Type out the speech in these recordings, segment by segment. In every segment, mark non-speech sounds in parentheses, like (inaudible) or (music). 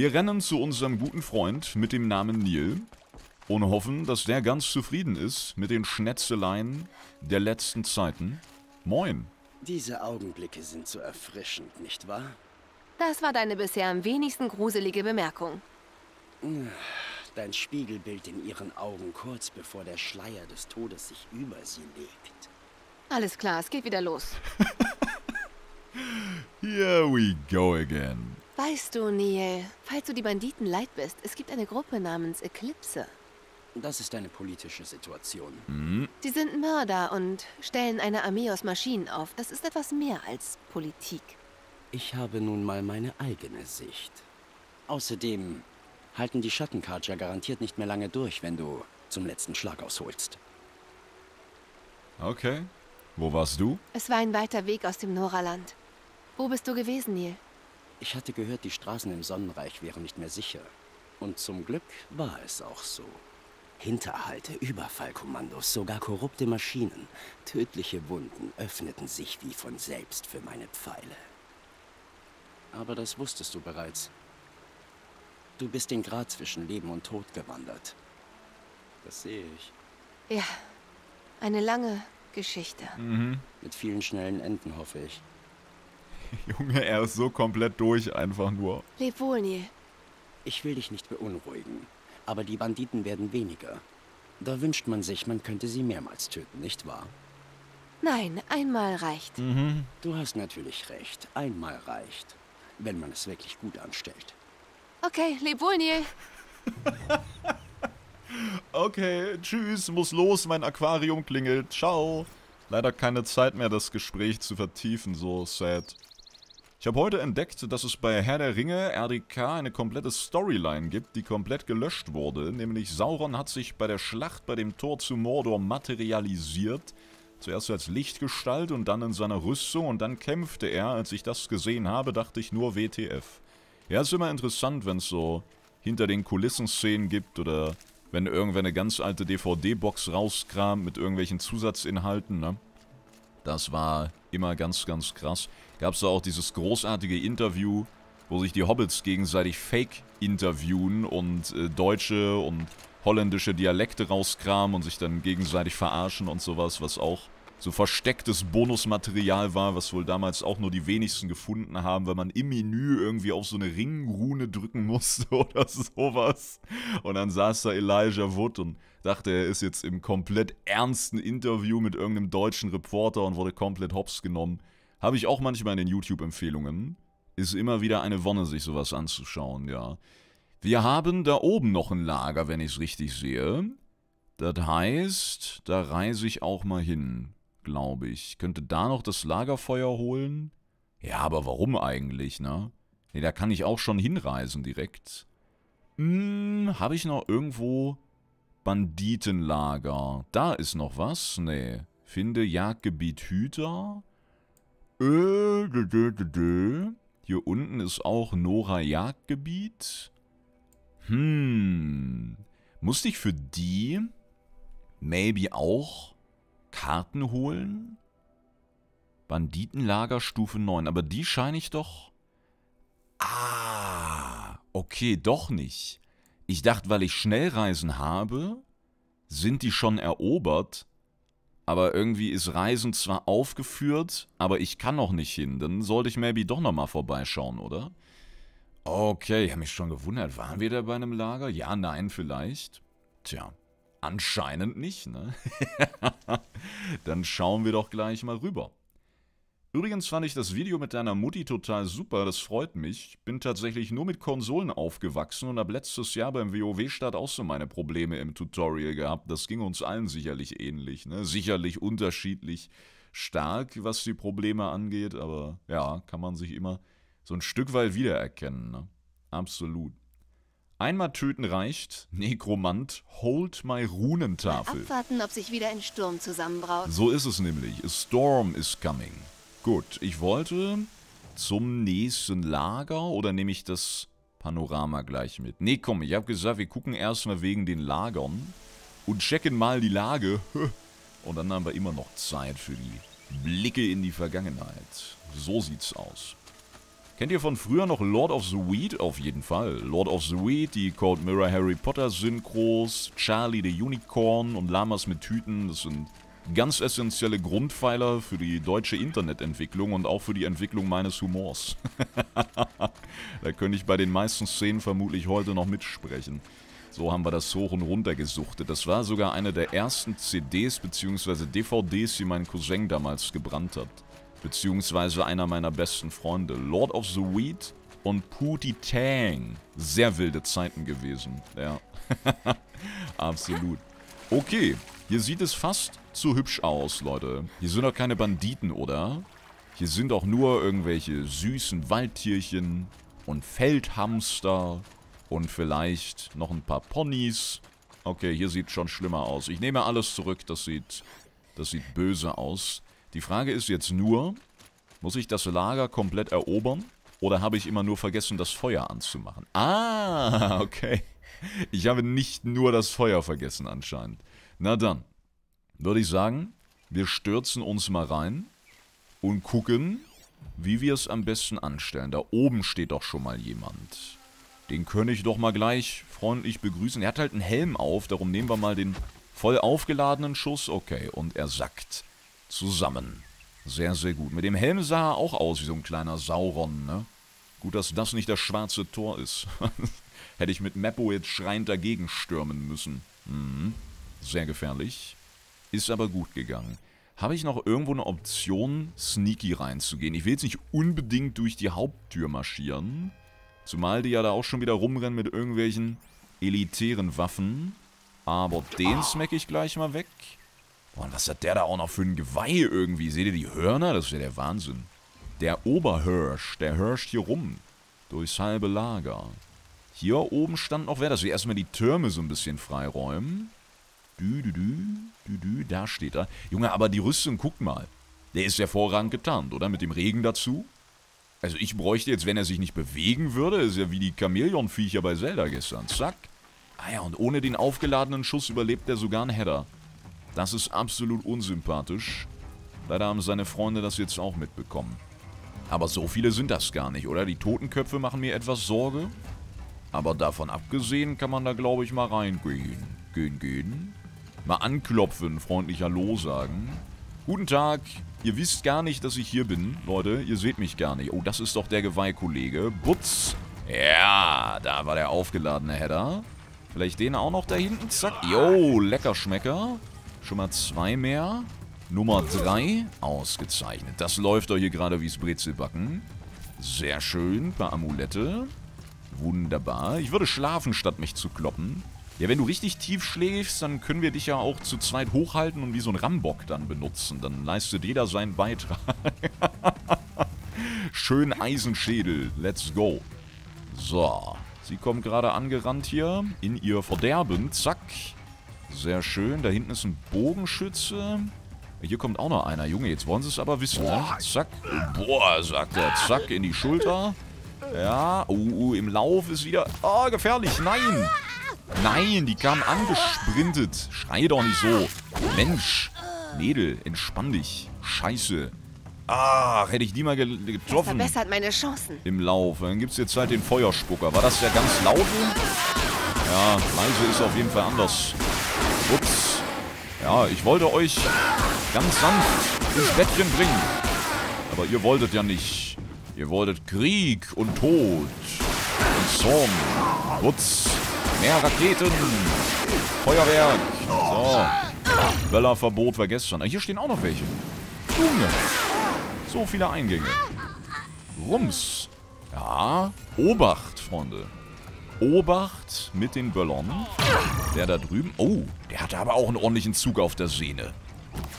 Wir rennen zu unserem guten Freund mit dem Namen Neil und hoffen, dass der ganz zufrieden ist mit den Schnetzeleien der letzten Zeiten. Moin. Diese Augenblicke sind so erfrischend, nicht wahr? Das war deine bisher am wenigsten gruselige Bemerkung. Dein Spiegelbild in ihren Augen kurz bevor der Schleier des Todes sich über sie legt. Alles klar, es geht wieder los. (laughs) Here we go again. Weißt du, Neil, falls du die Banditen leid bist, es gibt eine Gruppe namens Eclipse. Das ist eine politische Situation. Mhm. Sie sind Mörder und stellen eine Armee aus Maschinen auf. Das ist etwas mehr als Politik. Ich habe nun mal meine eigene Sicht. Außerdem halten die Schattenkarcher garantiert nicht mehr lange durch, wenn du zum letzten Schlag ausholst. Okay. Wo warst du? Es war ein weiter Weg aus dem Noraland. Wo bist du gewesen, Neil? Ich hatte gehört, die Straßen im Sonnenreich wären nicht mehr sicher. Und zum Glück war es auch so. Hinterhalte, Überfallkommandos, sogar korrupte Maschinen, tödliche Wunden öffneten sich wie von selbst für meine Pfeile. Aber das wusstest du bereits. Du bist den Grat zwischen Leben und Tod gewandert. Das sehe ich. Ja, eine lange Geschichte. Mhm. Mit vielen schnellen Enden, hoffe ich. (laughs) Junge, er ist so komplett durch einfach nur. Leb wohl, Neil. Ich will dich nicht beunruhigen, aber die Banditen werden weniger. Da wünscht man sich, man könnte sie mehrmals töten, nicht wahr? Nein, einmal reicht. Mhm. Du hast natürlich recht. Einmal reicht. Wenn man es wirklich gut anstellt. Okay, leb wohl, Neil. (laughs) okay, tschüss, muss los, mein Aquarium klingelt. Ciao. Leider keine Zeit mehr, das Gespräch zu vertiefen, so sad. Ich habe heute entdeckt, dass es bei Herr der Ringe RDK eine komplette Storyline gibt, die komplett gelöscht wurde. Nämlich Sauron hat sich bei der Schlacht bei dem Tor zu Mordor materialisiert. Zuerst als Lichtgestalt und dann in seiner Rüstung und dann kämpfte er. Als ich das gesehen habe, dachte ich nur WTF. Ja, ist immer interessant, wenn es so hinter den Kulissen Szenen gibt oder wenn irgendwer eine ganz alte DVD-Box rauskramt mit irgendwelchen Zusatzinhalten, ne? Das war immer ganz, ganz krass gab es da auch dieses großartige Interview, wo sich die Hobbits gegenseitig fake interviewen und äh, deutsche und holländische Dialekte rauskramen und sich dann gegenseitig verarschen und sowas, was auch so verstecktes Bonusmaterial war, was wohl damals auch nur die wenigsten gefunden haben, weil man im Menü irgendwie auf so eine Ringrune drücken musste (laughs) oder sowas. Und dann saß da Elijah Wood und dachte, er ist jetzt im komplett ernsten Interview mit irgendeinem deutschen Reporter und wurde komplett hops genommen. Habe ich auch manchmal in den YouTube-Empfehlungen. Ist immer wieder eine Wonne, sich sowas anzuschauen, ja. Wir haben da oben noch ein Lager, wenn ich es richtig sehe. Das heißt, da reise ich auch mal hin, glaube ich. Könnte da noch das Lagerfeuer holen? Ja, aber warum eigentlich, ne? Ne, da kann ich auch schon hinreisen direkt. Hm, habe ich noch irgendwo Banditenlager? Da ist noch was? Nee. Finde Jagdgebiet Hüter. Hier unten ist auch Nora Jagdgebiet. Hm. Musste ich für die maybe auch Karten holen? Banditenlager Stufe 9. Aber die scheine ich doch... Ah, okay, doch nicht. Ich dachte, weil ich Schnellreisen habe, sind die schon erobert aber irgendwie ist Reisen zwar aufgeführt, aber ich kann noch nicht hin. Dann sollte ich maybe doch nochmal vorbeischauen, oder? Okay, ich habe mich schon gewundert. Waren wir da bei einem Lager? Ja, nein, vielleicht. Tja, anscheinend nicht, ne? (laughs) Dann schauen wir doch gleich mal rüber. Übrigens fand ich das Video mit deiner Mutti total super, das freut mich. Bin tatsächlich nur mit Konsolen aufgewachsen und habe letztes Jahr beim WoW-Start auch so meine Probleme im Tutorial gehabt. Das ging uns allen sicherlich ähnlich, ne? Sicherlich unterschiedlich stark, was die Probleme angeht, aber ja, kann man sich immer so ein Stück weit wiedererkennen, ne? Absolut. Einmal töten reicht, Nekromant, hold my Runentafel. abwarten, ob sich wieder ein Sturm zusammenbraut. So ist es nämlich. A storm is coming. Gut, ich wollte zum nächsten Lager oder nehme ich das Panorama gleich mit? Nee, komm, ich habe gesagt, wir gucken erstmal wegen den Lagern und checken mal die Lage. (laughs) Und dann haben wir immer noch Zeit für die Blicke in die Vergangenheit. So sieht's aus. Kennt ihr von früher noch Lord of the Weed? Auf jeden Fall. Lord of the Weed, die Cold Mirror Harry Potter Synchros, Charlie the Unicorn und Lamas mit Tüten, das sind ganz essentielle Grundpfeiler für die deutsche Internetentwicklung und auch für die Entwicklung meines Humors. (laughs) da könnte ich bei den meisten Szenen vermutlich heute noch mitsprechen. So haben wir das hoch und runter gesuchtet. Das war sogar eine der ersten CDs bzw. DVDs, die mein Cousin damals gebrannt hat. Beziehungsweise einer meiner besten Freunde. Lord of the Weed und Pooty Tang. Sehr wilde Zeiten gewesen. Ja. (laughs) Absolut. Okay, hier sieht es fast zu hübsch aus, Leute. Hier sind doch keine Banditen, oder? Hier sind auch nur irgendwelche süßen Waldtierchen und Feldhamster und vielleicht noch ein paar Ponys. Okay, hier sieht schon schlimmer aus. Ich nehme alles zurück, das sieht, das sieht böse aus. Die Frage ist jetzt nur, muss ich das Lager komplett erobern? Oder habe ich immer nur vergessen, das Feuer anzumachen? Ah, (laughs) okay. Ich habe nicht nur das Feuer vergessen anscheinend. Na dann, würde ich sagen, wir stürzen uns mal rein und gucken, wie wir es am besten anstellen. Da oben steht doch schon mal jemand. Den könnte ich doch mal gleich freundlich begrüßen. Er hat halt einen Helm auf, darum nehmen wir mal den voll aufgeladenen Schuss. Okay, und er sackt zusammen. Sehr, sehr gut. Mit dem Helm sah er auch aus wie so ein kleiner Sauron, ne? Gut, dass das nicht das schwarze Tor ist. (laughs) Hätte ich mit Meppo jetzt schreiend dagegen stürmen müssen. Mhm. Sehr gefährlich. Ist aber gut gegangen. Habe ich noch irgendwo eine Option, sneaky reinzugehen? Ich will jetzt nicht unbedingt durch die Haupttür marschieren. Zumal die ja da auch schon wieder rumrennen mit irgendwelchen elitären Waffen. Aber den smack ich gleich mal weg. Boah, was hat der da auch noch für ein Geweih irgendwie? Seht ihr die Hörner? Das ist ja der Wahnsinn. Der Oberhirsch, der hirscht hier rum. Durchs halbe Lager. Hier oben stand noch wer, dass wir erstmal die Türme so ein bisschen freiräumen. Dü, dü, dü, dü, dü, da steht er. Junge, aber die Rüstung, guck mal. Der ist hervorragend getarnt, oder? Mit dem Regen dazu. Also ich bräuchte jetzt, wenn er sich nicht bewegen würde, ist ja wie die Chamäleon-Viecher bei Zelda gestern. Zack. Ah ja, und ohne den aufgeladenen Schuss überlebt er sogar einen Header. Das ist absolut unsympathisch. Leider haben seine Freunde das jetzt auch mitbekommen. Aber so viele sind das gar nicht, oder? Die Totenköpfe machen mir etwas Sorge. Aber davon abgesehen kann man da, glaube ich, mal reingehen. Gehen, gehen. Mal anklopfen, freundlich Hallo sagen. Guten Tag, ihr wisst gar nicht, dass ich hier bin, Leute. Ihr seht mich gar nicht. Oh, das ist doch der Geweihkollege. Butz. Ja, da war der aufgeladene Header. Vielleicht den auch noch da hinten. Zack. Jo, lecker Schmecker. Schon mal zwei mehr. Nummer drei. Ausgezeichnet. Das läuft doch hier gerade wie's Brezelbacken. Sehr schön. Ein paar Amulette. Wunderbar. Ich würde schlafen, statt mich zu kloppen. Ja, wenn du richtig tief schläfst, dann können wir dich ja auch zu zweit hochhalten und wie so ein Rambock dann benutzen. Dann leistet jeder seinen Beitrag. (laughs) Schön Eisenschädel. Let's go. So. Sie kommt gerade angerannt hier. In ihr Verderben. Zack. Sehr schön. Da hinten ist ein Bogenschütze. Hier kommt auch noch einer. Junge, jetzt wollen sie es aber wissen. Ne? Zack. Boah, sagt er. Zack, in die Schulter. Ja. Uh, uh, im Lauf ist wieder... Oh, gefährlich. Nein. Nein, die kamen angesprintet. Schrei doch nicht so. Mensch, Mädel, entspann dich. Scheiße. Ach, hätte ich die mal getroffen. Das verbessert meine Chancen. Im Lauf. Dann gibt es jetzt halt den Feuerspucker. War das ja ganz laut? Ja, leise ist auf jeden Fall anders. Ups. Ja, ich wollte euch ganz sanft ins Bettchen bringen. Aber ihr wolltet ja nicht. Ihr wolltet Krieg und Tod und Zorn. Ups. Mehr Raketen. Feuerwerk. So. Böllerverbot war gestern. Hier stehen auch noch welche. Junge. So viele Eingänge. Rums. Ja. Obacht, Freunde. Obacht mit den Böllern. Der da drüben. Oh, der hatte aber auch einen ordentlichen Zug auf der Sehne.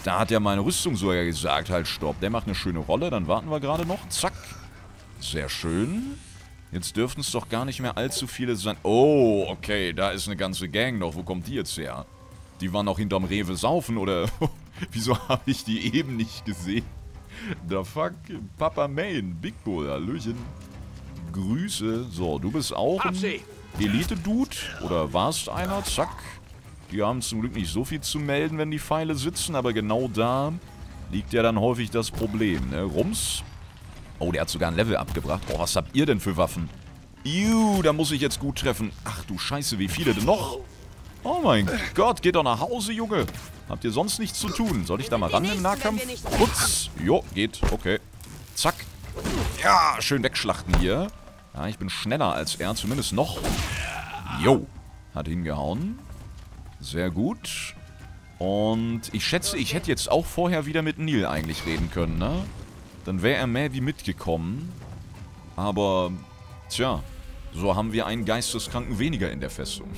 Da hat ja meine Rüstung sogar gesagt, halt stopp. Der macht eine schöne Rolle, dann warten wir gerade noch. Zack. Sehr schön. Jetzt dürften es doch gar nicht mehr allzu viele sein. Oh, okay, da ist eine ganze Gang noch. Wo kommt die jetzt her? Die waren noch hinterm Rewe saufen, oder? (laughs) Wieso habe ich die eben nicht gesehen? The fuck, Papa Main, Big Bull, Hallöchen. Grüße. So, du bist auch ein Elite-Dude. Oder warst einer, zack. Die haben zum Glück nicht so viel zu melden, wenn die Pfeile sitzen, aber genau da liegt ja dann häufig das Problem. Ne? Rums, Oh, der hat sogar ein Level abgebracht. Oh, was habt ihr denn für Waffen? Juhu, da muss ich jetzt gut treffen. Ach du Scheiße, wie viele denn noch? Oh mein Gott, geht doch nach Hause, Junge. Habt ihr sonst nichts zu tun? Soll ich da mal ran im Nahkampf? Putz. Jo, geht. Okay. Zack. Ja, schön wegschlachten hier. Ja, ich bin schneller als er, zumindest noch. Jo. Hat hingehauen. Sehr gut. Und ich schätze, ich hätte jetzt auch vorher wieder mit Neil eigentlich reden können, ne? dann wäre er mehr wie mitgekommen. Aber, tja, so haben wir einen Geisteskranken weniger in der Festung.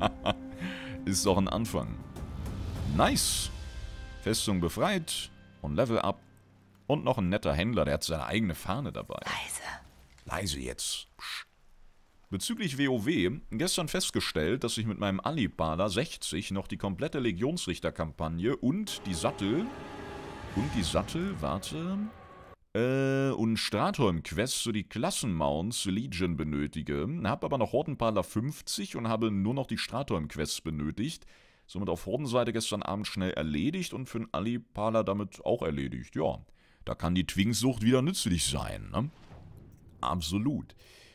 (laughs) Ist doch ein Anfang. Nice. Festung befreit und Level up. Und noch ein netter Händler, der hat seine eigene Fahne dabei. Leise. Leise jetzt. Psst. Bezüglich WoW, gestern festgestellt, dass ich mit meinem Alibala 60 noch die komplette Legionsrichterkampagne und die Sattel und die Sattel, warte. Äh, und Stratholm-Quest, so die Klassenmounts Legion benötige. Hab aber noch Hordenparler 50 und habe nur noch die Stratholm-Quest benötigt. Somit auf Hordenseite gestern Abend schnell erledigt und für den Ali-Parler damit auch erledigt. Ja, da kann die Twingsucht wieder nützlich sein, ne? Absolut.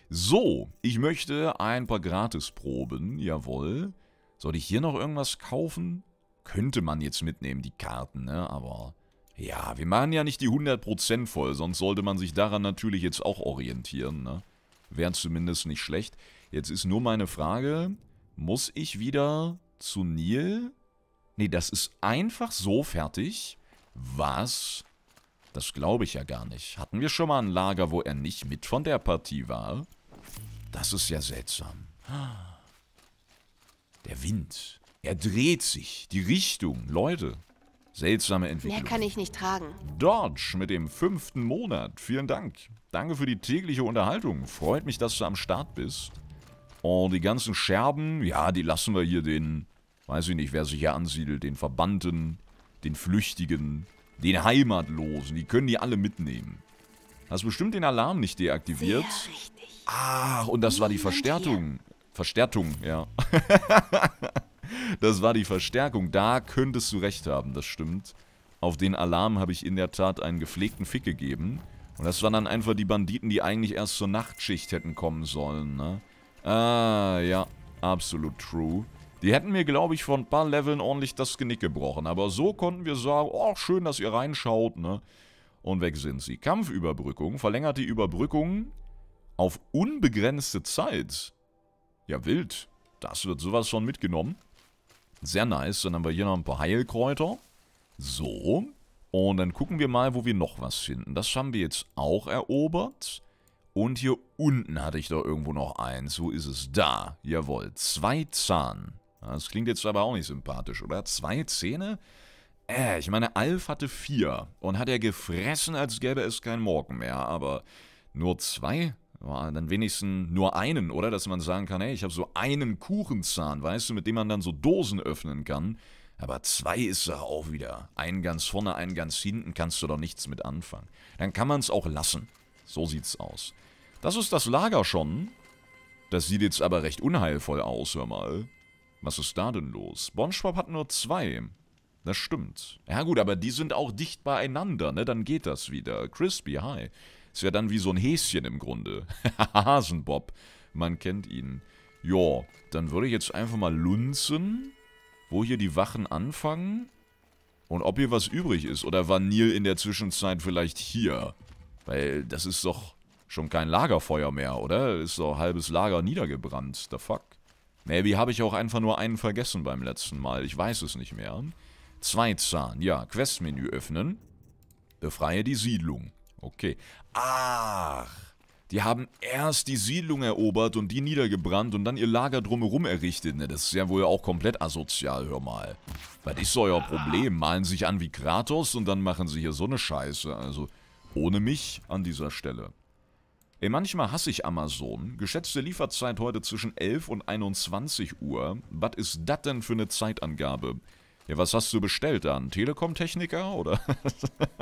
So, ich möchte ein paar Gratisproben, jawohl. Sollte ich hier noch irgendwas kaufen? Könnte man jetzt mitnehmen, die Karten, ne? Aber ja, wir machen ja nicht die 100% voll, sonst sollte man sich daran natürlich jetzt auch orientieren, ne? Wäre zumindest nicht schlecht. Jetzt ist nur meine Frage, muss ich wieder zu Nil? Nee, das ist einfach so fertig. Was? Das glaube ich ja gar nicht. Hatten wir schon mal ein Lager, wo er nicht mit von der Partie war? Das ist ja seltsam. Der Wind. Er dreht sich. Die Richtung. Leute. Seltsame Entwicklung. Mehr kann ich nicht tragen. Dodge mit dem fünften Monat. Vielen Dank. Danke für die tägliche Unterhaltung. Freut mich, dass du am Start bist. Und die ganzen Scherben, ja, die lassen wir hier den, weiß ich nicht, wer sich hier ansiedelt, den Verbannten, den Flüchtigen, den Heimatlosen. Die können die alle mitnehmen. Hast bestimmt den Alarm nicht deaktiviert. Sehr richtig. Ah, und das Niemand war die Verstärkung. Hier. Verstärkung, ja. (laughs) Das war die Verstärkung. Da könntest du recht haben, das stimmt. Auf den Alarm habe ich in der Tat einen gepflegten Fick gegeben. Und das waren dann einfach die Banditen, die eigentlich erst zur Nachtschicht hätten kommen sollen, ne? Ah, ja. Absolut true. Die hätten mir, glaube ich, von ein paar Leveln ordentlich das Genick gebrochen. Aber so konnten wir sagen, oh, schön, dass ihr reinschaut, ne? Und weg sind sie. Kampfüberbrückung verlängert die Überbrückung auf unbegrenzte Zeit. Ja, wild. Das wird sowas schon mitgenommen. Sehr nice. Dann haben wir hier noch ein paar Heilkräuter. So. Und dann gucken wir mal, wo wir noch was finden. Das haben wir jetzt auch erobert. Und hier unten hatte ich doch irgendwo noch eins. Wo ist es? Da. Jawohl. Zwei Zahn. Das klingt jetzt aber auch nicht sympathisch, oder? Zwei Zähne? Äh, ich meine, Alf hatte vier. Und hat er gefressen, als gäbe es keinen Morgen mehr. Aber nur zwei? dann wenigstens nur einen, oder? Dass man sagen kann, hey, ich habe so einen Kuchenzahn, weißt du, mit dem man dann so Dosen öffnen kann. Aber zwei ist doch auch wieder. Einen ganz vorne, einen ganz hinten, kannst du doch nichts mit anfangen. Dann kann man es auch lassen. So sieht's aus. Das ist das Lager schon. Das sieht jetzt aber recht unheilvoll aus, hör mal. Was ist da denn los? Bonschwab hat nur zwei. Das stimmt. Ja gut, aber die sind auch dicht beieinander, ne? Dann geht das wieder. Crispy, hi. Ist ja dann wie so ein Häschen im Grunde. (laughs) Hasenbob. Man kennt ihn. Ja, dann würde ich jetzt einfach mal lunzen, wo hier die Wachen anfangen. Und ob hier was übrig ist. Oder war Neil in der Zwischenzeit vielleicht hier? Weil das ist doch schon kein Lagerfeuer mehr, oder? Ist doch halbes Lager niedergebrannt. The fuck? Maybe habe ich auch einfach nur einen vergessen beim letzten Mal. Ich weiß es nicht mehr. Zwei Zahn. Ja, Questmenü öffnen. Befreie die Siedlung. Okay. Ach, die haben erst die Siedlung erobert und die niedergebrannt und dann ihr Lager drumherum errichtet. Ne, das ist ja wohl auch komplett asozial, hör mal. Was ist euer Problem? Malen sich an wie Kratos und dann machen sie hier so eine Scheiße. Also, ohne mich an dieser Stelle. Ey, manchmal hasse ich Amazon. Geschätzte Lieferzeit heute zwischen 11 und 21 Uhr. Was ist das denn für eine Zeitangabe? Ja, was hast du bestellt dann? Telekom-Techniker oder? (laughs)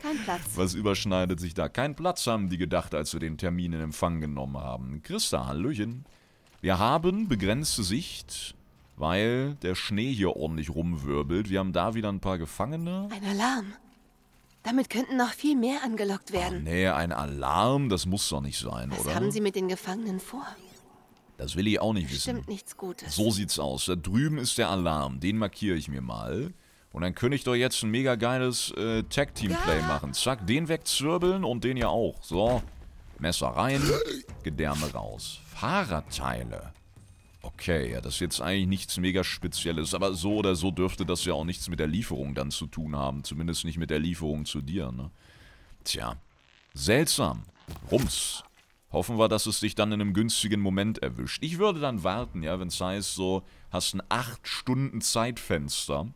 Kein Platz. Was überschneidet sich da? Kein Platz haben die gedacht, als wir den Termin in Empfang genommen haben. Christa, Hallöchen. Wir haben begrenzte Sicht, weil der Schnee hier ordentlich rumwirbelt. Wir haben da wieder ein paar Gefangene. Ein Alarm. Damit könnten noch viel mehr angelockt werden. Ach, nee, ein Alarm, das muss doch nicht sein, Was oder? Was haben Sie mit den Gefangenen vor? Das will ich auch nicht Bestimmt wissen. Stimmt nichts Gutes. So sieht's aus. Da drüben ist der Alarm. Den markiere ich mir mal. Und dann könnte ich doch jetzt ein mega geiles äh, Tag-Team-Play ja. machen. Zack, den wegzirbeln und den ja auch. So, Messer rein, Gedärme raus. Fahrradteile. Okay, ja, das ist jetzt eigentlich nichts mega Spezielles. Aber so oder so dürfte das ja auch nichts mit der Lieferung dann zu tun haben. Zumindest nicht mit der Lieferung zu dir, ne? Tja, seltsam. Rums. Hoffen wir, dass es dich dann in einem günstigen Moment erwischt. Ich würde dann warten, ja, wenn es heißt so, hast ein 8 Stunden Zeitfenster,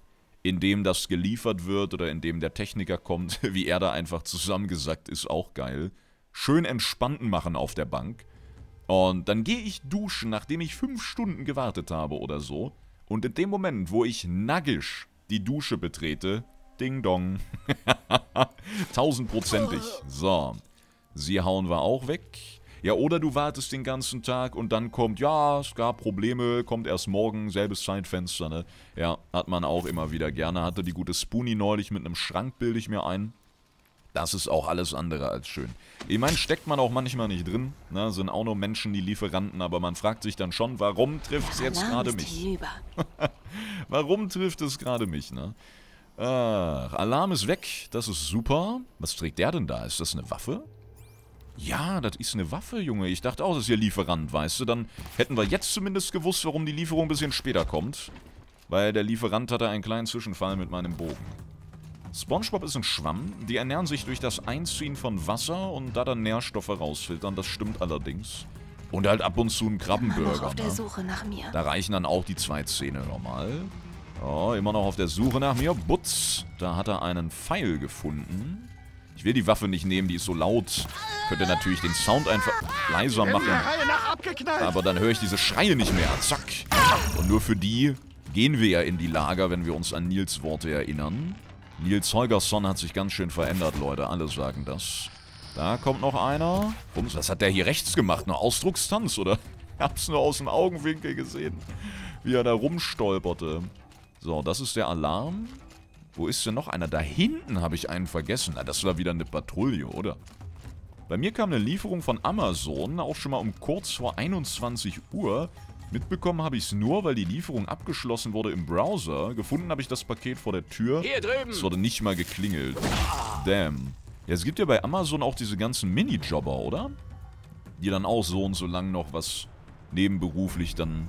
in dem das geliefert wird oder in dem der Techniker kommt, (laughs) wie er da einfach zusammengesackt ist, auch geil. Schön entspannten machen auf der Bank. Und dann gehe ich duschen, nachdem ich 5 Stunden gewartet habe oder so. Und in dem Moment, wo ich nagisch die Dusche betrete, Ding Dong. (laughs) Tausendprozentig. So. Sie hauen wir auch weg. Ja, oder du wartest den ganzen Tag und dann kommt, ja, es gab Probleme, kommt erst morgen, selbes Zeitfenster, ne? Ja, hat man auch immer wieder gerne. Hatte die gute Spoonie neulich mit einem Schrank, bilde ich mir ein. Das ist auch alles andere als schön. Ich meine, steckt man auch manchmal nicht drin. Ne? Sind auch nur Menschen, die Lieferanten, aber man fragt sich dann schon, warum trifft es jetzt gerade mich? (laughs) warum trifft es gerade mich, ne? Ach, Alarm ist weg, das ist super. Was trägt der denn da? Ist das eine Waffe? Ja, das ist eine Waffe, Junge. Ich dachte auch, das ist ihr Lieferant, weißt du. Dann hätten wir jetzt zumindest gewusst, warum die Lieferung ein bisschen später kommt. Weil der Lieferant hatte einen kleinen Zwischenfall mit meinem Bogen. Spongebob ist ein Schwamm. Die ernähren sich durch das Einziehen von Wasser und da dann Nährstoffe rausfiltern. Das stimmt allerdings. Und halt ab und zu einen Krabbenburger. auf der ne? Suche nach mir. Da reichen dann auch die zwei Zähne nochmal. Oh, immer noch auf der Suche nach mir. Butz, da hat er einen Pfeil gefunden. Ich will die Waffe nicht nehmen, die ist so laut. Könnte natürlich den Sound einfach leiser machen. Aber dann höre ich diese Schreie nicht mehr. Zack. Und nur für die gehen wir ja in die Lager, wenn wir uns an Nils Worte erinnern. Nils Holgersson hat sich ganz schön verändert, Leute. Alle sagen das. Da kommt noch einer. Bums, was hat der hier rechts gemacht? Nur Ausdruckstanz, oder? Ich hab's nur aus dem Augenwinkel gesehen, wie er da rumstolperte. So, das ist der Alarm. Wo ist denn noch einer? Da hinten habe ich einen vergessen. Na, das war wieder eine Patrouille, oder? Bei mir kam eine Lieferung von Amazon, auch schon mal um kurz vor 21 Uhr. Mitbekommen habe ich es nur, weil die Lieferung abgeschlossen wurde im Browser. Gefunden habe ich das Paket vor der Tür. Hier drüben! Es wurde nicht mal geklingelt. Damn. Ja, es gibt ja bei Amazon auch diese ganzen Minijobber, oder? Die dann auch so und so lang noch was nebenberuflich dann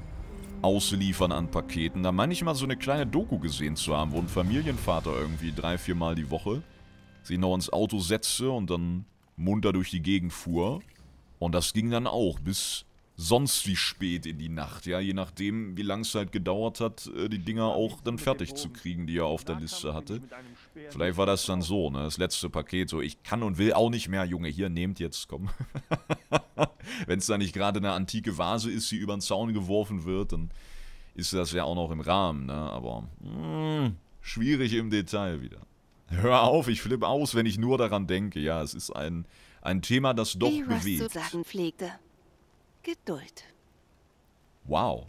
Ausliefern an Paketen. Da meine ich mal so eine kleine Doku gesehen zu haben, wo ein Familienvater irgendwie drei, vier Mal die Woche sich noch ins Auto setzte und dann munter durch die Gegend fuhr. Und das ging dann auch bis sonst wie spät in die Nacht, ja, je nachdem, wie lange es halt gedauert hat, äh, die Dinger auch dann fertig zu kriegen, die er auf der Liste hatte. Vielleicht war das dann so, ne? Das letzte Paket, so ich kann und will auch nicht mehr, Junge, hier nehmt jetzt, komm. (laughs) Wenn es da nicht gerade eine antike Vase ist, die über den Zaun geworfen wird, dann ist das ja auch noch im Rahmen, ne? Aber mh, hm, schwierig im Detail wieder. Hör auf, ich flippe aus, wenn ich nur daran denke. Ja, es ist ein, ein Thema, das doch Wie bewegt. Wie zu sagen pflegte, Geduld. Wow.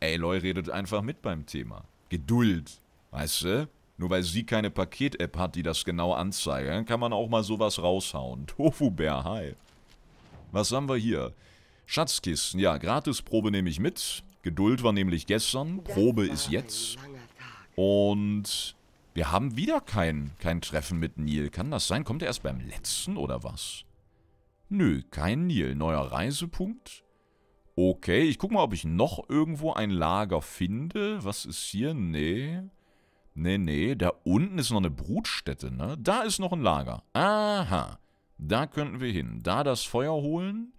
Aloy redet einfach mit beim Thema. Geduld. Weißt du? Nur weil sie keine Paket-App hat, die das genau anzeigt, dann kann man auch mal sowas raushauen. Tofu-Bär, hi. Was haben wir hier? Schatzkisten. Ja, Gratisprobe nehme ich mit. Geduld war nämlich gestern. Probe ist jetzt. Und wir haben wieder kein, kein Treffen mit Neil. Kann das sein? Kommt er erst beim letzten oder was? Nö, kein Neil. Neuer Reisepunkt? Okay, ich guck mal, ob ich noch irgendwo ein Lager finde. Was ist hier? Nee. Nee, nee, da unten ist noch eine Brutstätte, ne? Da ist noch ein Lager. Aha. Da könnten wir hin. Da das Feuer holen.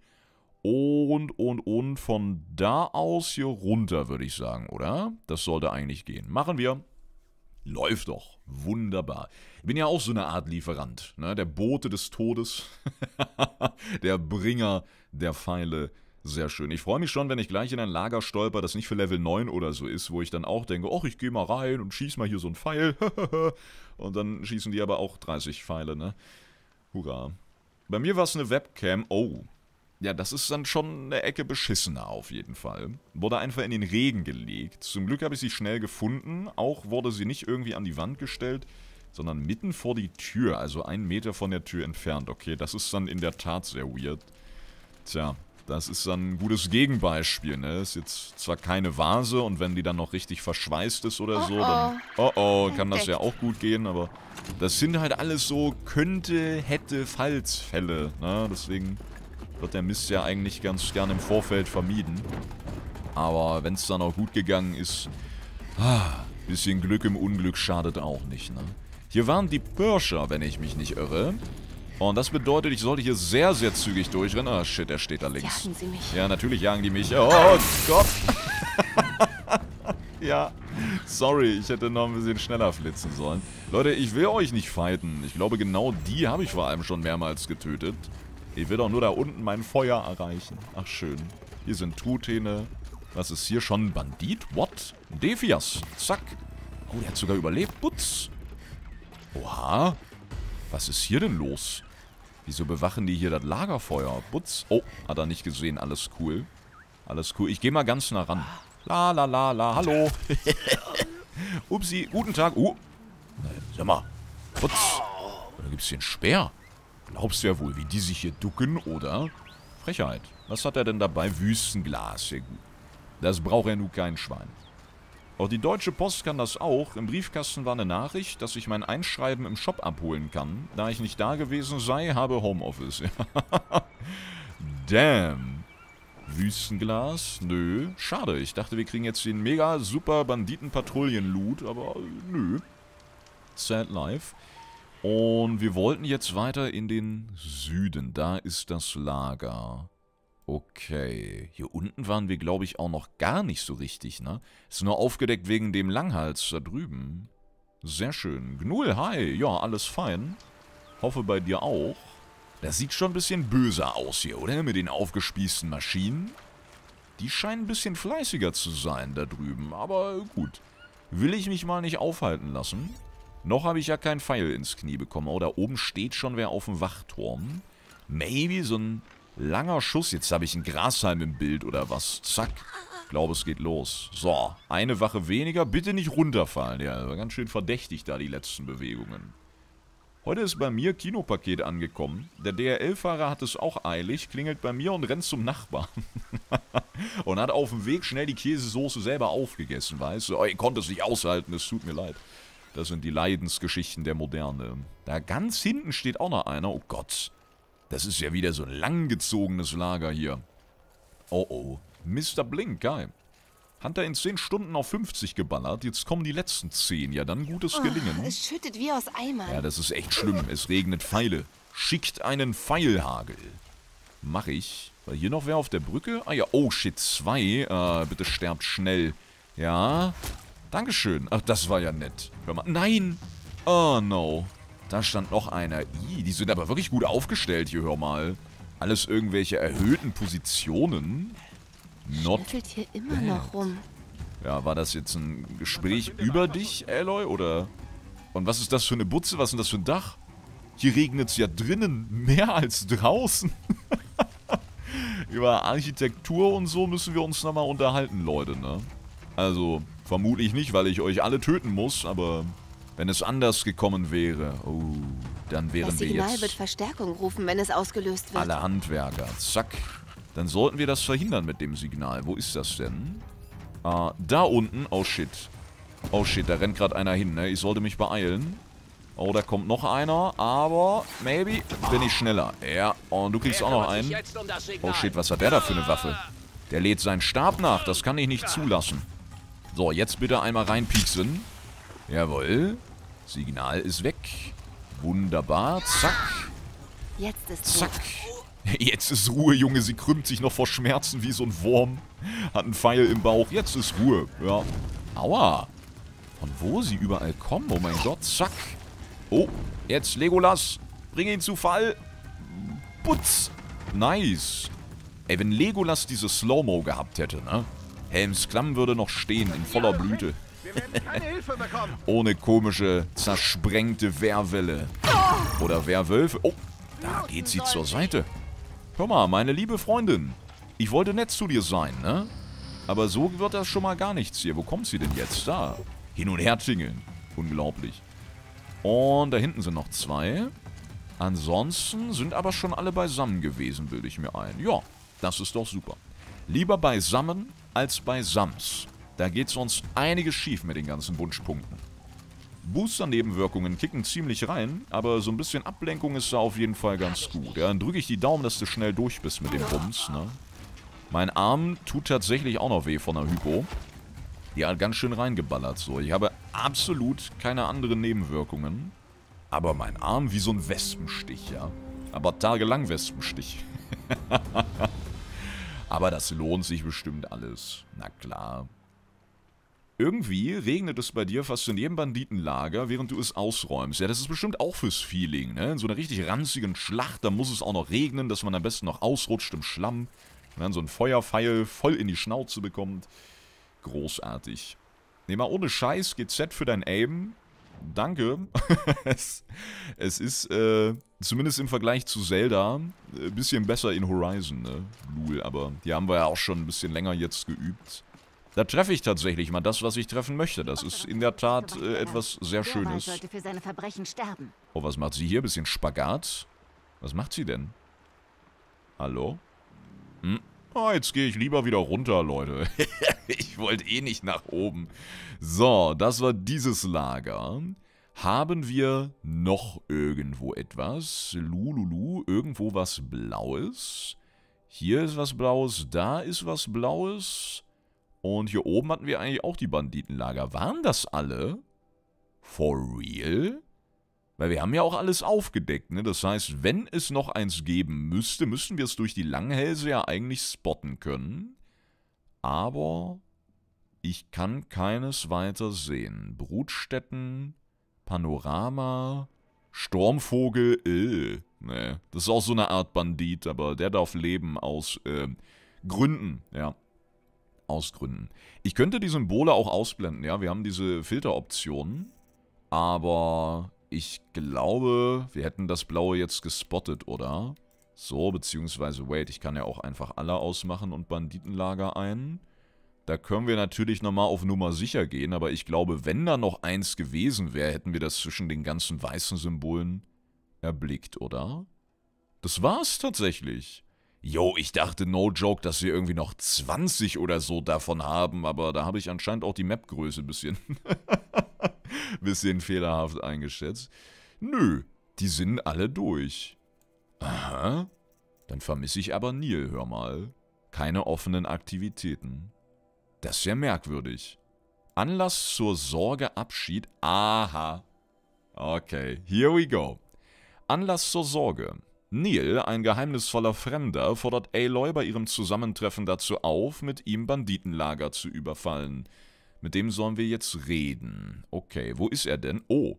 Und, und, und von da aus hier runter, würde ich sagen, oder? Das sollte eigentlich gehen. Machen wir. Läuft doch. Wunderbar. Ich bin ja auch so eine Art Lieferant. Ne? Der Bote des Todes. (laughs) der Bringer der Pfeile sehr schön. Ich freue mich schon, wenn ich gleich in ein Lager stolper, das nicht für Level 9 oder so ist, wo ich dann auch denke, ach, ich gehe mal rein und schieß mal hier so ein Pfeil. (laughs) und dann schießen die aber auch 30 Pfeile, ne? Hurra. Bei mir war es eine Webcam. Oh. Ja, das ist dann schon eine Ecke beschissener auf jeden Fall. Wurde einfach in den Regen gelegt. Zum Glück habe ich sie schnell gefunden. Auch wurde sie nicht irgendwie an die Wand gestellt, sondern mitten vor die Tür, also einen Meter von der Tür entfernt. Okay, das ist dann in der Tat sehr weird. Tja, das ist dann ein gutes Gegenbeispiel, ne? Ist jetzt zwar keine Vase und wenn die dann noch richtig verschweißt ist oder oh so, oh. dann... Oh oh, kann das ja auch gut gehen, aber... Das sind halt alles so könnte, hätte, falls Fälle, ne? Deswegen wird der Mist ja eigentlich ganz gern im Vorfeld vermieden. Aber wenn es dann auch gut gegangen ist... Ah, bisschen Glück im Unglück schadet auch nicht, ne? Hier waren die Pirscher, wenn ich mich nicht irre. Und das bedeutet, ich sollte hier sehr, sehr zügig durchrennen. Ah, oh, shit, er steht da links. Jagen sie mich. Ja, natürlich jagen die mich. Oh Gott. (laughs) ja, sorry, ich hätte noch ein bisschen schneller flitzen sollen. Leute, ich will euch nicht fighten. Ich glaube, genau die habe ich vor allem schon mehrmals getötet. Ich will doch nur da unten mein Feuer erreichen. Ach, schön. Hier sind Truthähne. Was ist hier schon? Bandit? What? Defias. Zack. Oh, der hat sogar überlebt. Putz. Oha. Was ist hier denn los? Wieso bewachen die hier das Lagerfeuer? Butz. Oh, hat er nicht gesehen. Alles cool. Alles cool. Ich gehe mal ganz nah ran. La, la, la, la. Hallo. (laughs) Upsi. Guten Tag. Uh. Sag mal. Butz. Da gibt es hier einen Speer. Glaubst du ja wohl, wie die sich hier ducken, oder? Frechheit. Was hat er denn dabei? Wüstenglas. Sehr gut. Das braucht ja nun kein Schwein. Auch die Deutsche Post kann das auch. Im Briefkasten war eine Nachricht, dass ich mein Einschreiben im Shop abholen kann. Da ich nicht da gewesen sei, habe Homeoffice. (laughs) Damn. Wüstenglas? Nö. Schade, ich dachte, wir kriegen jetzt den mega super Banditen-Patrouillen-Loot, aber äh, nö. Sad life. Und wir wollten jetzt weiter in den Süden. Da ist das Lager. Okay, hier unten waren wir, glaube ich, auch noch gar nicht so richtig, ne? Ist nur aufgedeckt wegen dem Langhals da drüben. Sehr schön. Gnull, hi. Ja, alles fein. Hoffe bei dir auch. Das sieht schon ein bisschen böser aus hier, oder? Mit den aufgespießten Maschinen. Die scheinen ein bisschen fleißiger zu sein da drüben. Aber gut. Will ich mich mal nicht aufhalten lassen. Noch habe ich ja keinen Pfeil ins Knie bekommen. Oh, da oben steht schon wer auf dem Wachturm. Maybe so ein Langer Schuss. Jetzt habe ich einen Grashalm im Bild oder was. Zack. Ich glaube, es geht los. So, eine Wache weniger. Bitte nicht runterfallen. Ja, war also ganz schön verdächtig da, die letzten Bewegungen. Heute ist bei mir Kinopaket angekommen. Der DRL-Fahrer hat es auch eilig, klingelt bei mir und rennt zum Nachbarn. (laughs) und hat auf dem Weg schnell die Käsesoße selber aufgegessen, weißt du? Oh, ich konnte es nicht aushalten, es tut mir leid. Das sind die Leidensgeschichten der Moderne. Da ganz hinten steht auch noch einer. Oh Gott. Das ist ja wieder so ein langgezogenes Lager hier. Oh oh. Mr. Blink, geil. Hunter in 10 Stunden auf 50 geballert. Jetzt kommen die letzten 10. Ja, dann gutes ah, Gelingen. es schüttet wie aus Eimern. Ja, das ist echt schlimm. Es regnet Pfeile. Schickt einen Pfeilhagel. Mach ich. War hier noch wer auf der Brücke? Ah ja, oh shit, zwei. Äh, bitte sterbt schnell. Ja. Dankeschön. Ach, das war ja nett. Hör mal. Nein! Oh no. Da stand noch einer. Ih, die sind aber wirklich gut aufgestellt hier, hör mal. Alles irgendwelche erhöhten Positionen. Not hier immer bad. noch rum. Ja, war das jetzt ein Gespräch über dich, Aloy, oder? Und was ist das für eine Butze? Was ist denn das für ein Dach? Hier regnet es ja drinnen mehr als draußen. (laughs) über Architektur und so müssen wir uns nochmal unterhalten, Leute, ne? Also, vermutlich nicht, weil ich euch alle töten muss, aber wenn es anders gekommen wäre, oh, dann wären wir jetzt... Das Signal wird Verstärkung rufen, wenn es ausgelöst wird. Alle Handwerker, zack. Dann sollten wir das verhindern mit dem Signal. Wo ist das denn? Ah, da unten. Oh, shit. Oh, shit, da rennt gerade einer hin, ne? Ich sollte mich beeilen. Oh, da kommt noch einer, aber maybe bin ich schneller. Ja, und du kriegst auch noch einen. Oh, shit, was hat der da für eine Waffe? Der lädt seinen Stab nach, das kann ich nicht zulassen. So, jetzt bitte einmal reinpieksen. Jawohl. Signal ist weg. Wunderbar. Zack. Jetzt ist Zack. Jetzt ist Ruhe, Junge. Sie krümmt sich noch vor Schmerzen wie so ein Wurm. Hat einen Pfeil im Bauch. Jetzt ist Ruhe. Ja. Aua. Von wo sie überall kommen. Oh mein Gott. Zack. Oh. Jetzt Legolas. Bring ihn zu Fall. Putz. Nice. Ey, wenn Legolas diese Slow-Mo gehabt hätte, ne? Helms Klamm würde noch stehen in voller Blüte. Ohne komische, zersprengte Wehrwelle. Oder Werwölfe. Oh, da geht sie zur Seite. Hör mal, meine liebe Freundin. Ich wollte nett zu dir sein, ne? Aber so wird das schon mal gar nichts hier. Wo kommt sie denn jetzt? Da. Hin und her tingeln. Unglaublich. Und da hinten sind noch zwei. Ansonsten sind aber schon alle beisammen gewesen, bilde ich mir ein. Ja, das ist doch super. Lieber beisammen als bei da geht sonst einiges schief mit den ganzen Wunschpunkten. Booster-Nebenwirkungen kicken ziemlich rein, aber so ein bisschen Ablenkung ist da auf jeden Fall ganz gut. Ja, dann drücke ich die Daumen, dass du schnell durch bist mit dem Bums, ne? Mein Arm tut tatsächlich auch noch weh von der Hypo. Die hat ganz schön reingeballert, so. Ich habe absolut keine anderen Nebenwirkungen. Aber mein Arm wie so ein Wespenstich, ja. Aber tagelang Wespenstich. (laughs) aber das lohnt sich bestimmt alles. Na klar. Irgendwie regnet es bei dir fast in jedem Banditenlager, während du es ausräumst. Ja, das ist bestimmt auch fürs Feeling, ne? In so einer richtig ranzigen Schlacht, da muss es auch noch regnen, dass man am besten noch ausrutscht im Schlamm. Und dann so ein Feuerpfeil voll in die Schnauze bekommt. Großartig. Ne, mal ohne Scheiß, GZ für dein Aim. Danke. (laughs) es, es, ist, äh, zumindest im Vergleich zu Zelda, ein äh, bisschen besser in Horizon, ne? Lul, aber die haben wir ja auch schon ein bisschen länger jetzt geübt. Da treffe ich tatsächlich mal das, was ich treffen möchte. Das ist in der Tat äh, etwas sehr Schönes. Oh, was macht sie hier? Bisschen Spagat? Was macht sie denn? Hallo? Hm? Oh, jetzt gehe ich lieber wieder runter, Leute. (laughs) ich wollte eh nicht nach oben. So, das war dieses Lager. Haben wir noch irgendwo etwas? Lululu, irgendwo was Blaues? Hier ist was Blaues, da ist was Blaues. Und hier oben hatten wir eigentlich auch die Banditenlager. Waren das alle? For real? Weil wir haben ja auch alles aufgedeckt, ne? Das heißt, wenn es noch eins geben müsste, müssten wir es durch die Langhälse ja eigentlich spotten können. Aber ich kann keines weiter sehen. Brutstätten, Panorama, Sturmvogel, äh, ne. Das ist auch so eine Art Bandit, aber der darf leben aus äh, Gründen, ja ausgründen. Ich könnte die Symbole auch ausblenden, ja. Wir haben diese Filteroptionen. Aber ich glaube, wir hätten das Blaue jetzt gespottet, oder? So, beziehungsweise, wait, ich kann ja auch einfach alle ausmachen und Banditenlager ein. Da können wir natürlich nochmal auf Nummer sicher gehen, aber ich glaube, wenn da noch eins gewesen wäre, hätten wir das zwischen den ganzen weißen Symbolen erblickt, oder? Das war's tatsächlich. Jo, ich dachte, no joke, dass wir irgendwie noch 20 oder so davon haben, aber da habe ich anscheinend auch die Map-Größe ein bisschen, (laughs) bisschen fehlerhaft eingeschätzt. Nö, die sind alle durch. Aha, dann vermisse ich aber Neil, hör mal. Keine offenen Aktivitäten. Das ist ja merkwürdig. Anlass zur Sorge Abschied. Aha. Okay, here we go. Anlass zur Sorge. Neil, ein geheimnisvoller Fremder, fordert Aloy bei ihrem Zusammentreffen dazu auf, mit ihm Banditenlager zu überfallen. Mit dem sollen wir jetzt reden. Okay, wo ist er denn? Oh.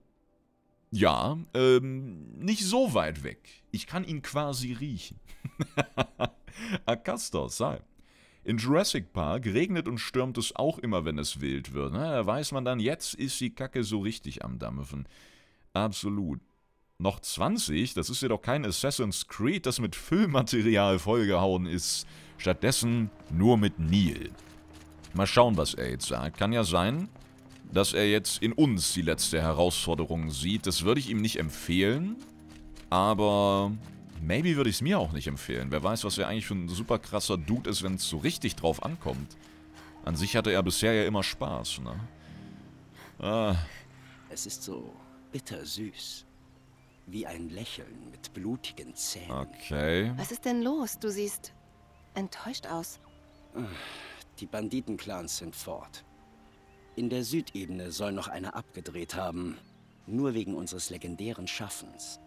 Ja, ähm, nicht so weit weg. Ich kann ihn quasi riechen. (laughs) Akastos, sei. In Jurassic Park regnet und stürmt es auch immer, wenn es wild wird. Na, ne? da weiß man dann, jetzt ist die Kacke so richtig am Dampfen. Absolut noch 20? Das ist ja doch kein Assassin's Creed, das mit Füllmaterial vollgehauen ist. Stattdessen nur mit Neil. Mal schauen, was er jetzt sagt. Kann ja sein, dass er jetzt in uns die letzte Herausforderung sieht. Das würde ich ihm nicht empfehlen, aber maybe würde ich es mir auch nicht empfehlen. Wer weiß, was er eigentlich für ein super krasser Dude ist, wenn es so richtig drauf ankommt. An sich hatte er bisher ja immer Spaß, ne? Ah. Es ist so bittersüß. Wie ein Lächeln mit blutigen Zähnen. Okay. Was ist denn los? Du siehst enttäuscht aus. Die Banditenclans sind fort. In der Südebene soll noch einer abgedreht haben. Nur wegen unseres legendären Schaffens.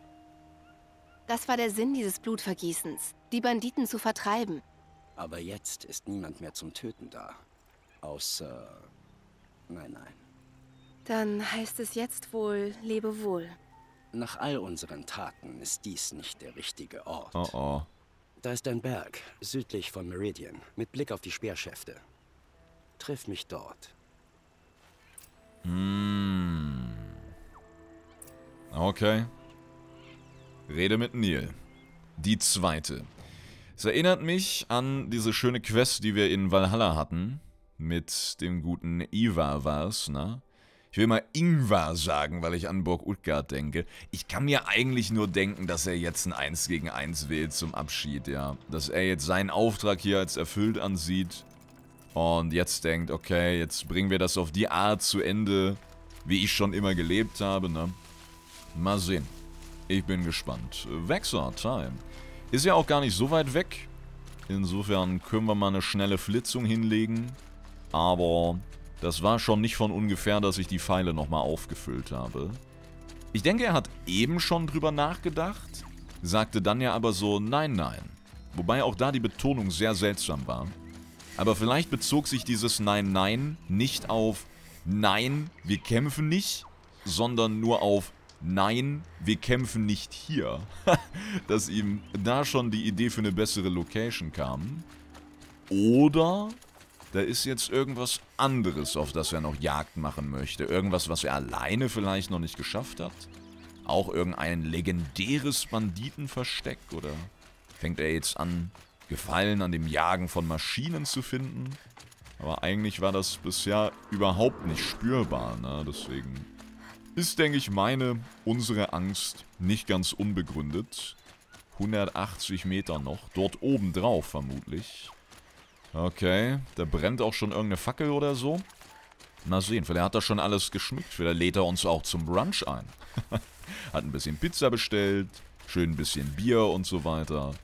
Das war der Sinn dieses Blutvergießens, die Banditen zu vertreiben. Aber jetzt ist niemand mehr zum Töten da. Außer... Nein, nein. Dann heißt es jetzt wohl Lebewohl. Nach all unseren Taten ist dies nicht der richtige Ort. Oh oh. Da ist ein Berg, südlich von Meridian, mit Blick auf die Speerschäfte. Triff mich dort. Hm. Okay. Rede mit Neil. Die zweite. Es erinnert mich an diese schöne Quest, die wir in Valhalla hatten. Mit dem guten Iva war es, ne? Ich will mal Ingvar sagen, weil ich an Burg Utgard denke. Ich kann mir eigentlich nur denken, dass er jetzt ein 1 gegen 1 will zum Abschied, ja. Dass er jetzt seinen Auftrag hier als erfüllt ansieht. Und jetzt denkt, okay, jetzt bringen wir das auf die Art zu Ende, wie ich schon immer gelebt habe, ne? Mal sehen. Ich bin gespannt. Vexor Time. Ist ja auch gar nicht so weit weg. Insofern können wir mal eine schnelle Flitzung hinlegen. Aber das war schon nicht von ungefähr, dass ich die Pfeile nochmal aufgefüllt habe. Ich denke, er hat eben schon drüber nachgedacht, sagte dann ja aber so, nein, nein. Wobei auch da die Betonung sehr seltsam war. Aber vielleicht bezog sich dieses Nein, Nein nicht auf Nein, wir kämpfen nicht, sondern nur auf Nein, wir kämpfen nicht hier. (laughs) Dass ihm da schon die Idee für eine bessere Location kam. Oder da ist jetzt irgendwas anderes, auf das er noch Jagd machen möchte. Irgendwas, was er alleine vielleicht noch nicht geschafft hat. Auch irgendein legendäres Banditenversteck oder fängt er jetzt an, Gefallen an dem Jagen von Maschinen zu finden? Aber eigentlich war das bisher überhaupt nicht spürbar, ne? Deswegen ist, denke ich, meine, unsere Angst nicht ganz unbegründet. 180 Meter noch, dort oben drauf vermutlich. Okay, da brennt auch schon irgendeine Fackel oder so. Mal sehen, vielleicht hat er schon alles geschmückt. Vielleicht lädt er uns auch zum Brunch ein. (laughs) hat ein bisschen Pizza bestellt, schön ein bisschen Bier und so weiter.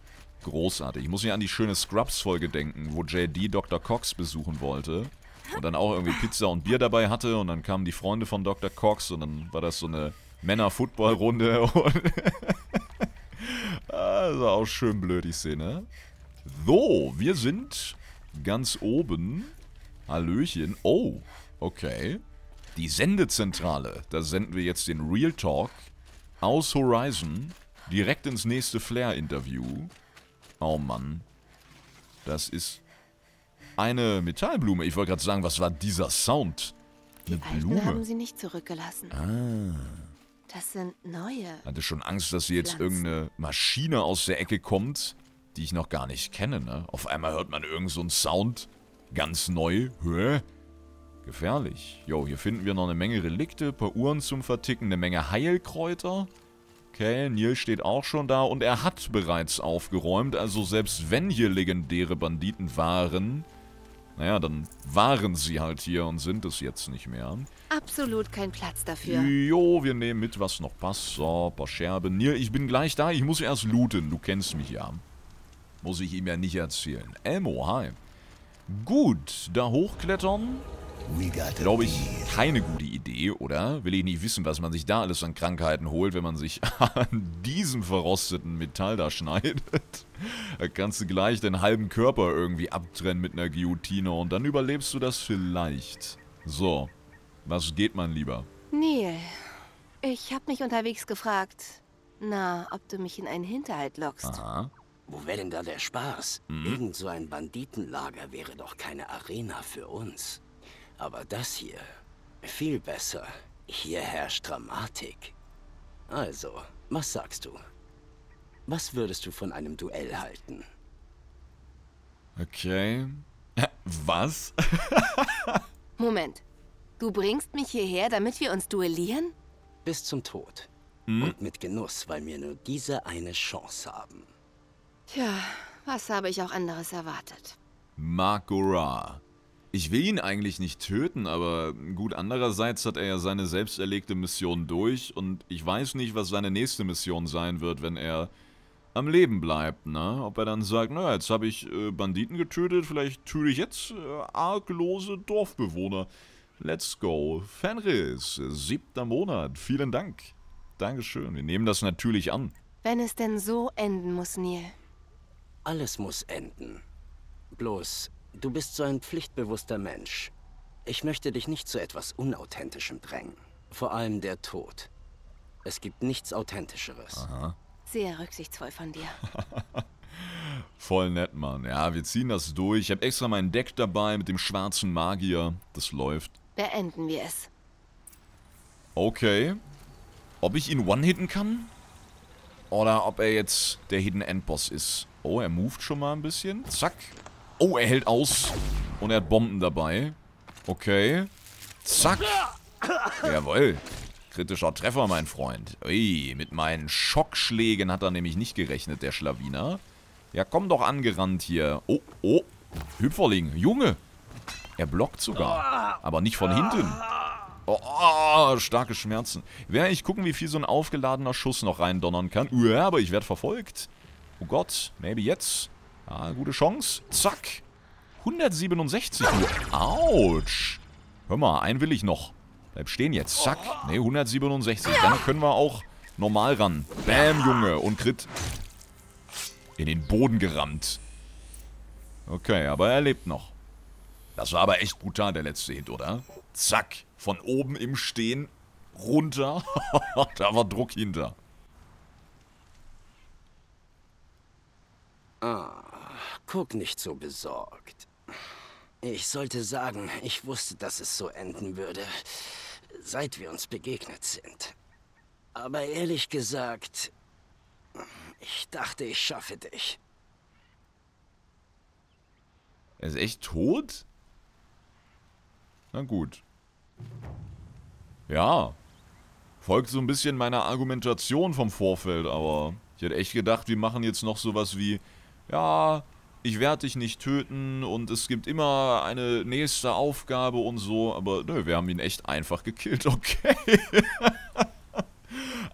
Großartig. Ich muss hier an die schöne Scrubs-Folge denken, wo JD Dr. Cox besuchen wollte. Und dann auch irgendwie Pizza und Bier dabei hatte. Und dann kamen die Freunde von Dr. Cox und dann war das so eine Männer-Football-Runde. das (laughs) war ah, auch schön blöd, die Szene. So, wir sind Ganz oben. Hallöchen. Oh, okay. Die Sendezentrale. Da senden wir jetzt den Real Talk aus Horizon direkt ins nächste Flair-Interview. Oh Mann. Das ist eine Metallblume. Ich wollte gerade sagen, was war dieser Sound? Die eine Alten Blume. haben sie nicht zurückgelassen. Ah. Das sind neue. Hatte schon Angst, dass hier jetzt Pflanzen. irgendeine Maschine aus der Ecke kommt die ich noch gar nicht kenne, ne? Auf einmal hört man irgend so einen Sound, ganz neu. Hä? Gefährlich. Jo, hier finden wir noch eine Menge Relikte, ein paar Uhren zum Verticken, eine Menge Heilkräuter. Okay, Neil steht auch schon da und er hat bereits aufgeräumt, also selbst wenn hier legendäre Banditen waren, naja, dann waren sie halt hier und sind es jetzt nicht mehr. Absolut kein Platz dafür. Jo, wir nehmen mit, was noch passt. So, paar Scherben. Neil, ich bin gleich da, ich muss erst looten, du kennst mich ja. Muss ich ihm ja nicht erzählen. Elmo, hi. Gut, da hochklettern. Glaube ich, keine gute Idee, oder? Will ich nicht wissen, was man sich da alles an Krankheiten holt, wenn man sich (laughs) an diesem verrosteten Metall da schneidet. Da kannst du gleich den halben Körper irgendwie abtrennen mit einer Guillotine und dann überlebst du das vielleicht. So, was geht man lieber? Neil, ich habe mich unterwegs gefragt, na, ob du mich in einen Hinterhalt lockst. Aha. Wo wäre denn da der Spaß? Mhm. Irgend so ein Banditenlager wäre doch keine Arena für uns. Aber das hier, viel besser. Hier herrscht Dramatik. Also, was sagst du? Was würdest du von einem Duell halten? Okay. Was? (laughs) Moment. Du bringst mich hierher, damit wir uns duellieren? Bis zum Tod. Hm? Und mit Genuss, weil wir nur diese eine Chance haben. Tja, was habe ich auch anderes erwartet? Makura. Ich will ihn eigentlich nicht töten, aber gut, andererseits hat er ja seine selbst erlegte Mission durch und ich weiß nicht, was seine nächste Mission sein wird, wenn er am Leben bleibt, ne? Ob er dann sagt, naja, jetzt habe ich äh, Banditen getötet, vielleicht töte ich jetzt äh, arglose Dorfbewohner. Let's go. Fenris, siebter Monat, vielen Dank. Dankeschön, wir nehmen das natürlich an. Wenn es denn so enden muss, Neil. Alles muss enden. Bloß, du bist so ein pflichtbewusster Mensch. Ich möchte dich nicht zu etwas Unauthentischem drängen. Vor allem der Tod. Es gibt nichts Authentischeres. Aha. Sehr rücksichtsvoll von dir. (laughs) Voll nett, Mann. Ja, wir ziehen das durch. Ich habe extra mein Deck dabei mit dem schwarzen Magier. Das läuft. Beenden wir es. Okay. Ob ich ihn one-hitten kann? Oder ob er jetzt der Hidden Endboss ist? Oh, er moved schon mal ein bisschen. Zack. Oh, er hält aus. Und er hat Bomben dabei. Okay. Zack. Jawohl. Kritischer Treffer, mein Freund. Ui, mit meinen Schockschlägen hat er nämlich nicht gerechnet, der Schlawiner. Ja, komm doch angerannt hier. Oh, oh. Hüpferling. Junge. Er blockt sogar. Aber nicht von hinten. Oh, oh starke Schmerzen. Werde ich gucken, wie viel so ein aufgeladener Schuss noch reindonnern kann. Ja, aber ich werde verfolgt. Oh Gott, maybe jetzt. Ah, gute Chance. Zack. 167 nur. Autsch. Hör mal, einen will ich noch. Bleib stehen jetzt. Zack. Ne, 167. Dann können wir auch normal ran. Bam, Junge. Und Crit. In den Boden gerammt. Okay, aber er lebt noch. Das war aber echt brutal, der letzte Hit, oder? Zack. Von oben im Stehen runter. (laughs) da war Druck hinter. Ah, guck nicht so besorgt. Ich sollte sagen, ich wusste, dass es so enden würde, seit wir uns begegnet sind. Aber ehrlich gesagt, ich dachte, ich schaffe dich. Er ist echt tot? Na gut. Ja. Folgt so ein bisschen meiner Argumentation vom Vorfeld, aber ich hätte echt gedacht, wir machen jetzt noch sowas wie, ja, ich werde dich nicht töten und es gibt immer eine nächste Aufgabe und so. Aber nö, wir haben ihn echt einfach gekillt, (laughs) okay.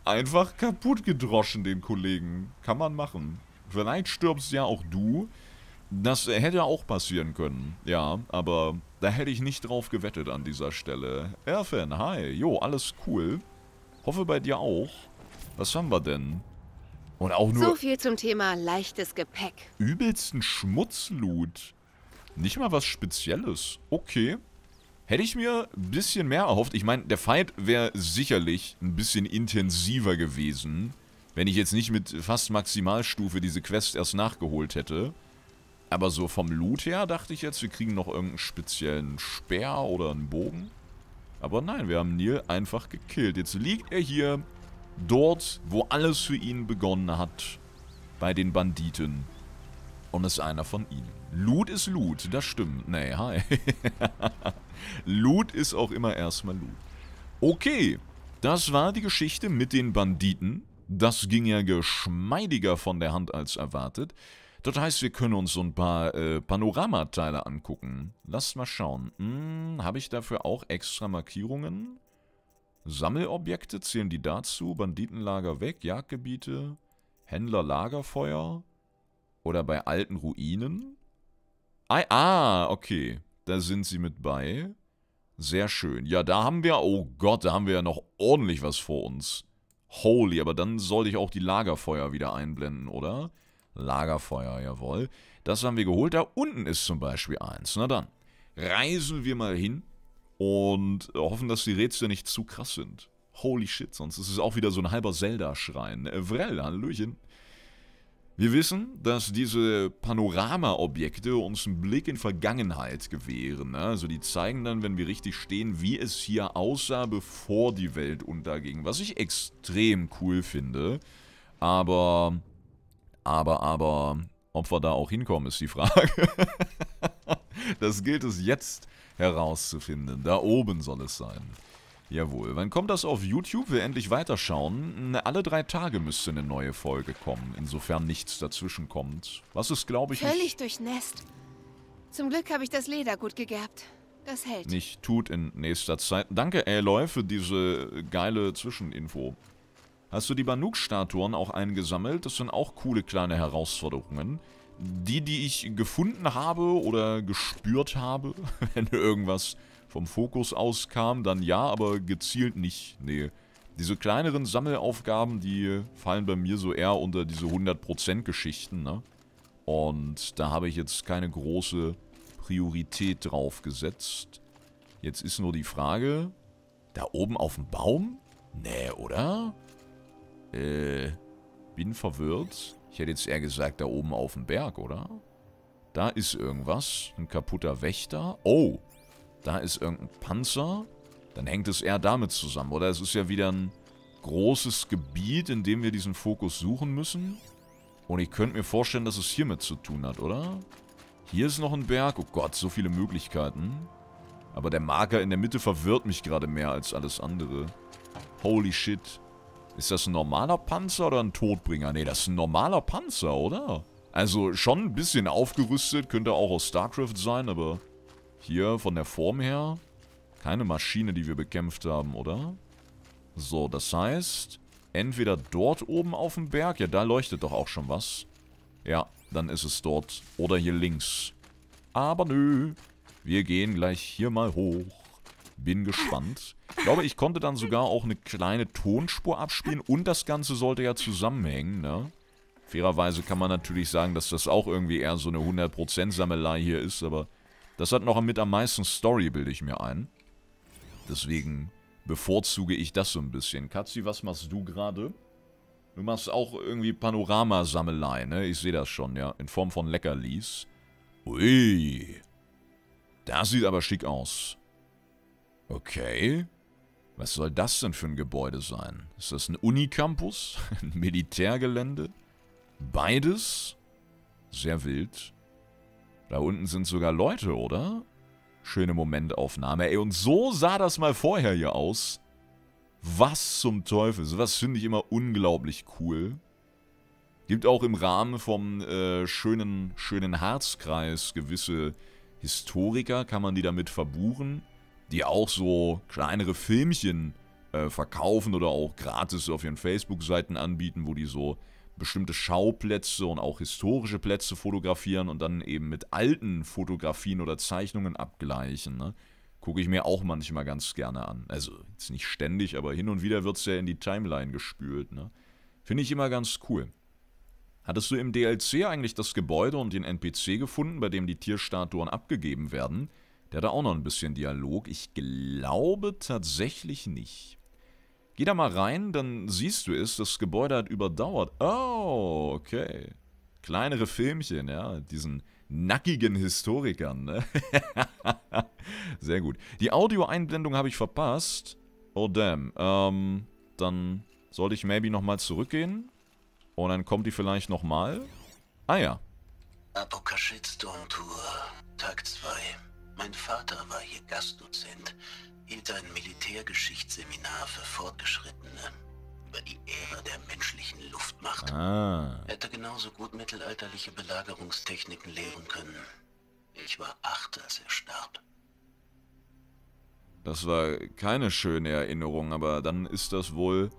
einfach kaputt gedroschen, den Kollegen. Kann man machen. Vielleicht stirbst ja auch du. Das hätte auch passieren können, ja, aber da hätte ich nicht drauf gewettet an dieser Stelle. Erfen, hi, jo, alles cool. Hoffe bei dir auch. Was haben wir denn? Und auch nur... So viel zum Thema leichtes Gepäck. Übelsten Schmutzloot. Nicht mal was Spezielles. Okay. Hätte ich mir ein bisschen mehr erhofft. Ich meine, der Fight wäre sicherlich ein bisschen intensiver gewesen, wenn ich jetzt nicht mit fast Maximalstufe diese Quest erst nachgeholt hätte. Aber so vom Loot her dachte ich jetzt, wir kriegen noch irgendeinen speziellen Speer oder einen Bogen. Aber nein, wir haben Neil einfach gekillt. Jetzt liegt er hier Dort, wo alles für ihn begonnen hat, bei den Banditen. Und ist einer von ihnen. Loot ist Loot, das stimmt. Nee, hi. Loot (laughs) ist auch immer erstmal Loot. Okay, das war die Geschichte mit den Banditen. Das ging ja geschmeidiger von der Hand als erwartet. Das heißt, wir können uns so ein paar äh, Panoramateile angucken. Lasst mal schauen. Hm, Habe ich dafür auch extra Markierungen? Sammelobjekte zählen die dazu? Banditenlager weg, Jagdgebiete, Händler Lagerfeuer oder bei alten Ruinen? Ah, okay. Da sind sie mit bei. Sehr schön. Ja, da haben wir, oh Gott, da haben wir ja noch ordentlich was vor uns. Holy, aber dann sollte ich auch die Lagerfeuer wieder einblenden, oder? Lagerfeuer, jawohl. Das haben wir geholt. Da unten ist zum Beispiel eins. Na dann, reisen wir mal hin und hoffen, dass die Rätsel nicht zu krass sind. Holy shit, sonst ist es auch wieder so ein halber Zelda-Schrein. Äh, Vrell, Hallöchen. Wir wissen, dass diese Panorama-Objekte uns einen Blick in Vergangenheit gewähren. Ne? Also die zeigen dann, wenn wir richtig stehen, wie es hier aussah, bevor die Welt unterging. Was ich extrem cool finde. Aber, aber, aber, ob wir da auch hinkommen, ist die Frage. (laughs) Das gilt es jetzt herauszufinden. Da oben soll es sein. Jawohl. Wann kommt das auf YouTube? Wir endlich weiterschauen. Alle drei Tage müsste eine neue Folge kommen, insofern nichts dazwischen kommt. Was ist, glaube ich. Völlig nicht durchnässt. Zum Glück habe ich das Leder gut gegerbt. Das hält. Nicht tut in nächster Zeit. Danke, Aloy, für diese geile Zwischeninfo. Hast du die Banuk-Statuen auch eingesammelt? Das sind auch coole kleine Herausforderungen die, die ich gefunden habe oder gespürt habe, (laughs) wenn irgendwas vom Fokus auskam, dann ja, aber gezielt nicht. Nee, diese kleineren Sammelaufgaben, die fallen bei mir so eher unter diese 100% Geschichten, ne? Und da habe ich jetzt keine große Priorität drauf gesetzt. Jetzt ist nur die Frage, da oben auf dem Baum? Nee, oder? Äh, bin verwirrt. Ich hätte jetzt eher gesagt, da oben auf dem Berg, oder? Da ist irgendwas. Ein kaputter Wächter. Oh, da ist irgendein Panzer. Dann hängt es eher damit zusammen, oder? Es ist ja wieder ein großes Gebiet, in dem wir diesen Fokus suchen müssen. Und ich könnte mir vorstellen, dass es hiermit zu tun hat, oder? Hier ist noch ein Berg. Oh Gott, so viele Möglichkeiten. Aber der Marker in der Mitte verwirrt mich gerade mehr als alles andere. Holy shit. Holy shit. Ist das ein normaler Panzer oder ein Todbringer? Ne, das ist ein normaler Panzer, oder? Also schon ein bisschen aufgerüstet, könnte auch aus StarCraft sein, aber hier von der Form her keine Maschine, die wir bekämpft haben, oder? So, das heißt, entweder dort oben auf dem Berg, ja da leuchtet doch auch schon was. Ja, dann ist es dort oder hier links. Aber nö, wir gehen gleich hier mal hoch. Bin gespannt. Ich glaube, ich konnte dann sogar auch eine kleine Tonspur abspielen und das Ganze sollte ja zusammenhängen, ne? Fairerweise kann man natürlich sagen, dass das auch irgendwie eher so eine 100%-Sammelei hier ist, aber das hat noch mit am meisten Story, bilde ich mir ein. Deswegen bevorzuge ich das so ein bisschen. Katzi, was machst du gerade? Du machst auch irgendwie Panoramasammelei, ne? Ich sehe das schon, ja. In Form von Leckerlis. Ui. Das sieht aber schick aus. Okay. Was soll das denn für ein Gebäude sein? Ist das ein Unicampus? (laughs) Ein Militärgelände? Beides? Sehr wild. Da unten sind sogar Leute, oder? Schöne Momentaufnahme. Ey, und so sah das mal vorher hier aus. Was zum Teufel. Sowas finde ich immer unglaublich cool. Gibt auch im Rahmen vom äh, schönen, schönen Harzkreis gewisse Historiker, kann man die damit verbuchen die auch so kleinere Filmchen äh, verkaufen oder auch gratis auf ihren Facebook-Seiten anbieten, wo die so bestimmte Schauplätze und auch historische Plätze fotografieren und dann eben mit alten Fotografien oder Zeichnungen abgleichen. Ne? Gucke ich mir auch manchmal ganz gerne an. Also jetzt nicht ständig, aber hin und wieder wird es ja in die Timeline gespült. Ne? Finde ich immer ganz cool. Hattest du im DLC eigentlich das Gebäude und den NPC gefunden, bei dem die Tierstatuen abgegeben werden? Der hat da auch noch ein bisschen Dialog. Ich glaube tatsächlich nicht. Geh da mal rein, dann siehst du es. Das Gebäude hat überdauert. Oh, okay. Kleinere Filmchen, ja. Diesen nackigen Historikern, ne? (laughs) Sehr gut. Die Audioeinblendung habe ich verpasst. Oh damn. Ähm, dann sollte ich maybe nochmal zurückgehen. Und dann kommt die vielleicht nochmal. Ah ja. Apokashitstorm Tour, Tag 2. Mein Vater war hier Gastdozent, hielt ein Militärgeschichtsseminar für Fortgeschrittene über die Ära der menschlichen Luftmacht. Ah. Hätte genauso gut mittelalterliche Belagerungstechniken lehren können. Ich war acht, als er starb. Das war keine schöne Erinnerung, aber dann ist das wohl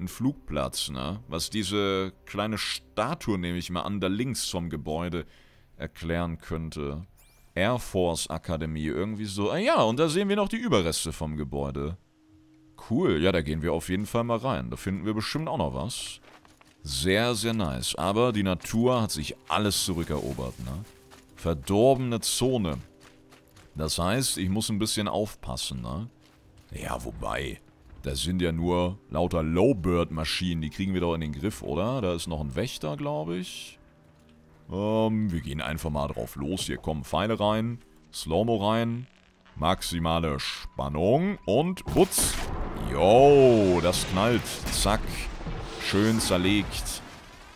ein Flugplatz, ne? Was diese kleine Statue, nehme ich mal an, da links vom Gebäude erklären könnte. Air Force Akademie. Irgendwie so. Ah ja, und da sehen wir noch die Überreste vom Gebäude. Cool. Ja, da gehen wir auf jeden Fall mal rein. Da finden wir bestimmt auch noch was. Sehr, sehr nice. Aber die Natur hat sich alles zurückerobert, ne? Verdorbene Zone. Das heißt, ich muss ein bisschen aufpassen, ne? Ja, wobei. Da sind ja nur lauter Lowbird-Maschinen. Die kriegen wir doch in den Griff, oder? Da ist noch ein Wächter, glaube ich. Ähm, wir gehen einfach mal drauf los. Hier kommen Pfeile rein, Slow-Mo rein, maximale Spannung und putz. Yo, das knallt. Zack. Schön zerlegt.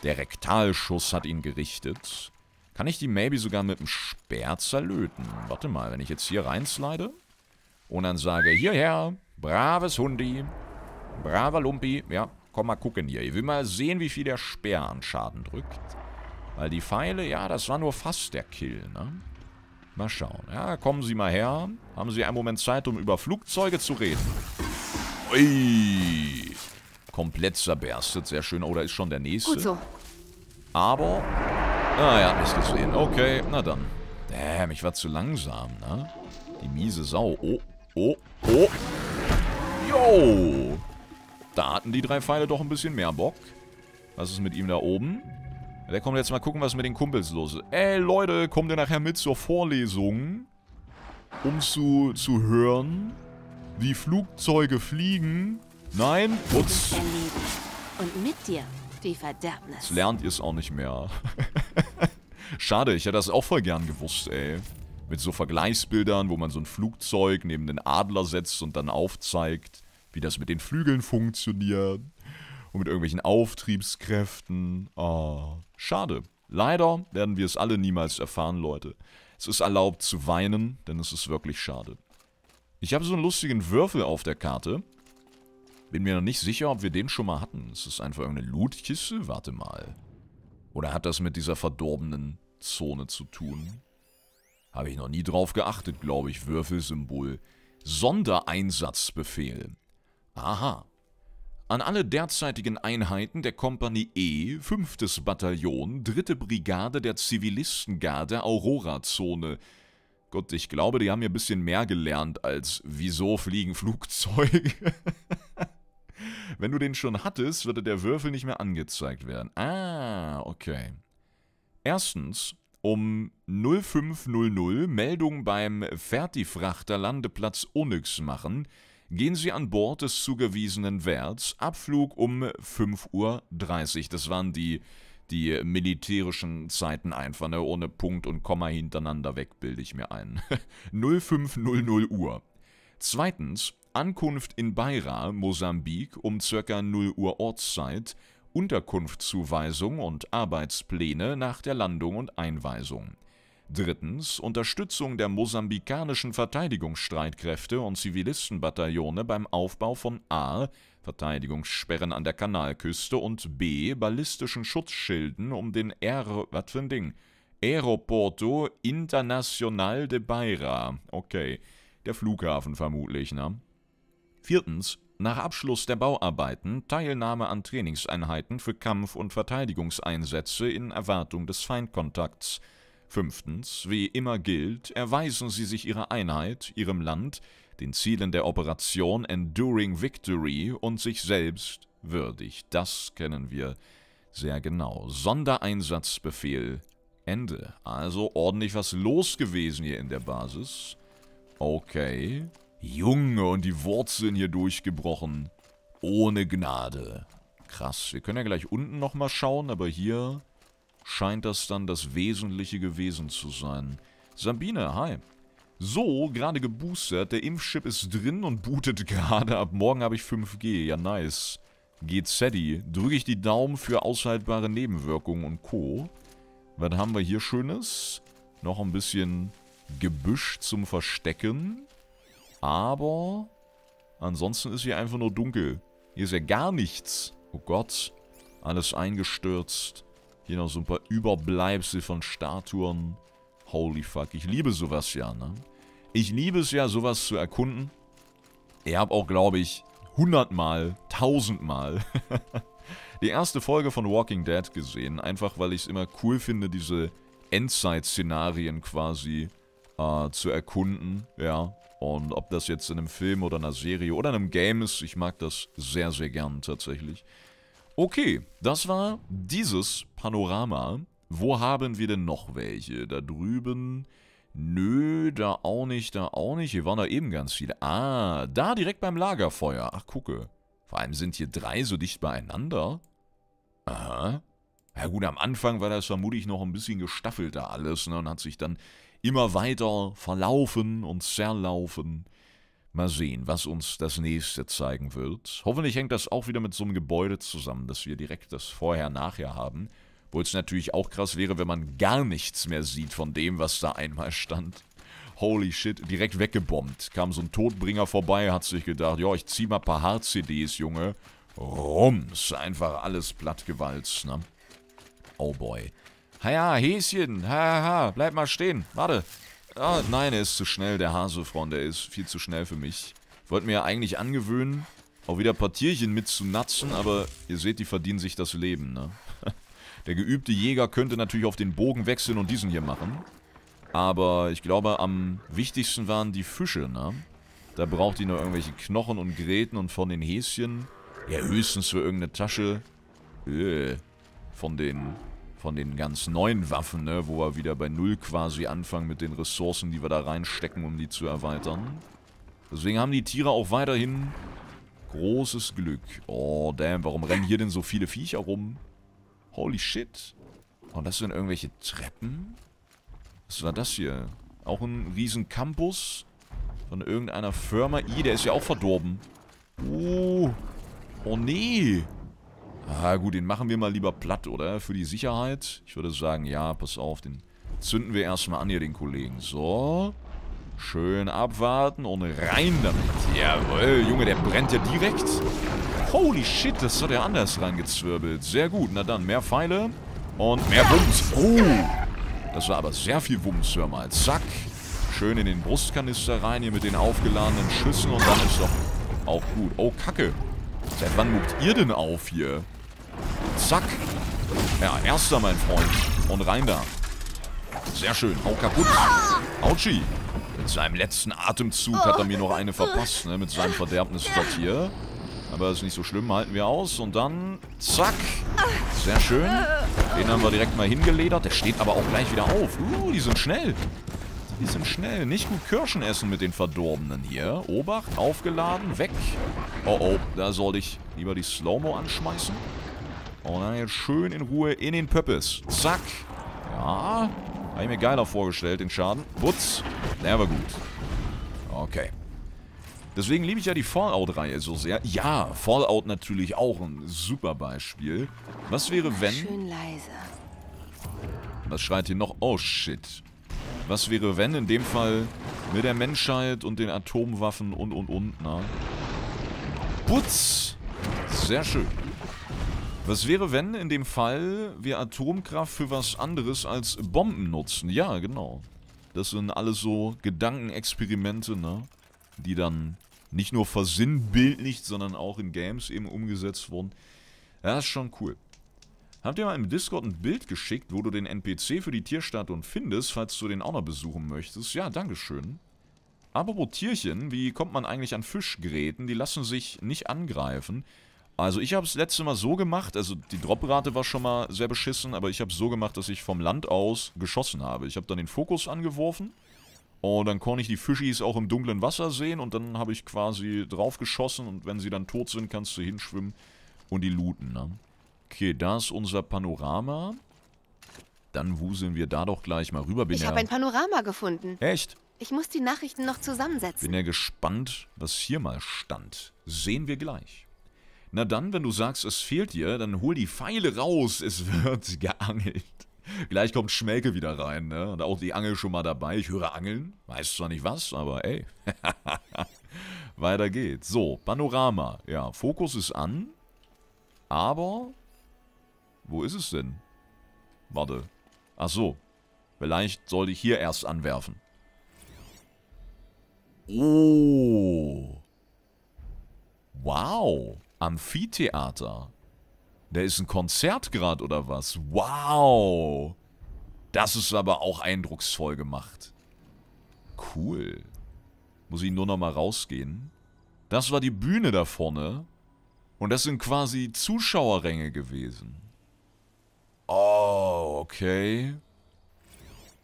Der Rektalschuss hat ihn gerichtet. Kann ich die Maybe sogar mit dem Speer zerlöten? Warte mal, wenn ich jetzt hier reinslide und dann sage, hierher, braves Hundi, braver Lumpi. Ja, komm mal gucken hier. Ich will mal sehen, wie viel der Speer an Schaden drückt. Weil die Pfeile, ja, das war nur fast der Kill, ne? Mal schauen. Ja, kommen Sie mal her. Haben Sie einen Moment Zeit, um über Flugzeuge zu reden. Ui. Komplett zerberstet. Sehr schön. Oh, da ist schon der nächste. Gut so. Aber... Ah, er hat mich gesehen. Okay, na dann. Damn, ich war zu langsam, ne? Die miese Sau. Oh, oh, oh. Yo. Da hatten die drei Pfeile doch ein bisschen mehr Bock. Was ist mit ihm da oben? Ja, der kommt jetzt mal gucken, was mit den Kumpels los ist. Ey, Leute, kommt ihr nachher mit zur Vorlesung? Um zu, zu hören, wie Flugzeuge fliegen? Nein? Putz. Und mit dir die Verderbnis. Jetzt lernt ihr es auch nicht mehr. (laughs) Schade, ich hätte das auch voll gern gewusst, ey. Mit so Vergleichsbildern, wo man so ein Flugzeug neben den Adler setzt und dann aufzeigt, wie das mit den Flügeln funktioniert und mit irgendwelchen Auftriebskräften. Oh, schade. Leider werden wir es alle niemals erfahren, Leute. Es ist erlaubt zu weinen, denn es ist wirklich schade. Ich habe so einen lustigen Würfel auf der Karte. Bin mir noch nicht sicher, ob wir den schon mal hatten. Ist das einfach irgendeine Lootkiste? Warte mal. Oder hat das mit dieser verdorbenen Zone zu tun? Habe ich noch nie drauf geachtet, glaube ich. Würfelsymbol. Sondereinsatzbefehl. Aha, an alle derzeitigen Einheiten der Kompanie E, 5. Bataillon, 3. Brigade der Zivilistengarde Aurora-Zone. Gott, ich glaube, die haben hier ein bisschen mehr gelernt als wieso fliegen Flugzeuge. (laughs) Wenn du den schon hattest, würde der Würfel nicht mehr angezeigt werden. Ah, okay. Erstens, um 0500 Meldung beim Fertigfrachter Landeplatz Onyx machen – gehen Sie an Bord des zugewiesenen Werts, Abflug um 5.30 Uhr. Das waren die, die militärischen Zeiten einfach, ne? ohne Punkt und Komma hintereinander weg, bilde ich mir ein. 0500 (laughs) Uhr. Zweitens, Ankunft in Beira, Mosambik, um ca. 0 Uhr Ortszeit, Unterkunftszuweisung und Arbeitspläne nach der Landung und Einweisung. Drittens Unterstützung der mosambikanischen Verteidigungsstreitkräfte und Zivilistenbataillone beim Aufbau von a. Verteidigungssperren an der Kanalküste und b. ballistischen Schutzschilden um den R. was für ein Ding? Aeroporto Internacional de Beira. Okay, der Flughafen vermutlich, ne? Viertens nach Abschluss der Bauarbeiten Teilnahme an Trainingseinheiten für Kampf- und Verteidigungseinsätze in Erwartung des Feindkontakts. Fünftens, wie immer gilt, erweisen sie sich ihrer Einheit, ihrem Land, den Zielen der Operation Enduring Victory und sich selbst würdig. Das kennen wir sehr genau. Sondereinsatzbefehl. Ende. Also ordentlich was los gewesen hier in der Basis. Okay. Junge, und die Wurzeln hier durchgebrochen. Ohne Gnade. Krass. Wir können ja gleich unten nochmal schauen, aber hier scheint das dann das Wesentliche gewesen zu sein. Sabine, hi. So, gerade geboostert. Der Impfchip ist drin und bootet gerade. Ab morgen habe ich 5G. Ja, nice. Geht Sadie. Drücke ich die Daumen für aushaltbare Nebenwirkungen und Co. Was haben wir hier Schönes? Noch ein bisschen Gebüsch zum Verstecken. Aber ansonsten ist hier einfach nur dunkel. Hier ist ja gar nichts. Oh Gott. Alles eingestürzt. Hier noch so ein paar Überbleibsel von Statuen. Holy fuck, ich liebe sowas ja, ne? Ich liebe es ja, sowas zu erkunden. Ich habe auch, glaube ich, hundertmal, tausendmal (laughs) die erste Folge von Walking Dead gesehen. Einfach, weil ich es immer cool finde, diese Endzeit-Szenarien quasi äh, zu erkunden, ja. Und ob das jetzt in einem Film oder einer Serie oder einem Game ist, ich mag das sehr, sehr gern tatsächlich. Okay, das war dieses Panorama. Wo haben wir denn noch welche? Da drüben... Nö, da auch nicht, da auch nicht. Hier waren da eben ganz viele. Ah, da direkt beim Lagerfeuer. Ach, gucke. Vor allem sind hier drei so dicht beieinander. Aha. Ja gut, am Anfang war das vermutlich noch ein bisschen gestaffelter alles ne, und hat sich dann immer weiter verlaufen und zerlaufen. Mal sehen, was uns das nächste zeigen wird. Hoffentlich hängt das auch wieder mit so einem Gebäude zusammen, dass wir direkt das Vorher-Nachher haben. Obwohl es natürlich auch krass wäre, wenn man gar nichts mehr sieht von dem, was da einmal stand. Holy shit, direkt weggebombt. Kam so ein Todbringer vorbei, hat sich gedacht, ja, ich zieh mal ein paar Hard-CDs, Junge. Rums, einfach alles plattgewalzt, ne? Oh boy. Ha ja, Häschen, haha, ha, bleib mal stehen, warte. Ah, nein, er ist zu schnell. Der Hasefront, der ist viel zu schnell für mich. Ich wollte mir ja eigentlich angewöhnen, auch wieder ein paar Tierchen mit zu natzen, aber ihr seht, die verdienen sich das Leben, ne? (laughs) Der geübte Jäger könnte natürlich auf den Bogen wechseln und diesen hier machen. Aber ich glaube, am wichtigsten waren die Fische, ne? Da braucht ihr nur irgendwelche Knochen und Gräten und von den Häschen. Ja, höchstens für irgendeine Tasche. Äh, von den von den ganz neuen Waffen, ne, wo wir wieder bei Null quasi anfangen mit den Ressourcen, die wir da reinstecken, um die zu erweitern. Deswegen haben die Tiere auch weiterhin großes Glück. Oh, damn, warum rennen hier denn so viele Viecher rum? Holy shit. Und das sind irgendwelche Treppen? Was war das hier? Auch ein riesen Campus von irgendeiner Firma. I, der ist ja auch verdorben. Oh, oh nee. Ah, gut, den machen wir mal lieber platt, oder? Für die Sicherheit. Ich würde sagen, ja, pass auf, den zünden wir erstmal an hier, den Kollegen. So. Schön abwarten und rein damit. Jawohl, Junge, der brennt ja direkt. Holy shit, das hat er anders reingezwirbelt. Sehr gut, na dann, mehr Pfeile und mehr Wumms. Oh, das war aber sehr viel Wumms, hör mal. Zack, schön in den Brustkanister rein, hier mit den aufgeladenen Schüssen und dann ist doch auch gut. Oh, Kacke. Seit wann muckt ihr denn auf hier? Zack. Ja, erster, mein Freund. Und rein da. Sehr schön. Hau kaputt. Autschi. Mit seinem letzten Atemzug hat er mir noch eine verpasst, ne? Mit seinem Verderbnis Verderbnisblatt hier. Aber ist nicht so schlimm. Halten wir aus. Und dann... Zack. Sehr schön. Den haben wir direkt mal hingeledert. Der steht aber auch gleich wieder auf. Uh, die sind schnell. Die sind schnell. Nicht gut Kirschen essen mit den Verdorbenen hier. Obacht, aufgeladen, weg. Oh oh, da soll ich lieber die Slow-Mo anschmeißen. Und dann jetzt schön in Ruhe in den Pöppes. Zack. Ja. Habe ich mir geiler vorgestellt, den Schaden. Putz. Der war gut. Okay. Deswegen liebe ich ja die Fallout-Reihe so sehr. Ja, Fallout natürlich auch ein super Beispiel. Was wäre, wenn... Schön leise. Was schreit hier noch? Oh, shit. Was wäre, wenn in dem Fall mit der Menschheit und den Atomwaffen und, und, und, na? Putz! Sehr schön. Was wäre, wenn in dem Fall wir Atomkraft für was anderes als Bomben nutzen? Ja, genau. Das sind alles so Gedankenexperimente, ne? Die dann nicht nur versinnbildlicht, sondern auch in Games eben umgesetzt wurden. Ja, das ist schon cool. Habt ihr mal im Discord ein Bild geschickt, wo du den NPC für die Tierstatuen findest, falls du den auch noch besuchen möchtest? Ja, dankeschön. Apropos Tierchen, wie kommt man eigentlich an Fischgräten? Die lassen sich nicht angreifen. Also ich habe es letzte Mal so gemacht, also die Droprate war schon mal sehr beschissen, aber ich habe es so gemacht, dass ich vom Land aus geschossen habe. Ich habe dann den Fokus angeworfen und dann konnte ich die Fischis auch im dunklen Wasser sehen und dann habe ich quasi drauf geschossen und wenn sie dann tot sind, kannst du hinschwimmen und die looten. Ne? Okay, da ist unser Panorama. Dann wuseln wir da doch gleich mal rüber. Bin ich ja habe ein Panorama gefunden. Echt? Ich muss die Nachrichten noch zusammensetzen. Bin ja gespannt, was hier mal stand. Sehen wir gleich. Na dann, wenn du sagst, es fehlt dir, dann hol die Pfeile raus, es wird (laughs) geangelt. Gleich kommt Schmelke wieder rein, ne? Und auch die Angel schon mal dabei. Ich höre Angeln, weiß zwar nicht was, aber ey. (laughs) Weiter geht's. So, Panorama. Ja, Fokus ist an, aber... Wo ist es denn? Warte. Ach so. Vielleicht sollte ich hier erst anwerfen. Oh. Wow. Amphitheater. Da ist ein Konzert gerade oder was? Wow! Das ist aber auch eindrucksvoll gemacht. Cool. Muss ich nur noch mal rausgehen. Das war die Bühne da vorne. Und das sind quasi Zuschauerränge gewesen. Oh, okay.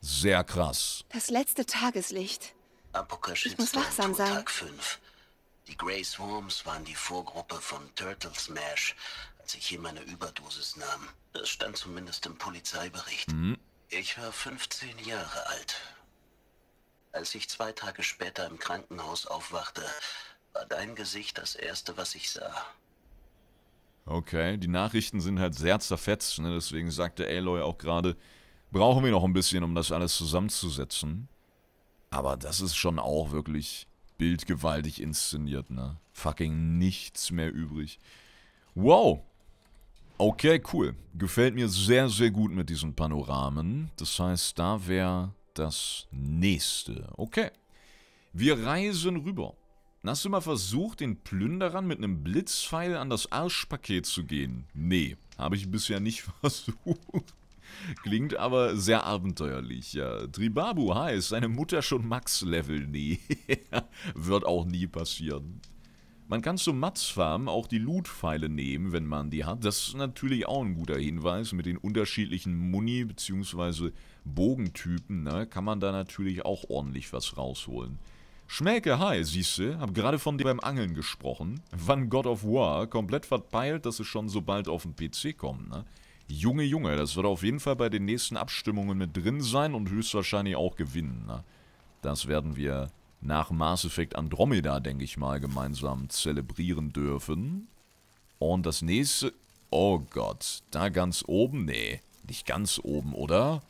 Sehr krass. Das letzte Tageslicht. ich muss wachsam sein. Tag 5. Die Grace Worms waren die Vorgruppe von Turtle Smash, als ich hier meine Überdosis nahm. Das stand zumindest im Polizeibericht. Mhm. Ich war 15 Jahre alt. Als ich zwei Tage später im Krankenhaus aufwachte, war dein Gesicht das Erste, was ich sah. Okay, die Nachrichten sind halt sehr zerfetzt, ne? deswegen sagte Aloy auch gerade, brauchen wir noch ein bisschen, um das alles zusammenzusetzen. Aber das ist schon auch wirklich bildgewaltig inszeniert, ne? Fucking nichts mehr übrig. Wow. Okay, cool. Gefällt mir sehr, sehr gut mit diesen Panoramen. Das heißt, da wäre das nächste. Okay. Wir reisen rüber. Hast du mal versucht, den Plünderern mit einem Blitzpfeil an das Arschpaket zu gehen? Nee, habe ich bisher nicht (laughs) versucht. Klingt aber sehr abenteuerlich, ja. Tribabu ist seine Mutter schon Max-Level. Nee, (laughs) wird auch nie passieren. Man kann zum Mats Farm auch die Loot-Pfeile nehmen, wenn man die hat. Das ist natürlich auch ein guter Hinweis. Mit den unterschiedlichen Muni- bzw. Bogentypen ne, kann man da natürlich auch ordentlich was rausholen. Schmelke, hi, siehste, hab gerade von dir beim Angeln gesprochen. Wann God of War, komplett verpeilt, dass es schon so bald auf den PC kommt, ne? Junge, Junge, das wird auf jeden Fall bei den nächsten Abstimmungen mit drin sein und höchstwahrscheinlich auch gewinnen. Ne? Das werden wir nach Mass Effect Andromeda, denke ich mal, gemeinsam zelebrieren dürfen. Und das nächste... Oh Gott, da ganz oben? Nee, nicht ganz oben, oder?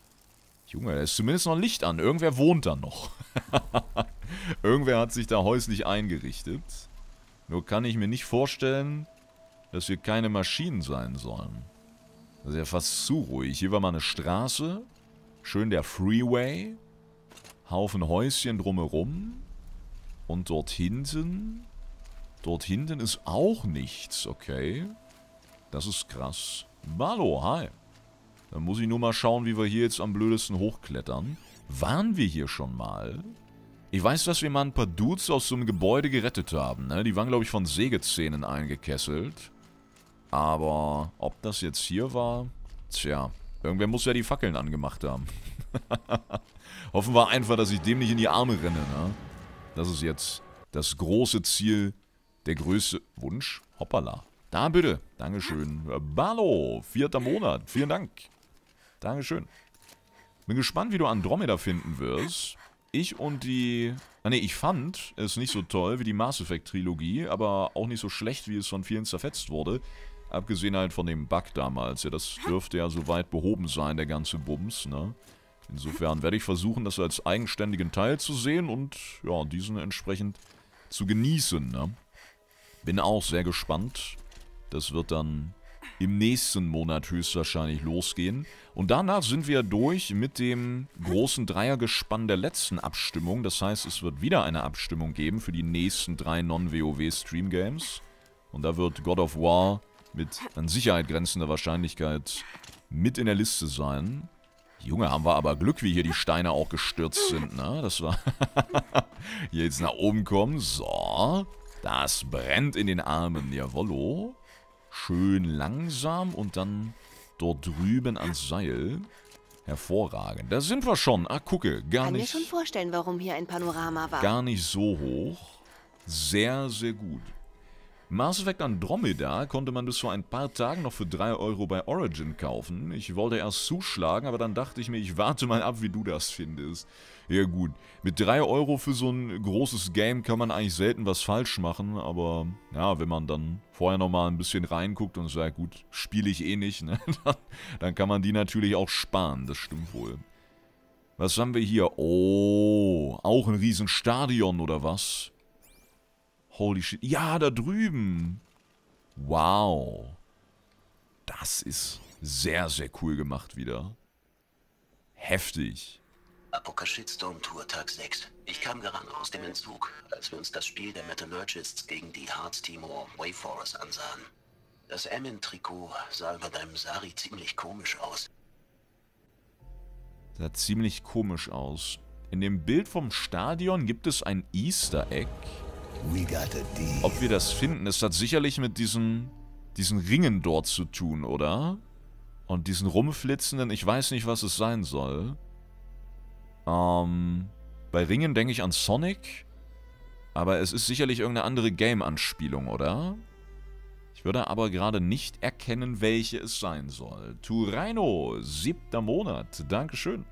Junge, da ist zumindest noch Licht an. Irgendwer wohnt da noch. (laughs) Irgendwer hat sich da häuslich eingerichtet. Nur kann ich mir nicht vorstellen, dass wir keine Maschinen sein sollen. Das ist ja fast zu ruhig. Hier war mal eine Straße. Schön der Freeway. Haufen Häuschen drumherum. Und dort hinten... Dort hinten ist auch nichts, okay. Das ist krass. Malo, hi. Dann muss ich nur mal schauen, wie wir hier jetzt am blödesten hochklettern. Waren wir hier schon mal? Ich weiß, dass wir mal ein paar Dudes aus so einem Gebäude gerettet haben. Ne? Die waren, glaube ich, von Sägezähnen eingekesselt. Aber ob das jetzt hier war, tja, irgendwer muss ja die Fackeln angemacht haben. (laughs) Hoffen wir einfach, dass ich dem nicht in die Arme renne, ne? Das ist jetzt das große Ziel, der größte Wunsch. Hoppala. Da bitte. Dankeschön. Balo, vierter Monat. Vielen Dank. Dankeschön. Bin gespannt, wie du Andromeda finden wirst. Ich und die... Ah ne, ich fand es nicht so toll wie die Mass Effect Trilogie, aber auch nicht so schlecht, wie es von vielen zerfetzt wurde. Abgesehen halt von dem Bug damals. Ja, das dürfte ja soweit behoben sein, der ganze Bums, ne? Insofern werde ich versuchen, das als eigenständigen Teil zu sehen und ja, diesen entsprechend zu genießen, ne? Bin auch sehr gespannt. Das wird dann im nächsten Monat höchstwahrscheinlich losgehen. Und danach sind wir durch mit dem großen Dreiergespann der letzten Abstimmung. Das heißt, es wird wieder eine Abstimmung geben für die nächsten drei Non-WoW-Stream-Games. Und da wird God of War mit an Sicherheit grenzender Wahrscheinlichkeit mit in der Liste sein. Junge, haben wir aber Glück, wie hier die Steine auch gestürzt sind, ne? Das war... (laughs) hier jetzt nach oben kommen. So. Das brennt in den Armen. Jawollo. Schön langsam und dann dort drüben ans Seil. Hervorragend. Da sind wir schon. Ah, gucke, gar Kann nicht... Kann mir schon vorstellen, warum hier ein Panorama war. Gar nicht so hoch. Sehr, sehr gut. Mass Effect Andromeda konnte man bis vor ein paar Tagen noch für 3 Euro bei Origin kaufen. Ich wollte erst zuschlagen, aber dann dachte ich mir, ich warte mal ab, wie du das findest. Ja gut, mit 3 Euro für so ein großes Game kann man eigentlich selten was falsch machen, aber ja, wenn man dann vorher nochmal ein bisschen reinguckt und sagt, gut, spiele ich eh nicht, ne? (laughs) dann kann man die natürlich auch sparen, das stimmt wohl. Was haben wir hier? Oh, auch ein Riesenstadion oder was? Holy shit. Ja, da drüben. Wow. Das ist sehr, sehr cool gemacht wieder. Heftig. Apoka Shitstorm Tour Tag 6. Ich kam gerade aus dem Entzug, als wir uns das Spiel der Metallurgists gegen die Hearts Timor Wayforers ansahen. Das Emmen-Trikot sah über deinem Sari ziemlich komisch aus. Sah ziemlich komisch aus. In dem Bild vom Stadion gibt es ein Easter Egg. Ob wir das finden, es hat sicherlich mit diesen, diesen Ringen dort zu tun, oder? Und diesen rumflitzenden, ich weiß nicht, was es sein soll. Ähm, bei Ringen denke ich an Sonic. Aber es ist sicherlich irgendeine andere Game-Anspielung, oder? Ich würde aber gerade nicht erkennen, welche es sein soll. Turaino, siebter Monat. Dankeschön.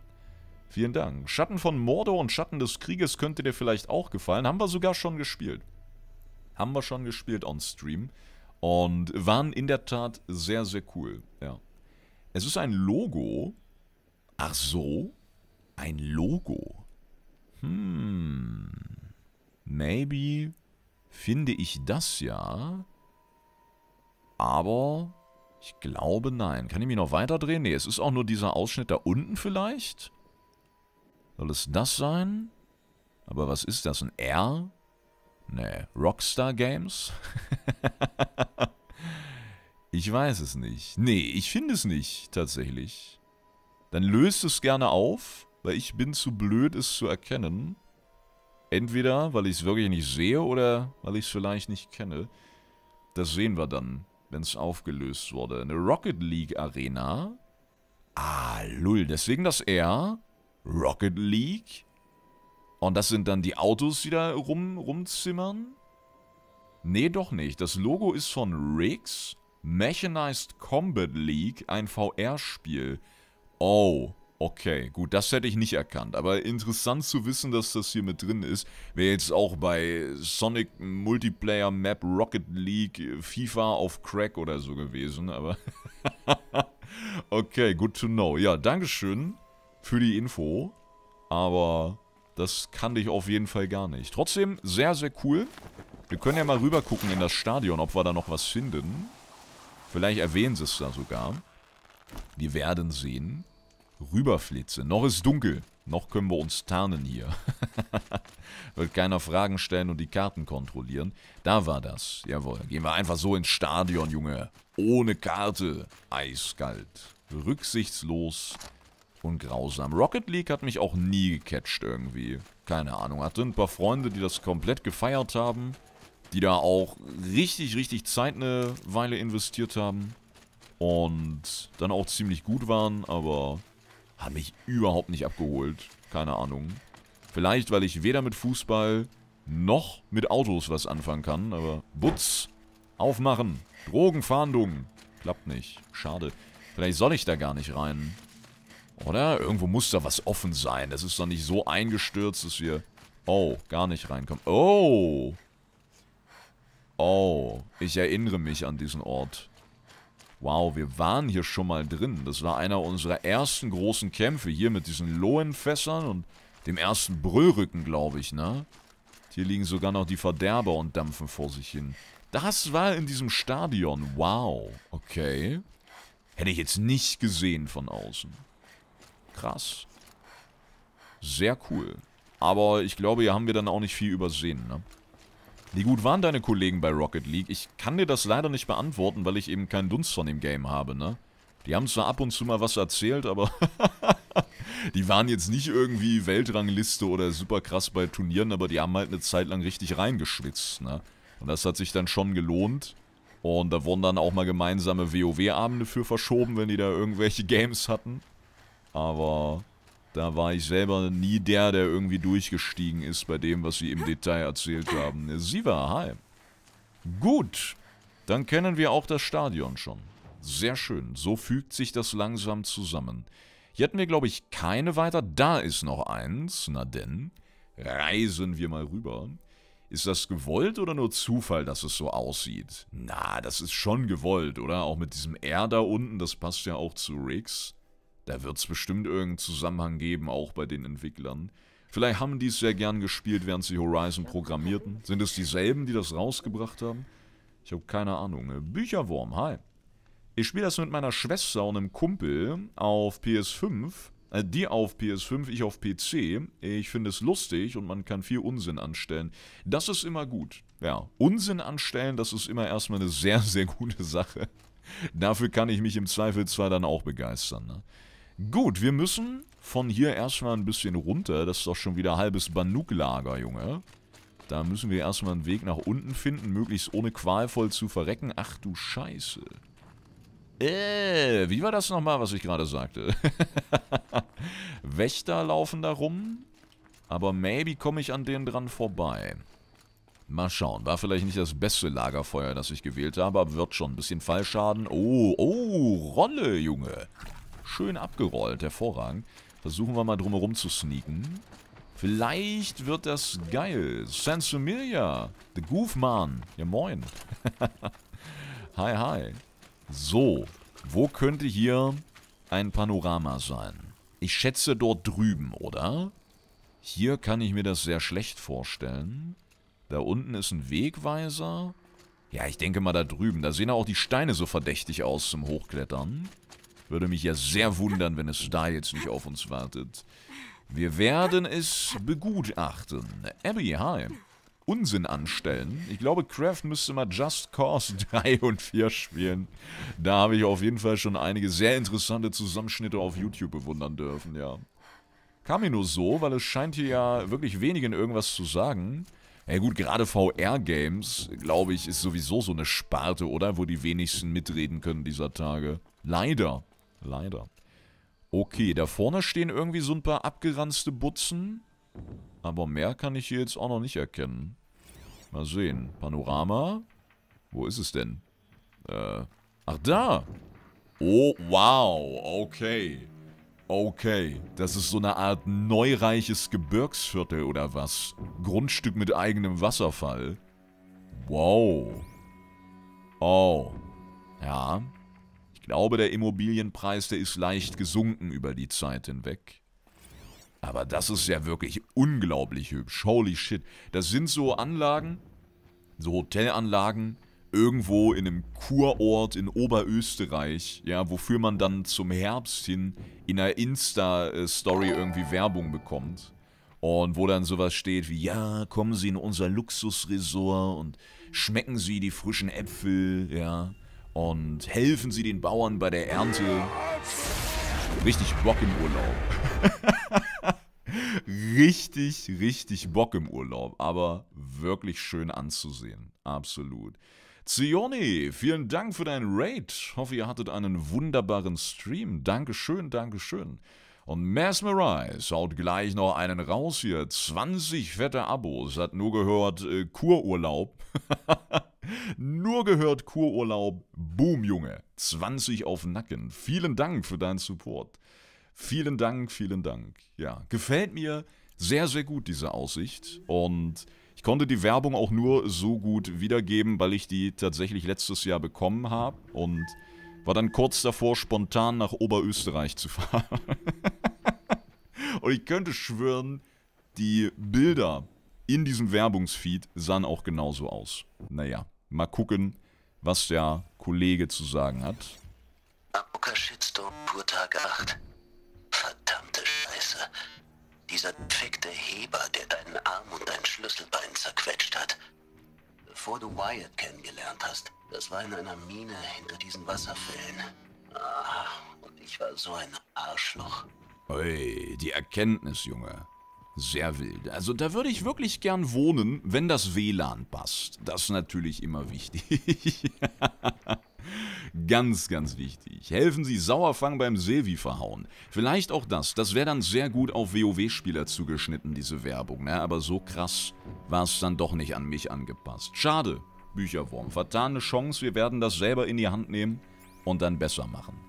Vielen Dank. Schatten von Mordor und Schatten des Krieges könnte dir vielleicht auch gefallen. Haben wir sogar schon gespielt. Haben wir schon gespielt on Stream. Und waren in der Tat sehr, sehr cool. Ja. Es ist ein Logo. Ach so? Ein Logo. Hm. Maybe finde ich das ja. Aber ich glaube, nein. Kann ich mich noch weiter drehen? Nee, es ist auch nur dieser Ausschnitt da unten vielleicht. Soll es das sein? Aber was ist das, ein R? Nee, Rockstar Games? (laughs) ich weiß es nicht. Nee, ich finde es nicht, tatsächlich. Dann löst es gerne auf, weil ich bin zu blöd, es zu erkennen. Entweder, weil ich es wirklich nicht sehe oder weil ich es vielleicht nicht kenne. Das sehen wir dann, wenn es aufgelöst wurde. Eine Rocket League Arena? Ah, lull, deswegen das R? Rocket League. Und das sind dann die Autos, die da rum, rumzimmern? Nee, doch nicht. Das Logo ist von Riggs Mechanized Combat League, ein VR-Spiel. Oh, okay. Gut, das hätte ich nicht erkannt. Aber interessant zu wissen, dass das hier mit drin ist. Wäre jetzt auch bei Sonic Multiplayer Map Rocket League äh, FIFA auf Crack oder so gewesen, aber... (laughs) okay, good to know. Ja, Dankeschön für die Info. Aber das kannte ich auf jeden Fall gar nicht. Trotzdem sehr, sehr cool. Wir können ja mal rüber gucken in das Stadion, ob wir da noch was finden. Vielleicht erwähnen sie es da sogar. Wir werden sehen. Rüberflitze. Noch ist dunkel. Noch können wir uns tarnen hier. (laughs) Wird keiner Fragen stellen und die Karten kontrollieren. Da war das. Jawohl. Gehen wir einfach so ins Stadion, Junge. Ohne Karte. Eiskalt. Rücksichtslos und grausam. Rocket League hat mich auch nie gecatcht irgendwie. Keine Ahnung. Hatte ein paar Freunde, die das komplett gefeiert haben. Die da auch richtig, richtig Zeit eine Weile investiert haben. Und dann auch ziemlich gut waren, aber hat mich überhaupt nicht abgeholt. Keine Ahnung. Vielleicht, weil ich weder mit Fußball noch mit Autos was anfangen kann, aber Butz, aufmachen, Drogenfahndung, klappt nicht, schade. Vielleicht soll ich da gar nicht rein. Oder? Irgendwo muss da was offen sein. Das ist doch nicht so eingestürzt, dass wir... Oh, gar nicht reinkommen. Oh! Oh, ich erinnere mich an diesen Ort. Wow, wir waren hier schon mal drin. Das war einer unserer ersten großen Kämpfe. Hier mit diesen Lohenfässern und dem ersten Brüllrücken, glaube ich, ne? Hier liegen sogar noch die Verderber und dampfen vor sich hin. Das war in diesem Stadion. Wow. Okay. Hätte ich jetzt nicht gesehen von außen. Krass. Sehr cool. Aber ich glaube, hier haben wir dann auch nicht viel übersehen, ne? Wie gut waren deine Kollegen bei Rocket League? Ich kann dir das leider nicht beantworten, weil ich eben keinen Dunst von dem Game habe, ne? Die haben zwar ab und zu mal was erzählt, aber (laughs) die waren jetzt nicht irgendwie Weltrangliste oder super krass bei Turnieren, aber die haben halt eine Zeit lang richtig reingeschwitzt, ne? Und das hat sich dann schon gelohnt. Und da wurden dann auch mal gemeinsame WoW-Abende für verschoben, wenn die da irgendwelche Games hatten. Aber da war ich selber nie der, der irgendwie durchgestiegen ist bei dem, was sie im Detail erzählt haben. Sie war hi. Gut, dann kennen wir auch das Stadion schon. Sehr schön, so fügt sich das langsam zusammen. Hier hatten wir, glaube ich, keine weiter. Da ist noch eins. Na denn, reisen wir mal rüber. Ist das gewollt oder nur Zufall, dass es so aussieht? Na, das ist schon gewollt, oder? Auch mit diesem R da unten, das passt ja auch zu Riggs. Da wird es bestimmt irgendeinen Zusammenhang geben, auch bei den Entwicklern. Vielleicht haben die es sehr gern gespielt, während sie Horizon programmierten. Sind es dieselben, die das rausgebracht haben? Ich habe keine Ahnung. Äh, Bücherwurm, hi. Ich spiele das mit meiner Schwester und einem Kumpel auf PS5. Äh, die auf PS5, ich auf PC. Ich finde es lustig und man kann viel Unsinn anstellen. Das ist immer gut. Ja, Unsinn anstellen, das ist immer erstmal eine sehr, (laughs) sehr gute Sache. Dafür kann ich mich im Zweifel zwar dann auch begeistern. Ne? Gut, wir müssen von hier erstmal ein bisschen runter. Das ist doch schon wieder halbes Banuk-Lager, Junge. Da müssen wir erstmal einen Weg nach unten finden, möglichst ohne qualvoll zu verrecken. Ach du Scheiße. Äh, wie war das nochmal, was ich gerade sagte? (laughs) Wächter laufen da rum, aber maybe komme ich an denen dran vorbei. Mal schauen, war vielleicht nicht das beste Lagerfeuer, das ich gewählt habe, aber wird schon ein bisschen Fallschaden. Oh, oh, Rolle, Junge. Schön abgerollt, hervorragend. Versuchen wir mal drumherum zu sneaken. Vielleicht wird das geil. Sans The Goofman. Ja, moin. (laughs) hi, hi. So, wo könnte hier ein Panorama sein? Ich schätze dort drüben, oder? Hier kann ich mir das sehr schlecht vorstellen. Da unten ist ein Wegweiser. Ja, ich denke mal da drüben. Da sehen auch die Steine so verdächtig aus zum Hochklettern. Würde mich ja sehr wundern, wenn es da jetzt nicht auf uns wartet. Wir werden es begutachten. Abby, hi. Unsinn anstellen. Ich glaube, Kraft müsste mal Just Cause 3 (laughs) und 4 spielen. Da habe ich auf jeden Fall schon einige sehr interessante Zusammenschnitte auf YouTube bewundern dürfen, ja. Kam mir nur so, weil es scheint hier ja wirklich wenigen irgendwas zu sagen. Ja gut, gerade VR-Games, glaube ich, ist sowieso so eine Sparte, oder? Wo die wenigsten mitreden können dieser Tage. Leider. Leider. Okay, da vorne stehen irgendwie so ein paar abgeranzte Butzen. Aber mehr kann ich hier jetzt auch noch nicht erkennen. Mal sehen. Panorama? Wo ist es denn? Äh, ach da! Oh, wow, okay. Okay, das ist so eine Art neureiches Gebirgsviertel oder was? Grundstück mit eigenem Wasserfall. Wow. Oh. Ja, glaube, der Immobilienpreis, der ist leicht gesunken über die Zeit hinweg. Aber das ist ja wirklich unglaublich hübsch. Holy shit. Das sind so Anlagen, so Hotelanlagen, irgendwo in einem Kurort in Oberösterreich, ja, wofür man dann zum Herbst hin in einer Insta-Story irgendwie Werbung bekommt. Und wo dann sowas steht wie, ja, kommen Sie in unser Luxusresort und schmecken Sie die frischen Äpfel, ja und helfen sie den Bauern bei der Ernte. Richtig Bock im Urlaub. (laughs) richtig, richtig Bock im Urlaub, aber wirklich schön anzusehen. Absolut. Zioni, vielen Dank für deinen Raid. Hoffe, ihr hattet einen wunderbaren Stream. Dankeschön, Dankeschön. Und Mesmerize haut gleich noch einen raus hier. 20 fette Abos. Hat nur gehört äh, Kururlaub. (laughs) nur gehört Kururlaub. Boom, Junge. 20 auf Nacken. Vielen Dank für deinen Support. Vielen Dank, vielen Dank. Ja, gefällt mir sehr, sehr gut diese Aussicht. Und ich konnte die Werbung auch nur so gut wiedergeben, weil ich die tatsächlich letztes Jahr bekommen habe. Und war dann kurz davor, spontan nach Oberösterreich zu (laughs) fahren. Und ich könnte schwören, die Bilder in diesem Werbungsfeed sahen auch genauso aus. Naja, mal gucken, was der Kollege zu sagen hat. Apoka Shitstorm pur Tag 8. Verdammte Scheiße. Dieser defekte Heber, der deinen Arm und dein Schlüsselbein zerquetscht hat bevor du Wyatt kennengelernt hast. Das war in einer Mine hinter diesen Wasserfällen. Ah, und ich war so ein Arschloch. Ui, die Erkenntnis, Junge. Sehr wild. Also da würde ich wirklich gern wohnen, wenn das WLAN passt. Das ist natürlich immer wichtig. (laughs) ganz, ganz wichtig. Helfen Sie Sauerfang beim Silvi verhauen. Vielleicht auch das. Das wäre dann sehr gut auf WoW-Spieler zugeschnitten, diese Werbung. Ne? Aber so krass war es dann doch nicht an mich angepasst. Schade. Bücherwurm. Vertane Chance. Wir werden das selber in die Hand nehmen und dann besser machen.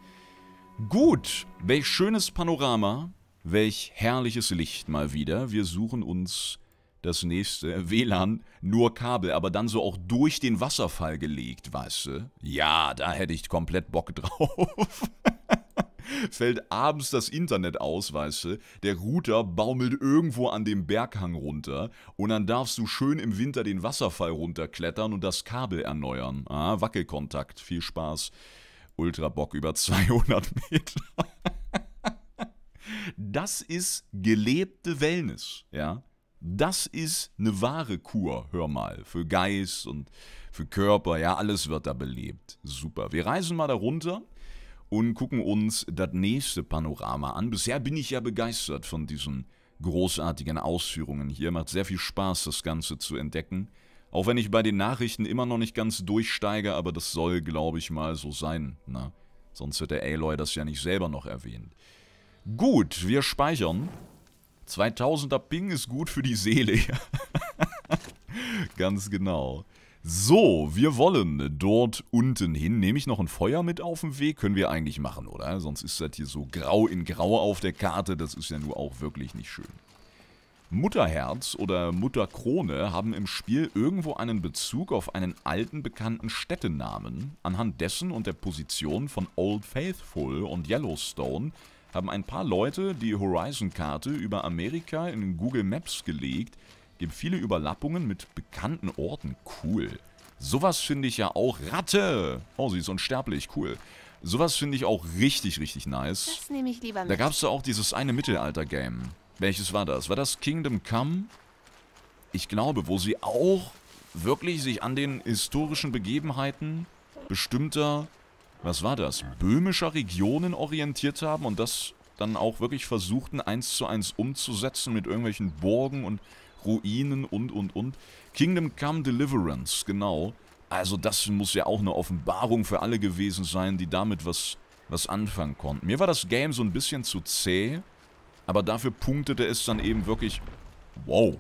Gut. Welch schönes Panorama. Welch herrliches Licht mal wieder. Wir suchen uns das nächste WLAN, nur Kabel, aber dann so auch durch den Wasserfall gelegt, weißt du? Ja, da hätte ich komplett Bock (laughs) drauf. Fällt abends das Internet aus, weißt du? Der Router baumelt irgendwo an dem Berghang runter und dann darfst du schön im Winter den Wasserfall runterklettern und das Kabel erneuern. Ah, Wackelkontakt, viel Spaß. Ultra Bock über 200 Meter. Das ist gelebte Wellness, ja. Das ist eine wahre Kur, hör mal, für Geist und für Körper, ja, alles wird da belebt. Super. Wir reisen mal da runter und gucken uns das nächste Panorama an. Bisher bin ich ja begeistert von diesen großartigen Ausführungen hier. Macht sehr viel Spaß, das Ganze zu entdecken. Auch wenn ich bei den Nachrichten immer noch nicht ganz durchsteige, aber das soll, glaube ich, mal so sein. Ne? Sonst hätte Aloy das ja nicht selber noch erwähnt. Gut, wir speichern. 2000er Ping ist gut für die Seele. (laughs) Ganz genau. So, wir wollen dort unten hin. Nehme ich noch ein Feuer mit auf den Weg? Können wir eigentlich machen, oder? Sonst ist das hier so grau in grau auf der Karte. Das ist ja nur auch wirklich nicht schön. Mutterherz oder Mutterkrone haben im Spiel irgendwo einen Bezug auf einen alten bekannten Städtenamen, anhand dessen und der Position von Old Faithful und Yellowstone haben ein paar Leute die Horizon-Karte über Amerika in Google Maps gelegt. Gibt viele Überlappungen mit bekannten Orten. Cool. Sowas finde ich ja auch Ratte. Oh, sie ist unsterblich. Cool. Sowas finde ich auch richtig, richtig nice. Das nehme ich lieber mit. Da gab es ja auch dieses eine Mittelalter-Game. Welches war das? War das Kingdom Come? Ich glaube, wo sie auch wirklich sich an den historischen Begebenheiten bestimmter was war das, böhmischer Regionen orientiert haben und das dann auch wirklich versuchten, eins zu eins umzusetzen mit irgendwelchen Burgen und Ruinen und, und, und. Kingdom Come Deliverance, genau. Also das muss ja auch eine Offenbarung für alle gewesen sein, die damit was, was anfangen konnten. Mir war das Game so ein bisschen zu zäh, aber dafür punktete es dann eben wirklich... Wow.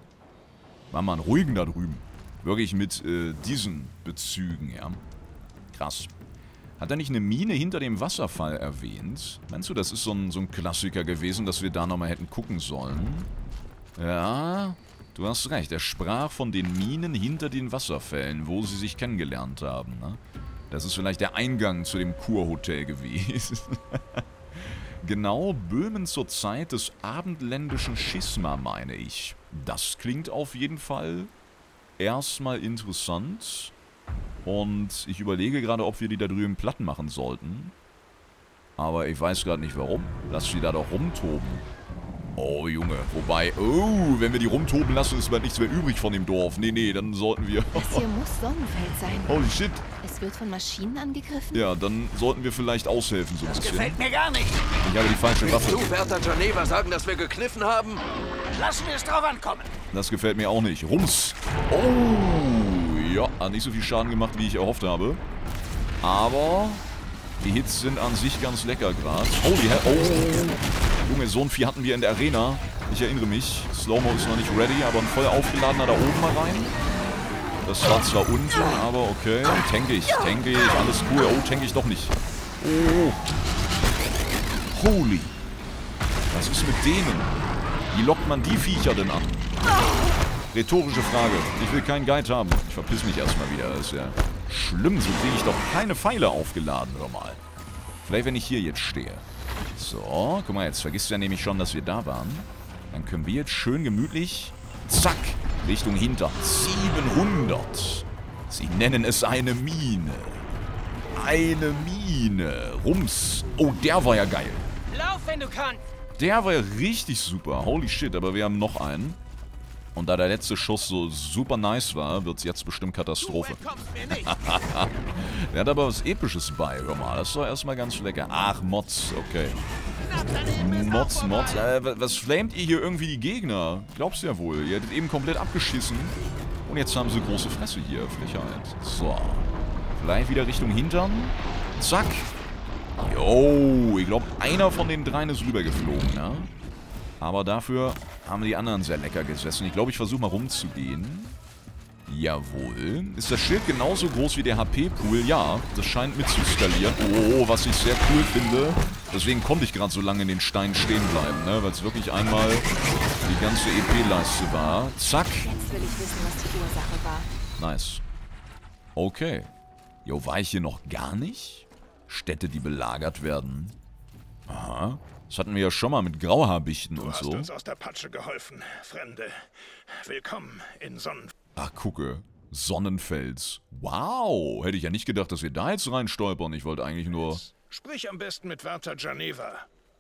War man ruhigen da drüben. Wirklich mit äh, diesen Bezügen, ja. Krass. Hat er nicht eine Mine hinter dem Wasserfall erwähnt? Meinst du, das ist so ein, so ein Klassiker gewesen, dass wir da nochmal hätten gucken sollen? Ja, du hast recht. Er sprach von den Minen hinter den Wasserfällen, wo sie sich kennengelernt haben. Ne? Das ist vielleicht der Eingang zu dem Kurhotel gewesen. (laughs) genau Böhmen zur Zeit des abendländischen Schisma, meine ich. Das klingt auf jeden Fall erstmal interessant. Und ich überlege gerade, ob wir die da drüben platt machen sollten. Aber ich weiß gerade nicht warum. Lass sie da doch rumtoben. Oh, Junge. Wobei, oh, wenn wir die rumtoben lassen, ist bald nichts mehr übrig von dem Dorf. Nee, nee, dann sollten wir... das hier muss Sonnenfeld sein. (laughs) Holy shit. Es wird von Maschinen angegriffen? Ja, dann sollten wir vielleicht aushelfen so ein das bisschen. gefällt mir gar nicht. Ich habe die falsche Waffe. du, Bertha Geneva, sagen, dass wir gekniffen haben? Lassen wir es drauf ankommen. Das gefällt mir auch nicht. Rums. Oh. Ja, hat nicht so viel Schaden gemacht, wie ich erhofft habe. Aber die Hits sind an sich ganz lecker gerade. Holy oh, hell. Oh. Junge, so ein Vieh hatten wir in der Arena. Ich erinnere mich. Slow-Mo ist noch nicht ready, aber ein voll aufgeladener da oben mal rein. Das war zwar unten, aber okay. Tanke ich, tanke ich, alles cool. Oh, tanke ich doch nicht. Oh. Holy. Was ist mit denen? Wie lockt man die Viecher denn an? Rhetorische Frage. Ich will keinen Guide haben. Ich verpiss mich erstmal wieder. Das ist ja schlimm. So kriege ich doch keine Pfeile aufgeladen. Hör mal. Vielleicht, wenn ich hier jetzt stehe. So, guck mal, jetzt vergisst du ja nämlich schon, dass wir da waren. Dann können wir jetzt schön gemütlich... Zack! Richtung hinter. 700! Sie nennen es eine Mine. Eine Mine. Rums. Oh, der war ja geil. Lauf, wenn du kannst! Der war ja richtig super. Holy shit, aber wir haben noch einen. Und da der letzte Schuss so super nice war, wird es jetzt bestimmt Katastrophe. (laughs) der hat aber was Episches bei, hör mal. Das ist doch erstmal ganz lecker. Ach, Mods, okay. Mods, Mods. Äh, was flamet ihr hier irgendwie die Gegner? Glaubst ja wohl. Ihr hättet eben komplett abgeschissen. Und jetzt haben sie große Fresse hier, Frechheit. So. Vielleicht wieder Richtung Hintern. Zack. Yo, ich glaube, einer von den dreien ist rübergeflogen, ne? Ja? Aber dafür haben die anderen sehr lecker gesessen. Ich glaube, ich versuche mal rumzugehen. Jawohl. Ist das Schild genauso groß wie der HP-Pool? Ja, das scheint mit zu skalieren. Oh, oh, was ich sehr cool finde. Deswegen konnte ich gerade so lange in den Steinen stehen bleiben, ne? Weil es wirklich einmal die ganze EP-Leiste war. Zack. Jetzt will ich wissen, was die Ursache war. Nice. Okay. Jo, war ich hier noch gar nicht? Städte, die belagert werden. Aha. Das hatten wir ja schon mal mit Grauhaarbichten du und so. Du hast uns aus der Patsche geholfen, Fremde. Willkommen in Sonnen... Ach, gucke. Sonnenfels. Wow, hätte ich ja nicht gedacht, dass wir da jetzt reinstolpern. Ich wollte eigentlich nur... Sprich am besten mit Werther Geneva.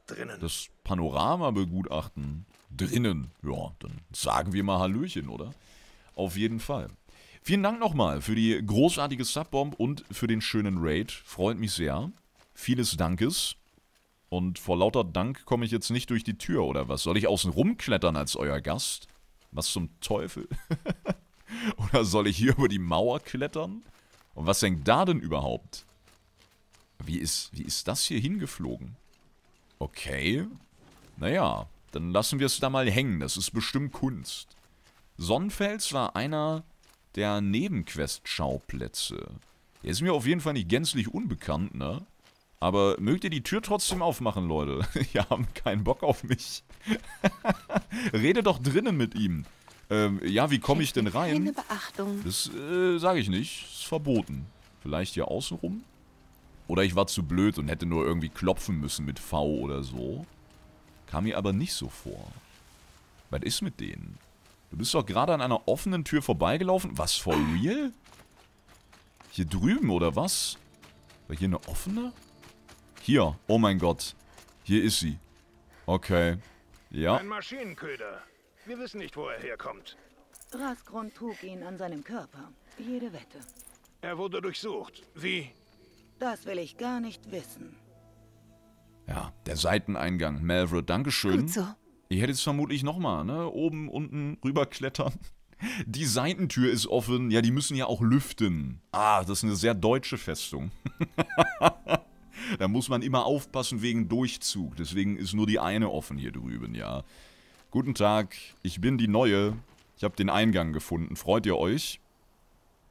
Drinnen. Das Panorama begutachten. Drinnen. Ja, dann sagen wir mal Hallöchen, oder? Auf jeden Fall. Vielen Dank nochmal für die großartige Subbomb und für den schönen Raid. Freut mich sehr. Vieles Dankes. Und vor lauter Dank komme ich jetzt nicht durch die Tür, oder was? Soll ich außen rumklettern als euer Gast? Was zum Teufel? (laughs) oder soll ich hier über die Mauer klettern? Und was hängt da denn überhaupt? Wie ist, wie ist das hier hingeflogen? Okay. Naja, dann lassen wir es da mal hängen. Das ist bestimmt Kunst. Sonnenfels war einer der Nebenquest-Schauplätze. Der ist mir auf jeden Fall nicht gänzlich unbekannt, ne? Aber mögt ihr die Tür trotzdem aufmachen, Leute? (laughs) ihr habt keinen Bock auf mich. (laughs) Rede doch drinnen mit ihm. Ähm, ja, wie komme ich denn rein? Keine Beachtung. Das äh, sage ich nicht. Ist verboten. Vielleicht hier außenrum? Oder ich war zu blöd und hätte nur irgendwie klopfen müssen mit V oder so. Kam mir aber nicht so vor. Was ist mit denen? Du bist doch gerade an einer offenen Tür vorbeigelaufen. Was, for real? Hier drüben, oder was? War hier eine offene? Hier. Oh mein Gott. Hier ist sie. Okay. Ja. Ein Maschinenköder. Wir wissen nicht, wo er herkommt. Rasgrund trug ihn an seinem Körper. Jede Wette. Er wurde durchsucht. Wie? Das will ich gar nicht wissen. Ja, der Seiteneingang. Melvre, Dankeschön. Gut so. Ich hätte es vermutlich nochmal, ne? Oben, unten, rüberklettern. Die Seitentür ist offen. Ja, die müssen ja auch lüften. Ah, das ist eine sehr deutsche Festung. (laughs) da muss man immer aufpassen wegen Durchzug. Deswegen ist nur die eine offen hier drüben, ja. Guten Tag, ich bin die Neue. Ich habe den Eingang gefunden. Freut ihr euch?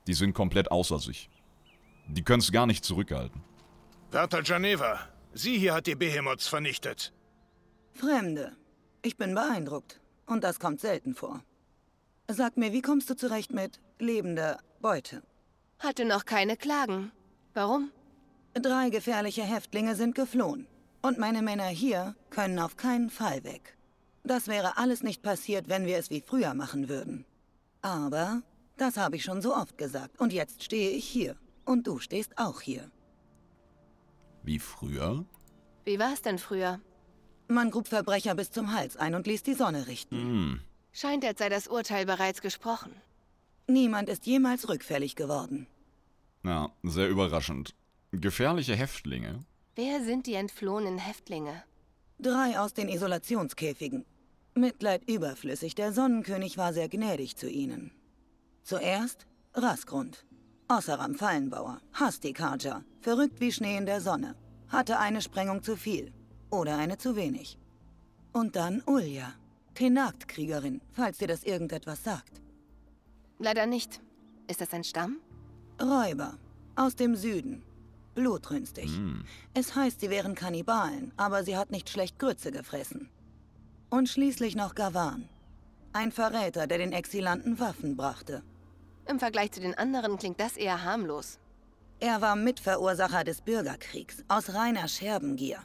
Die sind komplett außer sich. Die können es gar nicht zurückhalten. Wärter Geneva, sie hier hat die Behemoths vernichtet. Fremde. Ich bin beeindruckt. Und das kommt selten vor. Sag mir, wie kommst du zurecht mit lebender Beute? Hatte noch keine Klagen. Warum? Drei gefährliche Häftlinge sind geflohen. Und meine Männer hier können auf keinen Fall weg. Das wäre alles nicht passiert, wenn wir es wie früher machen würden. Aber das habe ich schon so oft gesagt. Und jetzt stehe ich hier. Und du stehst auch hier. Wie früher? Wie war es denn früher? Man grub Verbrecher bis zum Hals ein und ließ die Sonne richten. Mm. Scheint, als sei das Urteil bereits gesprochen. Niemand ist jemals rückfällig geworden. Ja, sehr überraschend. Gefährliche Häftlinge? Wer sind die entflohenen Häftlinge? Drei aus den Isolationskäfigen. Mitleid überflüssig, der Sonnenkönig war sehr gnädig zu ihnen. Zuerst Rasgrund. Ossaram Fallenbauer, Hastikharja, verrückt wie Schnee in der Sonne, hatte eine Sprengung zu viel oder eine zu wenig. Und dann Ulja, Tenagt-Kriegerin, falls dir das irgendetwas sagt. Leider nicht. Ist das ein Stamm? Räuber, aus dem Süden, Blutrünstig. Mm. Es heißt, sie wären Kannibalen, aber sie hat nicht schlecht Grütze gefressen. Und schließlich noch Gavan. Ein Verräter, der den Exilanten Waffen brachte. Im Vergleich zu den anderen klingt das eher harmlos. Er war Mitverursacher des Bürgerkriegs, aus reiner Scherbengier.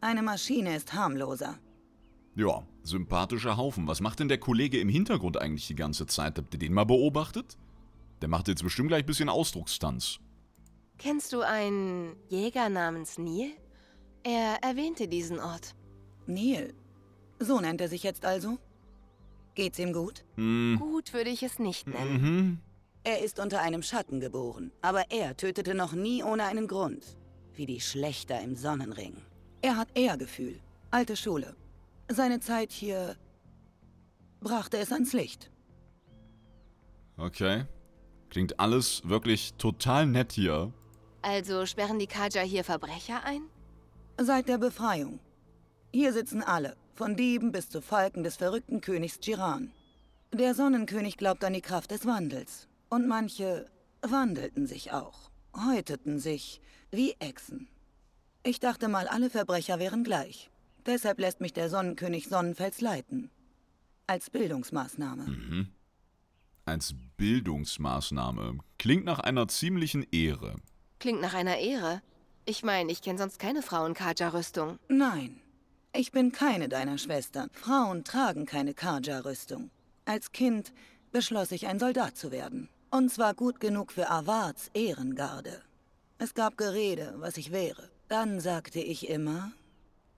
Eine Maschine ist harmloser. Ja, sympathischer Haufen. Was macht denn der Kollege im Hintergrund eigentlich die ganze Zeit? Habt ihr den mal beobachtet? Der macht jetzt bestimmt gleich ein bisschen Ausdruckstanz. Kennst du einen Jäger namens Neil? Er erwähnte diesen Ort. Neil? So nennt er sich jetzt also? Geht's ihm gut? Hm. Gut würde ich es nicht nennen. Mhm. Er ist unter einem Schatten geboren, aber er tötete noch nie ohne einen Grund. Wie die Schlechter im Sonnenring. Er hat Ehrgefühl. Alte Schule. Seine Zeit hier brachte es ans Licht. Okay. Klingt alles wirklich total nett hier. Also sperren die Kaja hier Verbrecher ein? Seit der Befreiung. Hier sitzen alle, von Dieben bis zu Falken des verrückten Königs Giran. Der Sonnenkönig glaubt an die Kraft des Wandels. Und manche wandelten sich auch, häuteten sich wie Echsen. Ich dachte mal, alle Verbrecher wären gleich. Deshalb lässt mich der Sonnenkönig Sonnenfels leiten. Als Bildungsmaßnahme. Mhm. Als Bildungsmaßnahme. Klingt nach einer ziemlichen Ehre. Klingt nach einer Ehre. Ich meine, ich kenne sonst keine Frauen Kaja-Rüstung. Nein, ich bin keine deiner Schwestern. Frauen tragen keine Kaja-Rüstung. Als Kind beschloss ich, ein Soldat zu werden. Und zwar gut genug für Avats Ehrengarde. Es gab Gerede, was ich wäre. Dann sagte ich immer,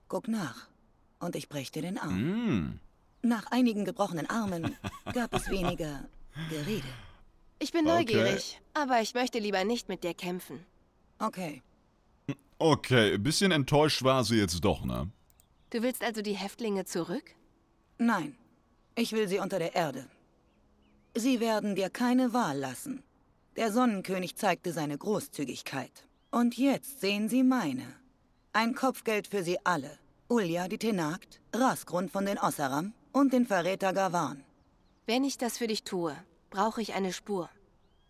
guck nach. Und ich brächte den Arm. Mm. Nach einigen gebrochenen Armen (laughs) gab es weniger Gerede. Ich bin okay. neugierig, aber ich möchte lieber nicht mit dir kämpfen. Okay. Okay, ein bisschen enttäuscht war sie jetzt doch, ne? Du willst also die Häftlinge zurück? Nein, ich will sie unter der Erde. Sie werden dir keine Wahl lassen. Der Sonnenkönig zeigte seine Großzügigkeit. Und jetzt sehen sie meine. Ein Kopfgeld für sie alle. Ulja, die Tenagt, Rasgrund von den Ossaram und den Verräter Gawan. Wenn ich das für dich tue, brauche ich eine Spur.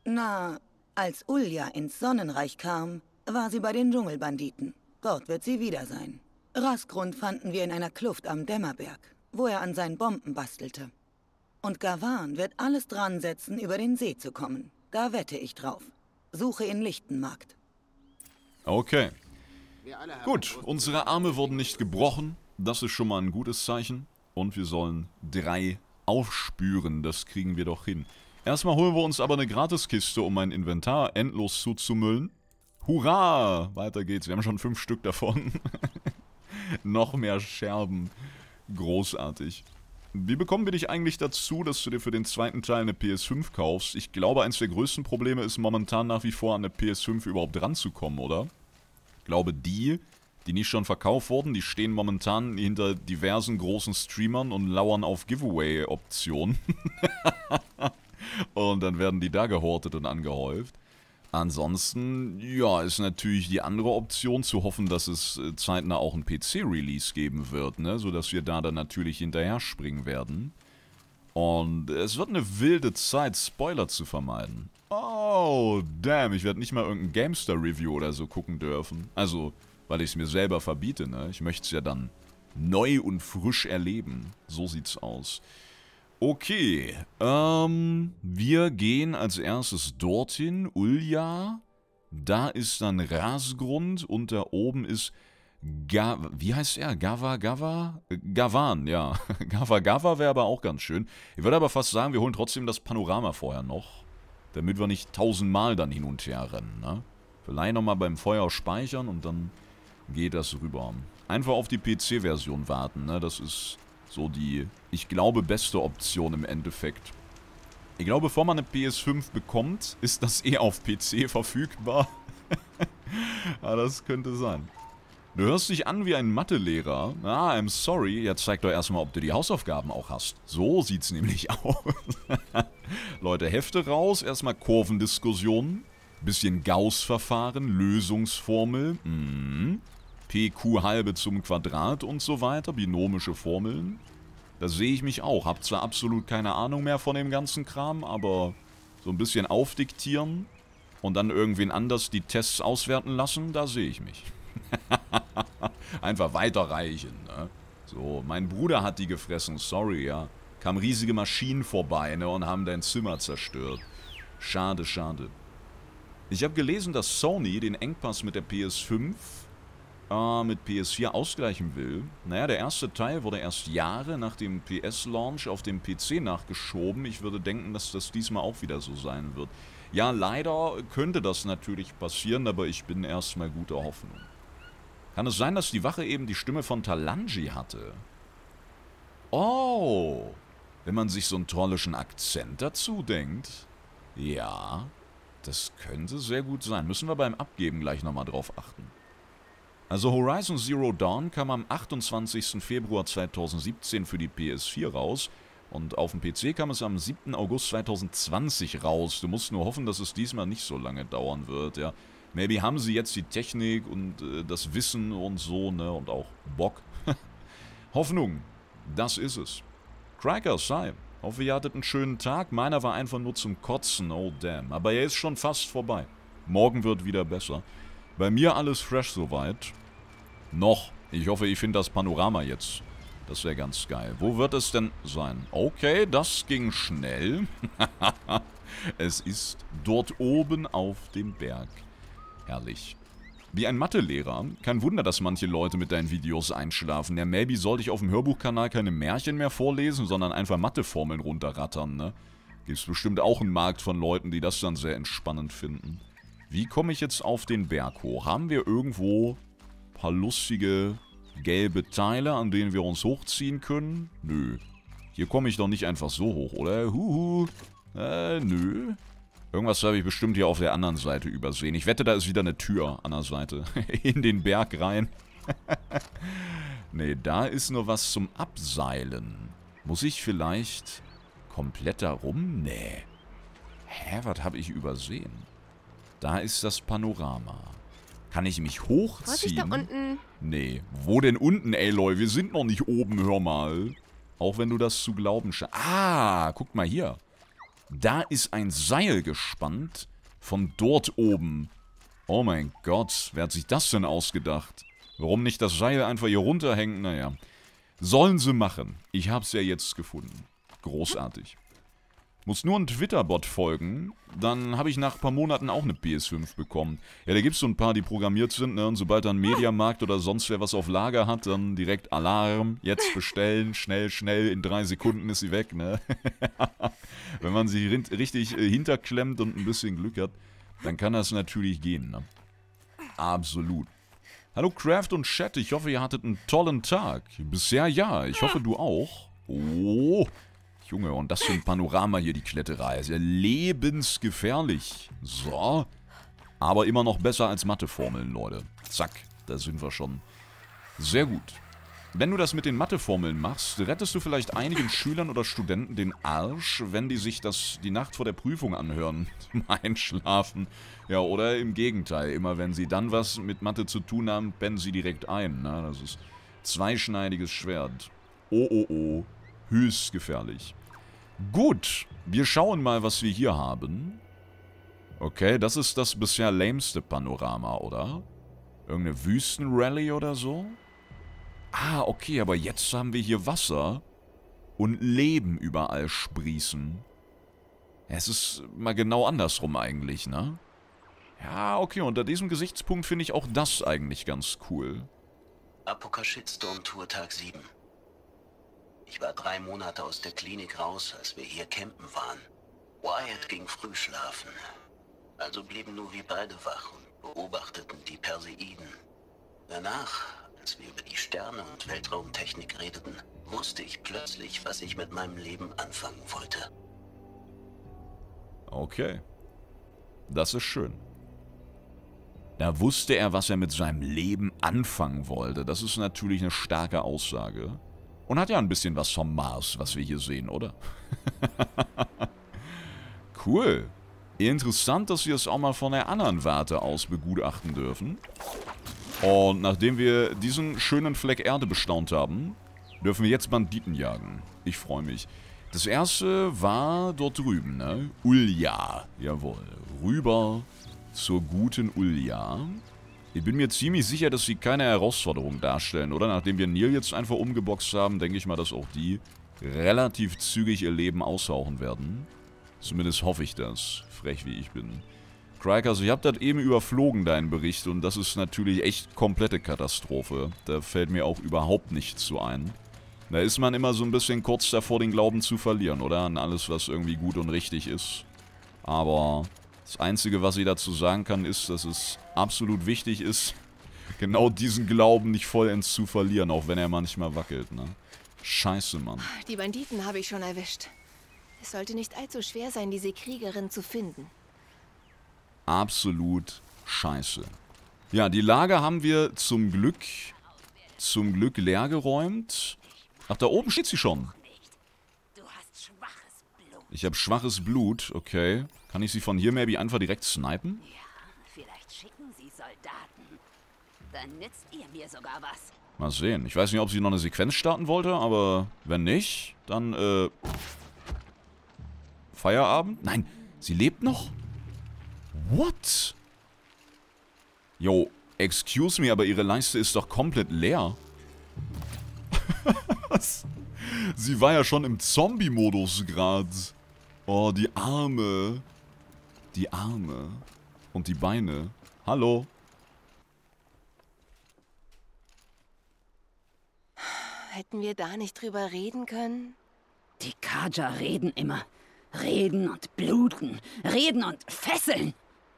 Na, als Ulja ins Sonnenreich kam, war sie bei den Dschungelbanditen. Dort wird sie wieder sein. Rasgrund fanden wir in einer Kluft am Dämmerberg, wo er an seinen Bomben bastelte. Und Gawan wird alles dran setzen, über den See zu kommen. Da wette ich drauf. Suche in Lichtenmarkt. Okay. Gut, unsere Arme wurden nicht gebrochen. Das ist schon mal ein gutes Zeichen. Und wir sollen drei aufspüren. Das kriegen wir doch hin. Erstmal holen wir uns aber eine Gratiskiste, um mein Inventar endlos zuzumüllen. Hurra! Weiter geht's. Wir haben schon fünf Stück davon. (laughs) Noch mehr Scherben. Großartig. Wie bekommen wir dich eigentlich dazu, dass du dir für den zweiten Teil eine PS5 kaufst? Ich glaube, eins der größten Probleme ist momentan nach wie vor an eine PS5 überhaupt ranzukommen, oder? Ich glaube, die, die nicht schon verkauft wurden, die stehen momentan hinter diversen großen Streamern und lauern auf Giveaway-Optionen. (laughs) Und dann werden die da gehortet und angehäuft. Ansonsten, ja, ist natürlich die andere Option zu hoffen, dass es äh, zeitnah auch ein PC-Release geben wird, ne? Sodass wir da dann natürlich hinterher springen werden. Und es wird eine wilde Zeit, Spoiler zu vermeiden. Oh, damn, ich werde nicht mal irgendein Gamester-Review oder so gucken dürfen. Also, weil ich es mir selber verbiete, ne? Ich möchte es ja dann neu und frisch erleben. So sieht's aus. Okay, ähm, wir gehen als erstes dorthin, Ulja. Da ist dann Rasgrund und da oben ist Ga wie heißt er? Gava Gava? Äh, Gavan, ja. (laughs) Gava Gava wäre aber auch ganz schön. Ich würde aber fast sagen, wir holen trotzdem das Panorama vorher noch. Damit wir nicht tausendmal dann hin und her rennen, ne? Vielleicht nochmal beim Feuer speichern und dann geht das rüber. Einfach auf die PC-Version warten, ne? Das ist so die, ich glaube, beste Option im Endeffekt. Ich glaube, bevor man eine PS5 bekommt, ist das eh auf PC verfügbar. ah, (laughs) das könnte sein. Du hörst dich an wie ein Mathelehrer. Ah, I'm sorry. Jetzt zeig doch erstmal, ob du die Hausaufgaben auch hast. So sieht's nämlich (laughs) aus. Leute, Hefte raus, erstmal Kurvendiskussionen, bisschen Gauss-Verfahren, Lösungsformel. Mhm. PQ halbe zum Quadrat und so weiter, binomische Formeln. Da sehe ich mich auch. Hab zwar absolut keine Ahnung mehr von dem ganzen Kram, aber so ein bisschen aufdiktieren und dann irgendwen anders die Tests auswerten lassen, da sehe ich mich. (laughs) Einfach weiterreichen, ne? So, mein Bruder hat die gefressen, sorry, ja. Kamen riesige Maschinen vorbei, ne, und haben dein Zimmer zerstört. Schade, schade. Ich habe gelesen, dass Sony den Engpass mit der PS5 äh, mit PS4 ausgleichen will. Naja, der erste Teil wurde erst Jahre nach dem PS-Launch auf dem PC nachgeschoben. Ich würde denken, dass das diesmal auch wieder so sein wird. Ja, leider könnte das natürlich passieren, aber ich bin erstmal guter Hoffnung. Kann es sein, dass die Wache eben die Stimme von Talanji hatte? Oh, wenn man sich so einen trollischen Akzent dazu denkt. Ja, das könnte sehr gut sein. Müssen wir beim Abgeben gleich nochmal drauf achten. Also Horizon Zero Dawn kam am 28. Februar 2017 für die PS4 raus und auf dem PC kam es am 7. August 2020 raus. Du musst nur hoffen, dass es diesmal nicht so lange dauern wird, ja. Maybe haben sie jetzt die Technik und äh, das Wissen und so, ne, und auch Bock. (laughs) Hoffnung, das ist es. Crackers, sei. Hoffe, ihr hattet einen schönen Tag. Meiner war einfach nur zum Kotzen, oh damn. Aber er ist schon fast vorbei. Morgen wird wieder besser. Bei mir alles fresh soweit. Noch. Ich hoffe, ich finde das Panorama jetzt. Das wäre ganz geil. Wo wird es denn sein? Okay, das ging schnell. (laughs) es ist dort oben auf dem Berg. Herrlich. Wie ein Mathelehrer. Kein Wunder, dass manche Leute mit deinen Videos einschlafen. Ja, maybe sollte ich auf dem Hörbuchkanal keine Märchen mehr vorlesen, sondern einfach Matheformeln runterrattern, ne? Gibt's bestimmt auch einen Markt von Leuten, die das dann sehr entspannend finden. Wie komme ich jetzt auf den Berg hoch? Haben wir irgendwo paar lustige gelbe Teile, an denen wir uns hochziehen können? Nö. Hier komme ich doch nicht einfach so hoch, oder? Huhu. Äh, nö. Irgendwas habe ich bestimmt hier auf der anderen Seite übersehen. Ich wette, da ist wieder eine Tür an der Seite. (laughs) In den Berg rein. (laughs) nee, da ist nur was zum Abseilen. Muss ich vielleicht komplett da rum? Nee. Hä, was habe ich übersehen? Da ist das Panorama. Kann ich mich hochziehen? Vorsicht da unten. Nee. Wo denn unten, Aloy? Wir sind noch nicht oben, hör mal. Auch wenn du das zu glauben scheinst. Ah, guck mal hier. Da ist ein Seil gespannt. Von dort oben. Oh mein Gott, wer hat sich das denn ausgedacht? Warum nicht das Seil einfach hier runterhängen? Naja. Sollen sie machen. Ich hab's ja jetzt gefunden. Großartig. Muss nur ein Twitter-Bot folgen, dann habe ich nach ein paar Monaten auch eine PS5 bekommen. Ja, da gibt es so ein paar, die programmiert sind, ne? Und sobald dann Mediamarkt oder sonst wer was auf Lager hat, dann direkt Alarm, jetzt bestellen, schnell, schnell, in drei Sekunden ist sie weg, ne? (laughs) Wenn man sie richtig äh, hinterklemmt und ein bisschen Glück hat, dann kann das natürlich gehen, ne? Absolut. Hallo Craft und Chat, ich hoffe, ihr hattet einen tollen Tag. Bisher ja, ich hoffe, du auch. Oh, Junge, und das für ein Panorama hier, die Kletterei. Ist ja lebensgefährlich. So. Aber immer noch besser als Matheformeln, Leute. Zack, da sind wir schon. Sehr gut. Wenn du das mit den Matheformeln machst, rettest du vielleicht einigen Schülern oder Studenten den Arsch, wenn die sich das die Nacht vor der Prüfung anhören, (laughs) zum Einschlafen. Ja, oder im Gegenteil, immer wenn sie dann was mit Mathe zu tun haben, pennen sie direkt ein. Na, ne? das ist zweischneidiges Schwert. Oh, oh, oh, höchst gefährlich. Gut, wir schauen mal, was wir hier haben. Okay, das ist das bisher lameste Panorama, oder? Irgendeine Wüstenrallye oder so? Ah, okay, aber jetzt haben wir hier Wasser und Leben überall sprießen. Es ist mal genau andersrum eigentlich, ne? Ja, okay, unter diesem Gesichtspunkt finde ich auch das eigentlich ganz cool. Apoka Shitstorm Tour Tag 7. Ich war drei Monate aus der Klinik raus, als wir hier campen waren. Wyatt ging früh schlafen. Also blieben nur wir beide wach und beobachteten die Perseiden. Danach, als wir über die Sterne und Weltraumtechnik redeten, wusste ich plötzlich, was ich mit meinem Leben anfangen wollte. Okay. Das ist schön. Da wusste er, was er mit seinem Leben anfangen wollte. Das ist natürlich eine starke Aussage. Und hat ja ein bisschen was vom Mars, was wir hier sehen, oder? (laughs) cool. Interessant, dass wir es auch mal von der anderen Warte aus begutachten dürfen. Und nachdem wir diesen schönen Fleck Erde bestaunt haben, dürfen wir jetzt Banditen jagen. Ich freue mich. Das erste war dort drüben, ne? Ulja. Jawohl. Rüber zur guten Ulja. Ich bin mir ziemlich sicher, dass sie keine Herausforderung darstellen, oder? Nachdem wir Neil jetzt einfach umgeboxt haben, denke ich mal, dass auch die relativ zügig ihr Leben aushauchen werden. Zumindest hoffe ich das, frech wie ich bin. Cryker, also ich habe das eben überflogen, deinen Bericht, und das ist natürlich echt komplette Katastrophe. Da fällt mir auch überhaupt nichts zu ein. Da ist man immer so ein bisschen kurz davor, den Glauben zu verlieren, oder? An alles, was irgendwie gut und richtig ist. Aber das Einzige, was ich dazu sagen kann, ist, dass es absolut wichtig ist, genau diesen Glauben nicht vollends zu verlieren, auch wenn er manchmal wackelt, ne? Scheiße, Mann. Die Banditen habe ich schon erwischt. Es sollte nicht allzu schwer sein, diese Kriegerin zu finden. Absolut scheiße. Ja, die Lager haben wir zum Glück, zum Glück leer geräumt. Ach, da oben steht sie schon. Ich habe schwaches Blut, okay. Kann ich sie von hier maybe einfach direkt snipen? Ja. dann nützt ihr mir sogar was. Mal sehen. Ich weiß nicht, ob sie noch eine Sequenz starten wollte, aber wenn nicht, dann, äh... Feierabend? Nein, sie lebt noch? What? Yo, excuse me, aber ihre Leiste ist doch komplett leer. (laughs) Was? Sie war ja schon im Zombie-Modus gerade. Oh, die Arme. Die Arme. Und die Beine. Hallo. Hätten wir da nicht drüber reden können? Die Kaja reden immer. Reden und bluten. Reden und fesseln.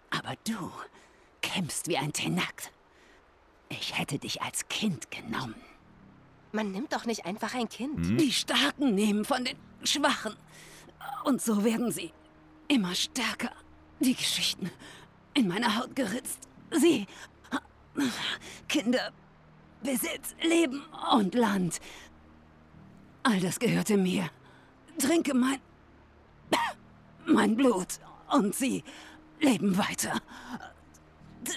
Aber du kämpfst wie ein Tenakt. Ich hätte dich als Kind genommen. Man nimmt doch nicht einfach ein Kind. Hm? Die Starken nehmen von den Schwachen. Und so werden sie immer stärker. Die Geschichten in meiner Haut geritzt. Sie. Kinder Besitz, Leben und Land. All das gehörte mir. Trinke mein. mein Blut und sie leben weiter. D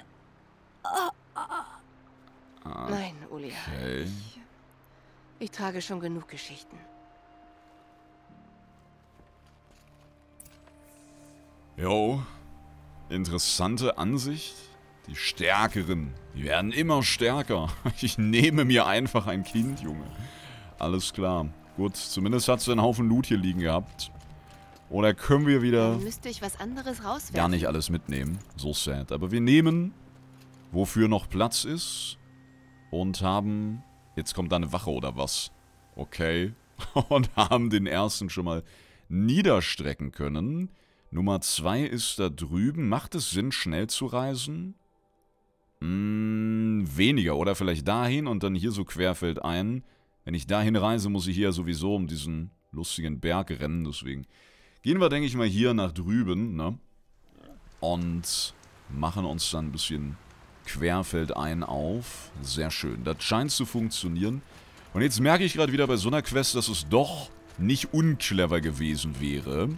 oh, Okay. Nein, Ulia. Ich, ich trage schon genug Geschichten. Jo, interessante Ansicht. Die Stärkeren, die werden immer stärker. (laughs) Ich nehme mir einfach ein Kind, Junge. Alles klar. Gut, zumindest hat sie einen Haufen Loot hier liegen gehabt. Oder können wir wieder... müsste ich was anderes rauswerfen. Gar nicht alles mitnehmen. So sad. Aber wir nehmen, wofür noch Platz ist. Und haben... Jetzt kommt da eine Wache oder was? Okay. (laughs) Und haben den ersten schon mal niederstrecken können. Nummer zwei ist da drüben. Macht es Sinn, schnell zu reisen? Mh, hm, weniger, oder? Vielleicht dahin und dann hier so querfeld ein. Wenn ich dahin reise, muss ich hier sowieso um diesen lustigen Berg rennen, deswegen. Gehen wir, denke ich mal, hier nach drüben, ne? Und machen uns dann ein bisschen querfeld ein auf. Sehr schön. Das scheint zu funktionieren. Und jetzt merke ich gerade wieder bei so einer Quest, dass es doch nicht unclever gewesen wäre,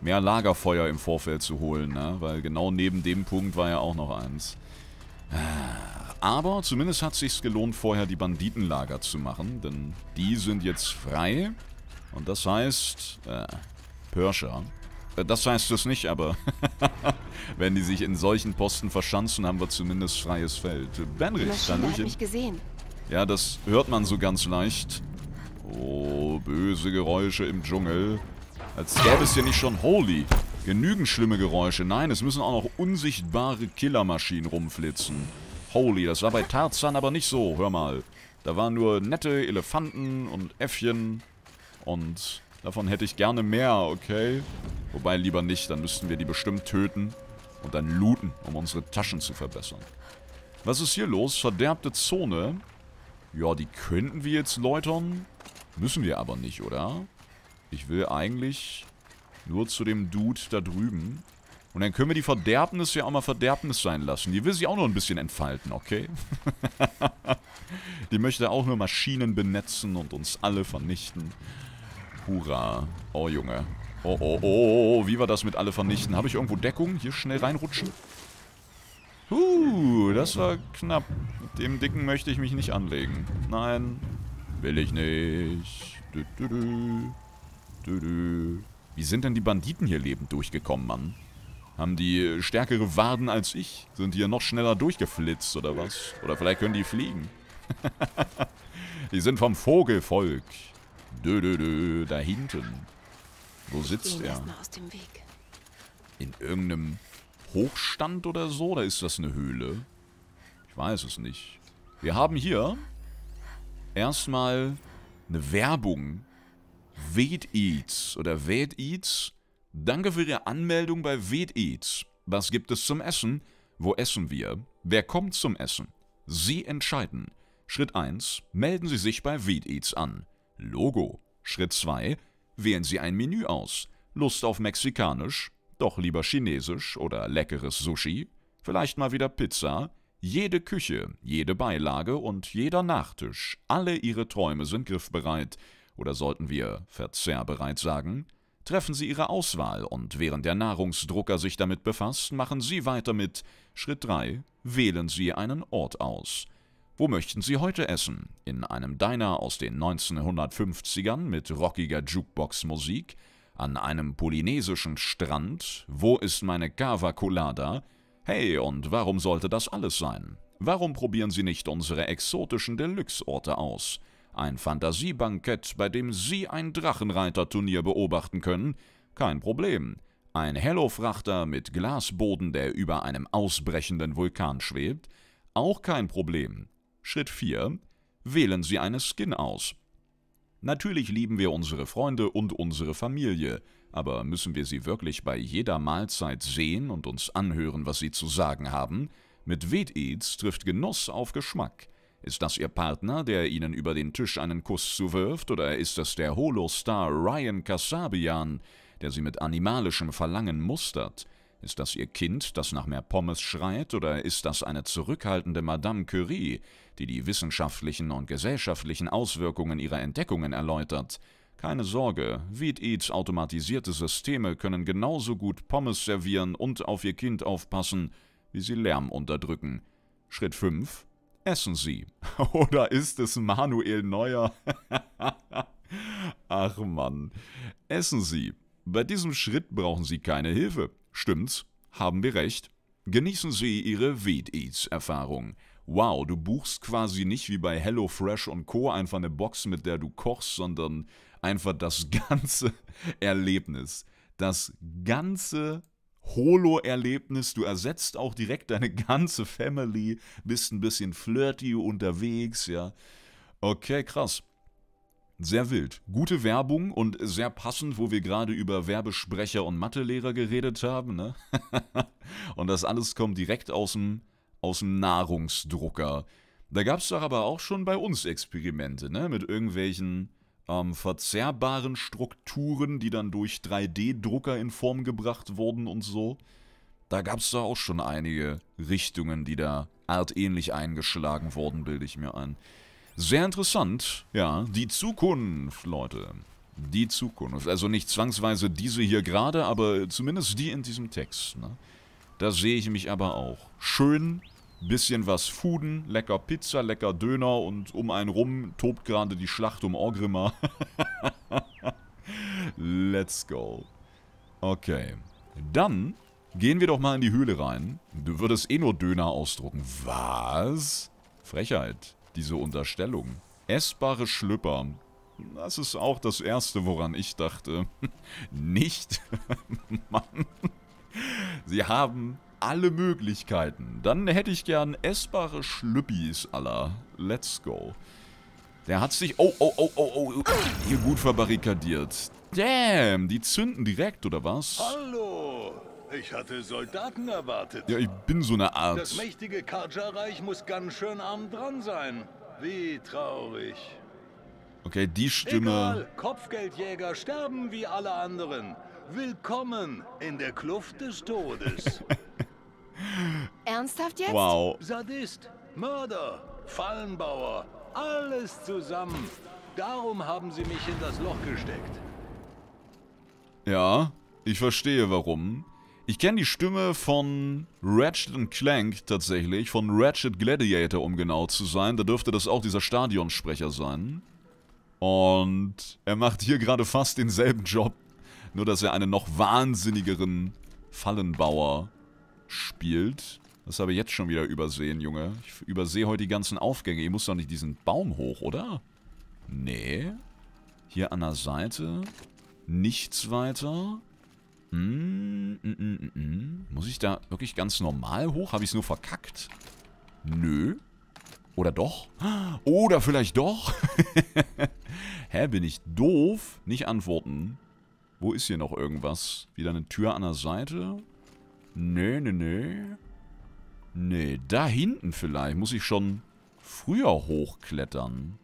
mehr Lagerfeuer im Vorfeld zu holen, ne? Weil genau neben dem Punkt war ja auch noch eins. Ah, aber zumindest hat es sich gelohnt, vorher die Banditenlager zu machen, denn die sind jetzt frei. Und das heißt, äh, Pörscher. Äh, das heißt es nicht, aber (laughs) wenn die sich in solchen Posten verschanzen, haben wir zumindest freies Feld. Benrich, Hallöchen. mich gesehen. Ja, das hört man so ganz leicht. Oh, böse Geräusche im Dschungel. Als gäbe es hier nicht schon Holy. Genügend schlimme Geräusche. Nein, es müssen auch noch unsichtbare Killermaschinen rumflitzen. Holy, das war bei Tarzan aber nicht so. Hör mal. Da waren nur nette Elefanten und Äffchen. Und davon hätte ich gerne mehr, okay? Wobei lieber nicht, dann müssten wir die bestimmt töten. Und dann looten, um unsere Taschen zu verbessern. Was ist hier los? Verderbte Zone. Ja, die könnten wir jetzt läutern. Müssen wir aber nicht, oder? Ich will eigentlich nur zu dem Dude da drüben. Und dann können wir die Verderbnis ja auch mal Verderbnis sein lassen. Die will sich auch noch ein bisschen entfalten, okay? (laughs) die möchte auch nur Maschinen benetzen und uns alle vernichten. Hurra. Oh, Junge. Oh, oh, oh, oh, oh. Wie war das mit alle vernichten? Habe ich irgendwo Deckung? Hier schnell reinrutschen? Huh, das war knapp. Mit dem Dicken möchte ich mich nicht anlegen. Nein, will ich nicht. Du, du, du. Du, du. Wie sind denn die Banditen hier lebend durchgekommen, Mann? Haben die äh, stärkere Waden als ich? Sind die hier noch schneller durchgeflitzt oder was? Oder vielleicht können die fliegen. (laughs) die sind vom Vogelvolk. Dö, dö, dö, da hinten. Wo sitzt er? In irgendeinem Hochstand oder so? Oder ist das eine Höhle? Ich weiß es nicht. Wir haben hier erstmal eine Werbung Wed Eats oder Wed Eats. Danke für Ihre Anmeldung bei Wed Eats. Was gibt es zum Essen? Wo essen wir? Wer kommt zum Essen? Sie entscheiden. Schritt 1. Melden Sie sich bei Wed Eats an. Logo. Schritt 2. Wählen Sie ein Menü aus. Lust auf Mexikanisch? Doch lieber Chinesisch oder leckeres Sushi? Vielleicht mal wieder Pizza? Jede Küche, jede Beilage und jeder Nachtisch, alle Ihre Träume sind griffbereit oder sollten wir verzehrbereit sagen, treffen Sie Ihre Auswahl und während der Nahrungsdrucker sich damit befasst, machen Sie weiter mit Schritt 3. Wählen Sie einen Ort aus. Wo möchten Sie heute essen? In einem Diner aus den 1950ern mit rockiger Jukebox-Musik? An einem polynesischen Strand? Wo ist meine Cava Colada? Hey, und warum sollte das alles sein? Warum probieren Sie nicht unsere exotischen Deluxe-Orte aus? ein Fantasiebankett, bei dem Sie ein Drachenreiterturnier beobachten können, kein Problem. Ein Hellofrachter mit Glasboden, der über einem ausbrechenden Vulkan schwebt, auch kein Problem. Schritt 4. Wählen Sie eine Skin aus. Natürlich lieben wir unsere Freunde und unsere Familie, aber müssen wir sie wirklich bei jeder Mahlzeit sehen und uns anhören, was sie zu sagen haben? Mit Wet-Eats trifft Genuss auf Geschmack. Ist das Ihr Partner, der Ihnen über den Tisch einen Kuss zuwirft, oder ist das der Holostar Ryan Kasabian, der Sie mit animalischem Verlangen mustert? Ist das Ihr Kind, das nach mehr Pommes schreit, oder ist das eine zurückhaltende Madame Curie, die die wissenschaftlichen und gesellschaftlichen Auswirkungen ihrer Entdeckungen erläutert? Keine Sorge, Veed Eats automatisierte Systeme können genauso gut Pommes servieren und auf ihr Kind aufpassen, wie sie Lärm unterdrücken. Schritt 5 essen Sie. (laughs) Oder ist es Manuel Neuer? (laughs) Ach Mann. Essen Sie. Bei diesem Schritt brauchen Sie keine Hilfe. Stimmt's? Haben wir recht? Genießen Sie Ihre Weed Eats Erfahrung. Wow, du buchst quasi nicht wie bei HelloFresh und Co. einfach eine Box, mit der du kochst, sondern einfach das (laughs) ganze Erlebnis. Das ganze Holo-Erlebnis. Du ersetzt auch direkt deine ganze Family, bist ein bisschen flirty unterwegs, ja. Okay, krass. Sehr wild. Gute Werbung und sehr passend, wo wir gerade über Werbesprecher und Mathelehrer geredet haben. Ne? (laughs) und das alles kommt direkt aus dem, aus dem Nahrungsdrucker. Da gab es doch aber auch schon bei uns Experimente, ne? Mit irgendwelchen ähm, verzerrbaren Strukturen, die dann durch 3D-Drucker in Form gebracht wurden und so. Da gab es da auch schon einige Richtungen, die da artähnlich eingeschlagen wurden, bilde ich mir ein. Sehr interessant, ja. Die Zukunft, Leute. Die Zukunft. Also nicht zwangsweise diese hier gerade, aber zumindest die in diesem Text. Ne? Da sehe ich mich aber auch. Schön bisschen was fuden, lecker Pizza, lecker Döner und um einen rum tobt gerade die Schlacht um Orgrimmar. (laughs) Let's go. Okay. Dann gehen wir doch mal in die Höhle rein. Du würdest eh nur Döner ausdrucken. Was? Frechheit, diese Unterstellung. Essbare Schlüpper. Das ist auch das Erste, woran ich dachte. (laughs) Nicht, (laughs) Mann. Sie haben alle Möglichkeiten. Dann hätte ich gern essbare Schlüppis aller. Let's go. Der hat sich... Oh, oh, oh, oh, oh. Hier gut verbarrikadiert. Damn, die zünden direkt, oder was? Hallo. Ich hatte Soldaten erwartet. Ja, ich bin so eine Art. Das mächtige Karja-Reich muss ganz schön arm dran sein. Wie traurig. Okay, die Stimme... Egal, Kopfgeldjäger sterben wie alle anderen. Willkommen in der Kluft des Todes. (laughs) Ernsthaft jetzt? Wow. Sadist, Mörder, Fallenbauer, alles zusammen. Darum haben sie mich in das Loch gesteckt. Ja, ich verstehe warum. Ich kenne die Stimme von Ratchet Clank tatsächlich, von Ratchet Gladiator, um genau zu sein. Da dürfte das auch dieser Stadionsprecher sein. Und er macht hier gerade fast denselben Job, nur dass er einen noch wahnsinnigeren Fallenbauer spielt. Das habe ich jetzt schon wieder übersehen, Junge. Ich übersehe heute die ganzen Aufgänge. Ihr muss doch nicht diesen Baum hoch, oder? Nee. Hier an der Seite. Nichts weiter. Mm, mm, mm, muss ich da wirklich ganz normal hoch? Habe ich es nur verkackt? Nö. Oder doch? Oder vielleicht doch? (laughs) Hä, bin ich doof? Nicht antworten. Wo ist hier noch irgendwas? Wieder eine Tür an der Seite. Nee, nee, nee. Nee, da hinten vielleicht. Muss ich schon früher hochklettern.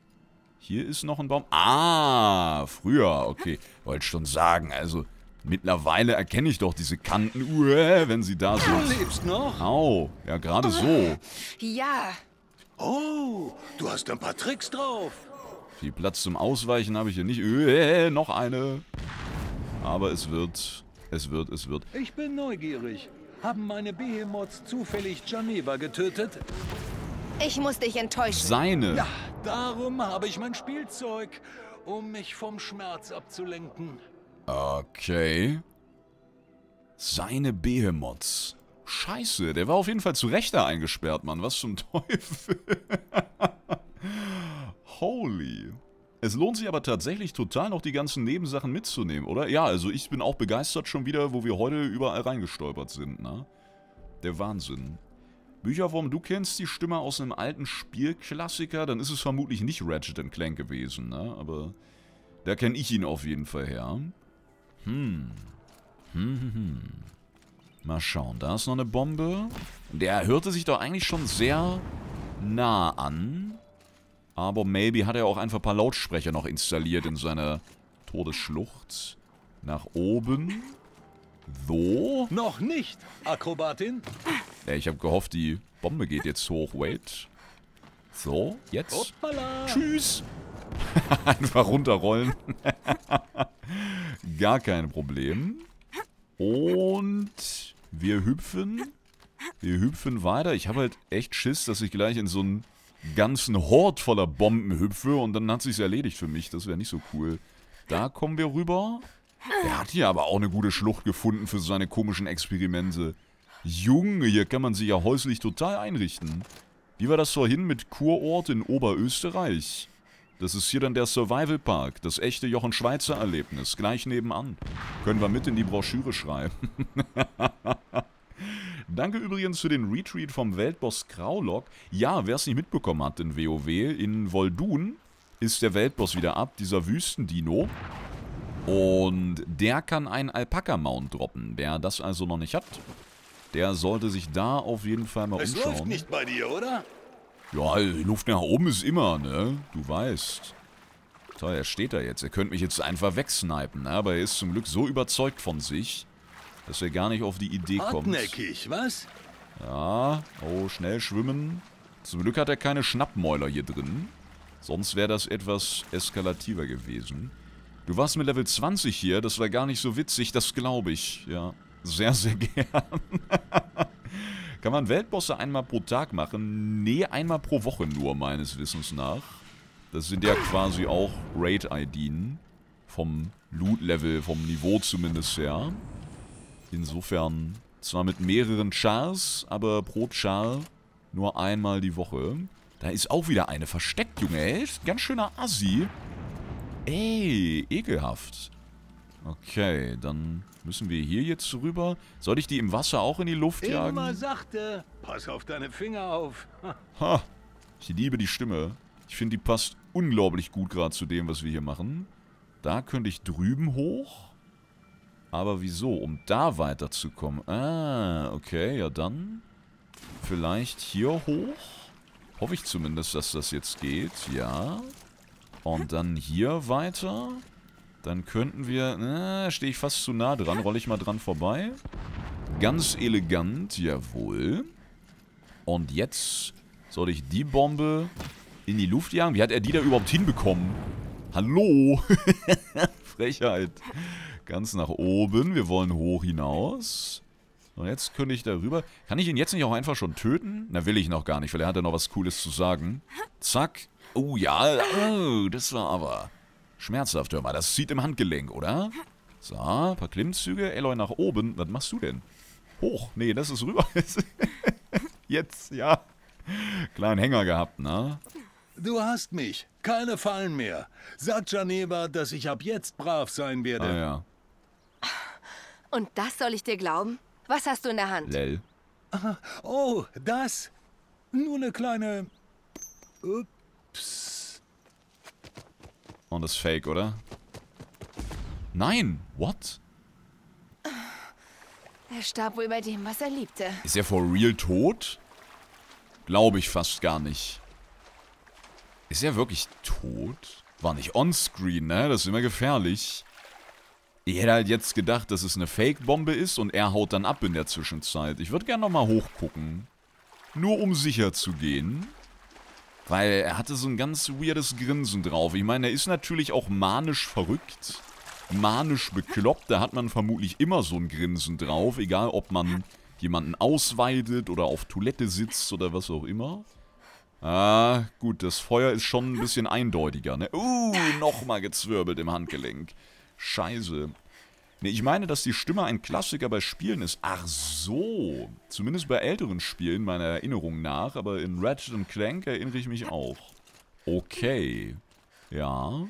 Hier ist noch ein Baum. Ah, früher. Okay, wollte schon sagen. Also, mittlerweile erkenne ich doch diese Kanten. Uäh, wenn sie da sind. Du lebst noch? Au, ja gerade so. Ja. Oh, du hast ein paar Tricks drauf. Viel Platz zum Ausweichen habe ich hier nicht. Uäh, noch eine. Aber es wird, es wird, es wird. Ich bin neugierig. Haben meine Behemoths zufällig Janeva getötet? Ich muss dich enttäuschen. Seine. Ja, darum habe ich mein Spielzeug, um mich vom Schmerz abzulenken. Okay. Seine Behemoths. Scheiße, der war auf jeden Fall zu Recht da eingesperrt, Mann. Was zum (laughs) Teufel. Holy. Es lohnt sich aber tatsächlich total noch die ganzen Nebensachen mitzunehmen, oder? Ja, also ich bin auch begeistert schon wieder, wo wir heute überall reingestolpert sind, ne? Der Wahnsinn. Bücherwurm, du kennst die Stimme aus einem alten Spielklassiker, dann ist es vermutlich nicht Ratchet Clank gewesen, ne? Aber da kenne ich ihn auf jeden Fall her. Hm. Hm, hm, hm. Mal schauen, da ist noch eine Bombe. Der hörte sich doch eigentlich schon sehr nah an. Aber maybe hat er auch einfach ein paar Lautsprecher noch installiert in seiner Todesschlucht. Nach oben. So. Noch nicht, Akrobatin. Ja, ich habe gehofft, die Bombe geht jetzt hoch. Wait. So, jetzt. Hoppala. Tschüss. (laughs) Einfach runterrollen. (laughs) Gar kein Problem. Und wir hüpfen. Wir hüpfen weiter. Ich habe halt echt Schiss, dass ich gleich in so ein ganzen Hort voller Bombenhüpfe und dann hat sich's erledigt für mich. Das wäre nicht so cool. Da kommen wir rüber. Er hat hier aber auch eine gute Schlucht gefunden für seine komischen Experimente. Junge, hier kann man sich ja häuslich total einrichten. Wie war das vorhin mit Kurort in Oberösterreich? Das ist hier dann der Survival Park, das echte Jochen Schweizer Erlebnis, gleich nebenan. Können wir mit in die Broschüre schreiben. (laughs) Danke übrigens für den Retreat vom Weltboss Kraulok. Ja, wer es nicht mitbekommen hat in WoW, in Voldun ist der Weltboss wieder ab, dieser Wüstendino. Und der kann einen Alpaka-Mount droppen. Wer das also noch nicht hat, der sollte sich da auf jeden Fall mal es umschauen. Es läuft nicht bei dir, oder? Ja, die Luft nach oben ist immer, ne? Du weißt. Toll, er steht da jetzt. Er könnte mich jetzt einfach wegsnipen, ne? aber er ist zum Glück so überzeugt von sich, dass wir gar nicht auf die Idee kommen. Hartnäckig, was? Ja, oh, schnell schwimmen. Zum Glück hat er keine Schnappmäuler hier drin. Sonst wäre das etwas eskalativer gewesen. Du warst mit Level 20 hier, das war gar nicht so witzig, das glaube ich. Ja, sehr, sehr (laughs) gern. Kann man Weltbosse einmal pro Tag machen? Nee, einmal pro Woche nur, meines Wissens nach. Das sind ja quasi auch Raid-IDen. Vom Loot-Level, vom Niveau zumindest her. Insofern zwar mit mehreren Chars, aber pro Char nur einmal die Woche. Da ist auch wieder eine versteckt, Junge, ey. Ist ein ganz schöner Assi. Ey, ekelhaft. Okay, dann müssen wir hier jetzt rüber. Soll ich die im Wasser auch in die Luft jagen? Immer sagte, pass auf deine Finger auf. (laughs) Ha, ich liebe die Stimme. Ich finde, die passt unglaublich gut gerade zu dem, was wir hier machen. Da könnte ich drüben hoch. Aber wieso? Um da weiterzukommen. Ah, okay, ja dann. Vielleicht hier hoch? Hoffe ich zumindest, dass das jetzt geht. Ja. Und dann hier weiter. Dann könnten wir... Na, stehe ich fast zu nah dran. Rolle ich mal dran vorbei. Ganz elegant, jawohl. Und jetzt soll ich die Bombe in die Luft jagen. Wie hat er die da überhaupt hinbekommen? Hallo? (laughs) Frechheit. Ganz nach oben. Wir wollen hoch hinaus. Und jetzt könnte ich darüber. Kann ich ihn jetzt nicht auch einfach schon töten? Na, will ich noch gar nicht, weil er hat ja noch was Cooles zu sagen. Zack. Oh ja. Oh, das war aber schmerzhaft. Hör mal, das zieht im Handgelenk, oder? So, ein paar Klimmzüge. Eloy nach oben. Was machst du denn? Hoch. Nee, das ist rüber. (laughs) jetzt, ja. Kleinen Hänger gehabt, ne? Du hast mich. Keine Fallen mehr. Sag Janeva, dass ich ab jetzt brav sein werde. Ah ja. Und das soll ich dir glauben? Was hast du in der Hand? Lell. Ah, oh, das? Nur eine kleine... Ups. Und das ist fake, oder? Nein! What? Er starb wohl bei dem, was er liebte. Ist er for real tot? Glaube ich fast gar nicht. Ist er wirklich tot? War nicht onscreen, ne? Das ist immer gefährlich. Ich hätte halt jetzt gedacht, dass es eine Fake-Bombe ist und er haut dann ab in der Zwischenzeit. Ich würde gerne nochmal hochgucken. Nur um sicher zu gehen. Weil er hatte so ein ganz weirdes Grinsen drauf. Ich meine, er ist natürlich auch manisch verrückt. Manisch bekloppt. Da hat man vermutlich immer so ein Grinsen drauf. Egal, ob man jemanden ausweidet oder auf Toilette sitzt oder was auch immer. Ah, gut, das Feuer ist schon ein bisschen eindeutiger, ne? Uh, nochmal gezwirbelt im Handgelenk. Scheiße. Nee, ich meine, dass die Stimme ein Klassiker bei Spielen ist. Ach so. Zumindest bei älteren Spielen, meiner Erinnerung nach. Aber in Ratchet Clank erinnere ich mich auch. Okay. Ja.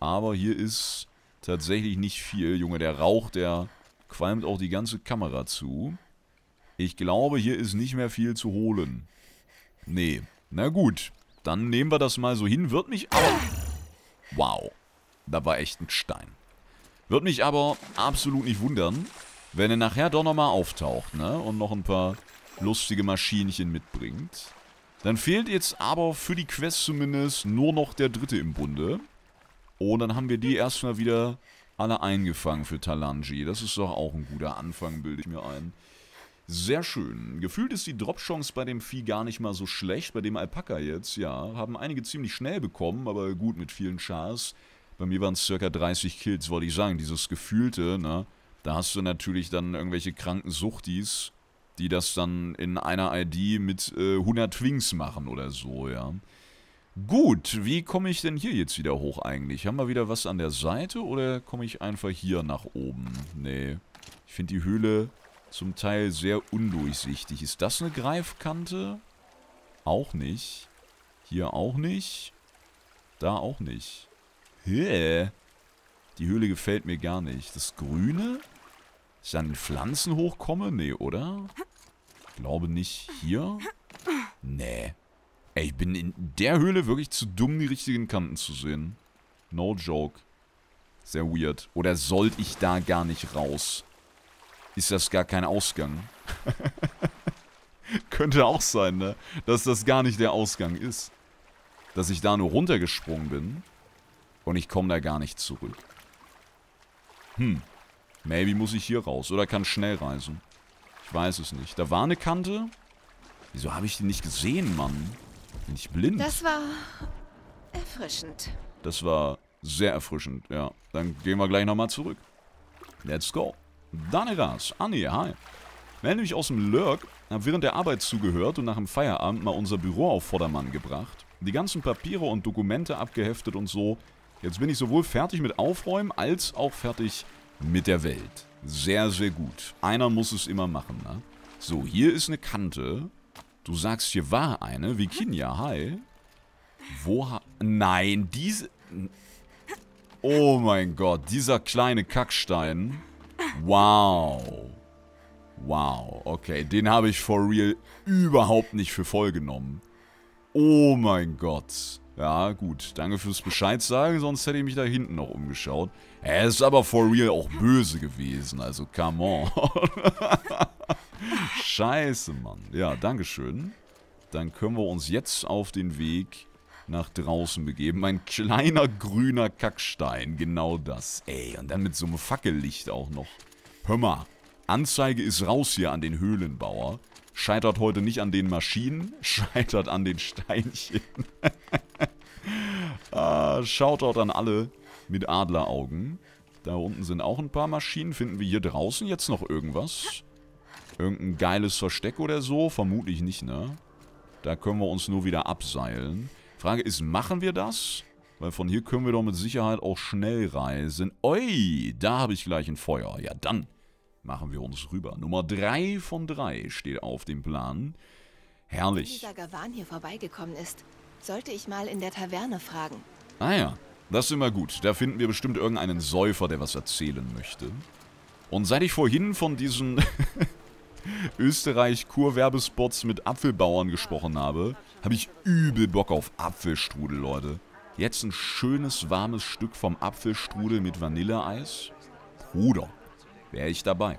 Aber hier ist tatsächlich nicht viel. Junge, der Rauch, der qualmt auch die ganze Kamera zu. Ich glaube, hier ist nicht mehr viel zu holen. Nee. Na gut. Dann nehmen wir das mal so hin. Wird mich Wow. Da war echt ein Stein. Würde mich aber absolut nicht wundern, wenn er nachher doch nochmal auftaucht, ne? Und noch ein paar lustige Maschinchen mitbringt. Dann fehlt jetzt aber für die Quest zumindest nur noch der dritte im Bunde. Und oh, dann haben wir die erstmal wieder alle eingefangen für Talanji. Das ist doch auch ein guter Anfang, bilde ich mir ein. Sehr schön. Gefühlt ist die Drop-Chance bei dem Vieh gar nicht mal so schlecht, bei dem Alpaka jetzt, ja. Haben einige ziemlich schnell bekommen, aber gut mit vielen Chars. Bei mir waren es circa 30 Kills, wollte ich sagen. Dieses Gefühlte, ne? Da hast du natürlich dann irgendwelche kranken Suchtis, die das dann in einer ID mit äh, 100 Twinks machen oder so, ja. Gut, wie komme ich denn hier jetzt wieder hoch eigentlich? Haben wir wieder was an der Seite oder komme ich einfach hier nach oben? Nee. Ich finde die Höhle zum Teil sehr undurchsichtig. Ist das eine Greifkante? Auch nicht. Hier auch nicht. Da auch nicht. Höhe. Die Höhle gefällt mir gar nicht. Das Grüne? Dass ich an den Pflanzen hochkomme? Nee, oder? Ich glaube nicht. Hier? Nee. Ey, ich bin in der Höhle wirklich zu dumm, die richtigen Kanten zu sehen. No joke. Sehr weird. Oder sollte ich da gar nicht raus? Ist das gar kein Ausgang? (laughs) Könnte auch sein, ne? Dass das gar nicht der Ausgang ist. Dass ich da nur runtergesprungen bin. Und ich komme da gar nicht zurück. Hm. Maybe muss ich hier raus. Oder kann schnell reisen. Ich weiß es nicht. Da war eine Kante. Wieso habe ich die nicht gesehen, Mann? Bin ich blind? Das war erfrischend. Das war sehr erfrischend, ja. Dann gehen wir gleich nochmal zurück. Let's go. Daneras, Anni, ah, hi. Melde mich aus dem Lurk, habe während der Arbeit zugehört und nach dem Feierabend mal unser Büro auf Vordermann gebracht. Die ganzen Papiere und Dokumente abgeheftet und so. Jetzt bin ich sowohl fertig mit Aufräumen als auch fertig mit der Welt. Sehr, sehr gut. Einer muss es immer machen, ne? So, hier ist eine Kante. Du sagst, hier war eine. Wie Kinja, hi. Wo ha... Nein, diese... Oh mein Gott, dieser kleine Kackstein. Wow. Wow, okay. Den habe ich for real überhaupt nicht für voll genommen. Oh mein Gott. Ja, gut. Danke fürs Bescheid sagen, sonst hätte ich mich da hinten noch umgeschaut. Er ist aber for real auch böse gewesen, also come on. (laughs) Scheiße, Mann. Ja, dankeschön. Dann können wir uns jetzt auf den Weg nach draußen begeben. Ein kleiner grüner Kackstein, genau das. Ey, und dann mit so einem Fackellicht auch noch. Hör mal, Anzeige ist raus hier an den Höhlenbauer. Scheitert heute nicht an den Maschinen, (laughs) scheitert an den Steinchen. (laughs) ah, Shoutout an alle mit Adleraugen. Da unten sind auch ein paar Maschinen. Finden wir hier draußen jetzt noch irgendwas? Irgendein geiles Versteck oder so? Vermutlich nicht, ne? Da können wir uns nur wieder abseilen. Frage ist, machen wir das? Weil von hier können wir doch mit Sicherheit auch schnell reisen. Oi, da habe ich gleich ein Feuer. Ja, dann machen wir uns rüber. Nummer 3 von 3 steht auf dem Plan. Herrlich. Wenn dieser Gavan hier vorbeigekommen ist, sollte ich mal in der Taverne fragen. Ah ja, das ist immer gut. Da finden wir bestimmt irgendeinen Säufer, der was erzählen möchte. Und seit ich vorhin von diesen (laughs) österreich kurwerbespots mit Apfelbauern gesprochen habe, habe ich übel Bock auf Apfelstrudel, Leute. Jetzt ein schönes, warmes Stück vom Apfelstrudel mit Vanilleeis. Bruder wäre ich dabei.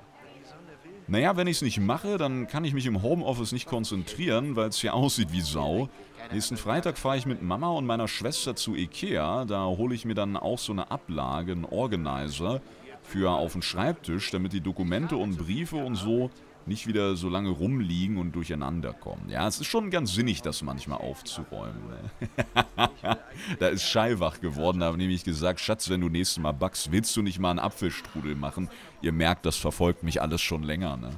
Naja, wenn ich es nicht mache, dann kann ich mich im Homeoffice nicht konzentrieren, weil es hier aussieht wie Sau. Nächsten Freitag fahre ich mit Mama und meiner Schwester zu Ikea. Da hole ich mir dann auch so eine Ablage, einen Organizer für auf den Schreibtisch, damit die Dokumente und Briefe und so nicht wieder so lange rumliegen und durcheinander kommen. Ja, es ist schon ganz sinnig, das manchmal aufzuräumen. Ne? (laughs) da ist Scheiwach geworden, da habe ich nämlich gesagt, Schatz, wenn du nächstes Mal backst, willst du nicht mal einen Apfelstrudel machen? Ihr merkt, das verfolgt mich alles schon länger, ne?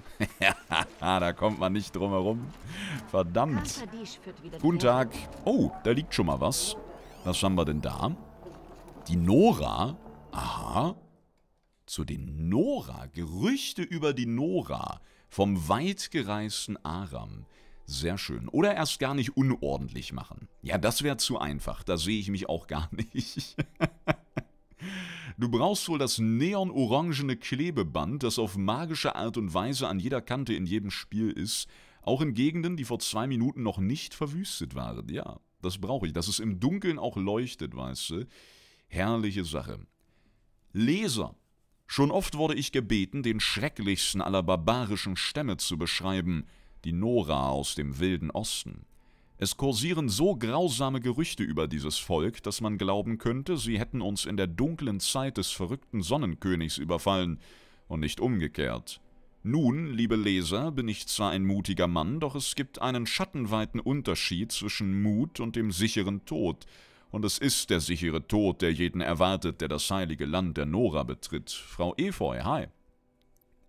(laughs) da kommt man nicht drum herum. Verdammt. Guten Tag. Oh, da liegt schon mal was. Was haben wir denn da? Die Nora? Aha. Zu den Nora. Gerüchte über die Nora. Vom weitgereisten Aram. Sehr schön. Oder erst gar nicht unordentlich machen. Ja, das wäre zu einfach. Da sehe ich mich auch gar (laughs) nicht. Du brauchst wohl das neonorangene Klebeband, das auf magische Art und Weise an jeder Kante in jedem Spiel ist, auch in Gegenden, die vor zwei Minuten noch nicht verwüstet waren. Ja, das brauche ich, dass es im Dunkeln auch leuchtet, weißt du. Herrliche Sache. Leser. Schon oft wurde ich gebeten, den schrecklichsten aller barbarischen Stämme zu beschreiben, die Nora aus dem wilden Osten. Es kursieren so grausame Gerüchte über dieses Volk, dass man glauben könnte, sie hätten uns in der dunklen Zeit des verrückten Sonnenkönigs überfallen und nicht umgekehrt. Nun, liebe Leser, bin ich zwar ein mutiger Mann, doch es gibt einen schattenweiten Unterschied zwischen Mut und dem sicheren Tod, und es ist der sichere Tod, der jeden erwartet, der das heilige Land der Nora betritt. Frau Efeu, hi.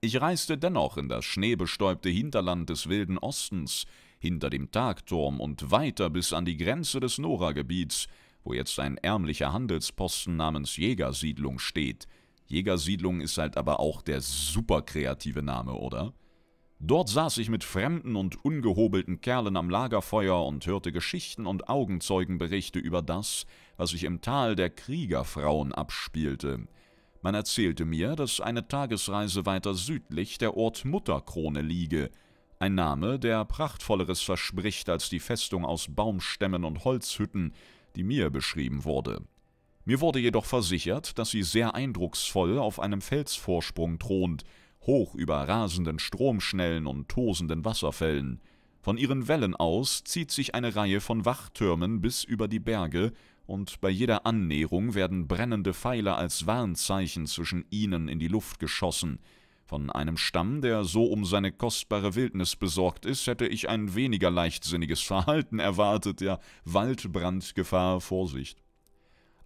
Ich reiste dennoch in das schneebestäubte Hinterland des wilden Ostens, hinter dem Tagturm und weiter bis an die Grenze des Nora-Gebiets, wo jetzt ein ärmlicher Handelsposten namens Jägersiedlung steht. Jägersiedlung ist halt aber auch der super kreative Name, oder? Dort saß ich mit fremden und ungehobelten Kerlen am Lagerfeuer und hörte Geschichten und Augenzeugenberichte über das, was sich im Tal der Kriegerfrauen abspielte. Man erzählte mir, dass eine Tagesreise weiter südlich der Ort Mutterkrone liege, ein Name, der Prachtvolleres verspricht als die Festung aus Baumstämmen und Holzhütten, die mir beschrieben wurde. Mir wurde jedoch versichert, dass sie sehr eindrucksvoll auf einem Felsvorsprung thront, hoch über rasenden Stromschnellen und tosenden Wasserfällen. Von ihren Wellen aus zieht sich eine Reihe von Wachtürmen bis über die Berge, und bei jeder Annäherung werden brennende Pfeile als Warnzeichen zwischen ihnen in die Luft geschossen – von einem Stamm, der so um seine kostbare Wildnis besorgt ist, hätte ich ein weniger leichtsinniges (laughs) Verhalten erwartet, ja Waldbrandgefahr Vorsicht.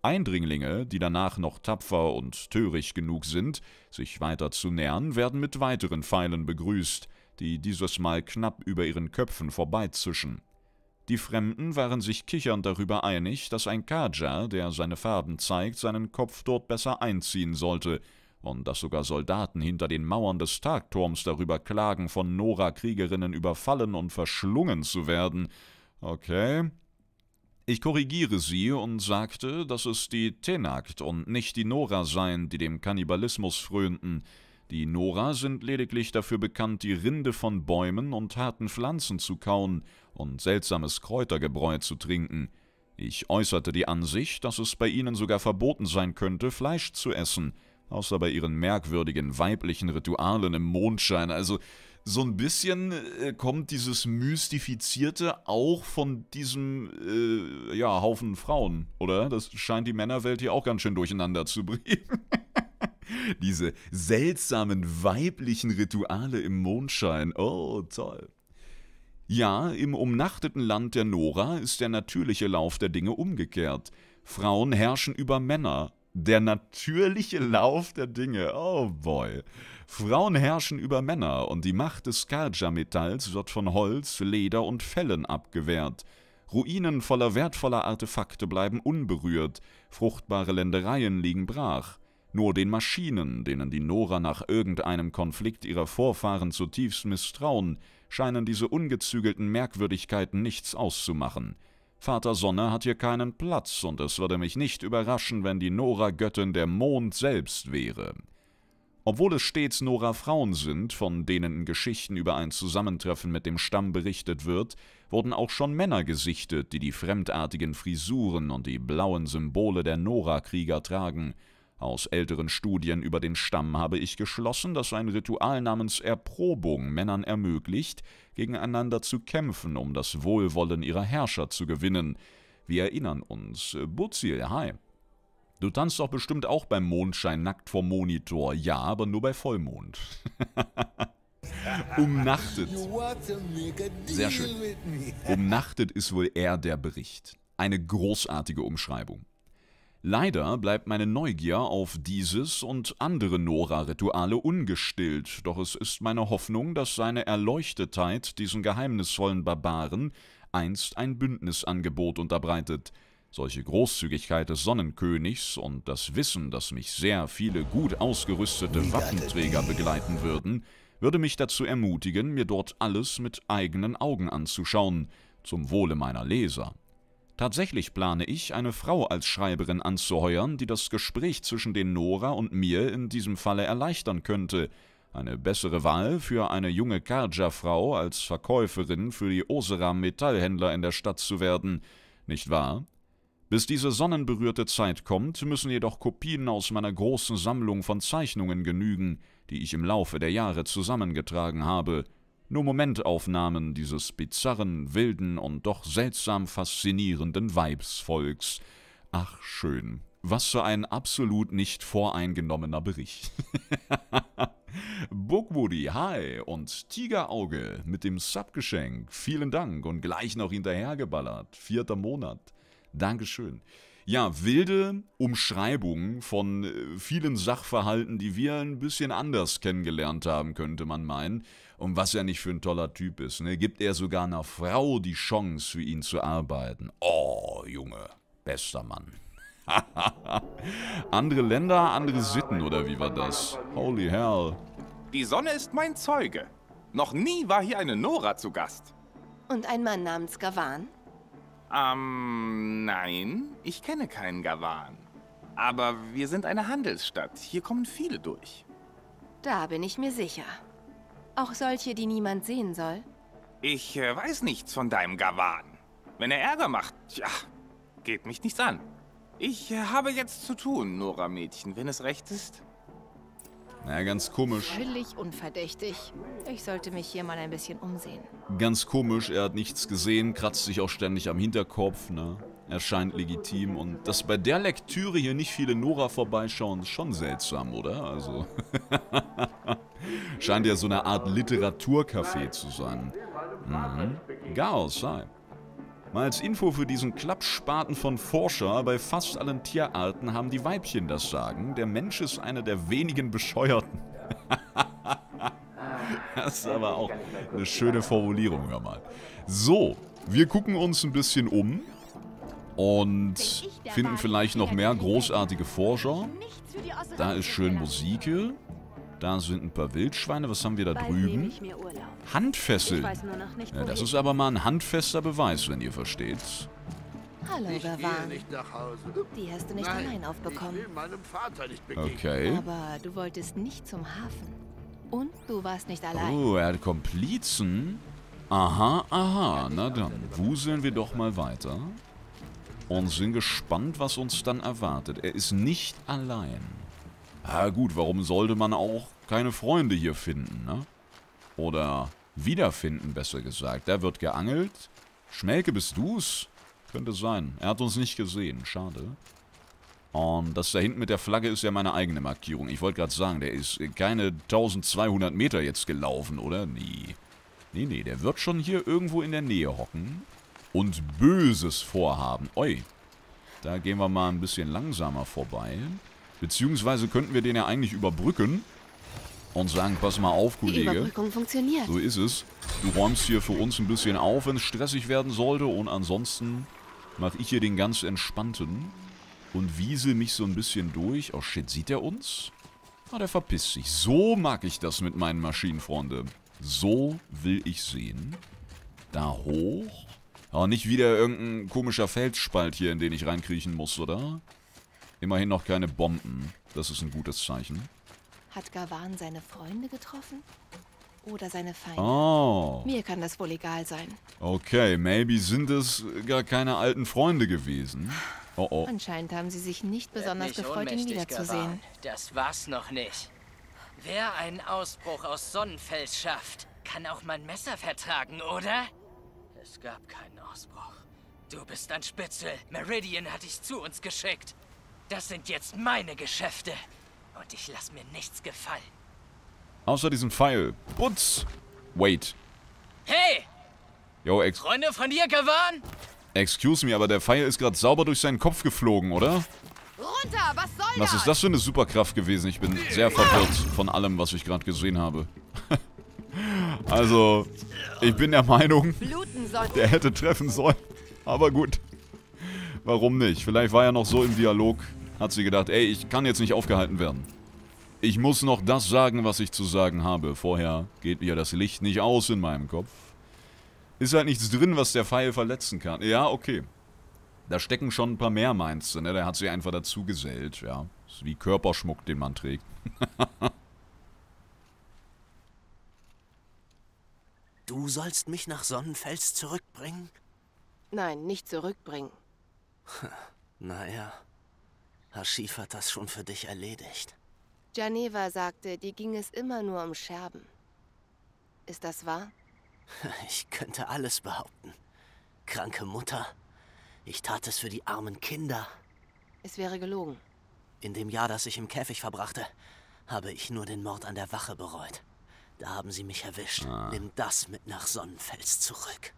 Eindringlinge, die danach noch tapfer und töricht genug sind, sich weiter zu nähern, werden mit weiteren Pfeilen begrüßt, die dieses Mal knapp über ihren Köpfen vorbeizischen. Die Fremden waren sich kichernd darüber einig, dass ein Kaja, der seine Farben zeigt, seinen Kopf dort besser einziehen sollte, und dass sogar Soldaten hinter den Mauern des Tagturms darüber klagen, von Nora-Kriegerinnen überfallen und verschlungen zu werden. Okay. Ich korrigiere sie und sagte, dass es die Tenakt und nicht die Nora seien, die dem Kannibalismus frönten. Die Nora sind lediglich dafür bekannt, die Rinde von Bäumen und harten Pflanzen zu kauen und seltsames Kräutergebräu zu trinken. Ich äußerte die Ansicht, dass es bei ihnen sogar verboten sein könnte, Fleisch zu essen – außer bei ihren merkwürdigen weiblichen Ritualen im Mondschein. Also so ein bisschen äh, kommt dieses Mystifizierte auch von diesem äh, ja, Haufen Frauen, oder? Das scheint die Männerwelt hier auch ganz schön durcheinander zu bringen. (laughs) Diese seltsamen weiblichen Rituale im Mondschein. Oh, toll. Ja, im umnachteten Land der Nora ist der natürliche Lauf der Dinge umgekehrt. Frauen herrschen über Männer, der natürliche Lauf der Dinge. Oh boy. Frauen herrschen über Männer und die Macht des Skarja-Metalls wird von Holz, Leder und Fellen abgewehrt. Ruinen voller wertvoller Artefakte bleiben unberührt, fruchtbare Ländereien liegen brach. Nur den Maschinen, denen die Nora nach irgendeinem Konflikt ihrer Vorfahren zutiefst misstrauen, scheinen diese ungezügelten Merkwürdigkeiten nichts auszumachen. Vater Sonne hat hier keinen Platz, und es würde mich nicht überraschen, wenn die Nora-Göttin der Mond selbst wäre. Obwohl es stets Nora-Frauen sind, von denen in Geschichten über ein Zusammentreffen mit dem Stamm berichtet wird, wurden auch schon Männer gesichtet, die die fremdartigen Frisuren und die blauen Symbole der Nora-Krieger tragen – aus älteren Studien über den Stamm habe ich geschlossen, dass ein Ritual namens Erprobung Männern ermöglicht, gegeneinander zu kämpfen, um das Wohlwollen ihrer Herrscher zu gewinnen. Wir erinnern uns. Buzil, hi. Du tanzt doch bestimmt auch beim Mondschein nackt vor Monitor. Ja, aber nur bei Vollmond. (laughs) Umnachtet. Sehr schön. Umnachtet ist wohl eher der Bericht. Eine großartige Umschreibung. Leider bleibt meine Neugier auf dieses und andere Nora-Rituale ungestillt, doch es ist meine Hoffnung, dass seine Erleuchtetheit diesen geheimnisvollen Barbaren einst ein Bündnisangebot unterbreitet. Solche Großzügigkeit des Sonnenkönigs und das Wissen, dass mich sehr viele gut ausgerüstete Wappenträger begleiten würden, würde mich dazu ermutigen, mir dort alles mit eigenen Augen anzuschauen, zum Wohle meiner Leser. Tatsächlich plane ich, eine Frau als Schreiberin anzuheuern, die das Gespräch zwischen den Nora und mir in diesem Falle erleichtern könnte. Eine bessere Wahl für eine junge Karja-Frau als Verkäuferin für die Oseram-Metallhändler in der Stadt zu werden, nicht wahr? Bis diese sonnenberührte Zeit kommt, müssen jedoch Kopien aus meiner großen Sammlung von Zeichnungen genügen, die ich im Laufe der Jahre zusammengetragen habe – nur Momentaufnahmen dieses bizarren, wilden und doch seltsam faszinierenden Weibsvolks. Ach schön, was für ein absolut nicht voreingenommener Bericht. (laughs) Bookwoody, hi und Tigerauge mit dem Subgeschenk. Vielen Dank und gleich noch hinterhergeballert. Vierter Monat. Dankeschön ja, wilde Umschreibung von äh, vielen Sachverhalten, die wir ein bisschen anders kennengelernt haben, könnte man meinen. Und was er nicht für ein toller Typ ist. Ne? Gibt er sogar einer Frau die Chance, für ihn zu arbeiten. Oh, Junge, bester Mann. (laughs) andere Länder, andere Sitten, oder wie war das? Holy hell. Die Sonne ist mein Zeuge. Noch nie war hier eine Nora zu Gast. Und ein Mann namens Gavan? Ähm, nein, ich kenne keinen Gawan. Aber wir sind eine Handelsstadt. Hier kommen viele durch. Da bin ich mir sicher. Auch solche, die niemand sehen soll? Ich äh, weiß nichts von deinem Gawan. Wenn er Ärger macht, ja, geht mich nichts an. Ich äh, habe jetzt zu tun, Nora-Mädchen, wenn es recht ist. Naja, ganz komisch. Völlig unverdächtig. Ich sollte mich hier mal ein bisschen umsehen. Ganz komisch, er hat nichts gesehen, kratzt sich auch ständig am Hinterkopf, ne? Er scheint legitim und dass bei der Lektüre hier nicht viele Nora vorbeischauen, ist schon seltsam, oder? Also, (laughs) scheint ja so eine Art Literaturcafé zu sein. Mhm. Gar sei. Mal als Info für diesen Klappspaten von Forscher, bei fast allen Tierarten haben die Weibchen das Sagen. Der Mensch ist einer der wenigen Bescheuerten. (laughs) das ist aber auch eine schöne Formulierung, hör mal. So, wir gucken uns ein bisschen um und finden vielleicht noch mehr großartige Forscher. Da ist schön Musik. Da sind ein paar Wildschweine. Was haben wir da drüben? Handfessel. ja, das ist aber mal ein handfester Beweis, wenn ihr versteht. Hallo, ich wer nicht nach Hause. Die hast du nicht Nein, allein aufbekommen. Okay. Aber du wolltest nicht zum Hafen. Und du warst nicht allein. Oh, er hat Komplizen. Aha, aha. Na dann, wuseln wir doch mal weiter. Und sind gespannt, was uns dann erwartet. Er ist nicht allein. Ah gut, warum sollte man auch keine Freunde hier finden, ne? Oder wiederfinden, besser gesagt. Da wird geangelt. Schmelke, bist du's? Könnte sein. Er hat uns nicht gesehen. Schade. Und das da hinten mit der Flagge ist ja meine eigene Markierung. Ich wollte gerade sagen, der ist keine 1200 Meter jetzt gelaufen, oder? Nee. Nee, nee, der wird schon hier irgendwo in der Nähe hocken. Und Böses vorhaben. Oi. Da gehen wir mal ein bisschen langsamer vorbei. Beziehungsweise könnten wir den ja eigentlich überbrücken und sagen, pass mal auf, Kollege. Überbrückung funktioniert. So ist es. Du räumst hier für uns ein bisschen auf, wenn es stressig werden sollte. Und ansonsten mache ich hier den ganz entspannten und wiesel mich so ein bisschen durch. Oh shit, sieht er uns? Ah, der verpisst sich. So mag ich das mit meinen Maschinen, Freunde. So will ich sehen. Da hoch. Aber nicht wieder irgendein komischer Felsspalt hier, in den ich reinkriechen muss, oder? Immerhin noch keine Bomben. Das ist ein gutes Zeichen. Hat Gavan seine Freunde getroffen? Oder seine Feinde? Oh. Mir kann das wohl egal sein. Okay, maybe sind es gar keine alten Freunde gewesen. Oh oh. Anscheinend haben sie sich nicht besonders nicht gefreut, ihn wiederzusehen. Gavan. Das war's noch nicht. Wer einen Ausbruch aus Sonnenfels schafft, kann auch mein Messer vertragen, oder? Es gab keinen Ausbruch. Du bist ein Spitzel. Meridian hat dich zu uns geschickt. Das sind jetzt meine Geschäfte. Und ich lasse mir nichts gefallen. Außer diesem Pfeil. Putz! Wait. Hey! Yo, ex Freunde von dir, Kavan? Excuse me, aber der Pfeil ist gerade sauber durch seinen Kopf geflogen, oder? Runter, was soll das? Was ist das für eine Superkraft gewesen? Ich bin sehr verwirrt von allem, was ich gerade gesehen habe. (laughs) also, ich bin der Meinung, der hätte treffen sollen. Aber gut. Warum nicht? Vielleicht war er noch so im Dialog, hat sie gedacht, ey, ich kann jetzt nicht aufgehalten werden. Ich muss noch das sagen, was ich zu sagen habe. Vorher geht mir das Licht nicht aus in meinem Kopf. Ist halt nichts drin, was der Pfeil verletzen kann. Ja, okay. Da stecken schon ein paar mehr, meinst du, ne? Der hat sie einfach dazu gesellt, ja. Ist wie Körperschmuck, den man trägt. (laughs) du sollst mich nach Sonnenfels zurückbringen? Nein, nicht zurückbringen. (laughs) Naja, Hashif hat das schon für dich erledigt. Janeva sagte, die ging es immer nur um Scherben. Ist das wahr? (laughs) Ich könnte alles behaupten. Kranke Mutter. Ich tat es für die armen Kinder. Es wäre gelogen. In dem Jahr, das ich im Käfig verbrachte, habe ich nur den Mord an der Wache bereut. Da haben sie mich erwischt. Ah. Nimm das mit nach Sonnenfels zurück.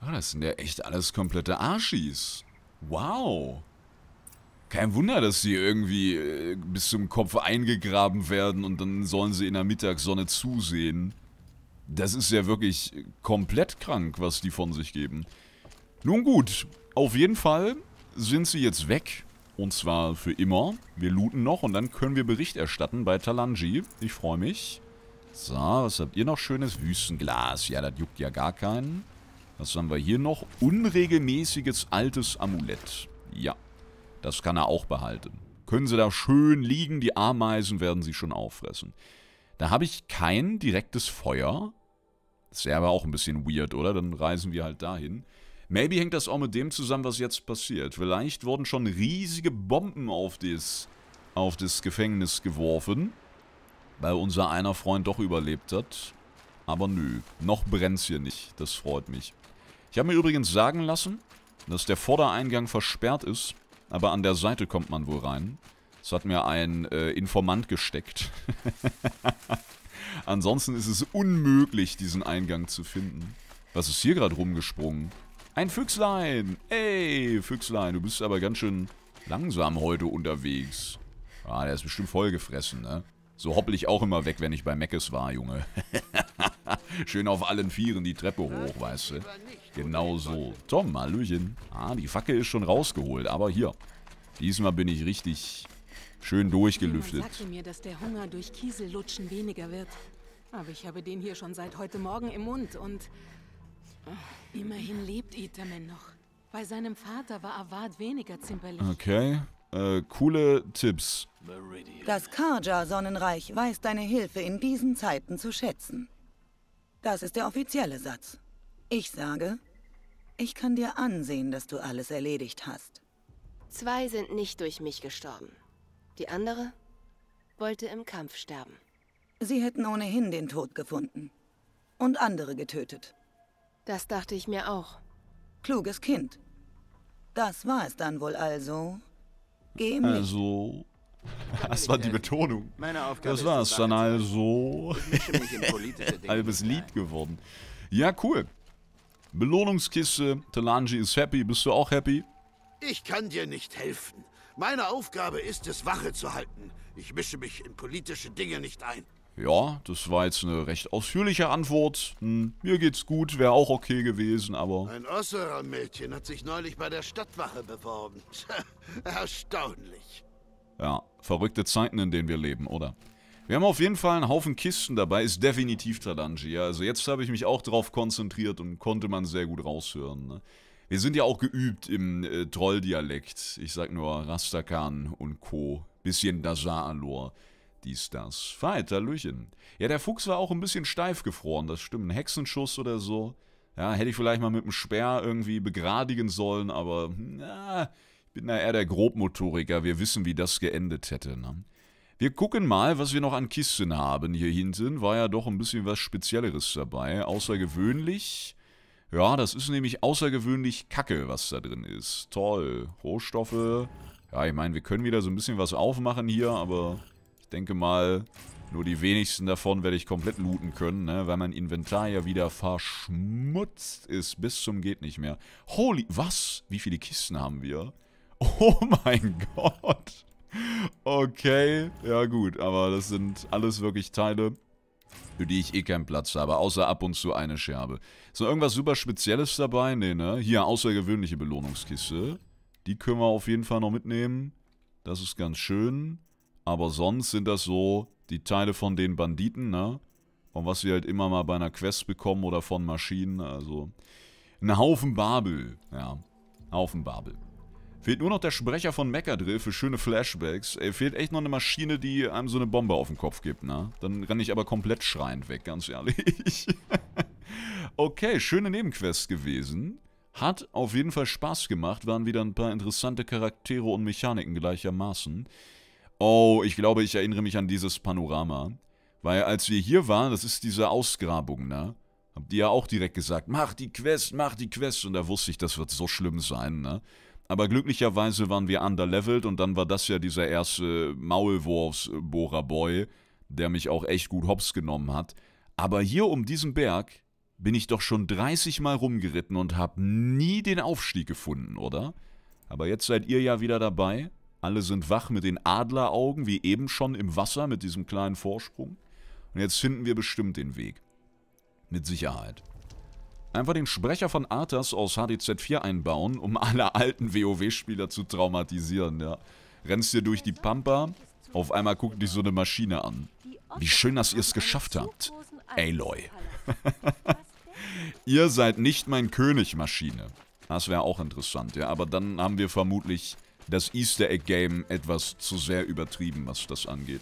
Ah, das sind ja echt alles komplette Arschis. Wow. Kein Wunder, dass sie irgendwie äh, bis zum Kopf eingegraben werden und dann sollen sie in der Mittagssonne zusehen. Das ist ja wirklich komplett krank, was die von sich geben. Nun gut, auf jeden Fall sind sie jetzt weg. Und zwar für immer. Wir looten noch und dann können wir Bericht erstatten bei Talanji. Ich freue mich. So, was habt ihr noch schönes? Wüstenglas. Ja, das juckt ja gar keinen. Was haben wir hier noch? Unregelmäßiges altes Amulett. Ja, das kann er auch behalten. Können sie da schön liegen, die Ameisen werden sie schon auffressen. Da habe ich kein direktes Feuer. Das wäre aber auch ein bisschen weird, oder? Dann reisen wir halt dahin. Maybe hängt das auch mit dem zusammen, was jetzt passiert. Vielleicht wurden schon riesige Bomben auf das, auf das Gefängnis geworfen. Weil unser einer Freund doch überlebt hat. Aber nö, noch brennt's hier nicht. Das freut mich. Ich habe mir übrigens sagen lassen, dass der Vordereingang versperrt ist, aber an der Seite kommt man wohl rein. Das hat mir ein äh, Informant gesteckt. (laughs) Ansonsten ist es unmöglich, diesen Eingang zu finden. Was ist hier gerade rumgesprungen? Ein Füchslein! Ey, Füchslein, du bist aber ganz schön langsam heute unterwegs. Ah, der ist bestimmt vollgefressen, ne? So hoppel ich auch immer weg, wenn ich bei Meckes war, Junge. (laughs) schön auf allen Vieren die Treppe hoch, weißt du. Genau so. Tom, Hallöchen. Ah, die Fackel ist schon rausgeholt, aber hier. Diesmal bin ich richtig schön durchgelüftet. Jemand mir, dass der Hunger durch Kiesellutschen weniger wird. Aber ich habe den hier schon seit heute Morgen im Mund und... Äh, immerhin lebt Itamen noch. Bei seinem Vater war Awad weniger zimperlich. Okay. Äh, coole Tipps. Das Karja-Sonnenreich weiß deine Hilfe in diesen Zeiten zu schätzen. Das ist der offizielle Satz. Ich sage, ich kann dir ansehen, dass du alles erledigt hast. Zwei sind nicht durch mich gestorben. Die andere wollte im Kampf sterben. Sie hätten ohnehin den Tod gefunden und andere getötet. Das dachte ich mir auch. Kluges Kind. Das war es dann wohl also. Geh mich. Also. (laughs) Das war die Betonung. das war es dann also. (laughs) Halbes Lied geworden. Ja, cool. Belohnungskiste. Talanji ist happy. Bist du auch happy? Ich kann dir nicht helfen. Meine Aufgabe ist es, Wache zu halten. Ich mische mich in politische Dinge nicht ein. Ja, das war jetzt eine recht ausführliche Antwort. Hm, mir geht's gut, wäre auch okay gewesen, aber... Ein äußerer mädchen hat sich neulich bei der Stadtwache beworben. (laughs) Erstaunlich. Ja, verrückte Zeiten, in denen wir leben, oder? Wir haben auf jeden Fall einen Haufen Kisten dabei, ist definitiv Tadanji. Ja. Also jetzt habe ich mich auch darauf konzentriert und konnte man sehr gut raushören. Ne? Wir sind ja auch geübt im äh, Trolldialekt. Ich sag nur Rastakan und Co. Bisschen Dazar-Alor. Dies, das. Feit, Hallöchen. Ja, der Fuchs war auch ein bisschen steif gefroren, das stimmt. Ein Hexenschuss oder so. Ja, hätte ich vielleicht mal mit dem Speer irgendwie begradigen sollen, aber na, ich bin da eher der Grobmotoriker. Wir wissen, wie das geendet hätte. Ne? Wir gucken mal, was wir noch an Kisten haben hier hinten. War ja doch ein bisschen was Spezielleres dabei. Außergewöhnlich. Ja, das ist nämlich außergewöhnlich Kacke, was da drin ist. Toll. Rohstoffe. Ja, ich meine, wir können wieder so ein bisschen was aufmachen hier, aber ich denke mal, nur die wenigsten davon werde ich komplett looten können, ne? Weil mein Inventar ja wieder verschmutzt ist. Bis zum geht nicht mehr. Holy, was? Wie viele Kisten haben wir? (laughs) Oh mein Gott. Okay, ja gut, aber das sind alles wirklich Teile, für die ich eh keinen Platz habe, außer ab und zu eine Scherbe. Ist noch irgendwas super Spezielles dabei? Nee, ne? Hier, außergewöhnliche Belohnungskiste. Die können wir auf jeden Fall noch mitnehmen. Das ist ganz schön. Aber sonst sind das so die Teile von den Banditen, ne? Und was wir halt immer mal bei einer Quest bekommen oder von Maschinen, also... Ein Haufen Babel, ja. Haufen Babel. Fehlt nur noch der Sprecher von Mechadrill für schöne Flashbacks. Ey, fehlt echt noch eine Maschine, die einem so eine Bombe auf den Kopf gibt, ne? Dann renne ich aber komplett schreiend weg, ganz ehrlich. (laughs) okay, schöne Nebenquest gewesen. Hat auf jeden Fall Spaß gemacht, waren wieder ein paar interessante Charaktere und Mechaniken gleichermaßen. Oh, ich glaube, ich erinnere mich an dieses Panorama. Weil als wir hier waren, das ist diese Ausgrabung, ne? Habt ihr ja auch direkt gesagt, mach die Quest, mach die Quest. Und da wusste ich, das wird so schlimm sein, ne? Aber glücklicherweise waren wir underlevelt und dann war das ja dieser erste Maulwurfs-Bohrer-Boy, der mich auch echt gut hops genommen hat. Aber hier um diesen Berg bin ich doch schon 30 Mal rumgeritten und habe nie den Aufstieg gefunden, oder? Aber jetzt seid ihr ja wieder dabei. Alle sind wach mit den Adleraugen, wie eben schon im Wasser mit diesem kleinen Vorsprung. Und jetzt finden wir bestimmt den Weg. Mit Sicherheit. Einfach den Sprecher von Arthas aus HDZ4 einbauen, um alle alten WoW-Spieler zu traumatisieren, ja. Rennst dir durch die Pampa, auf einmal guckt dich so eine Maschine an. Wie schön, dass ihr es geschafft habt. Aloy. (laughs) ihr seid nicht mein König, Maschine. Das wäre auch interessant, ja. Aber dann haben wir vermutlich das Easter Egg Game etwas zu sehr übertrieben, was das angeht.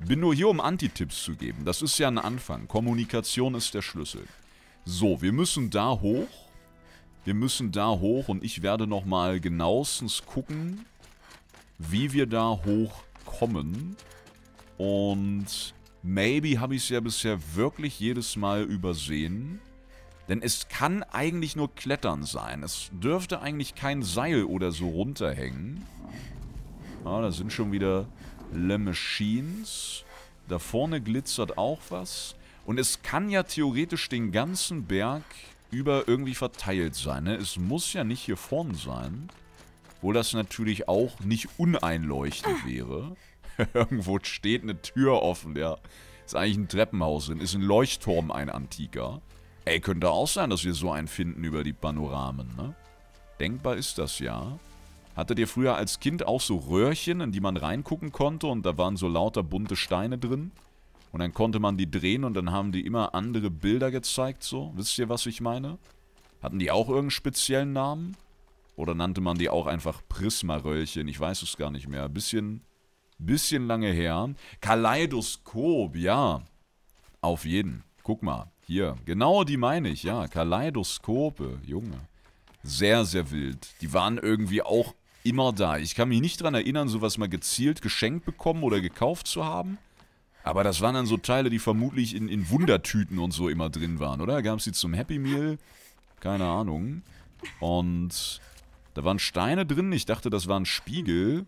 Bin nur hier, um Antitipps zu geben. Das ist ja ein Anfang. Kommunikation ist der Schlüssel. So, wir müssen da hoch. Wir müssen da hoch und ich werde nochmal genauestens gucken, wie wir da hochkommen. Und maybe habe ich es ja bisher wirklich jedes Mal übersehen. Denn es kann eigentlich nur Klettern sein. Es dürfte eigentlich kein Seil oder so runterhängen. Ah, da sind schon wieder Le Machines. Da vorne glitzert auch was. Und es kann ja theoretisch den ganzen Berg über irgendwie verteilt sein. Ne? Es muss ja nicht hier vorne sein. Wo das natürlich auch nicht uneinleuchtend ah. wäre. (laughs) Irgendwo steht eine Tür offen, ja. Ist eigentlich ein Treppenhaus drin. Ist ein Leuchtturm ein antiker. Ey, könnte auch sein, dass wir so einen finden über die Panoramen, ne? Denkbar ist das ja. Hattet ihr früher als Kind auch so Röhrchen, in die man reingucken konnte und da waren so lauter bunte Steine drin? Und dann konnte man die drehen und dann haben die immer andere Bilder gezeigt, so. Wisst ihr, was ich meine? Hatten die auch irgendeinen speziellen Namen? Oder nannte man die auch einfach Prismaröllchen? Ich weiß es gar nicht mehr. Bisschen, bisschen lange her. Kaleidoskop, ja. Auf jeden. Guck mal, hier. Genau die meine ich, ja. Kaleidoskope, Junge. Sehr, sehr wild. Die waren irgendwie auch immer da. Ich kann mich nicht dran erinnern, sowas mal gezielt geschenkt bekommen oder gekauft zu haben. Aber das waren dann so Teile, die vermutlich in, in Wundertüten und so immer drin waren, oder? Gab es die zum Happy Meal? Keine Ahnung. Und da waren Steine drin. Ich dachte, das waren Spiegel.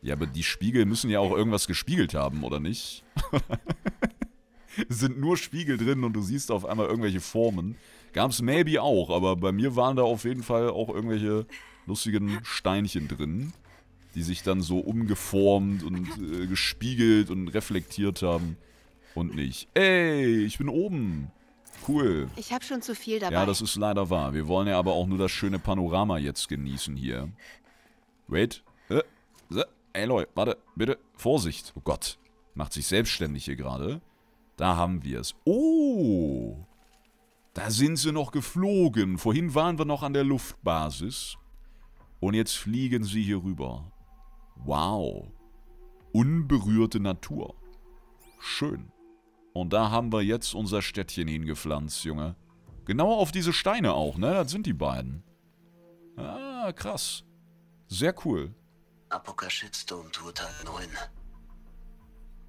Ja, aber die Spiegel müssen ja auch irgendwas gespiegelt haben, oder nicht? es (laughs) sind nur Spiegel drin und du siehst auf einmal irgendwelche Formen. Gab es maybe auch, aber bei mir waren da auf jeden Fall auch irgendwelche lustigen Steinchen drin die sich dann so umgeformt und äh, gespiegelt und reflektiert haben. Und nicht, ey, ich bin oben. Cool. Ich habe schon zu viel dabei. Ja, das ist leider wahr. Wir wollen ja aber auch nur das schöne Panorama jetzt genießen hier. Wait. Äh, äh, ey, Leute, warte, bitte. Vorsicht. Oh Gott. Macht sich selbstständig hier gerade. Da haben wir es. Oh. Da sind sie noch geflogen. Vorhin waren wir noch an der Luftbasis. Und jetzt fliegen sie hier rüber. Wow. Unberührte Natur. Schön. Und da haben wir jetzt unser Städtchen hingepflanzt, Junge. Genau auf diese Steine auch, ne? Das sind die beiden. Ah, krass. Sehr cool. Apoka Shitstorm Tourtag 9.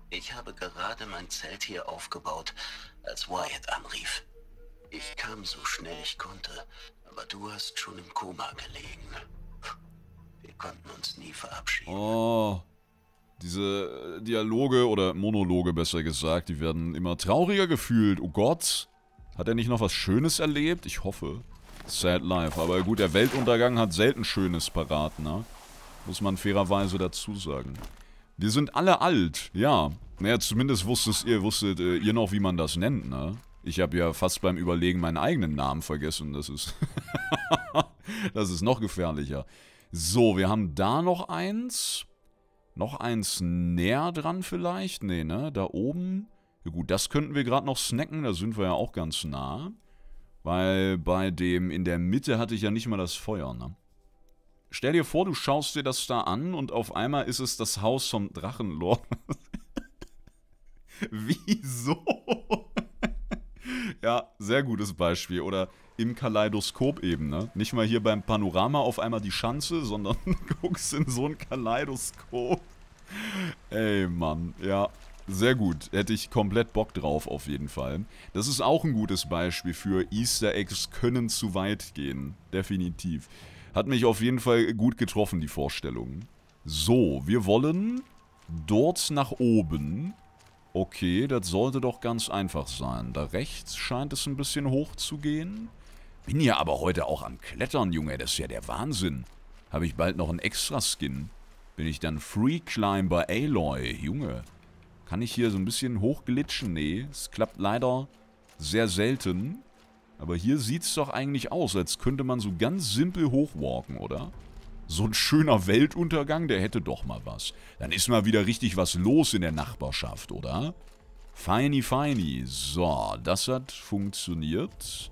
Ich habe gerade mein Zelt hier aufgebaut, als Wyatt anrief. Ich kam so schnell ich konnte, aber du hast schon im Koma gelegen. Wir konnten uns nie verabschieden. Oh. Diese Dialoge oder Monologe besser gesagt, die werden immer trauriger gefühlt. Oh Gott. Hat er nicht noch was Schönes erlebt? Ich hoffe. Sad Life. Aber gut, der Weltuntergang hat selten Schönes parat, ne? Muss man fairerweise dazu sagen. Wir sind alle alt, ja. Naja, zumindest wusstet ihr, wusstet äh, ihr noch, wie man das nennt, ne? Ich habe ja fast beim Überlegen meinen eigenen Namen vergessen. Das ist... (laughs) das ist noch gefährlicher. So, wir haben da noch eins. Noch eins näher dran vielleicht. Nee, ne? Da oben. Ja gut, das könnten wir gerade noch snacken. Da sind wir ja auch ganz nah. Weil bei dem in der Mitte hatte ich ja nicht mal das Feuer, ne? Stell dir vor, du schaust dir das da an und auf einmal ist es das Haus vom Drachenlord. (laughs) Wieso? (laughs) ja, sehr gutes Beispiel. Oder im Kaleidoskop eben, ne? Nicht mal hier beim Panorama auf einmal die Schanze, sondern (laughs) guckst in so ein Kaleidoskop. Ey, Mann, ja. Sehr gut, hätte ich komplett Bock drauf auf jeden Fall. Das ist auch ein gutes Beispiel für Easter Eggs können zu weit gehen, definitiv. Hat mich auf jeden Fall gut getroffen, die Vorstellung. So, wir wollen dort nach oben. Okay, das sollte doch ganz einfach sein. Da rechts scheint es ein bisschen hoch zu gehen. Bin ja aber heute auch am Klettern, Junge. Das ist ja der Wahnsinn. Habe ich bald noch einen Extra-Skin? Bin ich dann Free Climber Aloy? Junge. Kann ich hier so ein bisschen hochglitschen? Nee, es klappt leider sehr selten. Aber hier sieht es doch eigentlich aus, als könnte man so ganz simpel hochwalken, oder? So ein schöner Weltuntergang, der hätte doch mal was. Dann ist mal wieder richtig was los in der Nachbarschaft, oder? Feini, feini. So, das hat funktioniert.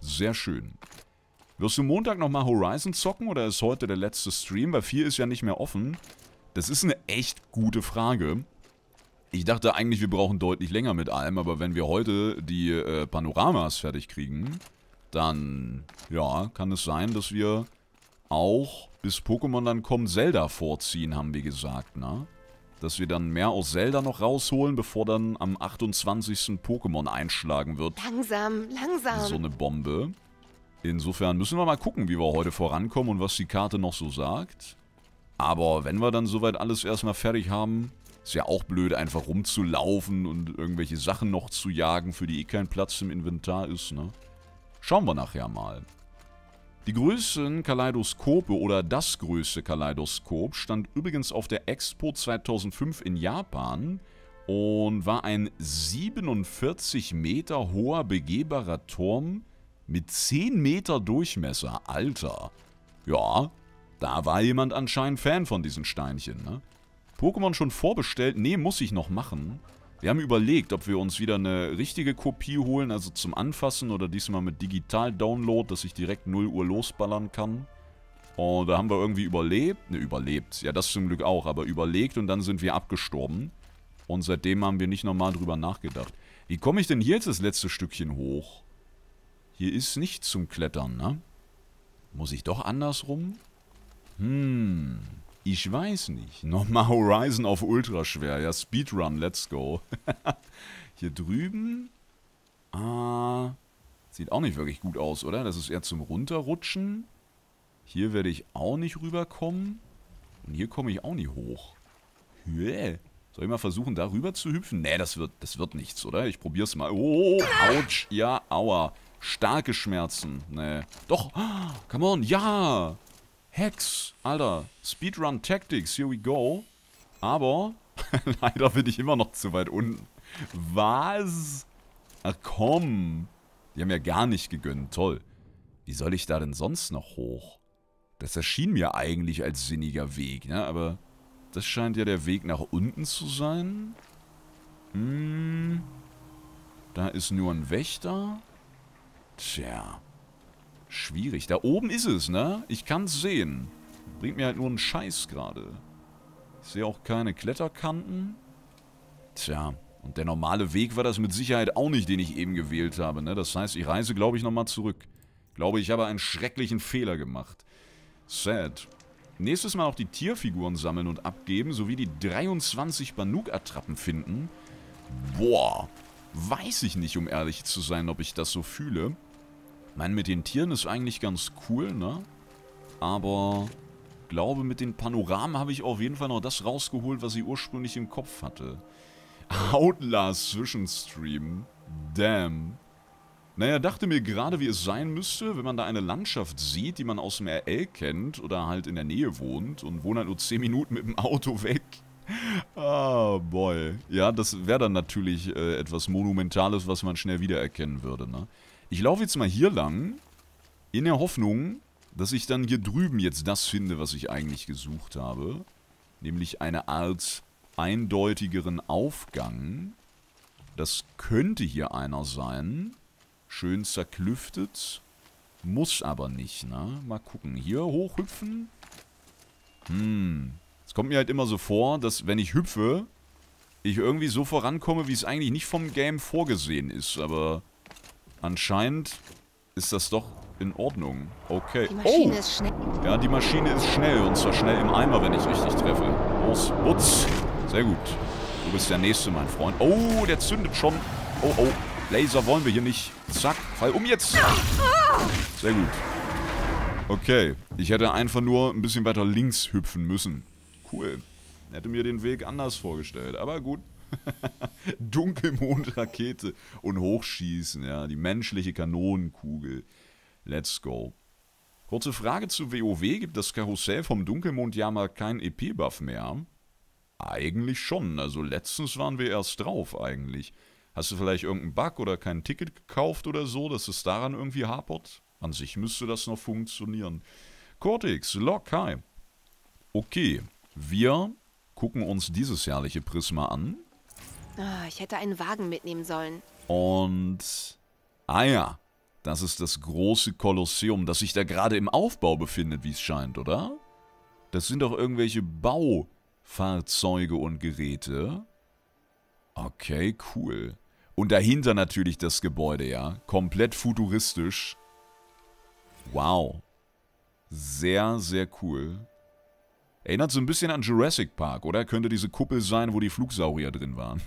Sehr schön. Wirst du Montag nochmal Horizon zocken oder ist heute der letzte Stream? Weil 4 ist ja nicht mehr offen. Das ist eine echt gute Frage. Ich dachte eigentlich, wir brauchen deutlich länger mit allem, aber wenn wir heute die äh, Panoramas fertig kriegen, dann, ja, kann es sein, dass wir auch, bis Pokémon dann kommt, Zelda vorziehen, haben wir gesagt, ne? dass wir dann mehr aus Zelda noch rausholen, bevor dann am 28. Pokémon einschlagen wird. Langsam, langsam. So eine Bombe. Insofern müssen wir mal gucken, wie wir heute vorankommen und was die Karte noch so sagt. Aber wenn wir dann soweit alles erstmal fertig haben, ist ja auch blöd, einfach rumzulaufen und irgendwelche Sachen noch zu jagen, für die eh kein Platz im Inventar ist, ne? Schauen wir nachher mal. Die größten Kaleidoskope oder das größte Kaleidoskop stand übrigens auf der Expo 2005 in Japan und war ein 47 Meter hoher begehbarer Turm mit 10 Meter Durchmesser. Alter. Ja, da war jemand anscheinend Fan von diesen Steinchen, ne? Pokémon schon vorbestellt? Nee, muss ich noch machen. Wir haben überlegt, ob wir uns wieder eine richtige Kopie holen, also zum Anfassen oder diesmal mit Digital-Download, dass ich direkt 0 Uhr losballern kann. Und da haben wir irgendwie überlebt. Ne, überlebt. Ja, das zum Glück auch, aber überlegt und dann sind wir abgestorben. Und seitdem haben wir nicht nochmal drüber nachgedacht. Wie komme ich denn hier jetzt das letzte Stückchen hoch? Hier ist nichts zum Klettern, ne? Muss ich doch andersrum? Hm. Ich weiß nicht. (laughs) Nochmal Horizon auf Ultra schwer. Ja, Speedrun, let's go. (laughs) Hier drüben. Ah. Sieht auch nicht wirklich gut aus, oder? Das ist eher zum Runterrutschen. Hier werde ich auch nicht rüberkommen. Und hier komme ich auch nicht hoch. Yeah. Soll ich mal versuchen, da rüber zu hüpfen? Nee, das wird, das wird nichts, oder? Ich probier's mal. Oh, ouch. Oh, oh. Ja, aua. Starke Schmerzen. Nee. Doch. (gasps) Come on. Ja. Hex, Alter. Speedrun Tactics, here we go. Aber (laughs) leider bin ich immer noch zu weit unten. Was? Ach komm. Die haben mir ja gar nicht gegönnt. Toll. Wie soll ich da denn sonst noch hoch? Das erschien mir eigentlich als sinniger Weg, ne? Aber das scheint ja der Weg nach unten zu sein. Hm. Da ist nur ein Wächter. Tja. Schwierig. Da oben ist es, ne? Ich kann's sehen. Bringt mir halt nur einen Scheiß gerade. Ich sehe auch keine Kletterkanten. Tja, und der normale Weg war das mit Sicherheit auch nicht, den ich eben gewählt habe, ne? Das heißt, ich reise, glaube ich, nochmal zurück. Glaube, ich habe einen schrecklichen Fehler gemacht. Sad. Nächstes Mal auch die Tierfiguren sammeln und abgeben, sowie die 23 Banuk-Attrappen finden. Boah, weiß ich nicht, um ehrlich zu sein, ob ich das so fühle. Ich meine, mit den Tieren ist eigentlich ganz cool, ne? Aber glaube, mit den Panoramen habe ich auf jeden Fall noch das rausgeholt, was ich ursprünglich im Kopf hatte. Outlast Zwischenstream. Damn. Naja, dachte mir gerade, wie es sein müsste, wenn man da eine Landschaft sieht, die man aus dem RL kennt oder halt in der Nähe wohnt und wohnt halt nur 10 Minuten mit dem Auto weg. Ah, oh boy. Ja, das wäre dann natürlich äh, etwas Monumentales, was man schnell wiedererkennen würde, ne? Ich laufe jetzt mal hier lang, in der Hoffnung, dass ich dann hier drüben jetzt das finde, was ich eigentlich gesucht habe. Nämlich eine Art eindeutigeren Aufgang. Das könnte hier einer sein. Schön zerklüftet. Muss aber nicht, ne? Mal gucken. Hier hochhüpfen. Hm. Es kommt mir halt immer so vor, dass wenn ich hüpfe, ich irgendwie so vorankomme, wie es eigentlich nicht vom Game vorgesehen ist. Aber Anscheinend ist das doch in Ordnung. Okay. Die Maschine oh. ist schnell. Ja, die Maschine ist schnell. Und zwar schnell im Eimer, wenn ich richtig treffe. Los, putz. Sehr gut. Du bist der Nächste, mein Freund. Oh, der zündet schon. Oh, oh. Laser wollen wir hier nicht. Zack. Fall um jetzt. Sehr gut. Okay. Ich hätte einfach nur ein bisschen weiter links hüpfen müssen. Cool. Hätte mir den Weg anders vorgestellt. Aber gut. (laughs) Dunkelmondrakete und Hochschießen, ja. Die menschliche Kanonenkugel. Let's go. Kurze Frage zu WoW. Gibt das Karussell vom Dunkelmond ja mal keinen EP-Buff mehr? Eigentlich schon. Also letztens waren wir erst drauf eigentlich. Hast du vielleicht irgendeinen Bug oder kein Ticket gekauft oder so, dass es daran irgendwie hapert? An sich müsste das noch funktionieren. Cortex, Lock, hi. Okay, wir gucken uns dieses herrliche Prisma an. Oh, ich hätte einen Wagen mitnehmen sollen. Und. Ah ja. Das ist das große Kolosseum, das sich da gerade im Aufbau befindet, wie es scheint, oder? Das sind doch irgendwelche Baufahrzeuge und Geräte. Okay, cool. Und dahinter natürlich das Gebäude, ja. Komplett futuristisch. Wow. Sehr, sehr cool. Erinnert so ein bisschen an Jurassic Park, oder? Könnte diese Kuppel sein, wo die Flugsaurier drin waren.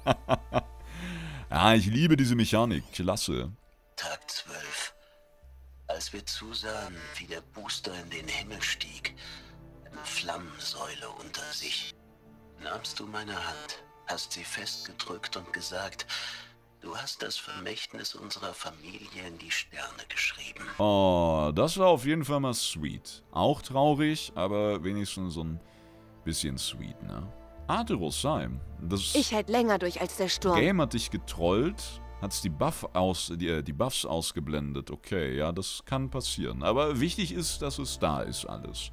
(laughs) ah, ich liebe diese Mechanik. Klasse. Tag 12. Als wir zusahen, wie der Booster in den Himmel stieg, eine Flammensäule unter sich, nahmst du meine Hand, hast sie festgedrückt und gesagt, Du hast das Vermächtnis unserer Familie in die Sterne geschrieben. Oh, das war auf jeden Fall mal sweet. Auch traurig, aber wenigstens so ein bisschen sweet, ne? Arterus Salm. Das ich hält länger durch als der Sturm. Game hat dich getrollt, hat's die, Buff aus, die, äh, die Buffs ausgeblendet. Okay, ja, das kann passieren. Aber wichtig ist, dass es da ist, alles.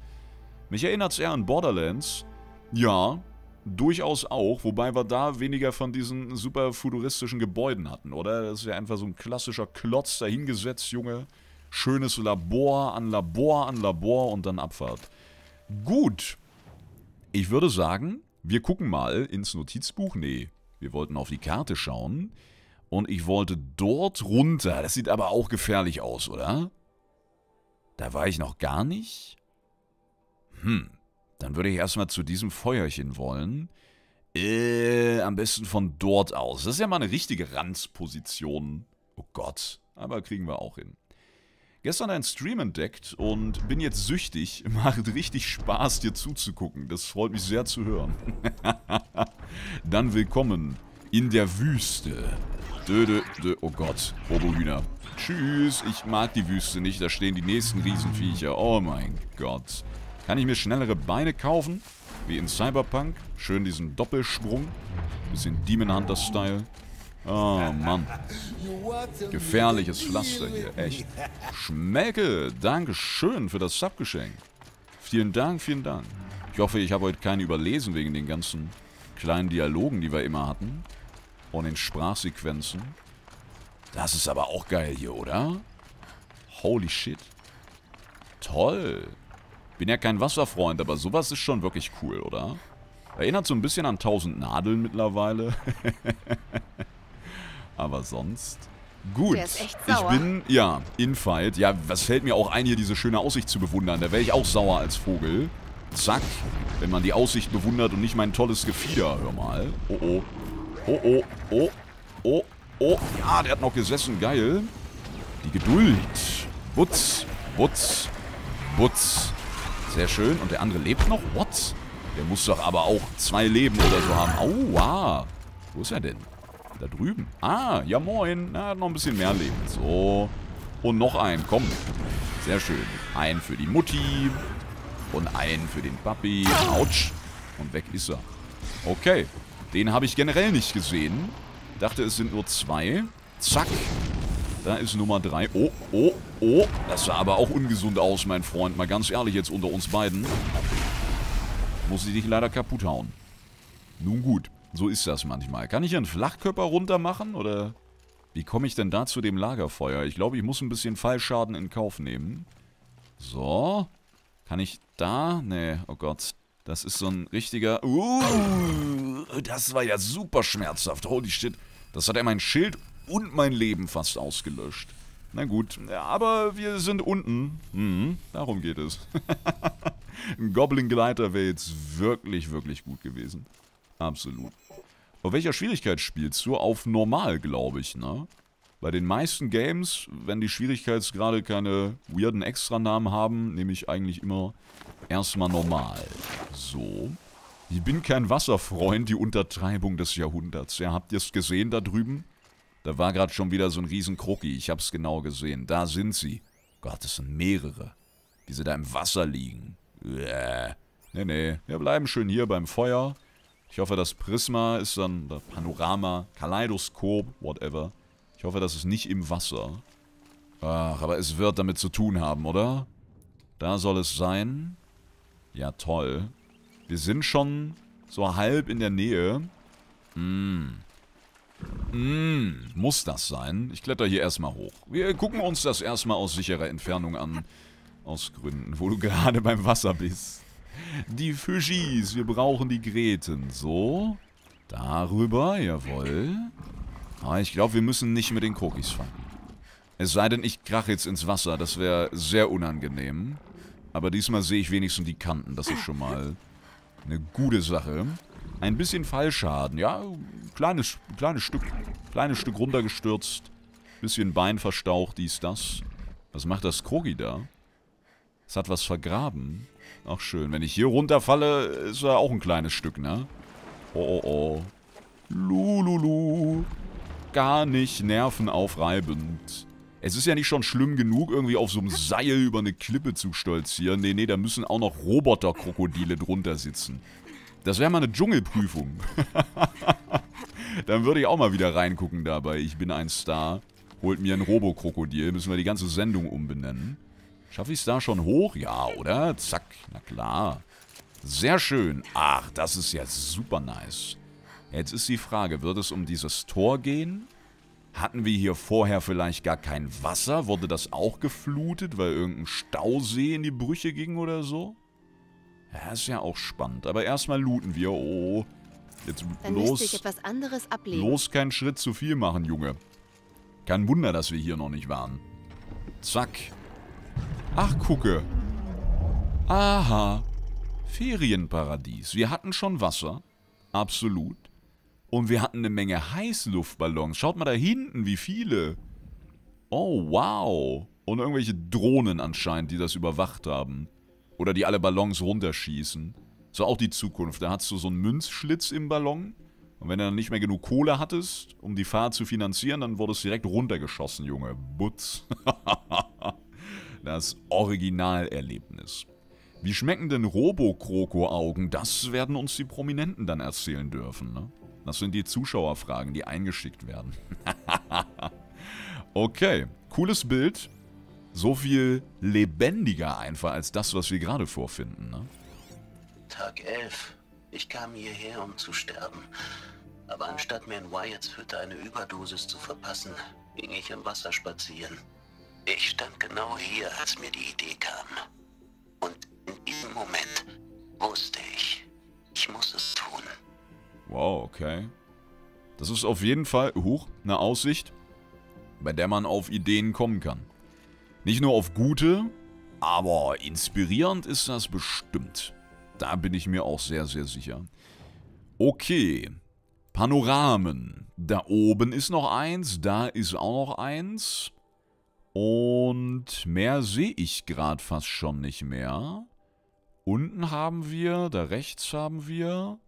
Mich erinnert's eher an Borderlands. Ja, durchaus auch, wobei wir da weniger von diesen super futuristischen Gebäuden hatten, oder? Das ist ja einfach so ein klassischer Klotz dahingesetzt, Junge. Schönes Labor an Labor an Labor und dann Abfahrt. Gut. Ich würde sagen, wir gucken mal ins Notizbuch. Nee, wir wollten auf die Karte schauen. Und ich wollte dort runter. Das sieht aber auch gefährlich aus, oder? Da war ich noch gar nicht. Hm, dann würde ich erstmal zu diesem Feuerchen wollen. Äh, am besten von dort aus. Das ist ja mal eine richtige Ranzposition. Oh Gott. Aber kriegen wir auch hin. Gestern einen Stream entdeckt und bin jetzt süchtig. (laughs) Macht richtig Spaß, dir zuzugucken. Das freut mich sehr zu hören. (laughs) Dann willkommen in der Wüste. Dö, dö, dö. Oh Gott, Robohühner. Tschüss, ich mag die Wüste nicht. Da stehen die nächsten Riesenviecher. Oh mein Gott. Kann ich mir schnellere Beine kaufen? Wie in Cyberpunk. Schön diesen Doppelsprung. Bisschen Demon Hunter-Style. Oh, Mann. Gefährliches Pflaster hier, echt. Schmecke, Dankeschön für das Subgeschenk. Vielen Dank, vielen Dank. Ich hoffe, ich habe heute keinen überlesen wegen den ganzen kleinen Dialogen, die wir immer hatten. Und den Sprachsequenzen. Das ist aber auch geil hier, oder? Holy shit. Toll. Bin ja kein Wasserfreund, aber sowas ist schon wirklich cool, oder? Erinnert so ein bisschen an 1000 Nadeln mittlerweile. (laughs) aber sonst... Gut, ich bin, ja, Infight. Ja, was fällt mir auch ein, hier diese schöne Aussicht zu bewundern. Da wäre ich auch sauer als Vogel. Zack, wenn man die Aussicht bewundert und nicht mein tolles Gefieder. Hör mal. Oh, oh. Oh, oh, oh, oh, oh. Ja, der hat noch gesessen. Geil. Die Geduld. Butz, butz, butz. Sehr schön. Und der andere lebt noch? What? Der muss doch aber auch zwei Leben oder so haben. Aua. Wo ist er denn? Da drüben. Ah, ja moin. Na, noch ein bisschen mehr Leben. So. Und noch ein. Komm. Sehr schön. Ein für die Mutti. Und einen für den Papi. Autsch. Und weg ist er. Okay. Den habe ich generell nicht gesehen. Dachte, es sind nur zwei. Zack. Da ist Nummer 3. Oh, oh, oh. Das sah aber auch ungesund aus, mein Freund. Mal ganz ehrlich jetzt unter uns beiden. Muss ich dich leider kaputt hauen. Nun gut, so ist das manchmal. Kann ich einen Flachkörper runter machen oder... Wie komme ich denn da zu dem Lagerfeuer? Ich glaube, ich muss ein bisschen Fallschaden in Kauf nehmen. So. Kann ich da? Nee, oh Gott. Das ist so ein richtiger... Uh, das war ja super schmerzhaft. Holy shit. Das hat er mein Schild und mein Leben fast ausgelöscht. Na gut, aber wir sind unten. Mhm, darum geht es. (laughs) Ein Goblin-Gleiter wäre jetzt wirklich, wirklich gut gewesen. Absolut. Auf welcher Schwierigkeit spielst du? Auf normal, glaube ich, ne? Bei den meisten Games, wenn die Schwierigkeitsgrade keine weirden Extranamen haben, nehme ich eigentlich immer erstmal normal. So. Ich bin kein Wasserfreund, die Untertreibung des Jahrhunderts. Ja, habt ihr es gesehen da drüben? Da war gerade schon wieder so ein riesen Kroki. Ich hab's genau gesehen. Da sind sie. Gott, das sind mehrere. Wie sie da im Wasser liegen. Bäh. Nee, nee. Wir bleiben schön hier beim Feuer. Ich hoffe, das Prisma ist dann... Das Panorama, Kaleidoskop, whatever. Ich hoffe, das ist nicht im Wasser. Ach, aber es wird damit zu tun haben, oder? Da soll es sein. Ja, toll. Wir sind schon so halb in der Nähe. Hm. Hm, muss das sein? Ich kletter hier erstmal hoch. Wir gucken uns das erstmal aus sicherer Entfernung an. Aus Gründen, wo du (laughs) gerade beim Wasser bist. Die Fischis, wir brauchen die Gräten. So, darüber, jawohl. Ah, ich glaube, wir müssen nicht mit den Kokis fangen. Es sei denn, ich krache jetzt ins Wasser. Das wäre sehr unangenehm. Aber diesmal sehe ich wenigstens die Kanten. Das ist schon mal eine gute Sache. Ein bisschen Fallschaden. Ja, kleines, kleines Stück. Kleines Stück runtergestürzt. Bisschen Bein verstaucht, dies, das. Was macht das Krogi da? Es hat was vergraben. Ach schön. Wenn ich hier runterfalle, ist er auch ein kleines Stück, ne? Oh, oh, oh. Lululu. Gar nicht nervenaufreibend. Es ist ja nicht schon schlimm genug, irgendwie auf so einem Seil über eine Klippe zu stolzieren. Nee, nee, da müssen auch noch Roboterkrokodile drunter sitzen. Das wäre mal eine Dschungelprüfung. (laughs) Dann würde ich auch mal wieder reingucken dabei. Ich bin ein Star. Holt mir ein Robokrokodil. Müssen wir die ganze Sendung umbenennen. Schaffe ich es da schon hoch? Ja, oder? Zack. Na klar. Sehr schön. Ach, das ist ja super nice. Jetzt ist die Frage, wird es um dieses Tor gehen? Hatten wir hier vorher vielleicht gar kein Wasser? Wurde das auch geflutet, weil irgendein Stausee in die Brüche ging oder so? Ja, ist ja auch spannend. Aber erstmal looten wir. Oh. Jetzt Dann los. Ich etwas anderes ablegen. Los keinen Schritt zu viel machen, Junge. Kein Wunder, dass wir hier noch nicht waren. Zack. Ach, gucke. Aha. Ferienparadies. Wir hatten schon Wasser. Absolut. Und wir hatten eine Menge Heißluftballons. Schaut mal da hinten, wie viele. Oh, wow. Und irgendwelche Drohnen anscheinend, die das überwacht haben. Oder die alle Ballons runterschießen. So auch die Zukunft. Da hattest du so einen Münzschlitz im Ballon. Und wenn du dann nicht mehr genug Kohle hattest, um die Fahrt zu finanzieren, dann wurdest du direkt runtergeschossen, Junge. Butz. (laughs) das Originalerlebnis. Wie schmecken denn Robo-Kroko-Augen? Das werden uns die Prominenten dann erzählen dürfen, ne? Das sind die Zuschauerfragen, die eingeschickt werden. (laughs) okay, cooles Bild so viel lebendiger einfach als das, was wir gerade vorfinden. Ne? Tag 11. Ich kam hierher, um zu sterben. Aber anstatt mir in Wyatts Hütte eine Überdosis zu verpassen, ging ich im Wasser spazieren. Ich stand genau hier, als mir die Idee kam. Und in diesem Moment wusste ich, ich muss es tun. Wow, okay. Das ist auf jeden Fall hoch eine Aussicht, bei der man auf Ideen kommen kann. Nicht nur auf gute, aber inspirierend ist das bestimmt. Da bin ich mir auch sehr, sehr sicher. Okay. Panoramen. Da oben ist noch eins, da ist auch noch eins. Und mehr sehe ich gerade fast schon nicht mehr. Unten haben wir, da rechts haben wir.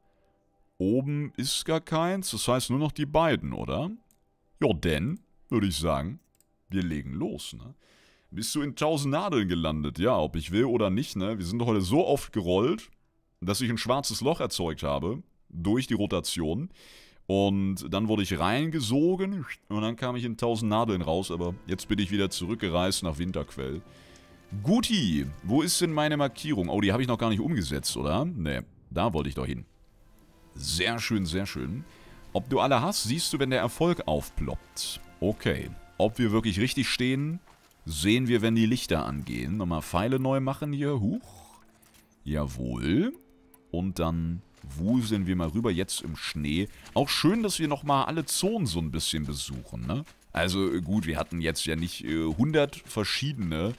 Oben ist gar keins, das heißt nur noch die beiden, oder? Ja, denn, würde ich sagen, wir legen los, ne? bist du in tausend Nadeln gelandet. Ja, ob ich will oder nicht, ne? Wir sind heute so oft gerollt, dass ich ein schwarzes Loch erzeugt habe durch die Rotation. Und dann wurde ich reingesogen und dann kam ich in tausend Nadeln raus, aber jetzt bin ich wieder zurückgereist nach Winterquell. Guti, wo ist denn meine Markierung? Oh, die habe ich noch gar nicht umgesetzt, oder? Ne, da wollte ich doch hin. Sehr schön, sehr schön. Ob du alle hast, siehst du, wenn der Erfolg aufploppt. Okay. Ob wir wirklich richtig stehen, Sehen wir, wenn die Lichter angehen. Nochmal Pfeile neu machen hier. Huch. Jawohl. Und dann wuseln wir mal rüber, jetzt im Schnee. Auch schön, dass wir nochmal alle Zonen so ein bisschen besuchen, ne? Also äh, gut, wir hatten jetzt ja nicht äh, 100 verschiedene,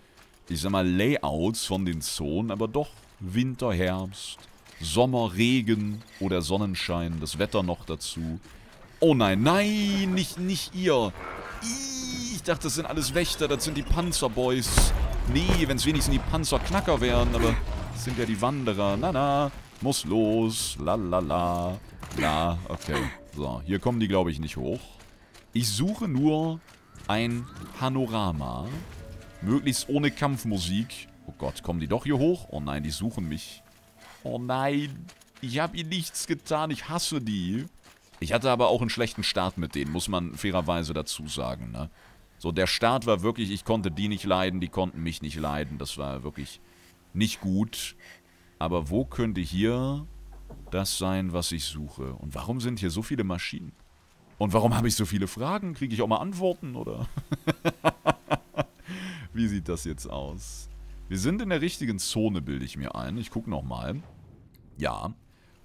ich sag mal, Layouts von den Zonen, aber doch Winter, Herbst, Sommer, Regen oder Sonnenschein, das Wetter noch dazu. Oh nein, nein, nicht, nicht ihr. Ich dachte, das sind alles Wächter, das sind die Panzerboys. Nee, wenn es wenigstens die Panzerknacker wären, aber das sind ja die Wanderer. Na, na, muss los. La, la, la. La, okay. So, hier kommen die, glaube ich, nicht hoch. Ich suche nur ein Panorama. Möglichst ohne Kampfmusik. Oh Gott, kommen die doch hier hoch? Oh nein, die suchen mich. Oh nein, ich habe ihr nichts getan. Ich hasse die. Ich hatte aber auch einen schlechten Start mit denen, muss man fairerweise dazu sagen. Ne? So, der Start war wirklich, ich konnte die nicht leiden, die konnten mich nicht leiden. Das war wirklich nicht gut. Aber wo könnte hier das sein, was ich suche? Und warum sind hier so viele Maschinen? Und warum habe ich so viele Fragen? Kriege ich auch mal Antworten, oder? (laughs) Wie sieht das jetzt aus? Wir sind in der richtigen Zone, bilde ich mir ein. Ich gucke nochmal. Ja.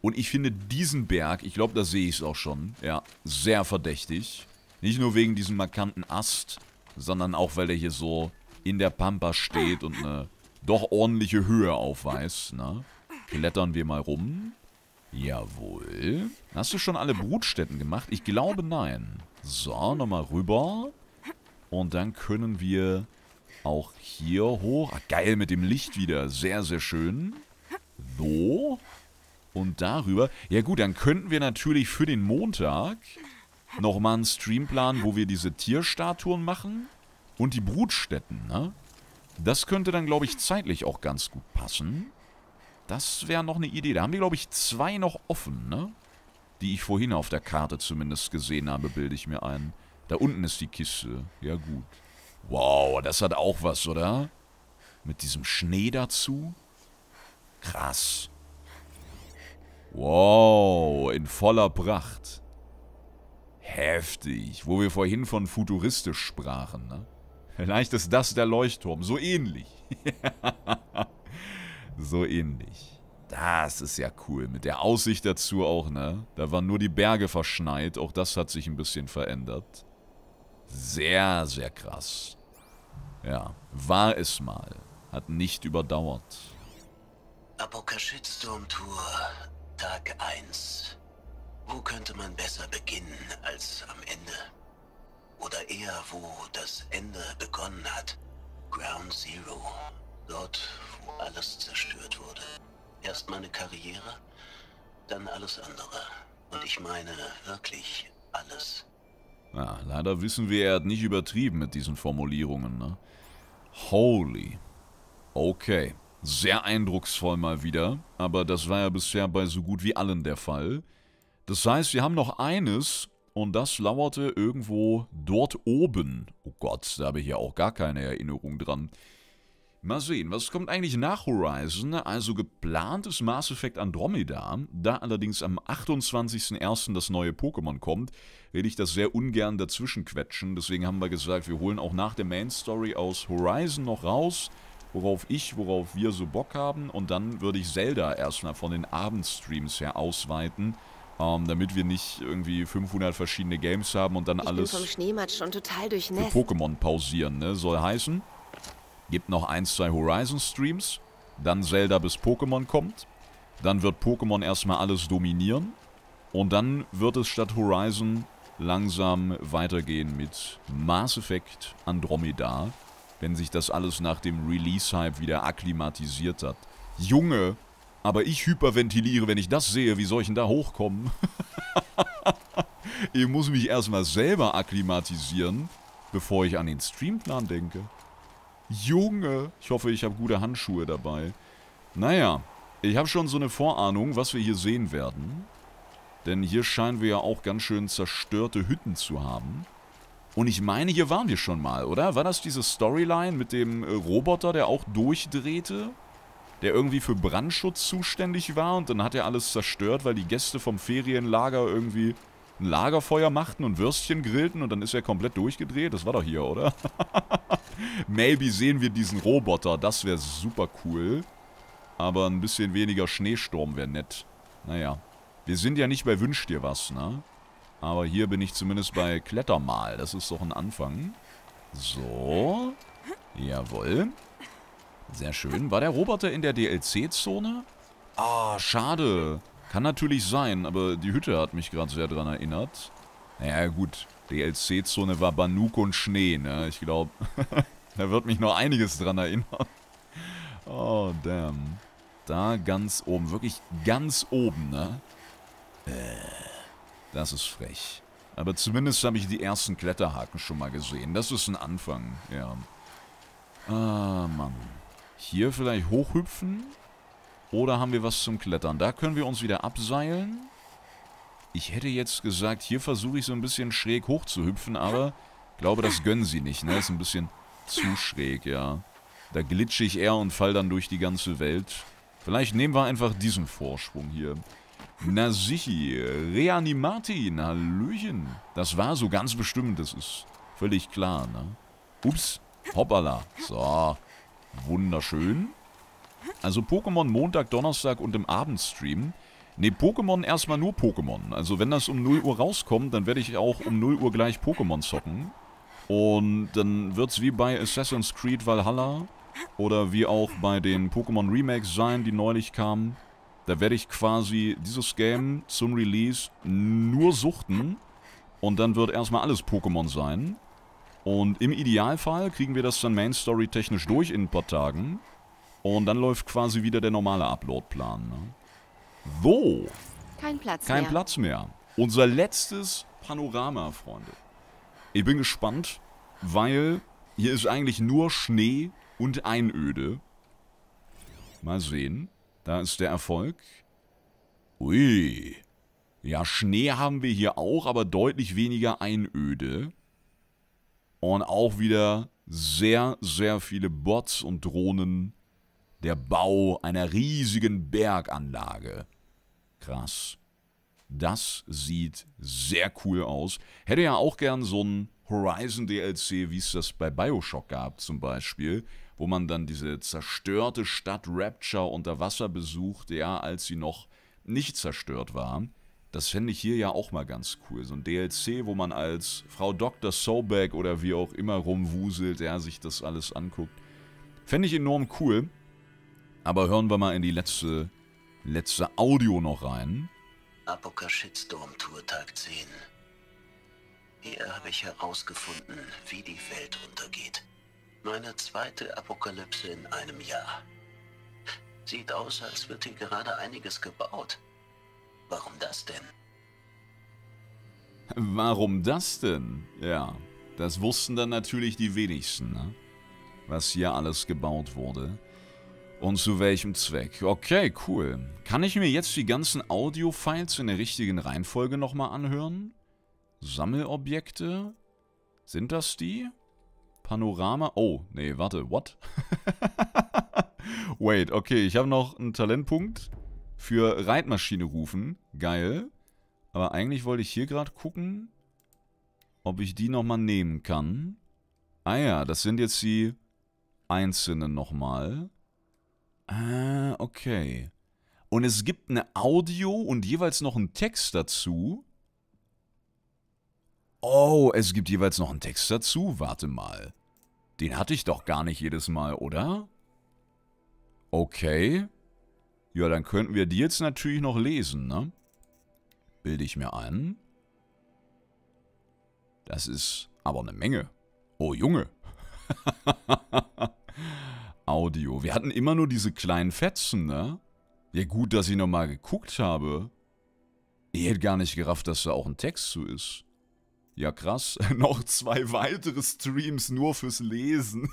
Und ich finde diesen Berg, ich glaube, da sehe ich es auch schon, ja, sehr verdächtig. Nicht nur wegen diesem markanten Ast, sondern auch, weil er hier so in der Pampa steht und eine doch ordentliche Höhe aufweist, ne? Klettern wir mal rum. Jawohl. Hast du schon alle Brutstätten gemacht? Ich glaube, nein. So, nochmal rüber. Und dann können wir auch hier hoch. Ah, geil, mit dem Licht wieder. Sehr, sehr schön. So und darüber. Ja gut, dann könnten wir natürlich für den Montag nochmal einen Stream planen, wo wir diese Tierstatuen machen und die Brutstätten, ne? Das könnte dann, glaube ich, zeitlich auch ganz gut passen. Das wäre noch eine Idee. Da haben wir, glaube ich, zwei noch offen, ne? Die ich vorhin auf der Karte zumindest gesehen habe, bilde ich mir ein. Da unten ist die Kiste. Ja gut. Wow, das hat auch was, oder? Mit diesem Schnee dazu? Krass. Wow, in voller Pracht. Heftig, wo wir vorhin von futuristisch sprachen, ne? Vielleicht ist das der Leuchtturm, so ähnlich. (laughs) so ähnlich. Das ist ja cool, mit der Aussicht dazu auch, ne? Da waren nur die Berge verschneit, auch das hat sich ein bisschen verändert. Sehr, sehr krass. Ja, war es mal. Hat nicht überdauert. Abokashitsturm-Tour Tag 1. Wo könnte man besser beginnen als am Ende? Oder eher, wo das Ende begonnen hat. Ground Zero. Dort, wo alles zerstört wurde. Erst meine Karriere, dann alles andere. Und ich meine wirklich alles. Ja, leider wissen wir, er hat nicht übertrieben mit diesen Formulierungen. Ne? Holy. Okay. Sehr eindrucksvoll mal wieder, aber das war ja bisher bei so gut wie allen der Fall. Das heißt, wir haben noch eines und das lauerte irgendwo dort oben. Oh Gott, da habe ich ja auch gar keine Erinnerung dran. Mal sehen, was kommt eigentlich nach Horizon? Also geplantes Mass Effect Andromeda. Da allerdings am 28.01. das neue Pokémon kommt, will ich das sehr ungern dazwischen quetschen. Deswegen haben wir gesagt, wir holen auch nach der Main Story aus Horizon noch raus worauf ich, worauf wir so Bock haben. Und dann würde ich Zelda erstmal von den Abendstreams her ausweiten. Ähm, damit wir nicht irgendwie 500 verschiedene Games haben und dann ich alles vom schon total durchnässt. für Pokémon pausieren, ne? Soll heißen, gibt noch ein, zwei Horizon-Streams, dann Zelda bis Pokémon kommt, dann wird Pokémon erstmal alles dominieren und dann wird es statt Horizon langsam weitergehen mit Mass Effect Andromeda wenn sich das alles nach dem Release-Hype wieder akklimatisiert hat. Junge, aber ich hyperventiliere, wenn ich das sehe, wie soll ich denn da hochkommen? (laughs) ich muss mich erstmal selber akklimatisieren, bevor ich an den Streamplan denke. Junge, ich hoffe, ich habe gute Handschuhe dabei. Naja, ich habe schon so eine Vorahnung, was wir hier sehen werden. Denn hier scheinen wir ja auch ganz schön zerstörte Hütten zu haben. Und ich meine, hier waren wir schon mal, oder? War das diese Storyline mit dem äh, Roboter, der auch durchdrehte? Der irgendwie für Brandschutz zuständig war und dann hat er alles zerstört, weil die Gäste vom Ferienlager irgendwie ein Lagerfeuer machten und Würstchen grillten und dann ist er komplett durchgedreht. Das war doch hier, oder? (laughs) Maybe sehen wir diesen Roboter, das wäre super cool. Aber ein bisschen weniger Schneesturm wäre nett. Naja, wir sind ja nicht bei Wünsch dir was, ne? Aber hier bin ich zumindest bei Klettermal. Das ist doch ein Anfang. So. Jawohl. Sehr schön. War der Roboter in der DLC-Zone? Ah, schade. Kann natürlich sein, aber die Hütte hat mich gerade sehr daran erinnert. Naja, gut. DLC-Zone war Banuk und Schnee, ne? Ich glaube, (laughs) da wird mich noch einiges dran erinnern. Oh, damn. Da ganz oben. Wirklich ganz oben, ne? Äh... Das ist frech. Aber zumindest habe ich die ersten Kletterhaken schon mal gesehen. Das ist ein Anfang, ja. Ah, Mann. Hier vielleicht hochhüpfen? Oder haben wir was zum Klettern? Da können wir uns wieder abseilen. Ich hätte jetzt gesagt, hier versuche ich so ein bisschen schräg hoch zu hüpfen, aber glaube, das gönnen sie nicht, ne? Ist ein bisschen zu schräg, ja. Da glitsche ich eher und fall dann durch die ganze Welt. Vielleicht nehmen wir einfach diesen Vorsprung hier. Nasihi, Reanimatin, Hallöchen. Das war so ganz bestimmt, das ist völlig klar, ne? Ups, hoppala. So, wunderschön. Also Pokémon Montag, Donnerstag und im Abendstream. Ne, Pokémon erstmal nur Pokémon. Also wenn das um 0 Uhr rauskommt, dann werde ich auch um 0 Uhr gleich Pokémon zocken. Und dann wird es wie bei Assassin's Creed Valhalla oder wie auch bei den Pokémon Remakes sein, die neulich kamen. Da werde ich quasi dieses Game zum Release nur suchten. Und dann wird erstmal alles Pokémon sein. Und im Idealfall kriegen wir das dann Main Story technisch durch in ein paar Tagen. Und dann läuft quasi wieder der normale Upload-Plan. Ne? So. Kein Platz Kein mehr. Platz mehr. Unser letztes Panorama, Freunde. Ich bin gespannt, weil hier ist eigentlich nur Schnee und Einöde. Mal sehen. Da ist der Erfolg. Ui. Ja, Schnee haben wir hier auch, aber deutlich weniger Einöde. Und auch wieder sehr, sehr viele Bots und Drohnen. Der Bau einer riesigen Berganlage. Krass. Das sieht sehr cool aus. Hätte ja auch gern so ein Horizon DLC, wie es das bei Bioshock gab zum Beispiel wo man dann diese zerstörte Stadt Rapture unter Wasser besucht, ja, als sie noch nicht zerstört war. Das fände ich hier ja auch mal ganz cool. So ein DLC, wo man als Frau Dr. Sobeck oder wie auch immer rumwuselt, ja, sich das alles anguckt. Fände ich enorm cool. Aber hören wir mal in die letzte, letzte Audio noch rein. Apoka Shitstorm Tour Tag 10. Hier habe ich herausgefunden, wie die Welt untergeht. Meine zweite Apokalypse in einem Jahr. Sieht aus, als wird hier gerade einiges gebaut. Warum das denn? Warum das denn? Ja, das wussten dann natürlich die wenigsten, ne? was hier alles gebaut wurde. Und zu welchem Zweck? Okay, cool. Kann ich mir jetzt die ganzen Audio-Files in der richtigen Reihenfolge nochmal anhören? Sammelobjekte? Sind das die? Panorama. Oh, nee, warte, what? (laughs) Wait, okay, ich habe noch einen Talentpunkt für Reitmaschine rufen. Geil. Aber eigentlich wollte ich hier gerade gucken, ob ich die nochmal nehmen kann. Ah ja, das sind jetzt die einzelnen nochmal. Ah, okay. Und es gibt eine Audio und jeweils noch einen Text dazu. Oh, es gibt jeweils noch einen Text dazu. Warte mal. Den hatte ich doch gar nicht jedes Mal, oder? Okay. Ja, dann könnten wir die jetzt natürlich noch lesen, ne? Bilde ich mir ein. Das ist aber eine Menge. Oh, Junge. (laughs) Audio. Wir hatten immer nur diese kleinen Fetzen, ne? Ja, gut, dass ich nochmal geguckt habe. Ich hätte gar nicht gerafft, dass da auch ein Text zu ist. Ja, krass. (laughs) Noch zwei weitere Streams nur fürs Lesen.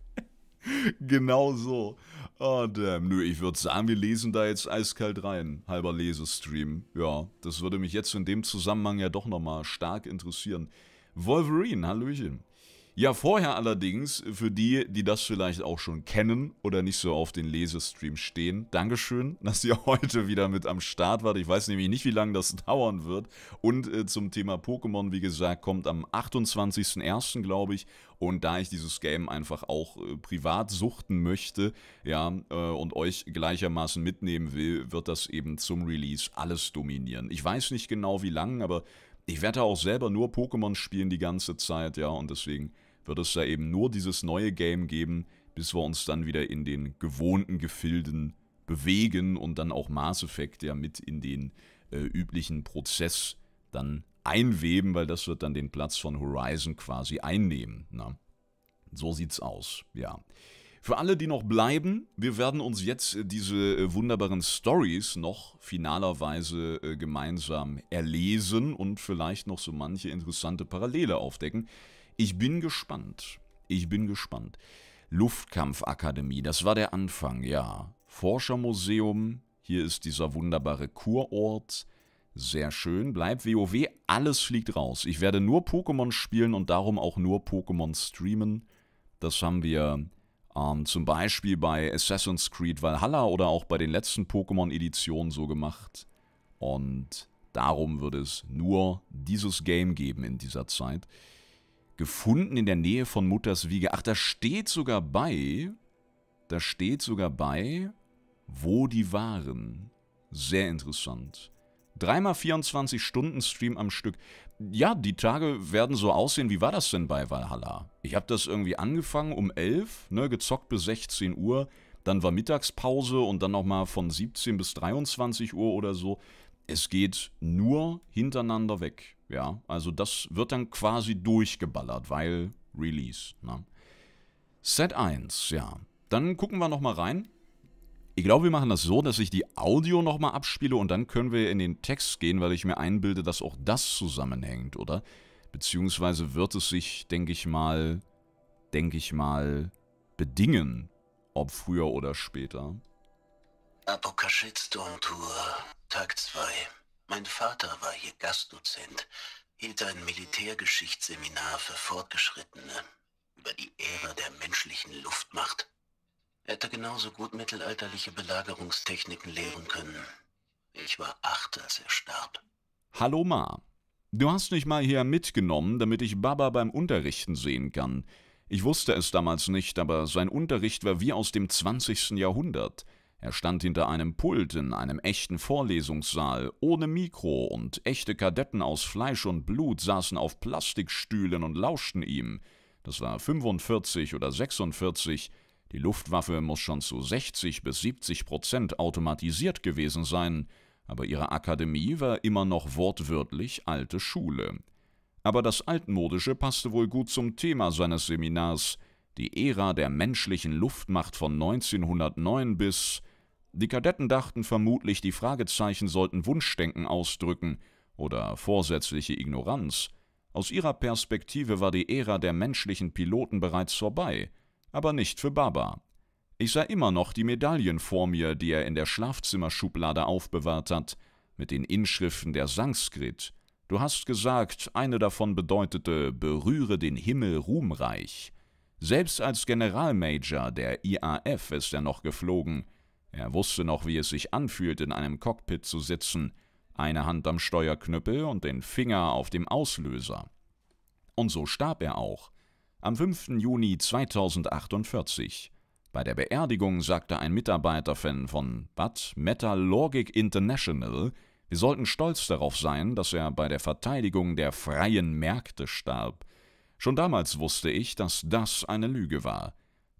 (laughs) genau so. Oh, damn. Nö, ich würde sagen, wir lesen da jetzt eiskalt rein. Halber Lesestream. Ja, das würde mich jetzt in dem Zusammenhang ja doch nochmal stark interessieren. Wolverine, Hallöchen. Ja, vorher allerdings, für die, die das vielleicht auch schon kennen oder nicht so auf den Lesestream stehen, Dankeschön, (laughs) dass ihr heute wieder mit am Start wart. Ich weiß nämlich nicht, wie lange das (laughs) dauern wird. Und äh, zum Thema Pokémon, wie gesagt, kommt am 28.01., glaube ich. Und da ich dieses Game einfach auch äh, privat suchten möchte, ja, äh, und euch gleichermaßen mitnehmen will, wird das eben zum Release alles dominieren. Ich weiß nicht genau, wie lange, aber ich werde auch selber nur Pokémon spielen die ganze Zeit, ja, und deswegen wird es da eben nur dieses neue Game geben, bis wir uns dann wieder in den gewohnten Gefilden bewegen und dann auch Mass Effect ja mit in den äh, üblichen Prozess dann einweben, weil das wird dann den Platz von Horizon quasi einnehmen. Na? So sieht's aus, ja. Für alle, die noch bleiben, wir werden uns jetzt äh, diese äh, wunderbaren Stories noch finalerweise äh, gemeinsam erlesen und vielleicht noch so manche interessante Parallele aufdecken. Ich bin gespannt. Ich bin gespannt. Luftkampfakademie, das war der Anfang, ja. Forschermuseum, hier ist dieser wunderbare Kurort. Sehr schön. Bleibt WoW, alles fliegt raus. Ich werde nur Pokémon spielen und darum auch nur Pokémon streamen. Das haben wir ähm, zum Beispiel bei Assassin's Creed Valhalla oder auch bei den letzten Pokémon-Editionen so gemacht. Und darum würde es nur dieses Game geben in dieser Zeit. Gefunden in der Nähe von Mutters Wiege. Ach, da steht sogar bei, da steht sogar bei, wo die waren. Sehr interessant. Dreimal 24 Stunden Stream am Stück. Ja, die Tage werden so aussehen. Wie war das denn bei Valhalla? Ich habe das irgendwie angefangen um 11, ne, gezockt bis 16 Uhr. Dann war Mittagspause und dann nochmal von 17 bis 23 Uhr oder so. Es geht nur hintereinander weg. Ja, also das wird dann quasi durchgeballert, weil Release. Ne? Set 1, ja. Dann gucken wir nochmal rein. Ich glaube, wir machen das so, dass ich die Audio nochmal abspiele und dann können wir in den Text gehen, weil ich mir einbilde, dass auch das zusammenhängt, oder? Beziehungsweise wird es sich, denke ich mal, denke ich mal, bedingen, ob früher oder später. Apokaschitsturm-Tour, Tag 2. Mein Vater war hier Gastdozent, hielt ein Militärgeschichtsseminar für Fortgeschrittene über die Ära der menschlichen Luftmacht. Er hätte genauso gut mittelalterliche Belagerungstechniken lehren können. Ich war acht, als er starb. Hallo Ma. Du hast mich mal hier mitgenommen, damit ich Baba beim Unterrichten sehen kann. Ich wusste es damals nicht, aber sein Unterricht war wie aus dem 20. Jahrhundert – er stand hinter einem Pult in einem echten Vorlesungssaal, ohne Mikro, und echte Kadetten aus Fleisch und Blut saßen auf Plastikstühlen und lauschten ihm. Das war 45 oder 46, die Luftwaffe muss schon zu 60 bis 70 Prozent automatisiert gewesen sein, aber ihre Akademie war immer noch wortwörtlich alte Schule. Aber das Altmodische passte wohl gut zum Thema seines Seminars, die Ära der menschlichen Luftmacht von 1909 bis die Kadetten dachten vermutlich, die Fragezeichen sollten Wunschdenken ausdrücken oder vorsätzliche Ignoranz. Aus ihrer Perspektive war die Ära der menschlichen Piloten bereits vorbei, aber nicht für Baba. Ich sah immer noch die Medaillen vor mir, die er in der Schlafzimmerschublade aufbewahrt hat, mit den Inschriften der Sanskrit. Du hast gesagt, eine davon bedeutete Berühre den Himmel ruhmreich. Selbst als Generalmajor der IAF ist er noch geflogen – er wusste noch, wie es sich anfühlt, in einem Cockpit zu sitzen, eine Hand am Steuerknüppel und den Finger auf dem Auslöser. Und so starb er auch. Am 5. Juni 2048. Bei der Beerdigung sagte ein Mitarbeiterfan von Bad Metallurgic International, wir sollten stolz darauf sein, dass er bei der Verteidigung der freien Märkte starb. Schon damals wusste ich, dass das eine Lüge war.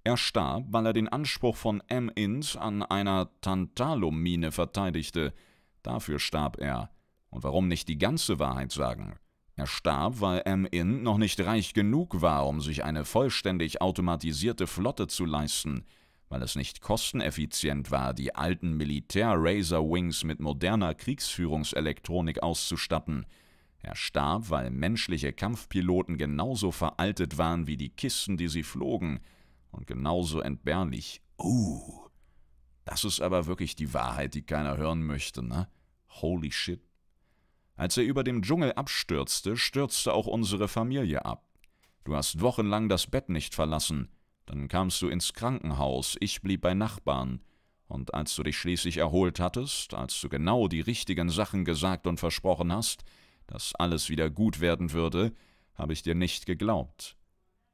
Er starb, weil er den Anspruch von M. Int an einer Tantalummine verteidigte. Dafür starb er. Und warum nicht die ganze Wahrheit sagen? Er starb, weil M. Int noch nicht reich genug war, um sich eine vollständig automatisierte Flotte zu leisten, weil es nicht kosteneffizient war, die alten Militär-Razor-Wings mit moderner Kriegsführungselektronik auszustatten. Er starb, weil menschliche Kampfpiloten genauso veraltet waren wie die Kisten, die sie flogen – und genauso entbehrlich. Uh, das ist aber wirklich die Wahrheit, die keiner hören möchte, ne? Holy shit. Als er über dem Dschungel abstürzte, stürzte auch unsere Familie ab. Du hast wochenlang das Bett nicht verlassen, dann kamst du ins Krankenhaus, ich blieb bei Nachbarn, und als du dich schließlich erholt hattest, als du genau die richtigen Sachen gesagt und versprochen hast, dass alles wieder gut werden würde, habe ich dir nicht geglaubt.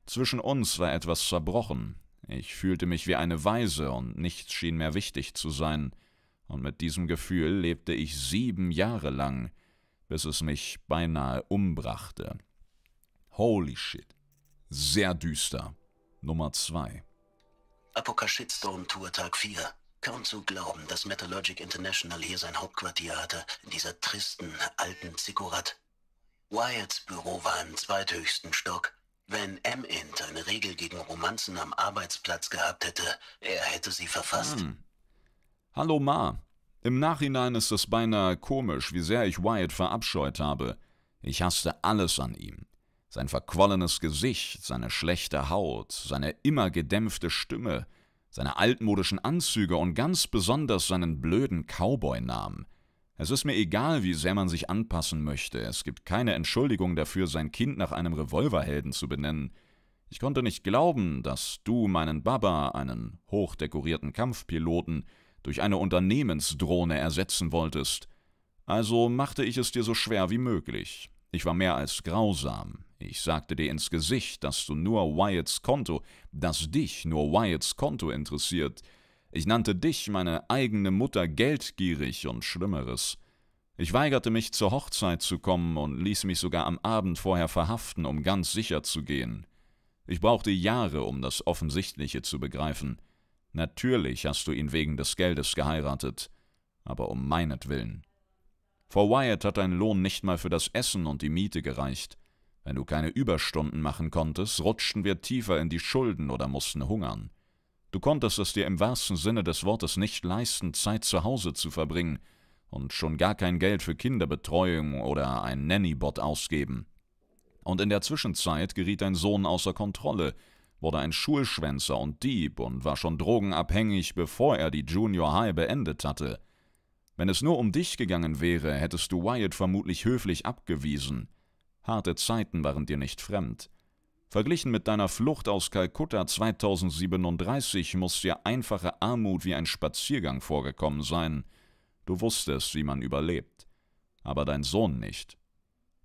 Zwischen uns war etwas zerbrochen. Ich fühlte mich wie eine Weise und nichts schien mehr wichtig zu sein. Und mit diesem Gefühl lebte ich sieben Jahre lang, bis es mich beinahe umbrachte. Holy shit. Sehr düster. Nummer 2. Apoka Shitstorm Tour Tag 4. Kaum zu glauben, dass Metallurgic International hier sein Hauptquartier hatte, in dieser tristen, alten Zikkurat. Wyatts Büro war im zweithöchsten Stock wenn M. Int eine Regel gegen Romanzen am Arbeitsplatz gehabt hätte, er hätte sie verfasst. Hm. Hallo Ma. Im Nachhinein ist es beinahe komisch, wie sehr ich Wyatt verabscheut habe. Ich hasste alles an ihm. Sein verquollenes Gesicht, seine schlechte Haut, seine immer gedämpfte Stimme, seine altmodischen Anzüge und ganz besonders seinen blöden Cowboy-Namen. Es ist mir egal, wie sehr man sich anpassen möchte, es gibt keine Entschuldigung dafür, sein Kind nach einem Revolverhelden zu benennen. Ich konnte nicht glauben, dass du meinen Baba, einen hochdekorierten Kampfpiloten, durch eine Unternehmensdrohne ersetzen wolltest. Also machte ich es dir so schwer wie möglich. Ich war mehr als grausam. Ich sagte dir ins Gesicht, dass du nur Wyatts Konto, dass dich nur Wyatts Konto interessiert – ich nannte dich, meine eigene Mutter, geldgierig und Schlimmeres. Ich weigerte mich, zur Hochzeit zu kommen und ließ mich sogar am Abend vorher verhaften, um ganz sicher zu gehen. Ich brauchte Jahre, um das Offensichtliche zu begreifen. Natürlich hast du ihn wegen des Geldes geheiratet, aber um meinetwillen. Vor Wyatt hat dein Lohn nicht mal für das Essen und die Miete gereicht. Wenn du keine Überstunden machen konntest, rutschten wir tiefer in die Schulden oder mussten hungern. Du konntest es dir im wahrsten Sinne des Wortes nicht leisten, Zeit zu Hause zu verbringen und schon gar kein Geld für Kinderbetreuung oder ein Nannybot ausgeben. Und in der Zwischenzeit geriet dein Sohn außer Kontrolle, wurde ein Schulschwänzer und Dieb und war schon drogenabhängig, bevor er die Junior High beendet hatte. Wenn es nur um dich gegangen wäre, hättest du Wyatt vermutlich höflich abgewiesen. Harte Zeiten waren dir nicht fremd. Verglichen mit deiner Flucht aus Kalkutta 2037 muss dir einfache Armut wie ein Spaziergang vorgekommen sein. Du wusstest, wie man überlebt. Aber dein Sohn nicht.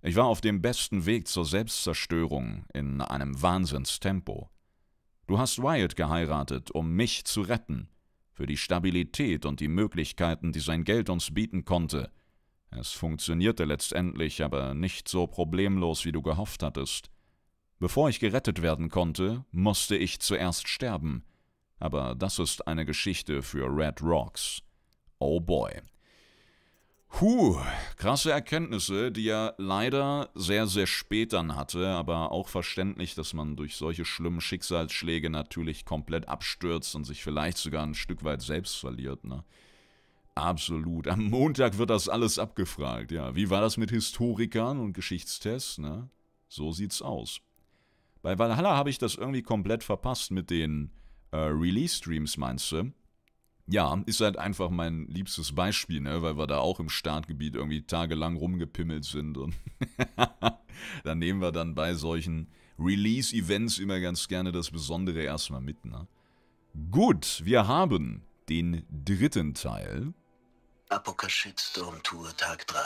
Ich war auf dem besten Weg zur Selbstzerstörung in einem Wahnsinnstempo. Du hast Wyatt geheiratet, um mich zu retten, für die Stabilität und die Möglichkeiten, die sein Geld uns bieten konnte. Es funktionierte letztendlich, aber nicht so problemlos, wie du gehofft hattest. Bevor ich gerettet werden konnte, musste ich zuerst sterben. Aber das ist eine Geschichte für Red Rocks. Oh boy. Huh, krasse Erkenntnisse, die er leider sehr, sehr spät dann hatte, aber auch verständlich, dass man durch solche schlimmen Schicksalsschläge natürlich komplett abstürzt und sich vielleicht sogar ein Stück weit selbst verliert, ne? Absolut. Am Montag wird das alles abgefragt, ja. Wie war das mit Historikern und Geschichtstests, ne? So sieht's aus. Bei Valhalla habe ich das irgendwie komplett verpasst mit den äh, Release-Streams, meinst du? Ja, ist halt einfach mein liebstes Beispiel, ne? weil wir da auch im Startgebiet irgendwie tagelang rumgepimmelt sind. Und (laughs) dann nehmen wir dann bei solchen Release-Events immer ganz gerne das Besondere erstmal mit. Ne? Gut, wir haben den dritten Teil. Apokashitstorm Tour Tag 3.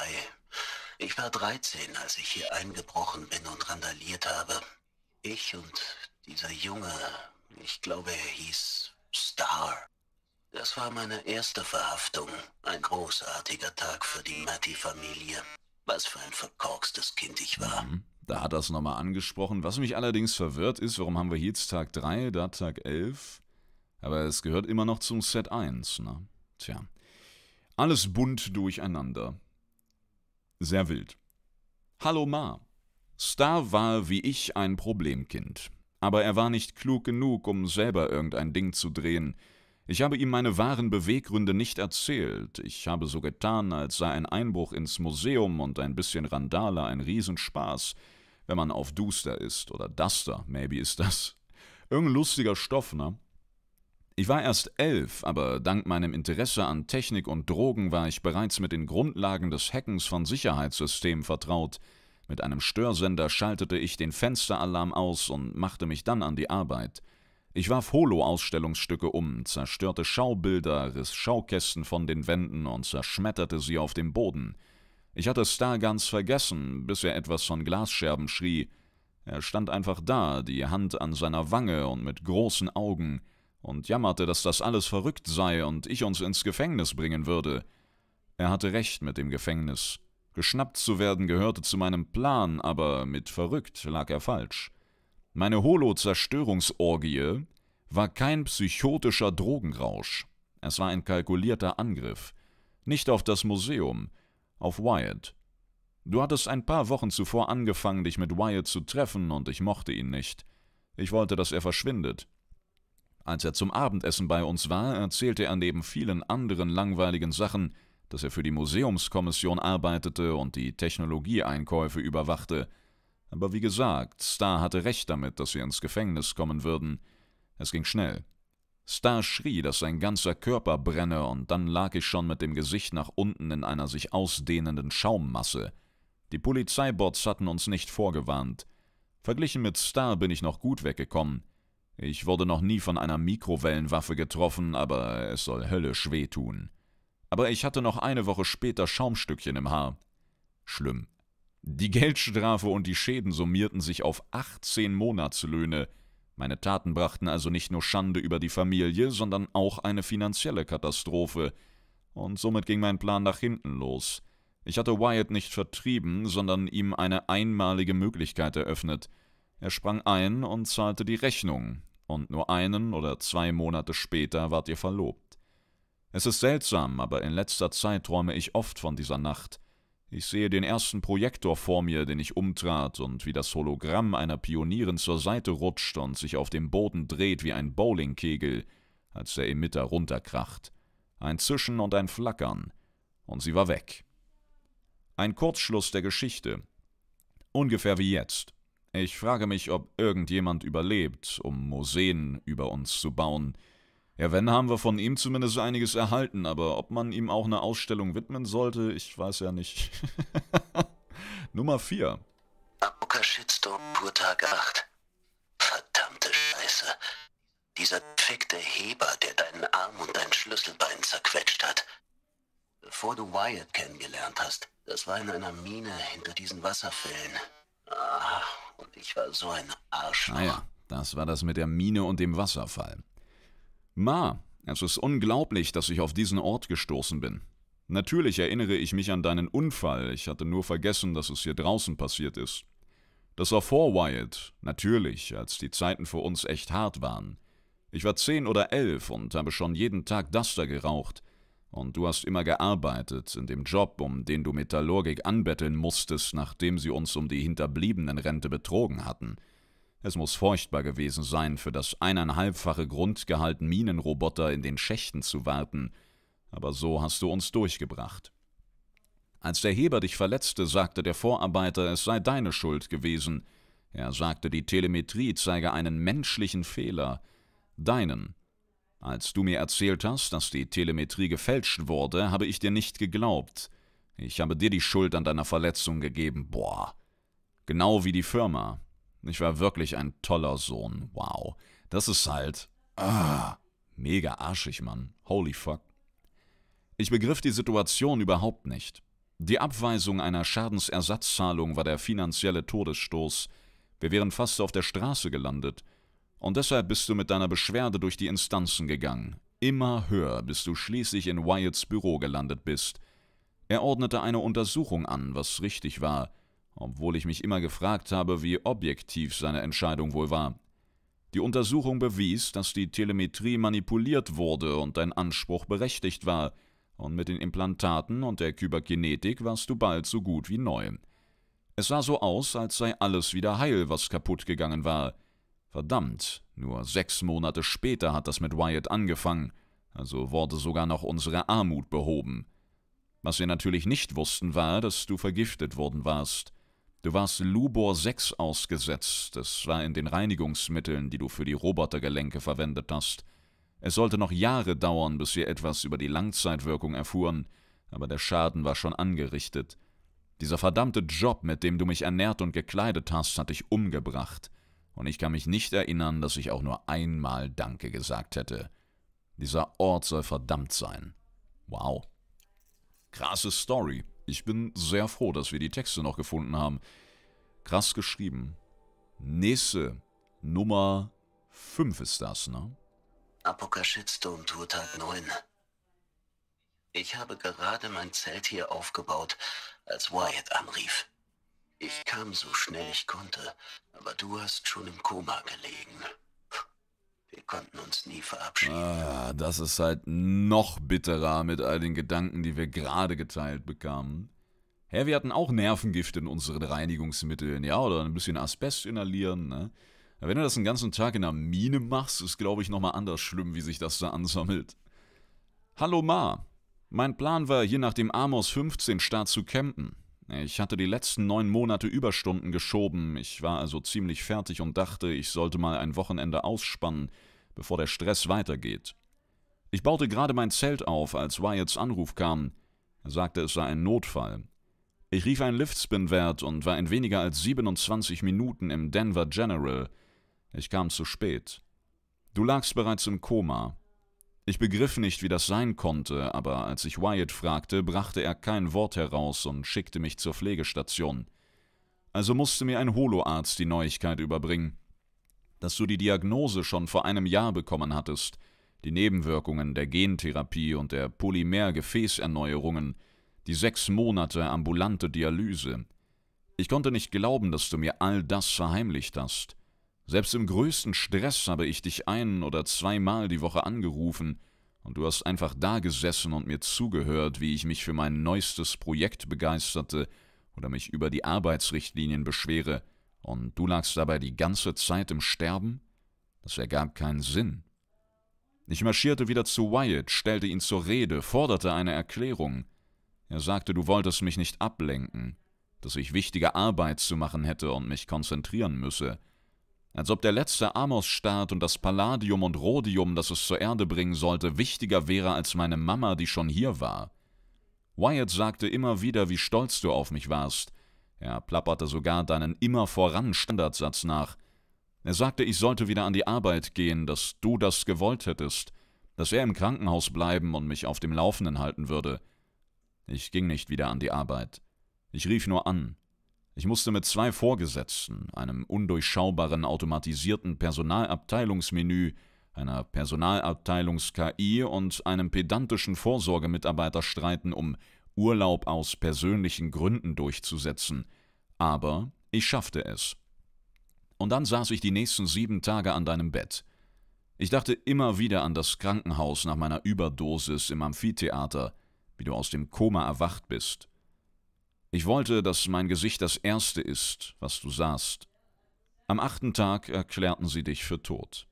Ich war 13, als ich hier eingebrochen bin und randaliert habe. Ich und dieser Junge, ich glaube, er hieß Star. Das war meine erste Verhaftung. Ein großartiger Tag für die Matti-Familie. Was für ein verkorkstes Kind ich war. Mhm. Da hat er es nochmal angesprochen. Was mich allerdings verwirrt ist, warum haben wir hier jetzt Tag 3, da Tag 11? Aber es gehört immer noch zum Set 1, ne? Tja. Alles bunt durcheinander. Sehr wild. Hallo Ma. Star war wie ich ein Problemkind, aber er war nicht klug genug, um selber irgendein Ding zu drehen. Ich habe ihm meine wahren Beweggründe nicht erzählt, ich habe so getan, als sei ein Einbruch ins Museum und ein bisschen Randale ein Riesenspaß, wenn man auf Duster ist oder Duster, maybe ist das. Irgendein lustiger Stoff, ne? Ich war erst elf, aber dank meinem Interesse an Technik und Drogen war ich bereits mit den Grundlagen des Hackens von Sicherheitssystemen vertraut. Mit einem Störsender schaltete ich den Fensteralarm aus und machte mich dann an die Arbeit. Ich warf Holo-Ausstellungsstücke um, zerstörte Schaubilder, riss Schaukästen von den Wänden und zerschmetterte sie auf dem Boden. Ich hatte Star ganz vergessen, bis er etwas von Glasscherben schrie. Er stand einfach da, die Hand an seiner Wange und mit großen Augen, und jammerte, dass das alles verrückt sei und ich uns ins Gefängnis bringen würde. Er hatte recht mit dem Gefängnis. Geschnappt zu werden gehörte zu meinem Plan, aber mit verrückt lag er falsch. Meine Holo-Zerstörungsorgie war kein psychotischer Drogenrausch. Es war ein kalkulierter Angriff. Nicht auf das Museum, auf Wyatt. Du hattest ein paar Wochen zuvor angefangen, dich mit Wyatt zu treffen, und ich mochte ihn nicht. Ich wollte, dass er verschwindet. Als er zum Abendessen bei uns war, erzählte er neben vielen anderen langweiligen Sachen, dass er für die Museumskommission arbeitete und die Technologieeinkäufe überwachte. Aber wie gesagt, Star hatte recht damit, dass sie ins Gefängnis kommen würden. Es ging schnell. Star schrie, dass sein ganzer Körper brenne, und dann lag ich schon mit dem Gesicht nach unten in einer sich ausdehnenden Schaummasse. Die Polizeibots hatten uns nicht vorgewarnt. Verglichen mit Star bin ich noch gut weggekommen. Ich wurde noch nie von einer Mikrowellenwaffe getroffen, aber es soll höllisch wehtun aber ich hatte noch eine Woche später Schaumstückchen im Haar. Schlimm. Die Geldstrafe und die Schäden summierten sich auf 18 Monatslöhne. Meine Taten brachten also nicht nur Schande über die Familie, sondern auch eine finanzielle Katastrophe. Und somit ging mein Plan nach hinten los. Ich hatte Wyatt nicht vertrieben, sondern ihm eine einmalige Möglichkeit eröffnet. Er sprang ein und zahlte die Rechnung. Und nur einen oder zwei Monate später wart ihr verlobt. Es ist seltsam, aber in letzter Zeit träume ich oft von dieser Nacht. Ich sehe den ersten Projektor vor mir, den ich umtrat, und wie das Hologramm einer Pionierin zur Seite rutscht und sich auf dem Boden dreht wie ein Bowlingkegel, als der Emitter runterkracht. Ein Zischen und ein Flackern. Und sie war weg. Ein Kurzschluss der Geschichte. Ungefähr wie jetzt. Ich frage mich, ob irgendjemand überlebt, um Museen über uns zu bauen, ja, wenn, haben wir von ihm zumindest einiges erhalten, aber ob man ihm auch eine Ausstellung widmen sollte, ich weiß ja nicht. (laughs) Nummer 4. Amoka Shitstorm, Tag 8. Verdammte Scheiße. Dieser fickte Heber, der deinen Arm und dein Schlüsselbein zerquetscht hat. Bevor du Wyatt kennengelernt hast, das war in einer Mine hinter diesen Wasserfällen. Ah, und ich war so ein Arschloch. Naja, ah das war das mit der Mine und dem Wasserfall. Ma, es ist unglaublich, dass ich auf diesen Ort gestoßen bin. Natürlich erinnere ich mich an deinen Unfall, ich hatte nur vergessen, dass es hier draußen passiert ist. Das war vor Wyatt, natürlich, als die Zeiten für uns echt hart waren. Ich war zehn oder elf und habe schon jeden Tag Duster geraucht. Und du hast immer gearbeitet, in dem Job, um den du Metallurgik anbetteln musstest, nachdem sie uns um die Hinterbliebenen Rente betrogen hatten – es muss furchtbar gewesen sein, für das eineinhalbfache Grundgehalt Minenroboter in den Schächten zu warten, aber so hast du uns durchgebracht. Als der Heber dich verletzte, sagte der Vorarbeiter, es sei deine Schuld gewesen. Er sagte, die Telemetrie zeige einen menschlichen Fehler, deinen. Als du mir erzählt hast, dass die Telemetrie gefälscht wurde, habe ich dir nicht geglaubt. Ich habe dir die Schuld an deiner Verletzung gegeben, boah. Genau wie die Firma. Ich war wirklich ein toller Sohn. Wow. Das ist halt. Ah, mega arschig, Mann. Holy fuck. Ich begriff die Situation überhaupt nicht. Die Abweisung einer Schadensersatzzahlung war der finanzielle Todesstoß. Wir wären fast auf der Straße gelandet. Und deshalb bist du mit deiner Beschwerde durch die Instanzen gegangen. Immer höher, bis du schließlich in Wyatts Büro gelandet bist. Er ordnete eine Untersuchung an, was richtig war – obwohl ich mich immer gefragt habe, wie objektiv seine Entscheidung wohl war. Die Untersuchung bewies, dass die Telemetrie manipuliert wurde und dein Anspruch berechtigt war, und mit den Implantaten und der Kyberkinetik warst du bald so gut wie neu. Es sah so aus, als sei alles wieder heil, was kaputt gegangen war. Verdammt, nur sechs Monate später hat das mit Wyatt angefangen, also wurde sogar noch unsere Armut behoben. Was wir natürlich nicht wussten, war, dass du vergiftet worden warst. Du warst Lubor 6 ausgesetzt, das war in den Reinigungsmitteln, die du für die Robotergelenke verwendet hast. Es sollte noch Jahre dauern, bis wir etwas über die Langzeitwirkung erfuhren, aber der Schaden war schon angerichtet. Dieser verdammte Job, mit dem du mich ernährt und gekleidet hast, hat dich umgebracht, und ich kann mich nicht erinnern, dass ich auch nur einmal Danke gesagt hätte. Dieser Ort soll verdammt sein. Wow. Krasse Story. Ich bin sehr froh, dass wir die Texte noch gefunden haben. Krass geschrieben. Nächste Nummer 5 ist das, ne? Apoker Shitstorm Tour Tag 9. Ich habe gerade mein Zelt hier aufgebaut, als Wyatt anrief. Ich kam so schnell ich konnte, aber du hast schon im Koma gelegen. Wir konnten uns nie verabschieden. Ah, das ist halt noch bitterer mit all den Gedanken, die wir gerade geteilt bekamen. Hä, wir hatten auch Nervengift in unseren Reinigungsmitteln, ja, oder ein bisschen Asbest inhalieren, ne? Wenn du das den ganzen Tag in einer Mine machst, ist, glaube ich, nochmal anders schlimm, wie sich das da ansammelt. Hallo Ma. Mein Plan war, hier nach dem Amos 15 Start zu campen. Ich hatte die letzten neun Monate Überstunden geschoben, ich war also ziemlich fertig und dachte, ich sollte mal ein Wochenende ausspannen, bevor der Stress weitergeht. Ich baute gerade mein Zelt auf, als Wyatts Anruf kam. Er sagte, es sei ein Notfall. Ich rief einen Liftspin-Wert und war in weniger als 27 Minuten im Denver General. Ich kam zu spät. Du lagst bereits im Koma. Ich begriff nicht, wie das sein konnte, aber als ich Wyatt fragte, brachte er kein Wort heraus und schickte mich zur Pflegestation. Also musste mir ein Holoarzt die Neuigkeit überbringen, dass du die Diagnose schon vor einem Jahr bekommen hattest, die Nebenwirkungen der Gentherapie und der Polymergefäßerneuerungen, die sechs Monate ambulante Dialyse. Ich konnte nicht glauben, dass du mir all das verheimlicht hast. Selbst im größten Stress habe ich dich ein- oder zweimal die Woche angerufen, und du hast einfach da gesessen und mir zugehört, wie ich mich für mein neuestes Projekt begeisterte oder mich über die Arbeitsrichtlinien beschwere, und du lagst dabei die ganze Zeit im Sterben? Das ergab keinen Sinn. Ich marschierte wieder zu Wyatt, stellte ihn zur Rede, forderte eine Erklärung. Er sagte, du wolltest mich nicht ablenken, dass ich wichtige Arbeit zu machen hätte und mich konzentrieren müsse als ob der letzte Amos-Staat und das Palladium und Rhodium, das es zur Erde bringen sollte, wichtiger wäre als meine Mama, die schon hier war. Wyatt sagte immer wieder, wie stolz du auf mich warst. Er plapperte sogar deinen immer voran Standardsatz nach. Er sagte, ich sollte wieder an die Arbeit gehen, dass du das gewollt hättest, dass er im Krankenhaus bleiben und mich auf dem Laufenden halten würde. Ich ging nicht wieder an die Arbeit. Ich rief nur an, ich musste mit zwei Vorgesetzten, einem undurchschaubaren automatisierten Personalabteilungsmenü, einer Personalabteilungs-KI und einem pedantischen Vorsorgemitarbeiter streiten, um Urlaub aus persönlichen Gründen durchzusetzen. Aber ich schaffte es. Und dann saß ich die nächsten sieben Tage an deinem Bett. Ich dachte immer wieder an das Krankenhaus nach meiner Überdosis im Amphitheater, wie du aus dem Koma erwacht bist ich wollte, dass mein Gesicht das erste ist, was du sahst. Am achten Tag erklärten sie dich für tot.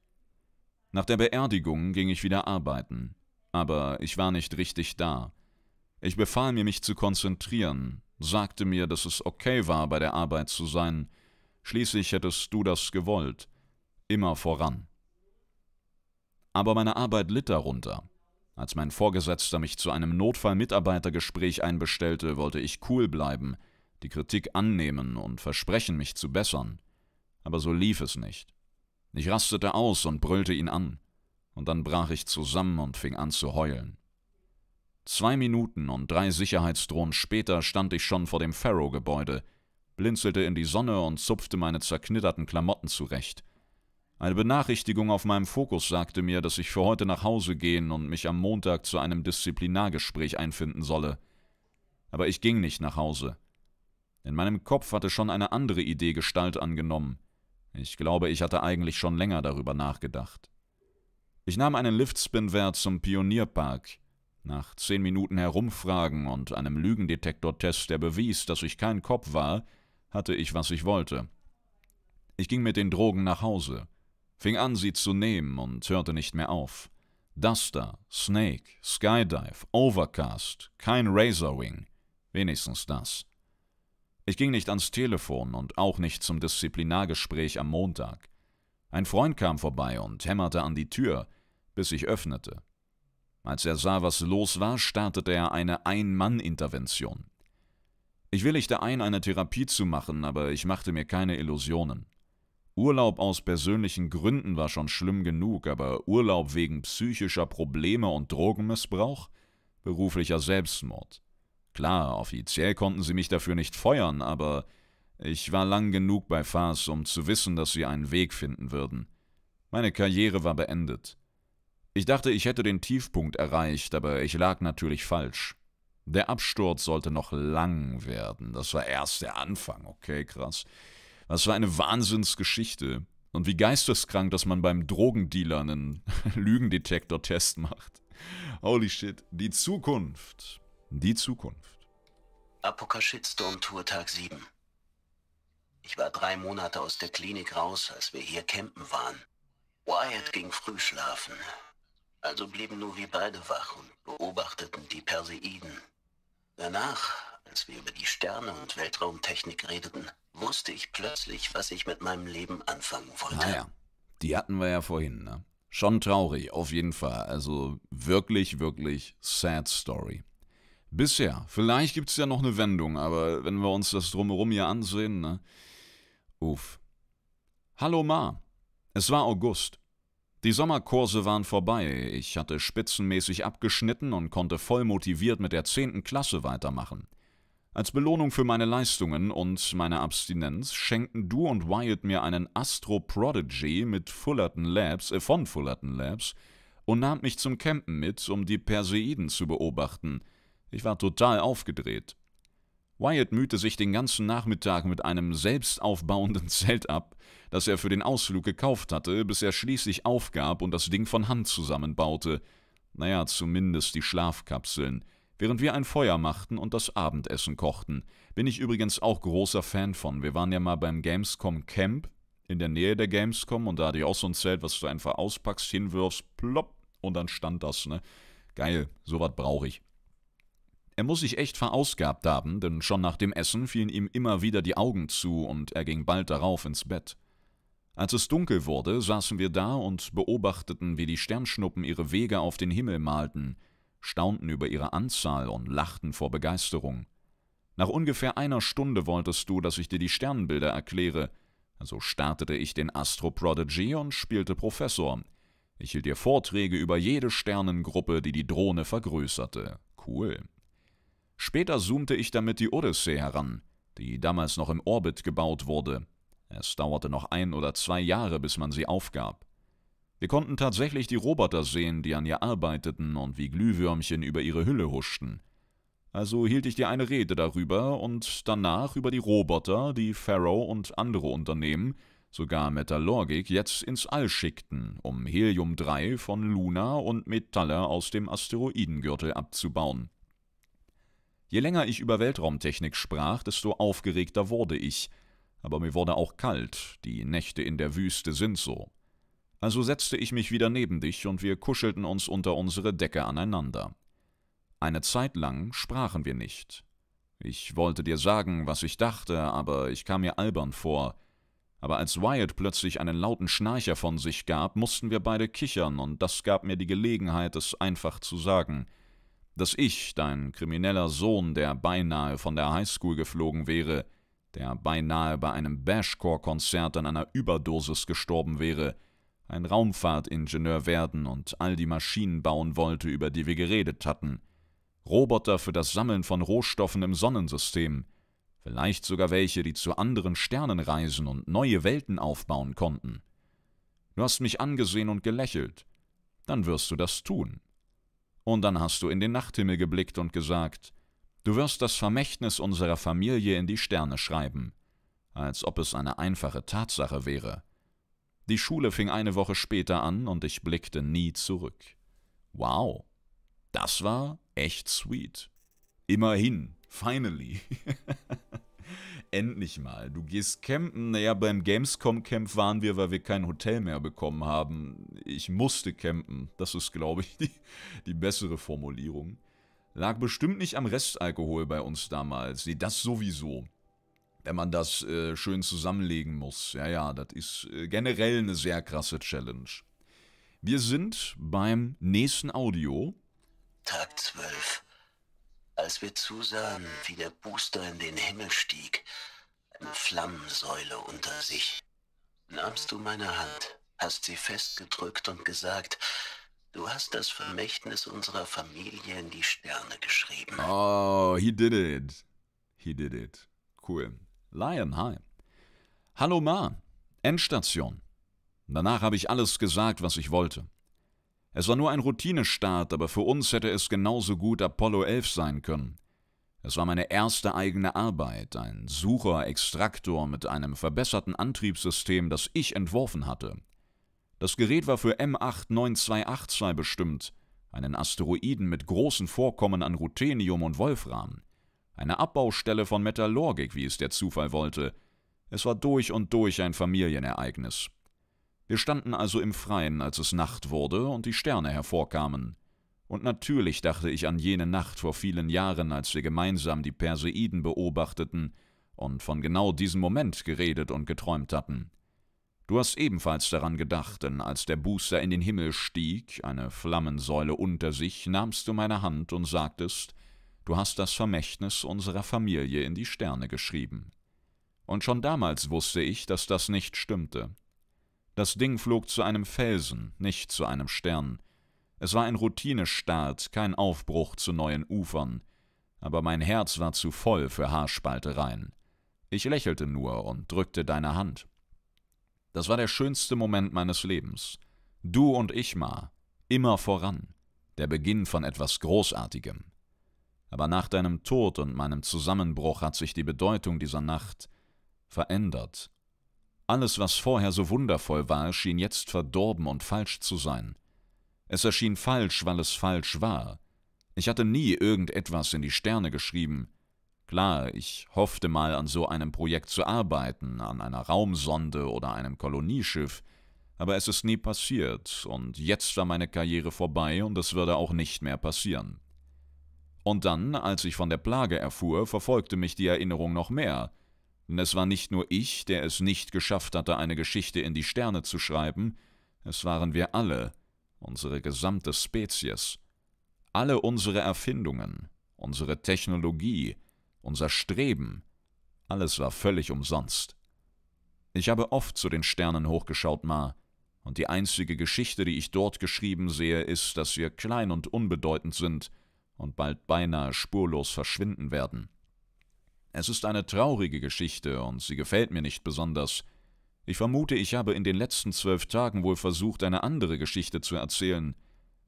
Nach der Beerdigung ging ich wieder arbeiten, aber ich war nicht richtig da. Ich befahl mir, mich zu konzentrieren, sagte mir, dass es okay war, bei der Arbeit zu sein. Schließlich hättest du das gewollt. Immer voran. Aber meine Arbeit litt darunter. Als mein Vorgesetzter mich zu einem Notfall-Mitarbeitergespräch einbestellte, wollte ich cool bleiben, die Kritik annehmen und versprechen, mich zu bessern. Aber so lief es nicht. Ich rastete aus und brüllte ihn an. Und dann brach ich zusammen und fing an zu heulen. Zwei Minuten und drei Sicherheitsdrohnen später stand ich schon vor dem pharaoh gebäude blinzelte in die Sonne und zupfte meine zerknitterten Klamotten zurecht – eine Benachrichtigung auf meinem Fokus sagte mir, dass ich für heute nach Hause gehen und mich am Montag zu einem Disziplinargespräch einfinden solle. Aber ich ging nicht nach Hause. In meinem Kopf hatte schon eine andere Idee Gestalt angenommen. Ich glaube, ich hatte eigentlich schon länger darüber nachgedacht. Ich nahm einen Liftspin-Wert zum Pionierpark. Nach zehn Minuten Herumfragen und einem Lügendetektortest, der bewies, dass ich kein Kopf war, hatte ich, was ich wollte. Ich ging mit den Drogen nach Hause fing an, sie zu nehmen und hörte nicht mehr auf. Duster, Snake, Skydive, Overcast, kein Razorwing, wenigstens das. Ich ging nicht ans Telefon und auch nicht zum Disziplinargespräch am Montag. Ein Freund kam vorbei und hämmerte an die Tür, bis ich öffnete. Als er sah, was los war, startete er eine Ein-Mann-Intervention. Ich willigte ein, eine Therapie zu machen, aber ich machte mir keine Illusionen. Urlaub aus persönlichen Gründen war schon schlimm genug, aber Urlaub wegen psychischer Probleme und Drogenmissbrauch? Beruflicher Selbstmord. Klar, offiziell konnten sie mich dafür nicht feuern, aber ich war lang genug bei Fars, um zu wissen, dass sie einen Weg finden würden. Meine Karriere war beendet. Ich dachte, ich hätte den Tiefpunkt erreicht, aber ich lag natürlich falsch. Der Absturz sollte noch lang werden. Das war erst der Anfang, okay, krass. Das war eine Wahnsinnsgeschichte. Und wie geisteskrank, dass man beim Drogendealer einen (laughs) Lügendetektor-Test macht. Holy shit. Die Zukunft. Die Zukunft. Apokashitstorm Tour Tag 7. Ich war drei Monate aus der Klinik raus, als wir hier campen waren. Wyatt ging früh schlafen. Also blieben nur wir beide wach und beobachteten die Perseiden. Danach als wir über die Sterne und Weltraumtechnik redeten, wusste ich plötzlich, was ich mit meinem Leben anfangen wollte. Naja, ah die hatten wir ja vorhin, ne? Schon traurig, auf jeden Fall. Also wirklich, wirklich sad story. Bisher. Vielleicht gibt es ja noch eine Wendung, aber wenn wir uns das drumherum hier ansehen, ne? Uff. Hallo Ma. Es war August. Die Sommerkurse waren vorbei, ich hatte spitzenmäßig abgeschnitten und konnte voll motiviert mit der 10. Klasse weitermachen. Als Belohnung für meine Leistungen und meine Abstinenz schenkten Du und Wyatt mir einen Astro Prodigy mit Fullerton Labs, äh von Fullerton Labs und nahm mich zum Campen mit, um die Perseiden zu beobachten. Ich war total aufgedreht. Wyatt mühte sich den ganzen Nachmittag mit einem selbstaufbauenden (laughs) Zelt ab, das er für den Ausflug gekauft hatte, bis er schließlich aufgab und das Ding von Hand zusammenbaute. Naja, zumindest die Schlafkapseln – Während wir ein Feuer machten und das Abendessen kochten. Bin ich übrigens auch großer Fan von. Wir waren ja mal beim Gamescom Camp in der Nähe der Gamescom und da hatte ich auch so ein Zelt, was du einfach auspackst, hinwirfst, plopp und dann stand das, ne? Geil, sowas brauche ich. Er muss sich echt verausgabt haben, denn schon nach dem Essen fielen ihm immer wieder die Augen zu und er ging bald darauf ins Bett. Als es dunkel wurde, saßen wir da und beobachteten, wie die Sternschnuppen ihre Wege auf den Himmel malten – staunten über ihre Anzahl und lachten vor Begeisterung. Nach ungefähr einer Stunde wolltest du, dass ich dir die Sternbilder erkläre, also startete ich den Astro Prodigy und spielte Professor. Ich hielt dir Vorträge über jede Sternengruppe, die die Drohne vergrößerte. Cool. Später zoomte ich damit die Odyssee heran, die damals noch im Orbit gebaut wurde. Es dauerte noch ein oder zwei Jahre, bis man sie aufgab. Wir konnten tatsächlich die Roboter sehen, die an ihr arbeiteten und wie Glühwürmchen über ihre Hülle huschten. Also hielt ich dir eine Rede darüber und danach über die Roboter, die Pharaoh und andere Unternehmen, sogar Metallurgic, jetzt ins All schickten, um Helium-3 von Luna und Metalle aus dem Asteroidengürtel abzubauen. Je länger ich über Weltraumtechnik sprach, desto aufgeregter wurde ich, aber mir wurde auch kalt, die Nächte in der Wüste sind so also setzte ich mich wieder neben dich und wir kuschelten uns unter unsere Decke aneinander. Eine Zeit lang sprachen wir nicht. Ich wollte dir sagen, was ich dachte, aber ich kam mir albern vor. Aber als Wyatt plötzlich einen lauten Schnarcher von sich gab, mussten wir beide kichern, und das gab mir die Gelegenheit, es einfach zu sagen. Dass ich, dein krimineller Sohn, der beinahe von der Highschool geflogen wäre, der beinahe bei einem Bashcore-Konzert an einer Überdosis gestorben wäre, ein Raumfahrtingenieur werden und all die Maschinen bauen wollte, über die wir geredet hatten. Roboter für das Sammeln von Rohstoffen im Sonnensystem, vielleicht sogar welche, die zu anderen Sternen reisen und neue Welten aufbauen konnten. Du hast mich angesehen und gelächelt, dann wirst du das tun. Und dann hast du in den Nachthimmel geblickt und gesagt, du wirst das Vermächtnis unserer Familie in die Sterne schreiben, als ob es eine einfache Tatsache wäre. Die Schule fing eine Woche später an und ich blickte nie zurück. Wow, das war echt sweet. Immerhin, finally. (laughs) Endlich mal. Du gehst campen. Naja, beim Gamescom-Camp waren wir, weil wir kein Hotel mehr bekommen haben. Ich musste campen. Das ist, glaube ich, (laughs) die, die bessere Formulierung. Lag bestimmt nicht am Restalkohol bei uns damals. Nee, das sowieso wenn man das äh, schön zusammenlegen muss. Ja, ja, das ist äh, generell eine sehr krasse Challenge. Wir sind beim nächsten Audio. Tag 12. Als wir zusahen, wie der Booster in den Himmel stieg, eine Flammensäule unter sich, nahmst du meine Hand, hast sie festgedrückt und gesagt, Du hast das Vermächtnis unserer Familie in die Sterne geschrieben. Oh, he did it. He did it. Cool. Lion, hi. Hallo Ma, Endstation. Danach habe ich alles gesagt, was ich wollte. Es war nur ein Routinestart, aber für uns hätte es genauso gut Apollo 11 sein können. Es war meine erste eigene Arbeit, ein Sucher-Extraktor mit einem verbesserten Antriebssystem, das ich entworfen hatte. Das Gerät war für M89282 bestimmt, einen Asteroiden mit großen Vorkommen an Ruthenium und Wolfram. Eine Abbaustelle von Metallurgik, wie es der Zufall wollte. Es war durch und durch ein Familienereignis. Wir standen also im Freien, als es Nacht wurde und die Sterne hervorkamen. Und natürlich dachte ich an jene Nacht vor vielen Jahren, als wir gemeinsam die Perseiden beobachteten und von genau diesem Moment geredet und geträumt hatten. Du hast ebenfalls daran gedacht, denn als der Booster in den Himmel stieg, eine Flammensäule unter sich, nahmst du meine Hand und sagtest, du hast das Vermächtnis unserer Familie in die Sterne geschrieben. Und schon damals wusste ich, dass das nicht stimmte. Das Ding flog zu einem Felsen, nicht zu einem Stern. Es war ein Routinestart, kein Aufbruch zu neuen Ufern. Aber mein Herz war zu voll für Haarspaltereien. Ich lächelte nur und drückte deine Hand. Das war der schönste Moment meines Lebens. Du und ich, Ma, immer voran. Der Beginn von etwas Großartigem aber nach deinem Tod und meinem Zusammenbruch hat sich die Bedeutung dieser Nacht verändert. Alles, was vorher so wundervoll war, schien jetzt verdorben und falsch zu sein. Es erschien falsch, weil es falsch war. Ich hatte nie irgendetwas in die Sterne geschrieben. Klar, ich hoffte mal an so einem Projekt zu arbeiten, an einer Raumsonde oder einem Kolonieschiff, aber es ist nie passiert, und jetzt war meine Karriere vorbei und es würde auch nicht mehr passieren. Und dann, als ich von der Plage erfuhr, verfolgte mich die Erinnerung noch mehr. Denn es war nicht nur ich, der es nicht geschafft hatte, eine Geschichte in die Sterne zu schreiben, es waren wir alle, unsere gesamte Spezies. Alle unsere Erfindungen, unsere Technologie, unser Streben, alles war völlig umsonst. Ich habe oft zu den Sternen hochgeschaut, Ma, und die einzige Geschichte, die ich dort geschrieben sehe, ist, dass wir klein und unbedeutend sind – und bald beinahe spurlos verschwinden werden. Es ist eine traurige Geschichte und sie gefällt mir nicht besonders. Ich vermute, ich habe in den letzten zwölf Tagen wohl versucht, eine andere Geschichte zu erzählen.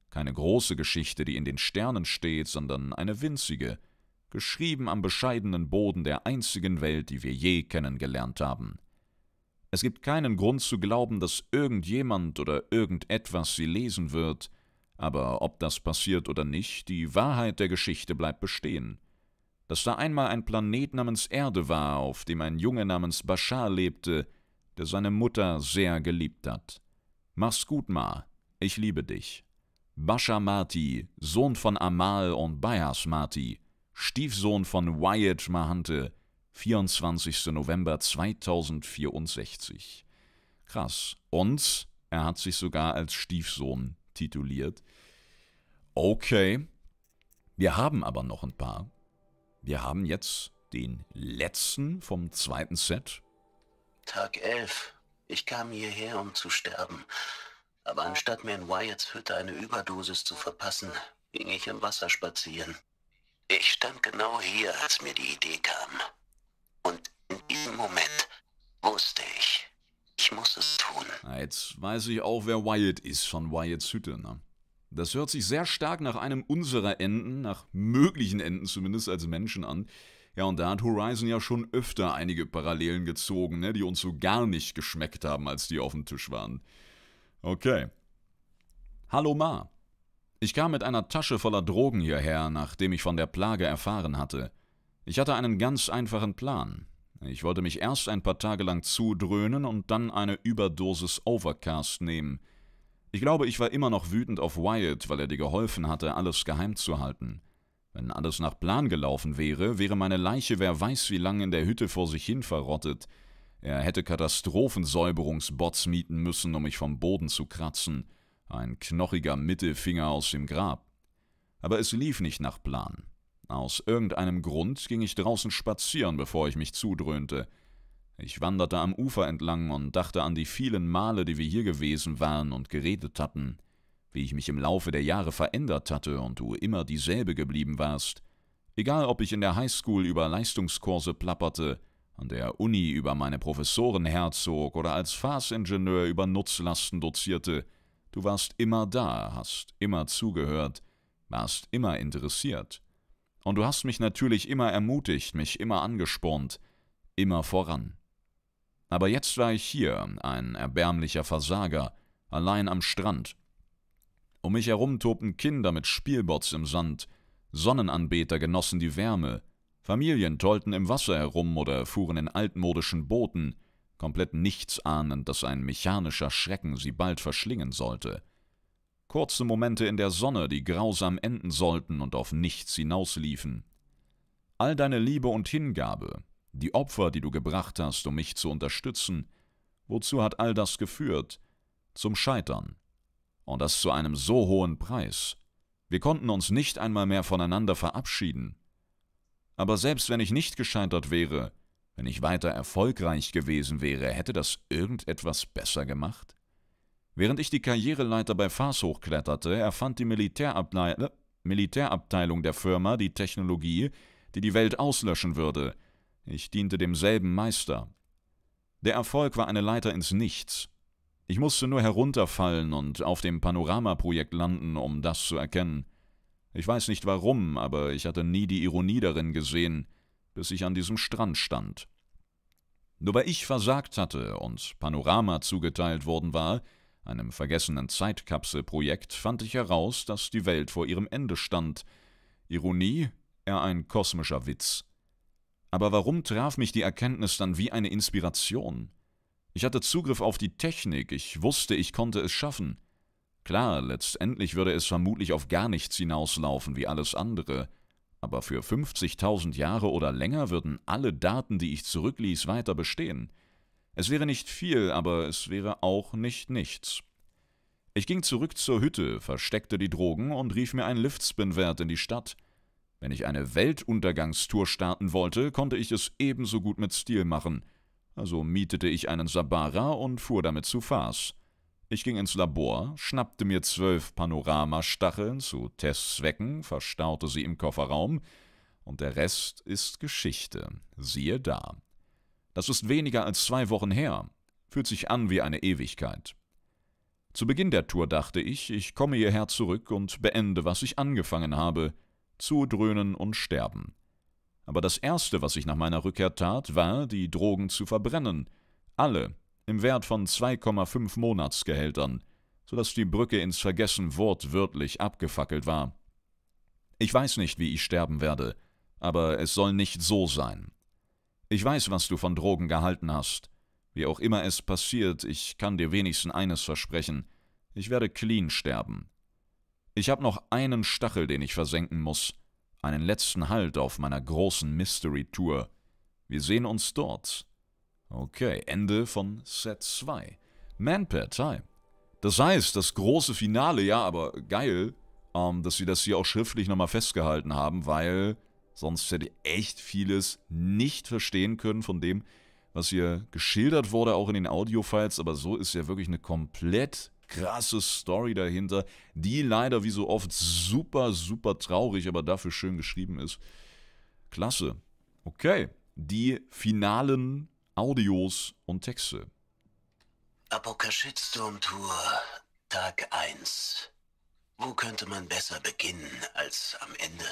Keine große Geschichte, die in den Sternen steht, sondern eine winzige, geschrieben am bescheidenen Boden der einzigen Welt, die wir je kennengelernt haben. Es gibt keinen Grund zu glauben, dass irgendjemand oder irgendetwas sie lesen wird, aber ob das passiert oder nicht, die Wahrheit der Geschichte bleibt bestehen. Dass da einmal ein Planet namens Erde war, auf dem ein Junge namens Bashar lebte, der seine Mutter sehr geliebt hat. Mach's gut, Ma. Ich liebe dich. Bashar Marti, Sohn von Amal und Bayas Marti, Stiefsohn von Wyatt Mahante, 24. November 2064. Krass. Und er hat sich sogar als Stiefsohn tituliert. Okay, wir haben aber noch ein paar. Wir haben jetzt den letzten vom zweiten Set. Tag 11. Ich kam hierher, um zu sterben. Aber anstatt mir in Wyatts Hütte eine Überdosis zu verpassen, ging ich im Wasser spazieren. Ich stand genau hier, als mir die Idee kam. Und in diesem Moment wusste ich, ich muss es tun. Na, jetzt weiß ich auch, wer Wyatt ist von Wyatts Hütte, ne? Das hört sich sehr stark nach einem unserer Enden, nach möglichen Enden zumindest als Menschen an. Ja, und da hat Horizon ja schon öfter einige Parallelen gezogen, ne, die uns so gar nicht geschmeckt haben, als die auf dem Tisch waren. Okay. Hallo Ma. Ich kam mit einer Tasche voller Drogen hierher, nachdem ich von der Plage erfahren hatte. Ich hatte einen ganz einfachen Plan. Ich wollte mich erst ein paar Tage lang zudröhnen und dann eine Überdosis Overcast nehmen. Ich glaube, ich war immer noch wütend auf Wyatt, weil er dir geholfen hatte, alles geheim zu halten. Wenn alles nach Plan gelaufen wäre, wäre meine Leiche wer weiß wie lange in der Hütte vor sich hin verrottet. Er hätte Katastrophensäuberungsbots mieten müssen, um mich vom Boden zu kratzen. Ein knochiger Mittelfinger aus dem Grab. Aber es lief nicht nach Plan. Aus irgendeinem Grund ging ich draußen spazieren, bevor ich mich zudröhnte. Ich wanderte am Ufer entlang und dachte an die vielen Male, die wir hier gewesen waren und geredet hatten, wie ich mich im Laufe der Jahre verändert hatte und du immer dieselbe geblieben warst. Egal, ob ich in der Highschool über Leistungskurse plapperte, an der Uni über meine Professoren herzog oder als Fahrsingenieur über Nutzlasten dozierte, du warst immer da, hast immer zugehört, warst immer interessiert. Und du hast mich natürlich immer ermutigt, mich immer angespornt, immer voran. Aber jetzt war ich hier, ein erbärmlicher Versager, allein am Strand. Um mich herum tobten Kinder mit Spielbots im Sand, Sonnenanbeter genossen die Wärme, Familien tollten im Wasser herum oder fuhren in altmodischen Booten, komplett nichts ahnend, dass ein mechanischer Schrecken sie bald verschlingen sollte – kurze Momente in der Sonne, die grausam enden sollten und auf nichts hinausliefen. All deine Liebe und Hingabe, die Opfer, die du gebracht hast, um mich zu unterstützen, wozu hat all das geführt? Zum Scheitern. Und das zu einem so hohen Preis. Wir konnten uns nicht einmal mehr voneinander verabschieden. Aber selbst wenn ich nicht gescheitert wäre, wenn ich weiter erfolgreich gewesen wäre, hätte das irgendetwas besser gemacht? Während ich die Karriereleiter bei Fas hochkletterte, erfand die Militärabtei äh, Militärabteilung der Firma die Technologie, die die Welt auslöschen würde. Ich diente demselben Meister. Der Erfolg war eine Leiter ins Nichts. Ich musste nur herunterfallen und auf dem Panoramaprojekt landen, um das zu erkennen. Ich weiß nicht warum, aber ich hatte nie die Ironie darin gesehen, bis ich an diesem Strand stand. Nur weil ich versagt hatte und Panorama zugeteilt worden war, einem vergessenen Zeitkapselprojekt, fand ich heraus, dass die Welt vor ihrem Ende stand. Ironie, er ein kosmischer Witz. Aber warum traf mich die Erkenntnis dann wie eine Inspiration? Ich hatte Zugriff auf die Technik, ich wusste, ich konnte es schaffen. Klar, letztendlich würde es vermutlich auf gar nichts hinauslaufen wie alles andere, aber für 50.000 Jahre oder länger würden alle Daten, die ich zurückließ, weiter bestehen – es wäre nicht viel, aber es wäre auch nicht nichts. Ich ging zurück zur Hütte, versteckte die Drogen und rief mir einen Liftspin-Wert in die Stadt. Wenn ich eine Weltuntergangstour starten wollte, konnte ich es ebenso gut mit Stil machen. Also mietete ich einen Sabara und fuhr damit zu Fars. Ich ging ins Labor, schnappte mir zwölf Panoramastacheln zu Testzwecken, verstaute sie im Kofferraum, und der Rest ist Geschichte. Siehe da. Das ist weniger als zwei Wochen her. Fühlt sich an wie eine Ewigkeit. Zu Beginn der Tour dachte ich, ich komme hierher zurück und beende, was ich angefangen habe, zudröhnen und sterben. Aber das Erste, was ich nach meiner Rückkehr tat, war, die Drogen zu verbrennen. Alle, im Wert von 2,5 Monatsgehältern, sodass die Brücke ins Vergessen wortwörtlich abgefackelt war. Ich weiß nicht, wie ich sterben werde, aber es soll nicht so sein. Ich weiß, was du von Drogen gehalten hast. Wie auch immer es passiert, ich kann dir wenigstens eines versprechen. Ich werde clean sterben. Ich habe noch einen Stachel, den ich versenken muss. Einen letzten Halt auf meiner großen Mystery-Tour. Wir sehen uns dort. Okay, Ende von Set 2. Manpad, hi. Das heißt, das große Finale, ja, aber geil, ähm, dass sie das hier auch schriftlich nochmal festgehalten haben, weil Sonst hätte ich echt vieles nicht verstehen können von dem, was hier geschildert wurde, auch in den Audiofiles. Aber so ist ja wirklich eine komplett krasse Story dahinter, die leider wie so oft super, super traurig, aber dafür schön geschrieben ist. Klasse. Okay. Die finalen Audios und Texte. apokashitsturm Tour, Tag 1. Wo könnte man besser beginnen als am Ende?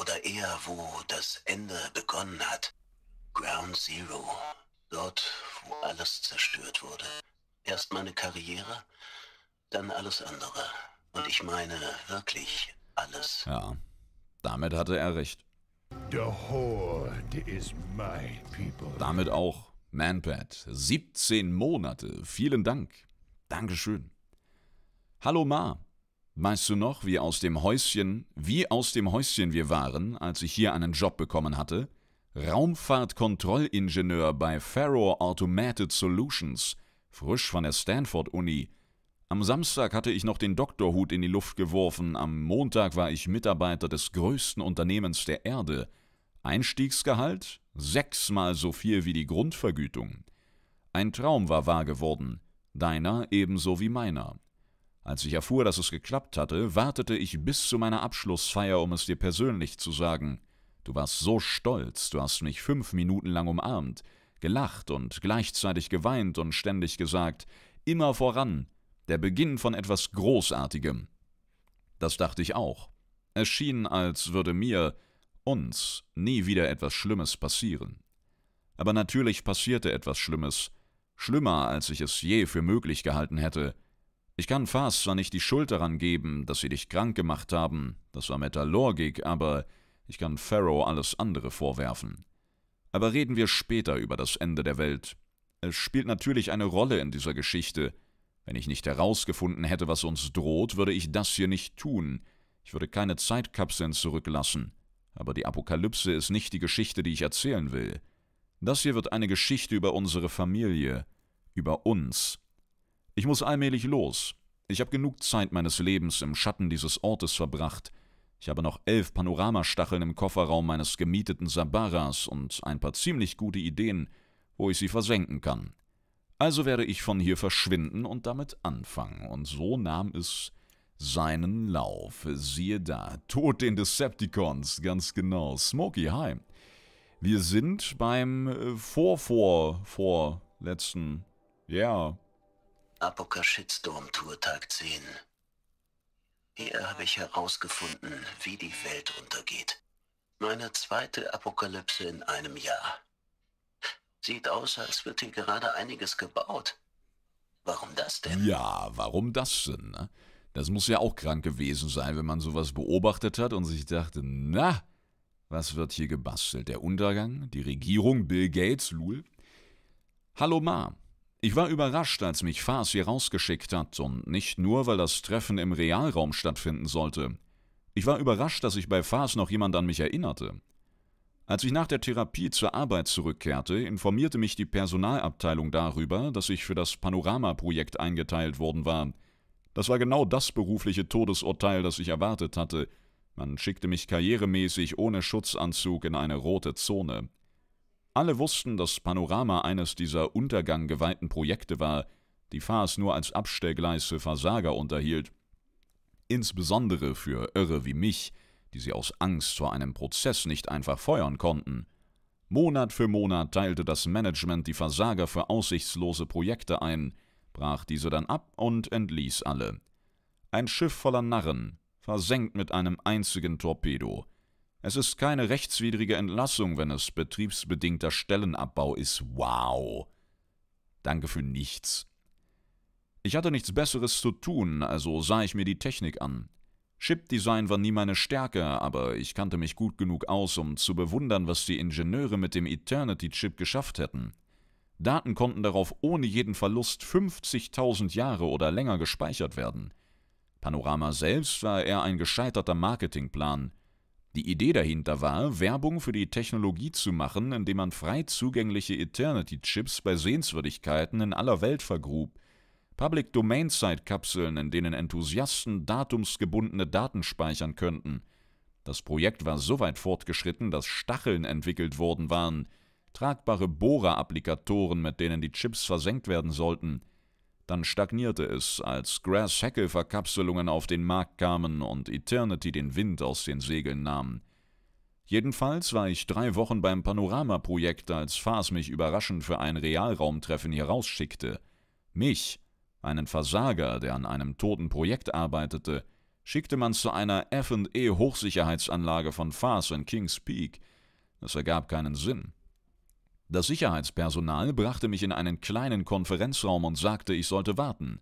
Oder eher, wo das Ende begonnen hat. Ground Zero. Dort, wo alles zerstört wurde. Erst meine Karriere, dann alles andere. Und ich meine wirklich alles. Ja, damit hatte er recht. The Horde is my people. Damit auch Manpad. 17 Monate. Vielen Dank. Dankeschön. Hallo Ma. Weißt du noch, wie aus dem Häuschen, wie aus dem Häuschen wir waren, als ich hier einen Job bekommen hatte? Raumfahrtkontrollingenieur bei Faro Automated Solutions, frisch von der Stanford Uni. Am Samstag hatte ich noch den Doktorhut in die Luft geworfen, am Montag war ich Mitarbeiter des größten Unternehmens der Erde. Einstiegsgehalt? Sechsmal so viel wie die Grundvergütung. Ein Traum war wahr geworden, deiner ebenso wie meiner. Als ich erfuhr, dass es geklappt hatte, wartete ich bis zu meiner Abschlussfeier, um es dir persönlich zu sagen. Du warst so stolz, du hast mich fünf Minuten lang umarmt, gelacht und gleichzeitig geweint und ständig gesagt, immer voran, der Beginn von etwas Großartigem. Das dachte ich auch. Es schien, als würde mir, uns, nie wieder etwas Schlimmes passieren. Aber natürlich passierte etwas Schlimmes, schlimmer, als ich es je für möglich gehalten hätte, ich kann zwar nicht die Schuld daran geben, dass sie dich krank gemacht haben, das war Metallurgik, aber ich kann Pharaoh alles andere vorwerfen. Aber reden wir später über das Ende der Welt. Es spielt natürlich eine Rolle in dieser Geschichte. Wenn ich nicht herausgefunden hätte, was uns droht, würde ich das hier nicht tun. Ich würde keine Zeitkapseln zurücklassen. Aber die Apokalypse ist nicht die Geschichte, die ich erzählen will. Das hier wird eine Geschichte über unsere Familie, über uns. Ich muss allmählich los. Ich habe genug Zeit meines Lebens im Schatten dieses Ortes verbracht. Ich habe noch elf Panoramastacheln im Kofferraum meines gemieteten Sabaras und ein paar ziemlich gute Ideen, wo ich sie versenken kann. Also werde ich von hier verschwinden und damit anfangen. Und so nahm es seinen Lauf. Siehe da, Tod den Decepticons, ganz genau. Smokey, hi. Wir sind beim äh, vor Vorvorvorletzten, ja, yeah, Apoka Shitstorm Tour Tag 10. Hier habe ich herausgefunden, wie die Welt untergeht. Meine zweite Apokalypse in einem Jahr. Sieht aus, als wird hier gerade einiges gebaut. Warum das denn? Ja, warum das denn? Ne? Das muss ja auch krank gewesen sein, wenn man sowas beobachtet hat und sich dachte, na, was wird hier gebastelt? Der Untergang? Die Regierung? Bill Gates? Lul? Hallo Ma, ich war überrascht, als mich Faas hier rausgeschickt hat, und nicht nur, weil das Treffen im Realraum stattfinden sollte. Ich war überrascht, dass sich bei Faas noch jemand an mich erinnerte. Als ich nach der Therapie zur Arbeit zurückkehrte, informierte mich die Personalabteilung darüber, dass ich für das Panorama-Projekt eingeteilt worden war. Das war genau das berufliche Todesurteil, das ich erwartet hatte. Man schickte mich karrieremäßig ohne Schutzanzug in eine rote Zone. Alle wussten, dass Panorama eines dieser unterganggeweihten Projekte war, die Fars nur als Abstellgleis für Versager unterhielt. Insbesondere für Irre wie mich, die sie aus Angst vor einem Prozess nicht einfach feuern konnten. Monat für Monat teilte das Management die Versager für aussichtslose Projekte ein, brach diese dann ab und entließ alle. Ein Schiff voller Narren, versenkt mit einem einzigen Torpedo – es ist keine rechtswidrige Entlassung, wenn es betriebsbedingter Stellenabbau ist. Wow. Danke für nichts. Ich hatte nichts Besseres zu tun, also sah ich mir die Technik an. Chipdesign war nie meine Stärke, aber ich kannte mich gut genug aus, um zu bewundern, was die Ingenieure mit dem Eternity-Chip geschafft hätten. Daten konnten darauf ohne jeden Verlust 50.000 Jahre oder länger gespeichert werden. Panorama selbst war eher ein gescheiterter Marketingplan – die Idee dahinter war, Werbung für die Technologie zu machen, indem man frei zugängliche Eternity-Chips bei Sehenswürdigkeiten in aller Welt vergrub, Public Domain Site Kapseln, in denen Enthusiasten datumsgebundene Daten speichern könnten. Das Projekt war so weit fortgeschritten, dass Stacheln entwickelt worden waren, tragbare Bohrer-Applikatoren, mit denen die Chips versenkt werden sollten, dann stagnierte es, als grass hackle verkapselungen auf den Markt kamen und Eternity den Wind aus den Segeln nahm. Jedenfalls war ich drei Wochen beim Panorama-Projekt, als Faas mich überraschend für ein Realraumtreffen hier rausschickte. Mich, einen Versager, der an einem toten Projekt arbeitete, schickte man zu einer F&E-Hochsicherheitsanlage von Faas in Kings Peak. Das ergab keinen Sinn. Das Sicherheitspersonal brachte mich in einen kleinen Konferenzraum und sagte, ich sollte warten.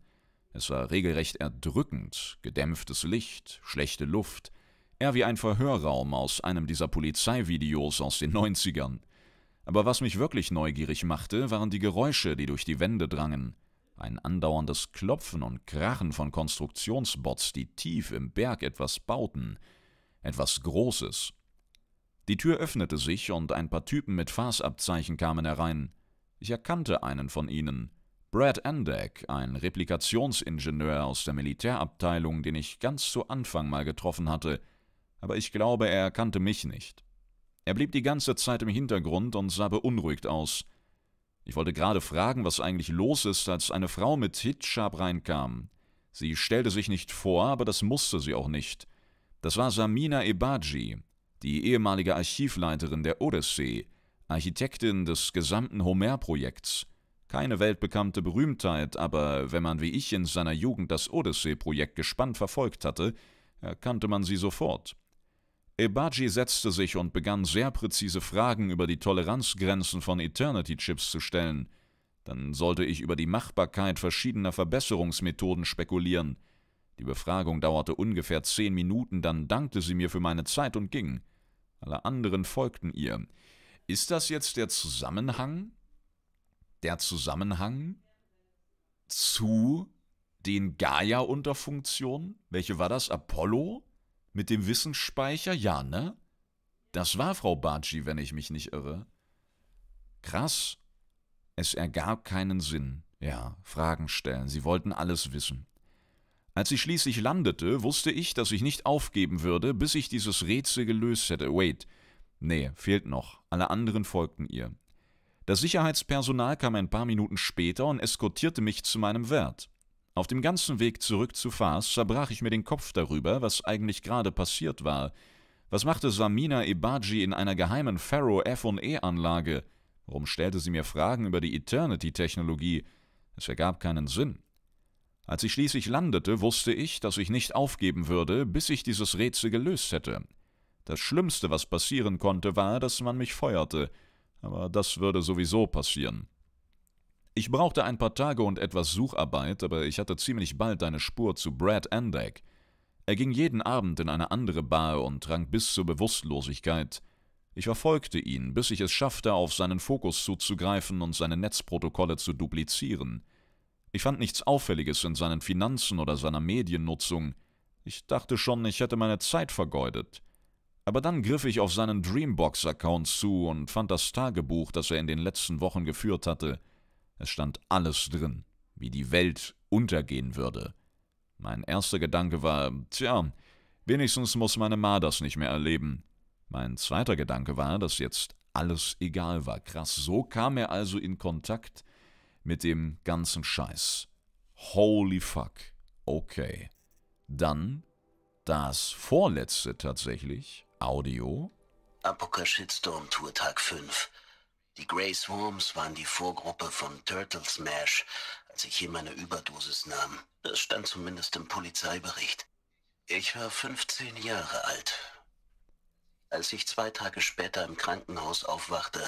Es war regelrecht erdrückend, gedämpftes Licht, schlechte Luft, eher wie ein Verhörraum aus einem dieser Polizeivideos aus den 90ern. Aber was mich wirklich neugierig machte, waren die Geräusche, die durch die Wände drangen. Ein andauerndes Klopfen und Krachen von Konstruktionsbots, die tief im Berg etwas bauten. Etwas Großes, die Tür öffnete sich und ein paar Typen mit Fahrtabzeichen kamen herein. Ich erkannte einen von ihnen. Brad Andeck, ein Replikationsingenieur aus der Militärabteilung, den ich ganz zu Anfang mal getroffen hatte, aber ich glaube, er erkannte mich nicht. Er blieb die ganze Zeit im Hintergrund und sah beunruhigt aus. Ich wollte gerade fragen, was eigentlich los ist, als eine Frau mit Hitschab reinkam. Sie stellte sich nicht vor, aber das musste sie auch nicht. Das war Samina Ebaji, die ehemalige Archivleiterin der Odyssee, Architektin des gesamten Homer-Projekts. Keine weltbekannte Berühmtheit, aber wenn man wie ich in seiner Jugend das Odyssee-Projekt gespannt verfolgt hatte, erkannte man sie sofort. Ebaji setzte sich und begann sehr präzise Fragen über die Toleranzgrenzen von Eternity-Chips zu stellen. Dann sollte ich über die Machbarkeit verschiedener Verbesserungsmethoden spekulieren – die Befragung dauerte ungefähr zehn Minuten, dann dankte sie mir für meine Zeit und ging. Alle anderen folgten ihr. Ist das jetzt der Zusammenhang? Der Zusammenhang zu den Gaia-Unterfunktionen? Welche war das? Apollo? Mit dem Wissensspeicher? Ja, ne? Das war Frau Baci, wenn ich mich nicht irre. Krass. Es ergab keinen Sinn. Ja, Fragen stellen. Sie wollten alles wissen. Als ich schließlich landete, wusste ich, dass ich nicht aufgeben würde, bis ich dieses Rätsel gelöst hätte. Wait. Nee, fehlt noch. Alle anderen folgten ihr. Das Sicherheitspersonal kam ein paar Minuten später und eskortierte mich zu meinem Wert. Auf dem ganzen Weg zurück zu Fars zerbrach ich mir den Kopf darüber, was eigentlich gerade passiert war. Was machte Samina Ebaji in einer geheimen Pharaoh F&E-Anlage? Warum stellte sie mir Fragen über die Eternity-Technologie? Es ergab keinen Sinn. Als ich schließlich landete, wusste ich, dass ich nicht aufgeben würde, bis ich dieses Rätsel gelöst hätte. Das Schlimmste, was passieren konnte, war, dass man mich feuerte, aber das würde sowieso passieren. Ich brauchte ein paar Tage und etwas Sucharbeit, aber ich hatte ziemlich bald eine Spur zu Brad Andack. Er ging jeden Abend in eine andere Bar und trank bis zur Bewusstlosigkeit. Ich verfolgte ihn, bis ich es schaffte, auf seinen Fokus zuzugreifen und seine Netzprotokolle zu duplizieren – ich fand nichts Auffälliges in seinen Finanzen oder seiner Mediennutzung. Ich dachte schon, ich hätte meine Zeit vergeudet. Aber dann griff ich auf seinen Dreambox-Account zu und fand das Tagebuch, das er in den letzten Wochen geführt hatte. Es stand alles drin, wie die Welt untergehen würde. Mein erster Gedanke war, tja, wenigstens muss meine Ma das nicht mehr erleben. Mein zweiter Gedanke war, dass jetzt alles egal war. Krass, so kam er also in Kontakt mit dem ganzen Scheiß. Holy fuck. Okay. Dann das vorletzte tatsächlich. Audio. Apoca Shitstorm Tour Tag 5. Die Grace Worms waren die Vorgruppe von Turtle Smash, als ich hier meine Überdosis nahm. Das stand zumindest im Polizeibericht. Ich war 15 Jahre alt. Als ich zwei Tage später im Krankenhaus aufwachte,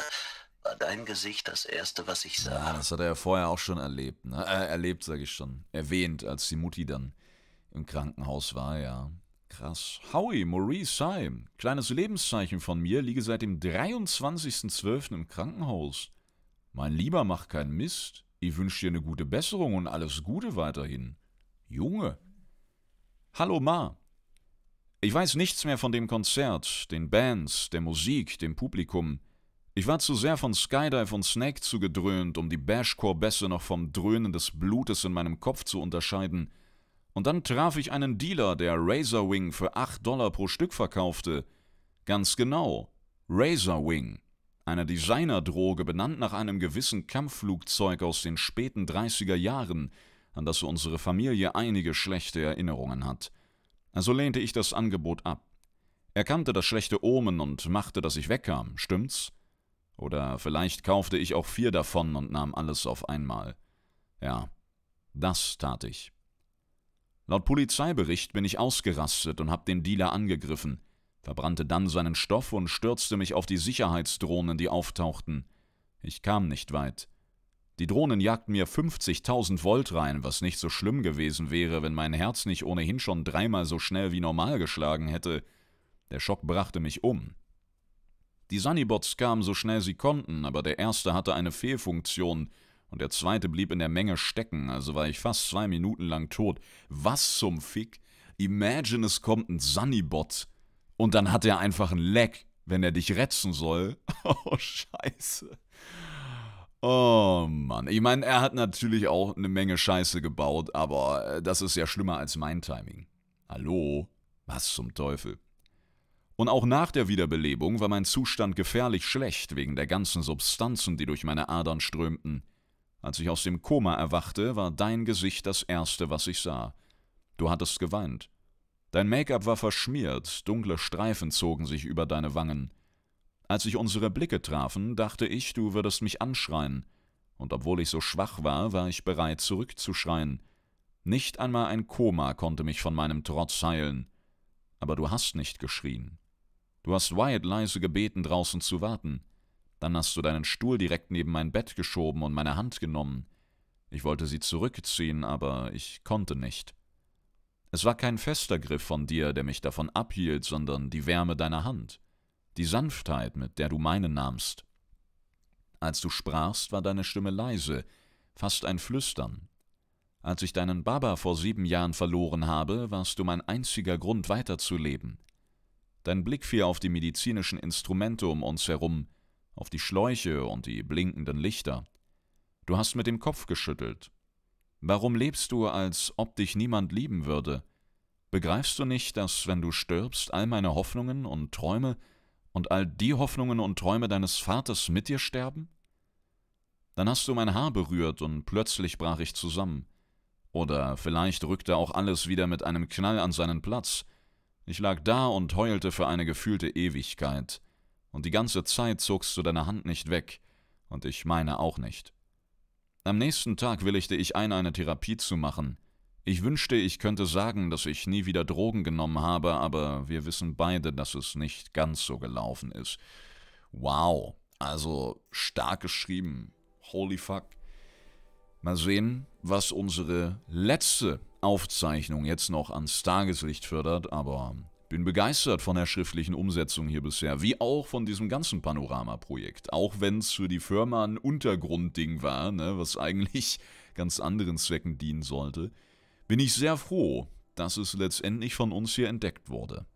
war dein Gesicht das Erste, was ich sah. Ja, das hat er ja vorher auch schon erlebt. Ne? Äh, erlebt, sage ich schon. Erwähnt, als die Mutti dann im Krankenhaus war, ja. Krass. Howie, Maurice hi. Kleines Lebenszeichen von mir, liege seit dem 23.12. im Krankenhaus. Mein Lieber, mach keinen Mist. Ich wünsche dir eine gute Besserung und alles Gute weiterhin. Junge. Hallo Ma. Ich weiß nichts mehr von dem Konzert, den Bands, der Musik, dem Publikum. Ich war zu sehr von Skydive und Snake zugedröhnt, um die Bashcore-Bässe noch vom Dröhnen des Blutes in meinem Kopf zu unterscheiden. Und dann traf ich einen Dealer, der Razorwing für 8 Dollar pro Stück verkaufte. Ganz genau, Razorwing, einer Designerdroge benannt nach einem gewissen Kampfflugzeug aus den späten 30er Jahren, an das unsere Familie einige schlechte Erinnerungen hat. Also lehnte ich das Angebot ab. Er kannte das schlechte Omen und machte, dass ich wegkam, stimmt's? Oder vielleicht kaufte ich auch vier davon und nahm alles auf einmal. Ja, das tat ich. Laut Polizeibericht bin ich ausgerastet und hab den Dealer angegriffen, verbrannte dann seinen Stoff und stürzte mich auf die Sicherheitsdrohnen, die auftauchten. Ich kam nicht weit. Die Drohnen jagten mir 50.000 Volt rein, was nicht so schlimm gewesen wäre, wenn mein Herz nicht ohnehin schon dreimal so schnell wie normal geschlagen hätte. Der Schock brachte mich um. Die Sunnybots kamen so schnell sie konnten, aber der erste hatte eine Fehlfunktion und der zweite blieb in der Menge stecken, also war ich fast zwei Minuten lang tot. Was zum Fick? Imagine, es kommt ein Sunnybot und dann hat er einfach ein Leck, wenn er dich retzen soll. (laughs) Oh, scheiße. Oh Mann. Ich meine, er hat natürlich auch eine Menge Scheiße gebaut, aber äh, das ist ja schlimmer als mein Timing. Hallo? Was zum Teufel? Und auch nach der Wiederbelebung war mein Zustand gefährlich schlecht wegen der ganzen Substanzen, die durch meine Adern strömten. Als ich aus dem Koma erwachte, war dein Gesicht das erste, was ich sah. Du hattest geweint. Dein Make-up war verschmiert, dunkle Streifen zogen sich über deine Wangen. Als sich unsere Blicke trafen, dachte ich, du würdest mich anschreien, und obwohl ich so schwach war, war ich bereit, zurückzuschreien. Nicht einmal ein Koma konnte mich von meinem Trotz heilen. Aber du hast nicht geschrien. Du hast Wyatt leise gebeten, draußen zu warten. Dann hast du deinen Stuhl direkt neben mein Bett geschoben und meine Hand genommen. Ich wollte sie zurückziehen, aber ich konnte nicht. Es war kein fester Griff von dir, der mich davon abhielt, sondern die Wärme deiner Hand, die Sanftheit, mit der du meine nahmst. Als du sprachst, war deine Stimme leise, fast ein Flüstern. Als ich deinen Baba vor sieben Jahren verloren habe, warst du mein einziger Grund, weiterzuleben. Dein Blick fiel auf die medizinischen Instrumente um uns herum, auf die Schläuche und die blinkenden Lichter. Du hast mit dem Kopf geschüttelt. Warum lebst du, als ob dich niemand lieben würde? Begreifst du nicht, dass wenn du stirbst, all meine Hoffnungen und Träume und all die Hoffnungen und Träume deines Vaters mit dir sterben? Dann hast du mein Haar berührt und plötzlich brach ich zusammen. Oder vielleicht rückte auch alles wieder mit einem Knall an seinen Platz, ich lag da und heulte für eine gefühlte Ewigkeit. Und die ganze Zeit zogst du deine Hand nicht weg. Und ich meine auch nicht. Am nächsten Tag willigte ich ein, eine Therapie zu machen. Ich wünschte, ich könnte sagen, dass ich nie wieder Drogen genommen habe, aber wir wissen beide, dass es nicht ganz so gelaufen ist. Wow, also stark geschrieben. Holy fuck. Mal sehen, was unsere letzte Aufzeichnung jetzt noch ans Tageslicht fördert, aber bin begeistert von der schriftlichen Umsetzung hier bisher, wie auch von diesem ganzen Panorama-Projekt. Auch wenn es für die Firma ein Untergrundding war, ne, was eigentlich ganz anderen Zwecken dienen sollte, bin ich sehr froh, dass es letztendlich von uns hier entdeckt wurde.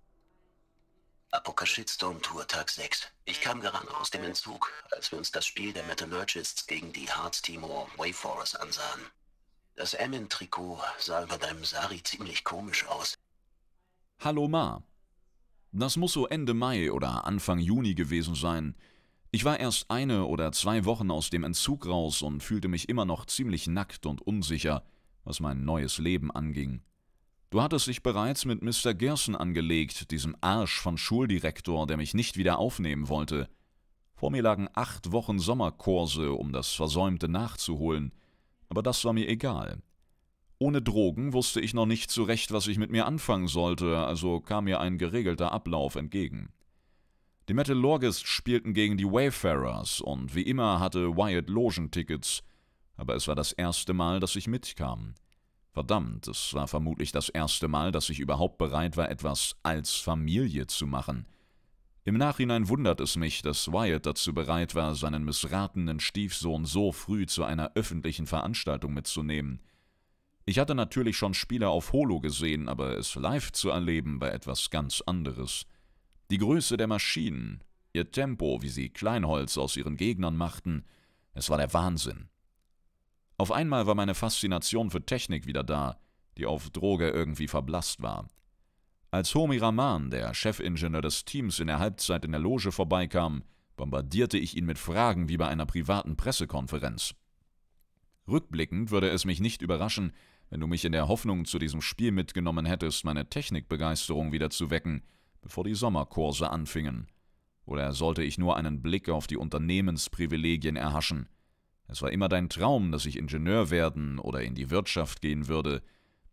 Apoka Shitstorm Tour Tag 6. Ich kam gerade aus dem Entzug, als wir uns das Spiel der Metallurgists gegen die Hearts Timor Wayforers ansahen. Das Emmen-Trikot sah über deinem Sari ziemlich komisch aus. Hallo Ma. Das muss so Ende Mai oder Anfang Juni gewesen sein. Ich war erst eine oder zwei Wochen aus dem Entzug raus und fühlte mich immer noch ziemlich nackt und unsicher, was mein neues Leben anging. Du hattest dich bereits mit Mr. Gerson angelegt, diesem Arsch von Schuldirektor, der mich nicht wieder aufnehmen wollte. Vor mir lagen acht Wochen Sommerkurse, um das Versäumte nachzuholen, aber das war mir egal. Ohne Drogen wusste ich noch nicht zurecht, was ich mit mir anfangen sollte, also kam mir ein geregelter Ablauf entgegen. Die Metallurgists spielten gegen die Wayfarers und wie immer hatte Wyatt Logentickets, aber es war das erste Mal, dass ich mitkam. Verdammt, es war vermutlich das erste Mal, dass ich überhaupt bereit war, etwas als Familie zu machen. Im Nachhinein wundert es mich, dass Wyatt dazu bereit war, seinen missratenen Stiefsohn so früh zu einer öffentlichen Veranstaltung mitzunehmen. Ich hatte natürlich schon Spiele auf Holo gesehen, aber es live zu erleben war etwas ganz anderes. Die Größe der Maschinen, ihr Tempo, wie sie Kleinholz aus ihren Gegnern machten, es war der Wahnsinn. Auf einmal war meine Faszination für Technik wieder da, die auf Droge irgendwie verblasst war. Als Homi Rahman, der Chefingenieur des Teams, in der Halbzeit in der Loge vorbeikam, bombardierte ich ihn mit Fragen wie bei einer privaten Pressekonferenz. Rückblickend würde es mich nicht überraschen, wenn du mich in der Hoffnung zu diesem Spiel mitgenommen hättest, meine Technikbegeisterung wieder zu wecken, bevor die Sommerkurse anfingen. Oder sollte ich nur einen Blick auf die Unternehmensprivilegien erhaschen – es war immer dein Traum, dass ich Ingenieur werden oder in die Wirtschaft gehen würde.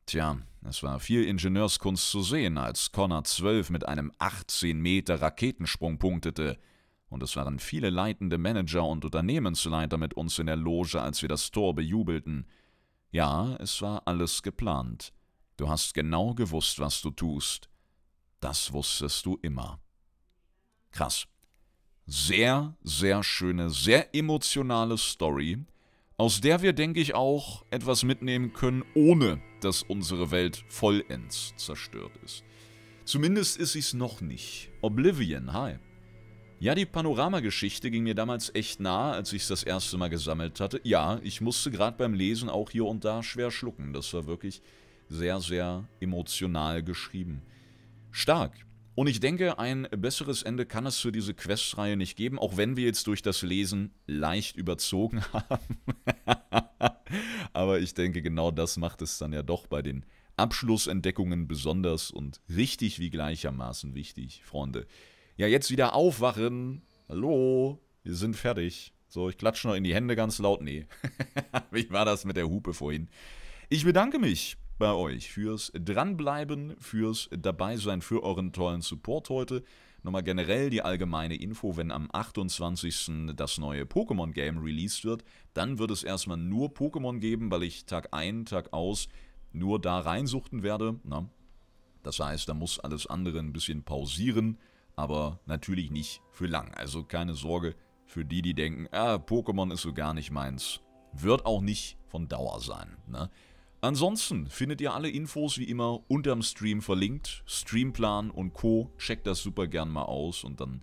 Tja, es war viel Ingenieurskunst zu sehen, als Connor 12 mit einem 18 Meter Raketensprung punktete. Und es waren viele leitende Manager und Unternehmensleiter mit uns in der Loge, als wir das Tor bejubelten. Ja, es war alles geplant. Du hast genau gewusst, was du tust. Das wusstest du immer. Krass sehr, sehr schöne, sehr emotionale Story, aus der wir, denke ich, auch etwas mitnehmen können, ohne dass unsere Welt vollends zerstört ist. Zumindest ist sie es noch nicht. Oblivion, hi. Ja, die Panoramageschichte ging mir damals echt nah, als ich es das erste Mal gesammelt hatte. Ja, ich musste gerade beim Lesen auch hier und da schwer schlucken. Das war wirklich sehr, sehr emotional geschrieben. Stark. Und ich denke, ein besseres Ende kann es für diese Questreihe nicht geben, auch wenn wir jetzt durch das Lesen leicht überzogen (laughs) haben. Aber ich denke, genau das macht es dann ja doch bei den Abschlussentdeckungen besonders und richtig wie gleichermaßen wichtig, Freunde. Ja, jetzt wieder aufwachen. Hallo, wir sind fertig. So, ich klatsche noch in die Hände ganz laut. Nee, (laughs) wie war das mit der Hupe vorhin? Ich bedanke mich bei euch fürs Dranbleiben, fürs Dabeisein, für euren tollen Support heute. Nochmal generell die allgemeine Info, wenn am 28. das neue Pokémon-Game released wird, dann wird es erstmal nur Pokémon geben, weil ich Tag ein, Tag aus nur da reinsuchten werde. Na? Das heißt, da muss alles andere ein bisschen pausieren, aber natürlich nicht für lang. Also keine Sorge für die, die denken, ah, Pokémon ist so gar nicht meins. Wird auch nicht von Dauer sein. Ne? Ansonsten findet ihr alle Infos wie immer unterm Stream verlinkt. Streamplan und Co. Checkt das super gern mal aus und dann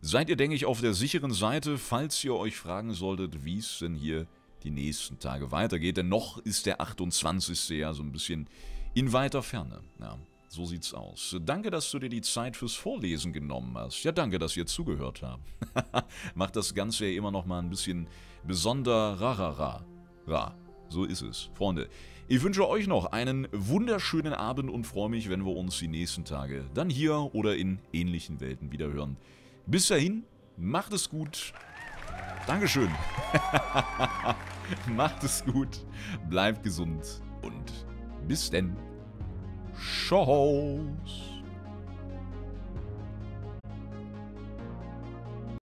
seid ihr, denke ich, auf der sicheren Seite, falls ihr euch fragen solltet, wie es denn hier die nächsten Tage weitergeht. Denn noch ist der 28. ja so ein bisschen in weiter Ferne. Ja, so sieht's aus. Danke, dass du dir die Zeit fürs Vorlesen genommen hast. Ja, danke, dass ihr zugehört habt. (laughs) Macht das Ganze ja immer noch mal ein bisschen besonderer. Ra, ra. So ist es. Freunde, ich wünsche euch noch einen wunderschönen Abend und freue mich, wenn wir uns die nächsten Tage dann hier oder in ähnlichen Welten wieder hören. Bis dahin, macht es gut. Dankeschön. (laughs) macht es gut, bleibt gesund und bis denn. Tschüss.